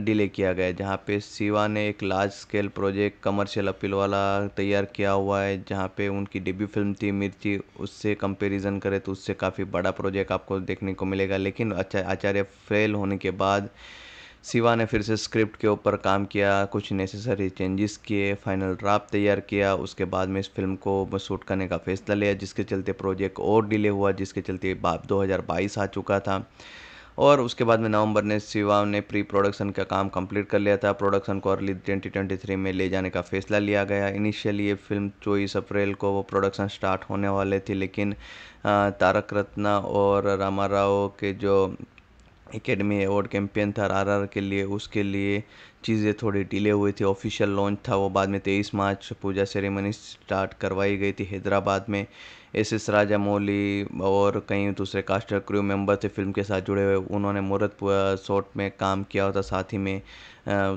डिले किया गया जहाँ पे शिवा ने एक large scale project commercial appeal वाला तैयार किया हुआ है जहाँ पे उनकी डेब्यू फिल्म थी मिर्ची उससे कंपैरिजन करें तो उससे काफ़ी बड़ा प्रोजेक्ट आपको देखने को मिलेगा लेकिन अच्छा आचार्य फेल होने के बाद शिवा ने फिर से स्क्रिप्ट के ऊपर काम किया कुछ नेसेसरी चेंजेस किए फाइनल ड्राफ्ट तैयार किया उसके बाद में इस फिल्म को शूट करने का फैसला लिया जिसके चलते प्रोजेक्ट और डिले हुआ जिसके चलते बाप दो आ चुका था और उसके बाद में नवंबर ने शिवा ने प्री प्रोडक्शन का काम कंप्लीट कर लिया था प्रोडक्शन को अर्ली ट्वेंटी ट्वेंटी थ्री में ले जाने का फैसला लिया गया इनिशियली ये फिल्म चौबीस अप्रैल को वो प्रोडक्शन स्टार्ट होने वाले थी लेकिन तारक रत्ना और रामा राव के जो एकेडमी अवार्ड कैंपियन था आर आर के लिए उसके लिए चीज़ें थोड़ी डिले हुई थी ऑफिशियल लॉन्च था वो बाद में तेईस मार्च पूजा सेरेमनी स्टार्ट करवाई गई थी हैदराबाद में एस एस राजा मौली और कई दूसरे कास्टर क्रू मेंबर थे फिल्म के साथ जुड़े हुए उन्होंने मूर्त शॉट में काम किया होता साथ ही में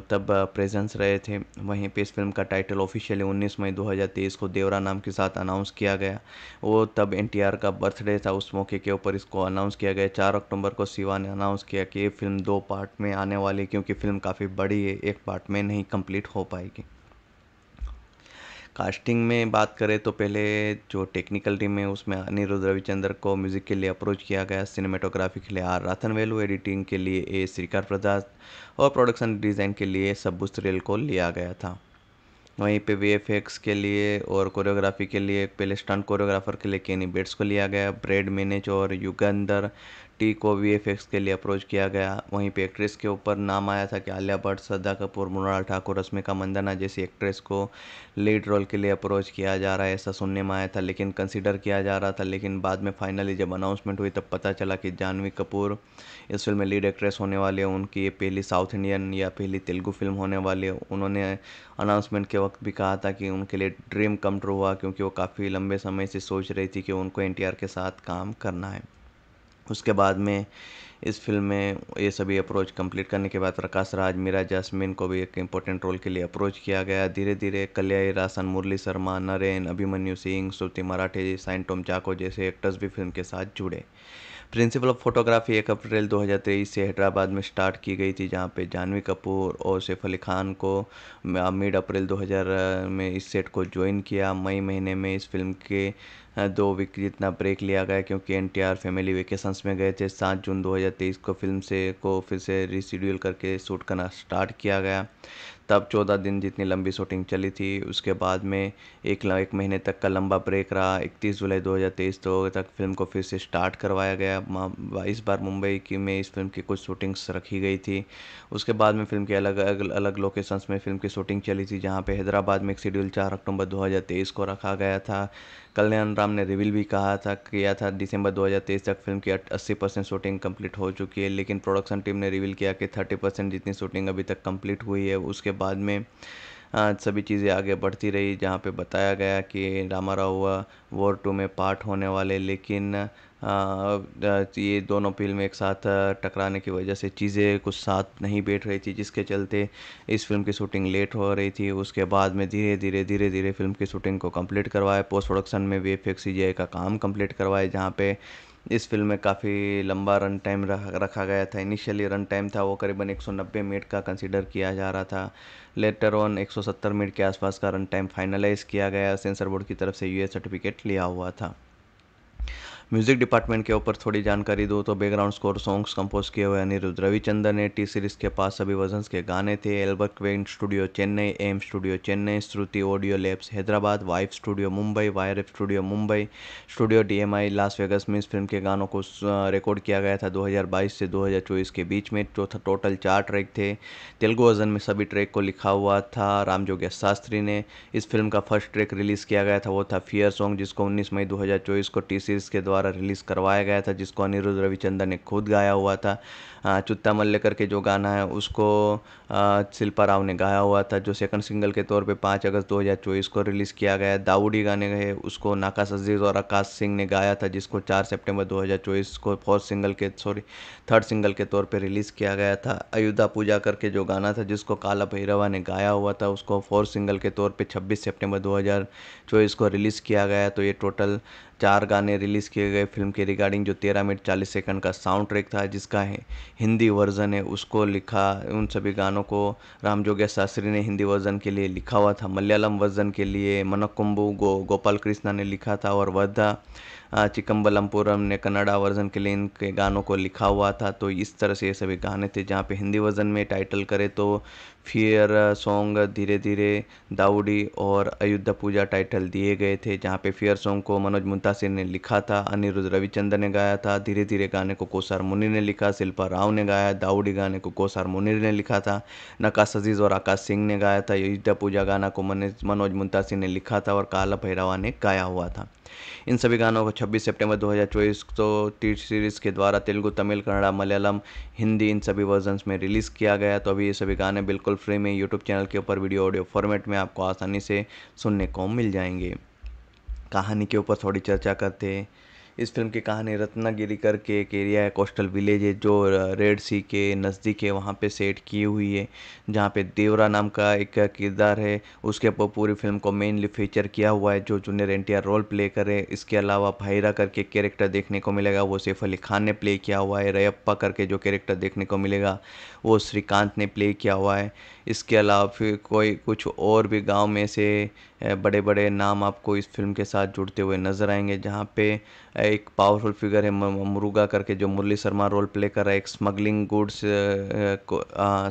तब प्रेजेंस रहे थे वहीं पे इस फिल्म का टाइटल ऑफिशियली 19 मई 2023 को देवरा नाम के साथ अनाउंस किया गया वो तब एन का बर्थडे था उस मौके के ऊपर इसको अनाउंस किया गया चार अक्टूबर को शिवा ने अनाउंस किया कि ये फिल्म दो पार्ट में आने वाली क्योंकि फिल्म काफ़ी बड़ी है एक पार्ट में नहीं कंप्लीट हो पाएगी कास्टिंग में बात करें तो पहले जो टेक्निकल टीम है उसमें अनिरुद्ध रविचंद्र को म्यूज़िक के लिए अप्रोच किया गया सिनेमेटोग्राफी के लिए आर राथन वेलू एडिटिंग के लिए ए श्रीकार प्रदास और प्रोडक्शन डिज़ाइन के लिए सब्बू सरेल को लिया गया था वहीं पे वी के लिए और कोरियोग्राफी के लिए पहले स्टंट कोरियोग्राफर के लिए केनी बेट्स को लिया गया ब्रेड मैनेज और युगंदर शेट्टी को वी एफ के लिए अप्रोच किया गया वहीं पे एक्ट्रेस के ऊपर नाम आया था कि आलिया भट्ट श्रद्धा कपूर मुनाल ठाकुर रश्मिका मंदाना जैसी एक्ट्रेस को लीड रोल के लिए अप्रोच किया जा रहा है ऐसा सुनने में आया था लेकिन कंसिडर किया जा रहा था लेकिन बाद में फाइनली जब अनाउंसमेंट हुई तब पता चला कि जानवी कपूर इस फिल्म में लीड एक्ट्रेस होने वाली है उनकी ये पहली साउथ इंडियन या पहली तेलुगु फिल्म होने वाली है उन्होंने अनाउंसमेंट के वक्त भी कहा था कि उनके लिए ड्रीम कम ट्रू हुआ क्योंकि वो काफ़ी लंबे समय से सोच रही थी कि उनको एन के साथ काम करना है उसके बाद में इस फ़िल्म में ये सभी अप्रोच कंप्लीट करने के बाद प्रकाश राज मीरा जासमिन को भी एक इम्पोर्टेंट रोल के लिए अप्रोच किया गया धीरे धीरे कल्याई रासन मुरली शर्मा नरेन अभिमन्यु सिंह श्रुति मराठे साइन टोम चाको जैसे एक्टर्स भी फिल्म के साथ जुड़े प्रिंसिपल ऑफ फोटोग्राफी एक अप्रैल 2023 से हैदराबाद में स्टार्ट की गई थी जहां पे जानवी कपूर और सैफ अली खान को मिड अप्रैल 2000 में इस सेट को ज्वाइन किया मई महीने में इस फिल्म के हाँ, दो वीक जितना ब्रेक लिया गया क्योंकि एन फैमिली वेकेशंस में गए थे सात जून 2023 को फिल्म से को फिर से रिशेड्यूल करके शूट करना स्टार्ट किया गया तब चौदह दिन जितनी लंबी शूटिंग चली थी उसके बाद में एक एक महीने तक का लंबा ब्रेक रहा इकतीस जुलाई 2023 तो तक फिल्म को फिर से स्टार्ट करवाया गया इस बार मुंबई की में इस फिल्म की कुछ शूटिंग्स रखी गई थी उसके बाद में फिल्म के अलग अलग अलग लोकेशंस में फिल्म की शूटिंग चली थी जहाँ पे हैदराबाद में एक शेड्यूल चार अक्टूबर दो को रखा गया था कल्याण राम ने रिवील भी कहा था किया था दिसंबर 2023 तक फिल्म की 80 परसेंट शूटिंग कंप्लीट हो चुकी है लेकिन प्रोडक्शन टीम ने रिवील किया कि 30 परसेंट जितनी शूटिंग अभी तक कंप्लीट हुई है उसके बाद में सभी चीज़ें आगे बढ़ती रही जहाँ पे बताया गया कि रामा राव वॉर टू में पार्ट होने वाले लेकिन तो ये दोनों फिल्म एक साथ टकराने की वजह से चीज़ें कुछ साथ नहीं बैठ रही थी जिसके चलते इस फिल्म की शूटिंग लेट हो रही थी उसके बाद में धीरे धीरे धीरे धीरे फिल्म की शूटिंग को कंप्लीट करवाया पोस्ट प्रोडक्शन में वे फेक्स का काम कंप्लीट करवाया जहाँ पे इस फिल्म में काफ़ी लंबा रन टाइम रखा गया था इनिशियली रन टाइम था वो करीबन 190 मिनट का कंसिडर किया जा रहा था लेटर ऑन 170 मिनट के आसपास का रन टाइम फाइनलाइज किया गया सेंसर बोर्ड की तरफ से यूएस सर्टिफिकेट लिया हुआ था म्यूज़िक डिपार्टमेंट के ऊपर थोड़ी जानकारी दो तो बैकग्राउंड स्कोर सॉन्ग्स कंपोज किए हुए अनिरुद्ध रविचंदन ने टी सीरीज़ के पास सभी वजन के गाने थे Albert क्वेन studio Chennai M studio Chennai Shruti audio labs Hyderabad wife studio Mumbai wire studio Mumbai studio D Las Vegas में इस फिल्म के गानों को रिकॉर्ड किया गया था 2022 से 2024 के बीच में चौथा टोटल चार ट्रैक थे तेलुगु वर्जन में सभी ट्रैक को लिखा हुआ था राम जोगेश शास्त्री ने इस फिल्म का फर्स्ट ट्रैक रिलीज़ किया गया था वो था फियर सॉन्ग जिसको उन्नीस मई दो को टी सीरीज़ के द्वारा द्वारा रिलीज़ करवाया गया था जिसको अनिरुद्ध रविचंदन ने खुद गाया हुआ था चुत्ता मल्लेकर के जो गाना है उसको शिल्पा राव ने गाया हुआ था जो सेकंड सिंगल के तौर पे पाँच अगस्त चौबीस को रिलीज़ किया गया दाऊडी गाने गए उसको नाका सजीज और आकाश सिंह ने गाया था जिसको दो हजार चौबीस को फोर्थ सिंगल के सॉरी थर्ड सिंगल के तौर पर रिलीज़ किया गया था अयोध्या पूजा करके जो गाना था जिसको काला भैरवा ने गाया हुआ था उसको फोर्थ सिंगल के तौर पर छब्बीस सेप्टेम्बर दो को रिलीज़ किया गया तो ये टोटल चार गाने रिलीज़ किए गए फिल्म के रिगार्डिंग जो तेरह मिनट चालीस सेकंड का साउंड ट्रैक था जिसका हिंदी वर्ज़न है उसको लिखा उन सभी गानों को राम जोगेश शास्त्री ने हिंदी वर्ज़न के लिए लिखा हुआ था मलयालम वर्ज़न के लिए मनकुम्बू गो गोपाल कृष्णा ने लिखा था और वर्धा चिकम्बलमपुरम ने कन्नड़ा वर्जन के लिए इनके गानों को लिखा हुआ था तो इस तरह से ये सभी गाने थे जहाँ पे हिंदी वर्जन में टाइटल करें तो फियर सॉन्ग धीरे धीरे दाऊडी और अयोध्या पूजा टाइटल दिए गए थे जहाँ पे फियर सॉन्ग को मनोज मुंतासिर ने लिखा था अनिरुद्ध रविचंद्र ने गाया था धीरे धीरे गाने को कोसार मुनि ने लिखा शिल्पा राव ने गाया दाऊडी गाने को कोसार मुनि ने लिखा था नकाश अजीज़ और आकाश सिंह ने गाया था अयोध्या पूजा गाना को मनोज मुंतासिर ने लिखा था और काला भैरवा ने गाया हुआ था इन सभी गानों को 26 सितंबर 2024 को तो सीरीज़ के द्वारा तेलुगु तमिल कन्नड़ा मलयालम हिंदी इन सभी वर्जन्स में रिलीज़ किया गया तो अभी ये सभी गाने बिल्कुल फ्री में यूट्यूब चैनल के ऊपर वीडियो ऑडियो फॉर्मेट में आपको आसानी से सुनने को मिल जाएंगे कहानी के ऊपर थोड़ी चर्चा करते हैं इस फिल्म की कहानी रत्नागिरी करके एक एरिया है कोस्टल विलेज है जो रेड सी के नज़दीक है वहाँ पे सेट की हुई है जहाँ पे देवरा नाम का एक किरदार है उसके ऊपर पूरी फिल्म को मेनली फीचर किया हुआ है जो जूनियर एन रोल प्ले करे इसके अलावा भाईरा करके कैरेक्टर देखने को मिलेगा वो सैफ अली खान ने प्ले किया हुआ है रयप्पा करके जो कैरेक्टर देखने को मिलेगा वो श्रीकांत ने प्ले किया हुआ है इसके अलावा फिर कोई कुछ और भी गाँव में से बड़े बड़े नाम आपको इस फिल्म के साथ जुड़ते हुए नज़र आएंगे जहाँ पे एक पावरफुल फिगर है मुरुगा करके जो मुरली शर्मा रोल प्ले कर रहा है एक स्मगलिंग गुड्स को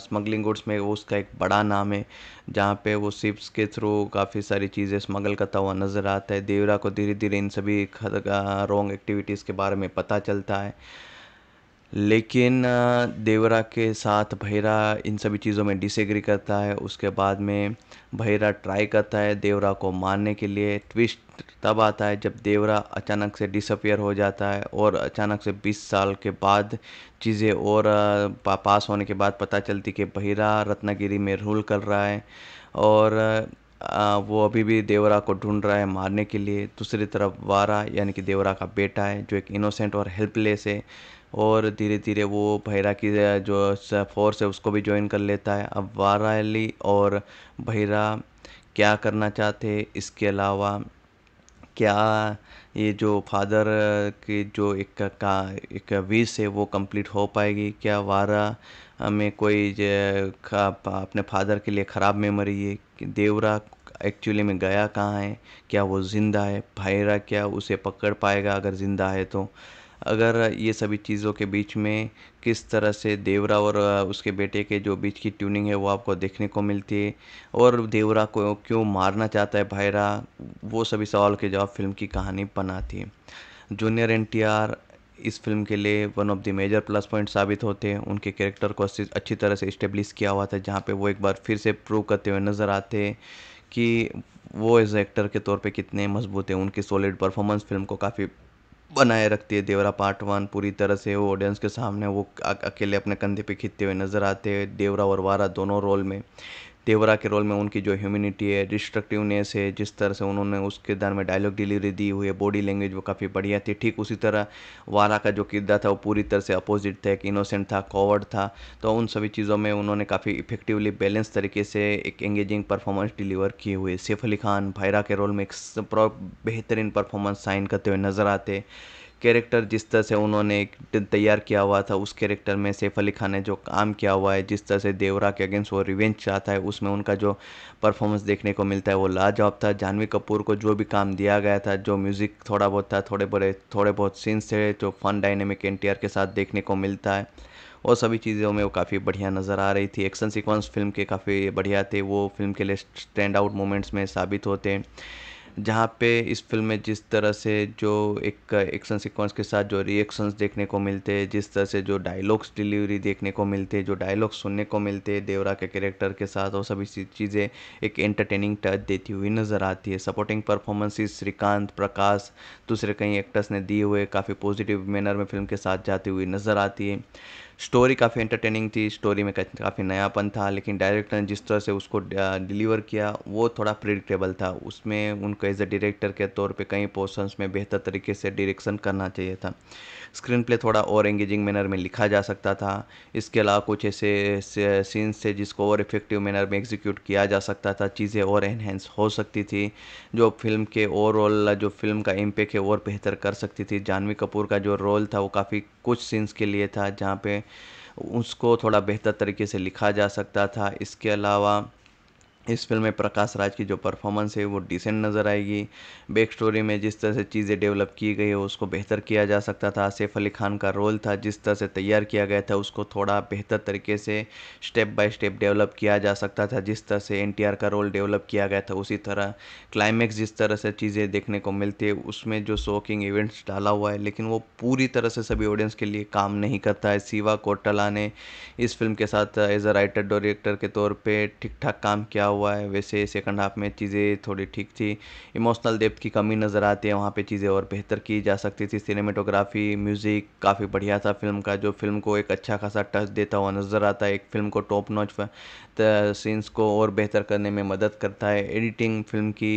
स्मगलिंग गुड्स में वो उसका एक बड़ा नाम है जहाँ पे वो सिप्स के थ्रू काफ़ी सारी चीज़ें स्मगल करता हुआ नज़र आता है देवरा को धीरे धीरे इन सभी रॉन्ग एक्टिविटीज़ के बारे में पता चलता है लेकिन देवरा के साथ भैरा इन सभी चीज़ों में डिसएग्री करता है उसके बाद में भैरा ट्राई करता है देवरा को मारने के लिए ट्विस्ट तब आता है जब देवरा अचानक से डिसअपियर हो जाता है और अचानक से 20 साल के बाद चीज़ें और पास होने के बाद पता चलती कि भैरा रत्नागिरी में रूल कर रहा है और आ, वो अभी भी देवरा को ढूंढ रहा है मारने के लिए दूसरी तरफ वारा यानी कि देवरा का बेटा है जो एक इनोसेंट और हेल्पलेस है और धीरे धीरे वो भैरा की जो फोर्स है उसको भी ज्वाइन कर लेता है अब वाराली और भैरा क्या करना चाहते इसके अलावा क्या ये जो फादर की जो एक का एक विश है वो कंप्लीट हो पाएगी क्या वारा में कोई अपने फादर के लिए ख़राब मेमोरी है देवरा एक्चुअली में गया कहाँ है क्या वो ज़िंदा है भाईरा क्या उसे पकड़ पाएगा अगर ज़िंदा है तो अगर ये सभी चीज़ों के बीच में किस तरह से देवरा और उसके बेटे के जो बीच की ट्यूनिंग है वो आपको देखने को मिलती है और देवरा को क्यों मारना चाहता है भाईरा वो सभी सवाल के जवाब फिल्म की कहानी बनाती है जूनियर एन इस फिल्म के लिए one of the major plus point साबित होते हैं उनके कैरेक्टर को अच्छी तरह से इस्टेब्लिश किया हुआ था जहाँ पर वो एक बार फिर से प्रूव करते हुए नज़र आते हैं कि वो एज एक्टर के तौर पे कितने मजबूत हैं उनकी सॉलिड परफॉर्मेंस फिल्म को काफ़ी बनाए रखती है देवरा पार्ट वन पूरी तरह से वो ऑडियंस के सामने वो अकेले अपने कंधे पे खींचते हुए नज़र आते हैं देवरा और वारा दोनों रोल में तेवरा के रोल में उनकी जो ह्यूमिनिटी है डिस्ट्रक्टिवनेस है जिस तरह से उन्होंने उस किरदार में डायलॉग डिलीवरी दी हुई है बॉडी लैंग्वेज वो काफ़ी बढ़िया थी ठीक उसी तरह वारा का जो किरदार था वो पूरी तरह से अपोजिट था एक इनोसेंट था कॉवर्ड था तो उन सभी चीज़ों में उन्होंने काफ़ी इफेक्टिवली बैलेंस तरीके से एक एंगेजिंग परफॉर्मेंस डिलीवर की हुई सैफ अली खान भाईरा के रोल में एक बेहतरीन परफॉर्मेंस साइन करते हुए नज़र आते कैरेक्टर जिस तरह से उन्होंने एक तैयार किया हुआ था उस कैरेक्टर में सैफ अली खान ने जो काम किया हुआ है जिस तरह से देवरा के अगेंस्ट वो रिवेंज चाहता है उसमें उनका जो परफॉर्मेंस देखने को मिलता है वो लाजवाब था जानवी कपूर को जो भी काम दिया गया था जो म्यूज़िक थोड़ा बहुत था थोड़े बड़े थोड़े बहुत सीन्स थे जो फन डायनेमिक एन के साथ देखने को मिलता है और सभी चीज़ों में वो काफ़ी बढ़िया नज़र आ रही थी एक्शन सिक्वेंस फिल्म के काफ़ी बढ़िया थे वो फिल्म के लिए स्टैंड आउट मोमेंट्स में साबित होते हैं जहाँ पे इस फ़िल्म में जिस तरह से जो एक एक्शन सीक्वेंस के साथ जो रिएक्शंस देखने को मिलते हैं जिस तरह से जो डायलॉग्स डिलीवरी देखने को मिलते हैं जो डायलॉग्स सुनने को मिलते हैं देवरा के कैरेक्टर के साथ और सभी चीज़ें एक एंटरटेनिंग टच देती हुई नज़र आती है सपोर्टिंग परफॉर्मेंसेस श्रीकांत प्रकाश दूसरे कई एक्टर्स ने दिए हुए काफ़ी पॉजिटिव मैनर में फिल्म के साथ जाती हुई नज़र आती है स्टोरी काफ़ी एंटरटेनिंग थी स्टोरी में काफ़ी नयापन था लेकिन डायरेक्टर ने जिस तरह से उसको डिलीवर किया वो थोड़ा प्रिडिक्टेबल था उसमें उनको एज ए डायरेक्टर के तौर पे कई पोर्सन्स में बेहतर तरीके से डायरेक्शन करना चाहिए था स्क्रीन प्ले थोड़ा और एंगेजिंग मैनर में लिखा जा सकता था इसके अलावा कुछ ऐसे सीन्स थे जिसको और इफेक्टिव मैनर में एग्जीक्यूट किया जा सकता था चीज़ें और एनहेंस हो सकती थी जो फिल्म के ओवरऑल जो फिल्म का इम्पेक्ट है और बेहतर कर सकती थी जानवी कपूर का जो रोल था वो काफ़ी कुछ सीन्स के लिए था जहाँ पे उसको थोड़ा बेहतर तरीके से लिखा जा सकता था इसके अलावा इस फिल्म में प्रकाश राज की जो परफॉर्मेंस है वो डिसेंट नज़र आएगी बैक स्टोरी में जिस तरह से चीज़ें डेवलप की गई है उसको बेहतर किया जा सकता था सैफ अली खान का रोल था जिस तरह से तैयार किया गया था उसको थोड़ा बेहतर तरीके से स्टेप बाय स्टेप डेवलप किया जा सकता था जिस तरह से एन का रोल डेवलप किया गया था उसी तरह क्लाइमैक्स जिस तरह से चीज़ें देखने को मिलती है उसमें जो शॉकिंग इवेंट्स डाला हुआ है लेकिन वो पूरी तरह से सभी ऑडियंस के लिए काम नहीं करता है सिवा कोटला ने इस फिल्म के साथ एज अ राइटर डायरेक्टर के तौर पर ठीक ठाक काम किया हुआ है वैसे सेकंड हाफ में चीज़ें थोड़ी ठीक थी इमोशनल डेप्थ की कमी नज़र आती है वहाँ पे चीज़ें और बेहतर की जा सकती थी सिनेमेटोग्राफी म्यूज़िक काफ़ी बढ़िया था फिल्म का जो फिल्म को एक अच्छा खासा टच देता हुआ नज़र आता है एक फिल्म को टॉप नॉच सीन्स को और बेहतर करने में मदद करता है एडिटिंग फिल्म की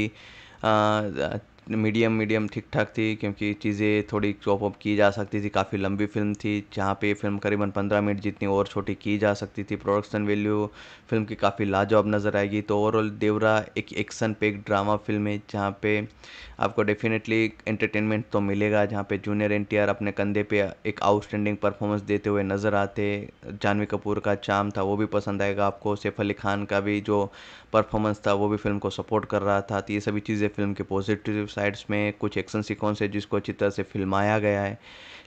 मीडियम मीडियम ठीक ठाक थी क्योंकि चीज़ें थोड़ी चॉप अप की जा सकती थी काफ़ी लंबी फिल्म थी जहाँ पे फिल्म करीबन पंद्रह मिनट जितनी और छोटी की जा सकती थी प्रोडक्शन वैल्यू फिल्म की काफ़ी लाजवाब नज़र आएगी तो ओवरऑल देवरा एक एक्शन पे एक ड्रामा फिल्म है जहाँ पे आपको डेफिनेटली एंटरटेनमेंट तो मिलेगा जहाँ पे जूनियर एन अपने कंधे पे एक आउटस्टैंडिंग परफॉर्मेंस देते हुए नज़र आते जानवी कपूर का चाम था वो भी पसंद आएगा आपको सैफ अली खान का भी जो परफॉर्मेंस था वो भी फिल्म को सपोर्ट कर रहा था तो ये सभी चीज़ें फिल्म के पॉजिटिव साइड्स में कुछ एक्शन सिक्वेंस है जिसको अच्छी तरह से फिल्माया गया है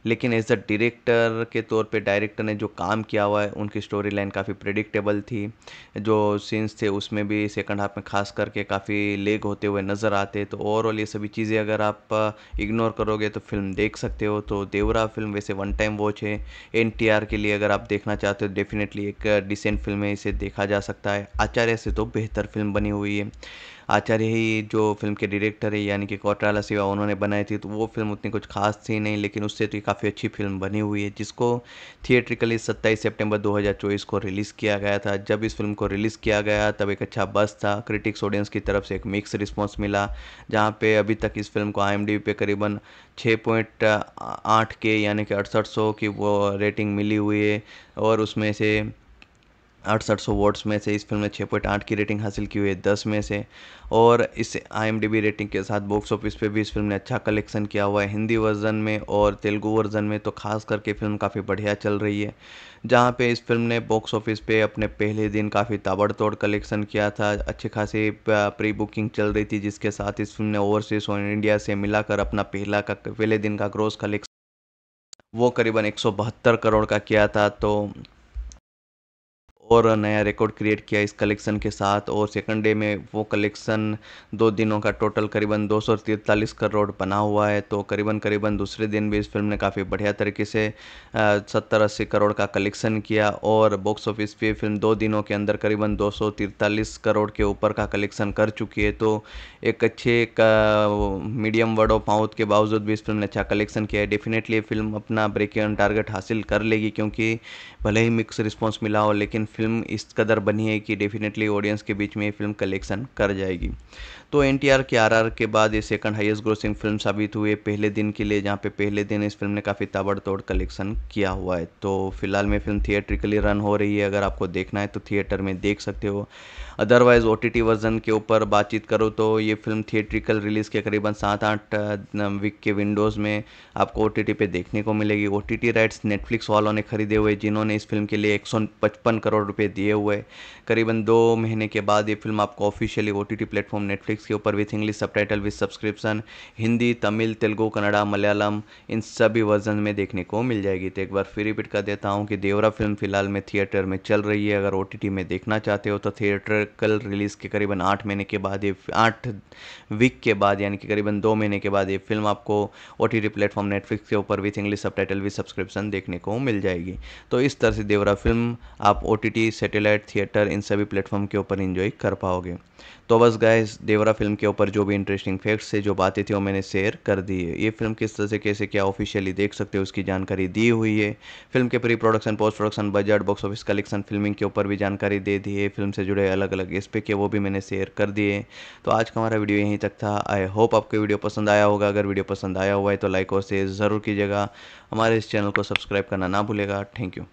लेकिन एज अ डायरेक्टर के तौर पे डायरेक्टर ने जो काम किया हुआ है उनकी स्टोरी लाइन काफ़ी प्रिडिक्टेबल थी जो सीन्स थे उसमें भी सेकंड हाफ में खास करके काफ़ी लेग होते हुए नज़र आते तो ओवरऑल ये सभी चीज़ें अगर आप इग्नोर uh, करोगे तो फिल्म देख सकते हो तो देवरा फिल्म वैसे वन टाइम वॉच है एन के लिए अगर आप देखना चाहते हो डेफिनेटली एक डिसेंट फिल्म है इसे देखा जा सकता है आचार्य से तो बेहतर फिल्म बनी हुई है आचार्य ही जो फिल्म के डायरेक्टर है यानी कि कोटराला सिवा उन्होंने बनाई थी तो वो फिल्म उतनी कुछ खास थी नहीं लेकिन उससे तो काफ़ी अच्छी फिल्म बनी हुई है जिसको थिएट्रिकली सत्ताईस सेप्टेम्बर दो को रिलीज़ किया गया था जब इस फिल्म को रिलीज़ किया गया तब एक अच्छा बस था क्रिटिक्स ऑडियंस की तरफ से एक मिक्स रिस्पॉन्स मिला जहाँ पे अभी तक इस फिल्म को आई पे करीबन छः पॉइंट आठ के यानी कि अड़सठ सौ की वो रेटिंग मिली हुई है और उसमें से अड़सठ सौ वोट्स में से इस फिल्म ने छः पॉइंट आठ की रेटिंग हासिल की हुई है दस में से और इस आई रेटिंग के साथ बॉक्स ऑफिस पे भी इस फिल्म ने अच्छा कलेक्शन किया हुआ है हिंदी वर्जन में और तेलुगु वर्जन में तो खास करके फिल्म काफ़ी बढ़िया चल रही है जहाँ पे इस फिल्म ने बॉक्स ऑफिस पे अपने पहले दिन काफ़ी ताबड़तोड़ कलेक्शन किया था अच्छी खासी प्री बुकिंग चल रही थी जिसके साथ इस फिल्म ने ओवरसीज और इंडिया से मिलाकर अपना पहला का पहले दिन का ग्रोस कलेक्शन वो करीबन एक करोड़ का किया था तो और नया रिकॉर्ड क्रिएट किया इस कलेक्शन के साथ और सेकंड डे में वो कलेक्शन दो दिनों का टोटल करीबन दो करोड़ बना हुआ है तो करीबन करीबन दूसरे दिन भी इस फिल्म ने काफ़ी बढ़िया तरीके से सत्तर अस्सी करोड़ का कलेक्शन किया और बॉक्स ऑफिस पे फिल्म दो दिनों के अंदर करीबन दो करोड़ के ऊपर का कलेक्शन कर चुकी है तो एक अच्छे मीडियम वर्ड ऑफ माउथ के बावजूद भी इस फिल्म ने अच्छा कलेक्शन किया है डेफिनेटली फिल्म अपना ब्रेक टारगेट हासिल कर लेगी क्योंकि भले ही मिक्स रिस्पॉन्स मिला हो लेकिन फिल्म इस कदर बनी है कि डेफिनेटली ऑडियंस के बीच में ये फिल्म कलेक्शन कर जाएगी तो एन टी आर के आर आर के बाद ये सेकंड हाईएस्ट ग्रोसिंग फिल्म साबित हुई है पहले दिन के लिए जहाँ पे पहले दिन इस फिल्म ने काफ़ी ताबड़तोड़ कलेक्शन किया हुआ है तो फिलहाल में फिल्म थिएट्रिकली रन हो रही है अगर आपको देखना है तो थिएटर में देख सकते हो अदरवाइज़ ओ टी वर्जन के ऊपर बातचीत करो तो ये फिल्म थिएट्रिकल रिलीज़ के करीबन सात आठ वीक के विंडोज़ में आपको ओ टी पे देखने को मिलेगी ओ टी राइट्स नेटफ्लिक्स वालों ने खरीदे हुए जिन्होंने इस फिल्म के लिए एक करोड़ रुपये दिए हुए करीबन दो महीने के बाद ये फिल्म आपको officially O T platform Netflix Netflix के ऊपर with English subtitle with subscription Hindi Tamil Telugu Kannada Malayalam इन सभी वर्जन में देखने को मिल जाएगी तो एक बार फिर रिपीट कर देता हूँ कि देवरा फिल्म फिलहाल में थिएटर में चल रही है अगर ओ में देखना चाहते हो तो थिएटर कल रिलीज़ के करीबन आठ महीने के बाद ये आठ वीक के बाद यानी कि करीबन दो महीने के बाद ये फिल्म आपको O T T platform Netflix के ऊपर with English subtitle with subscription देखने को मिल जाएगी तो इस तरह से देवरा फिल्म आप O T T satellite theatre इन सभी प्लेटफॉर्म के ऊपर इन्जॉय कर पाओगे तो बस गाइस देवरा फिल्म के ऊपर जो भी इंटरेस्टिंग फैक्ट्स थे जो बातें थी वो मैंने शेयर कर दी है ये फिल्म किस तरह से कैसे क्या ऑफिशियली देख सकते हो उसकी जानकारी दी हुई है फिल्म के pre production post production budget box office collection filming के ऊपर भी जानकारी दे दी है फिल्म से जुड़े अलग अलग एस्पेक्ट है वो भी मैंने शेयर कर दिए तो आज का हमारा वीडियो यहीं तक था आई होप आपको वीडियो पसंद आया होगा अगर वीडियो पसंद आया हुआ है तो लाइक और शेयर ज़रूर कीजिएगा हमारे इस चैनल को सब्सक्राइब करना ना भूलेगा थैंक यू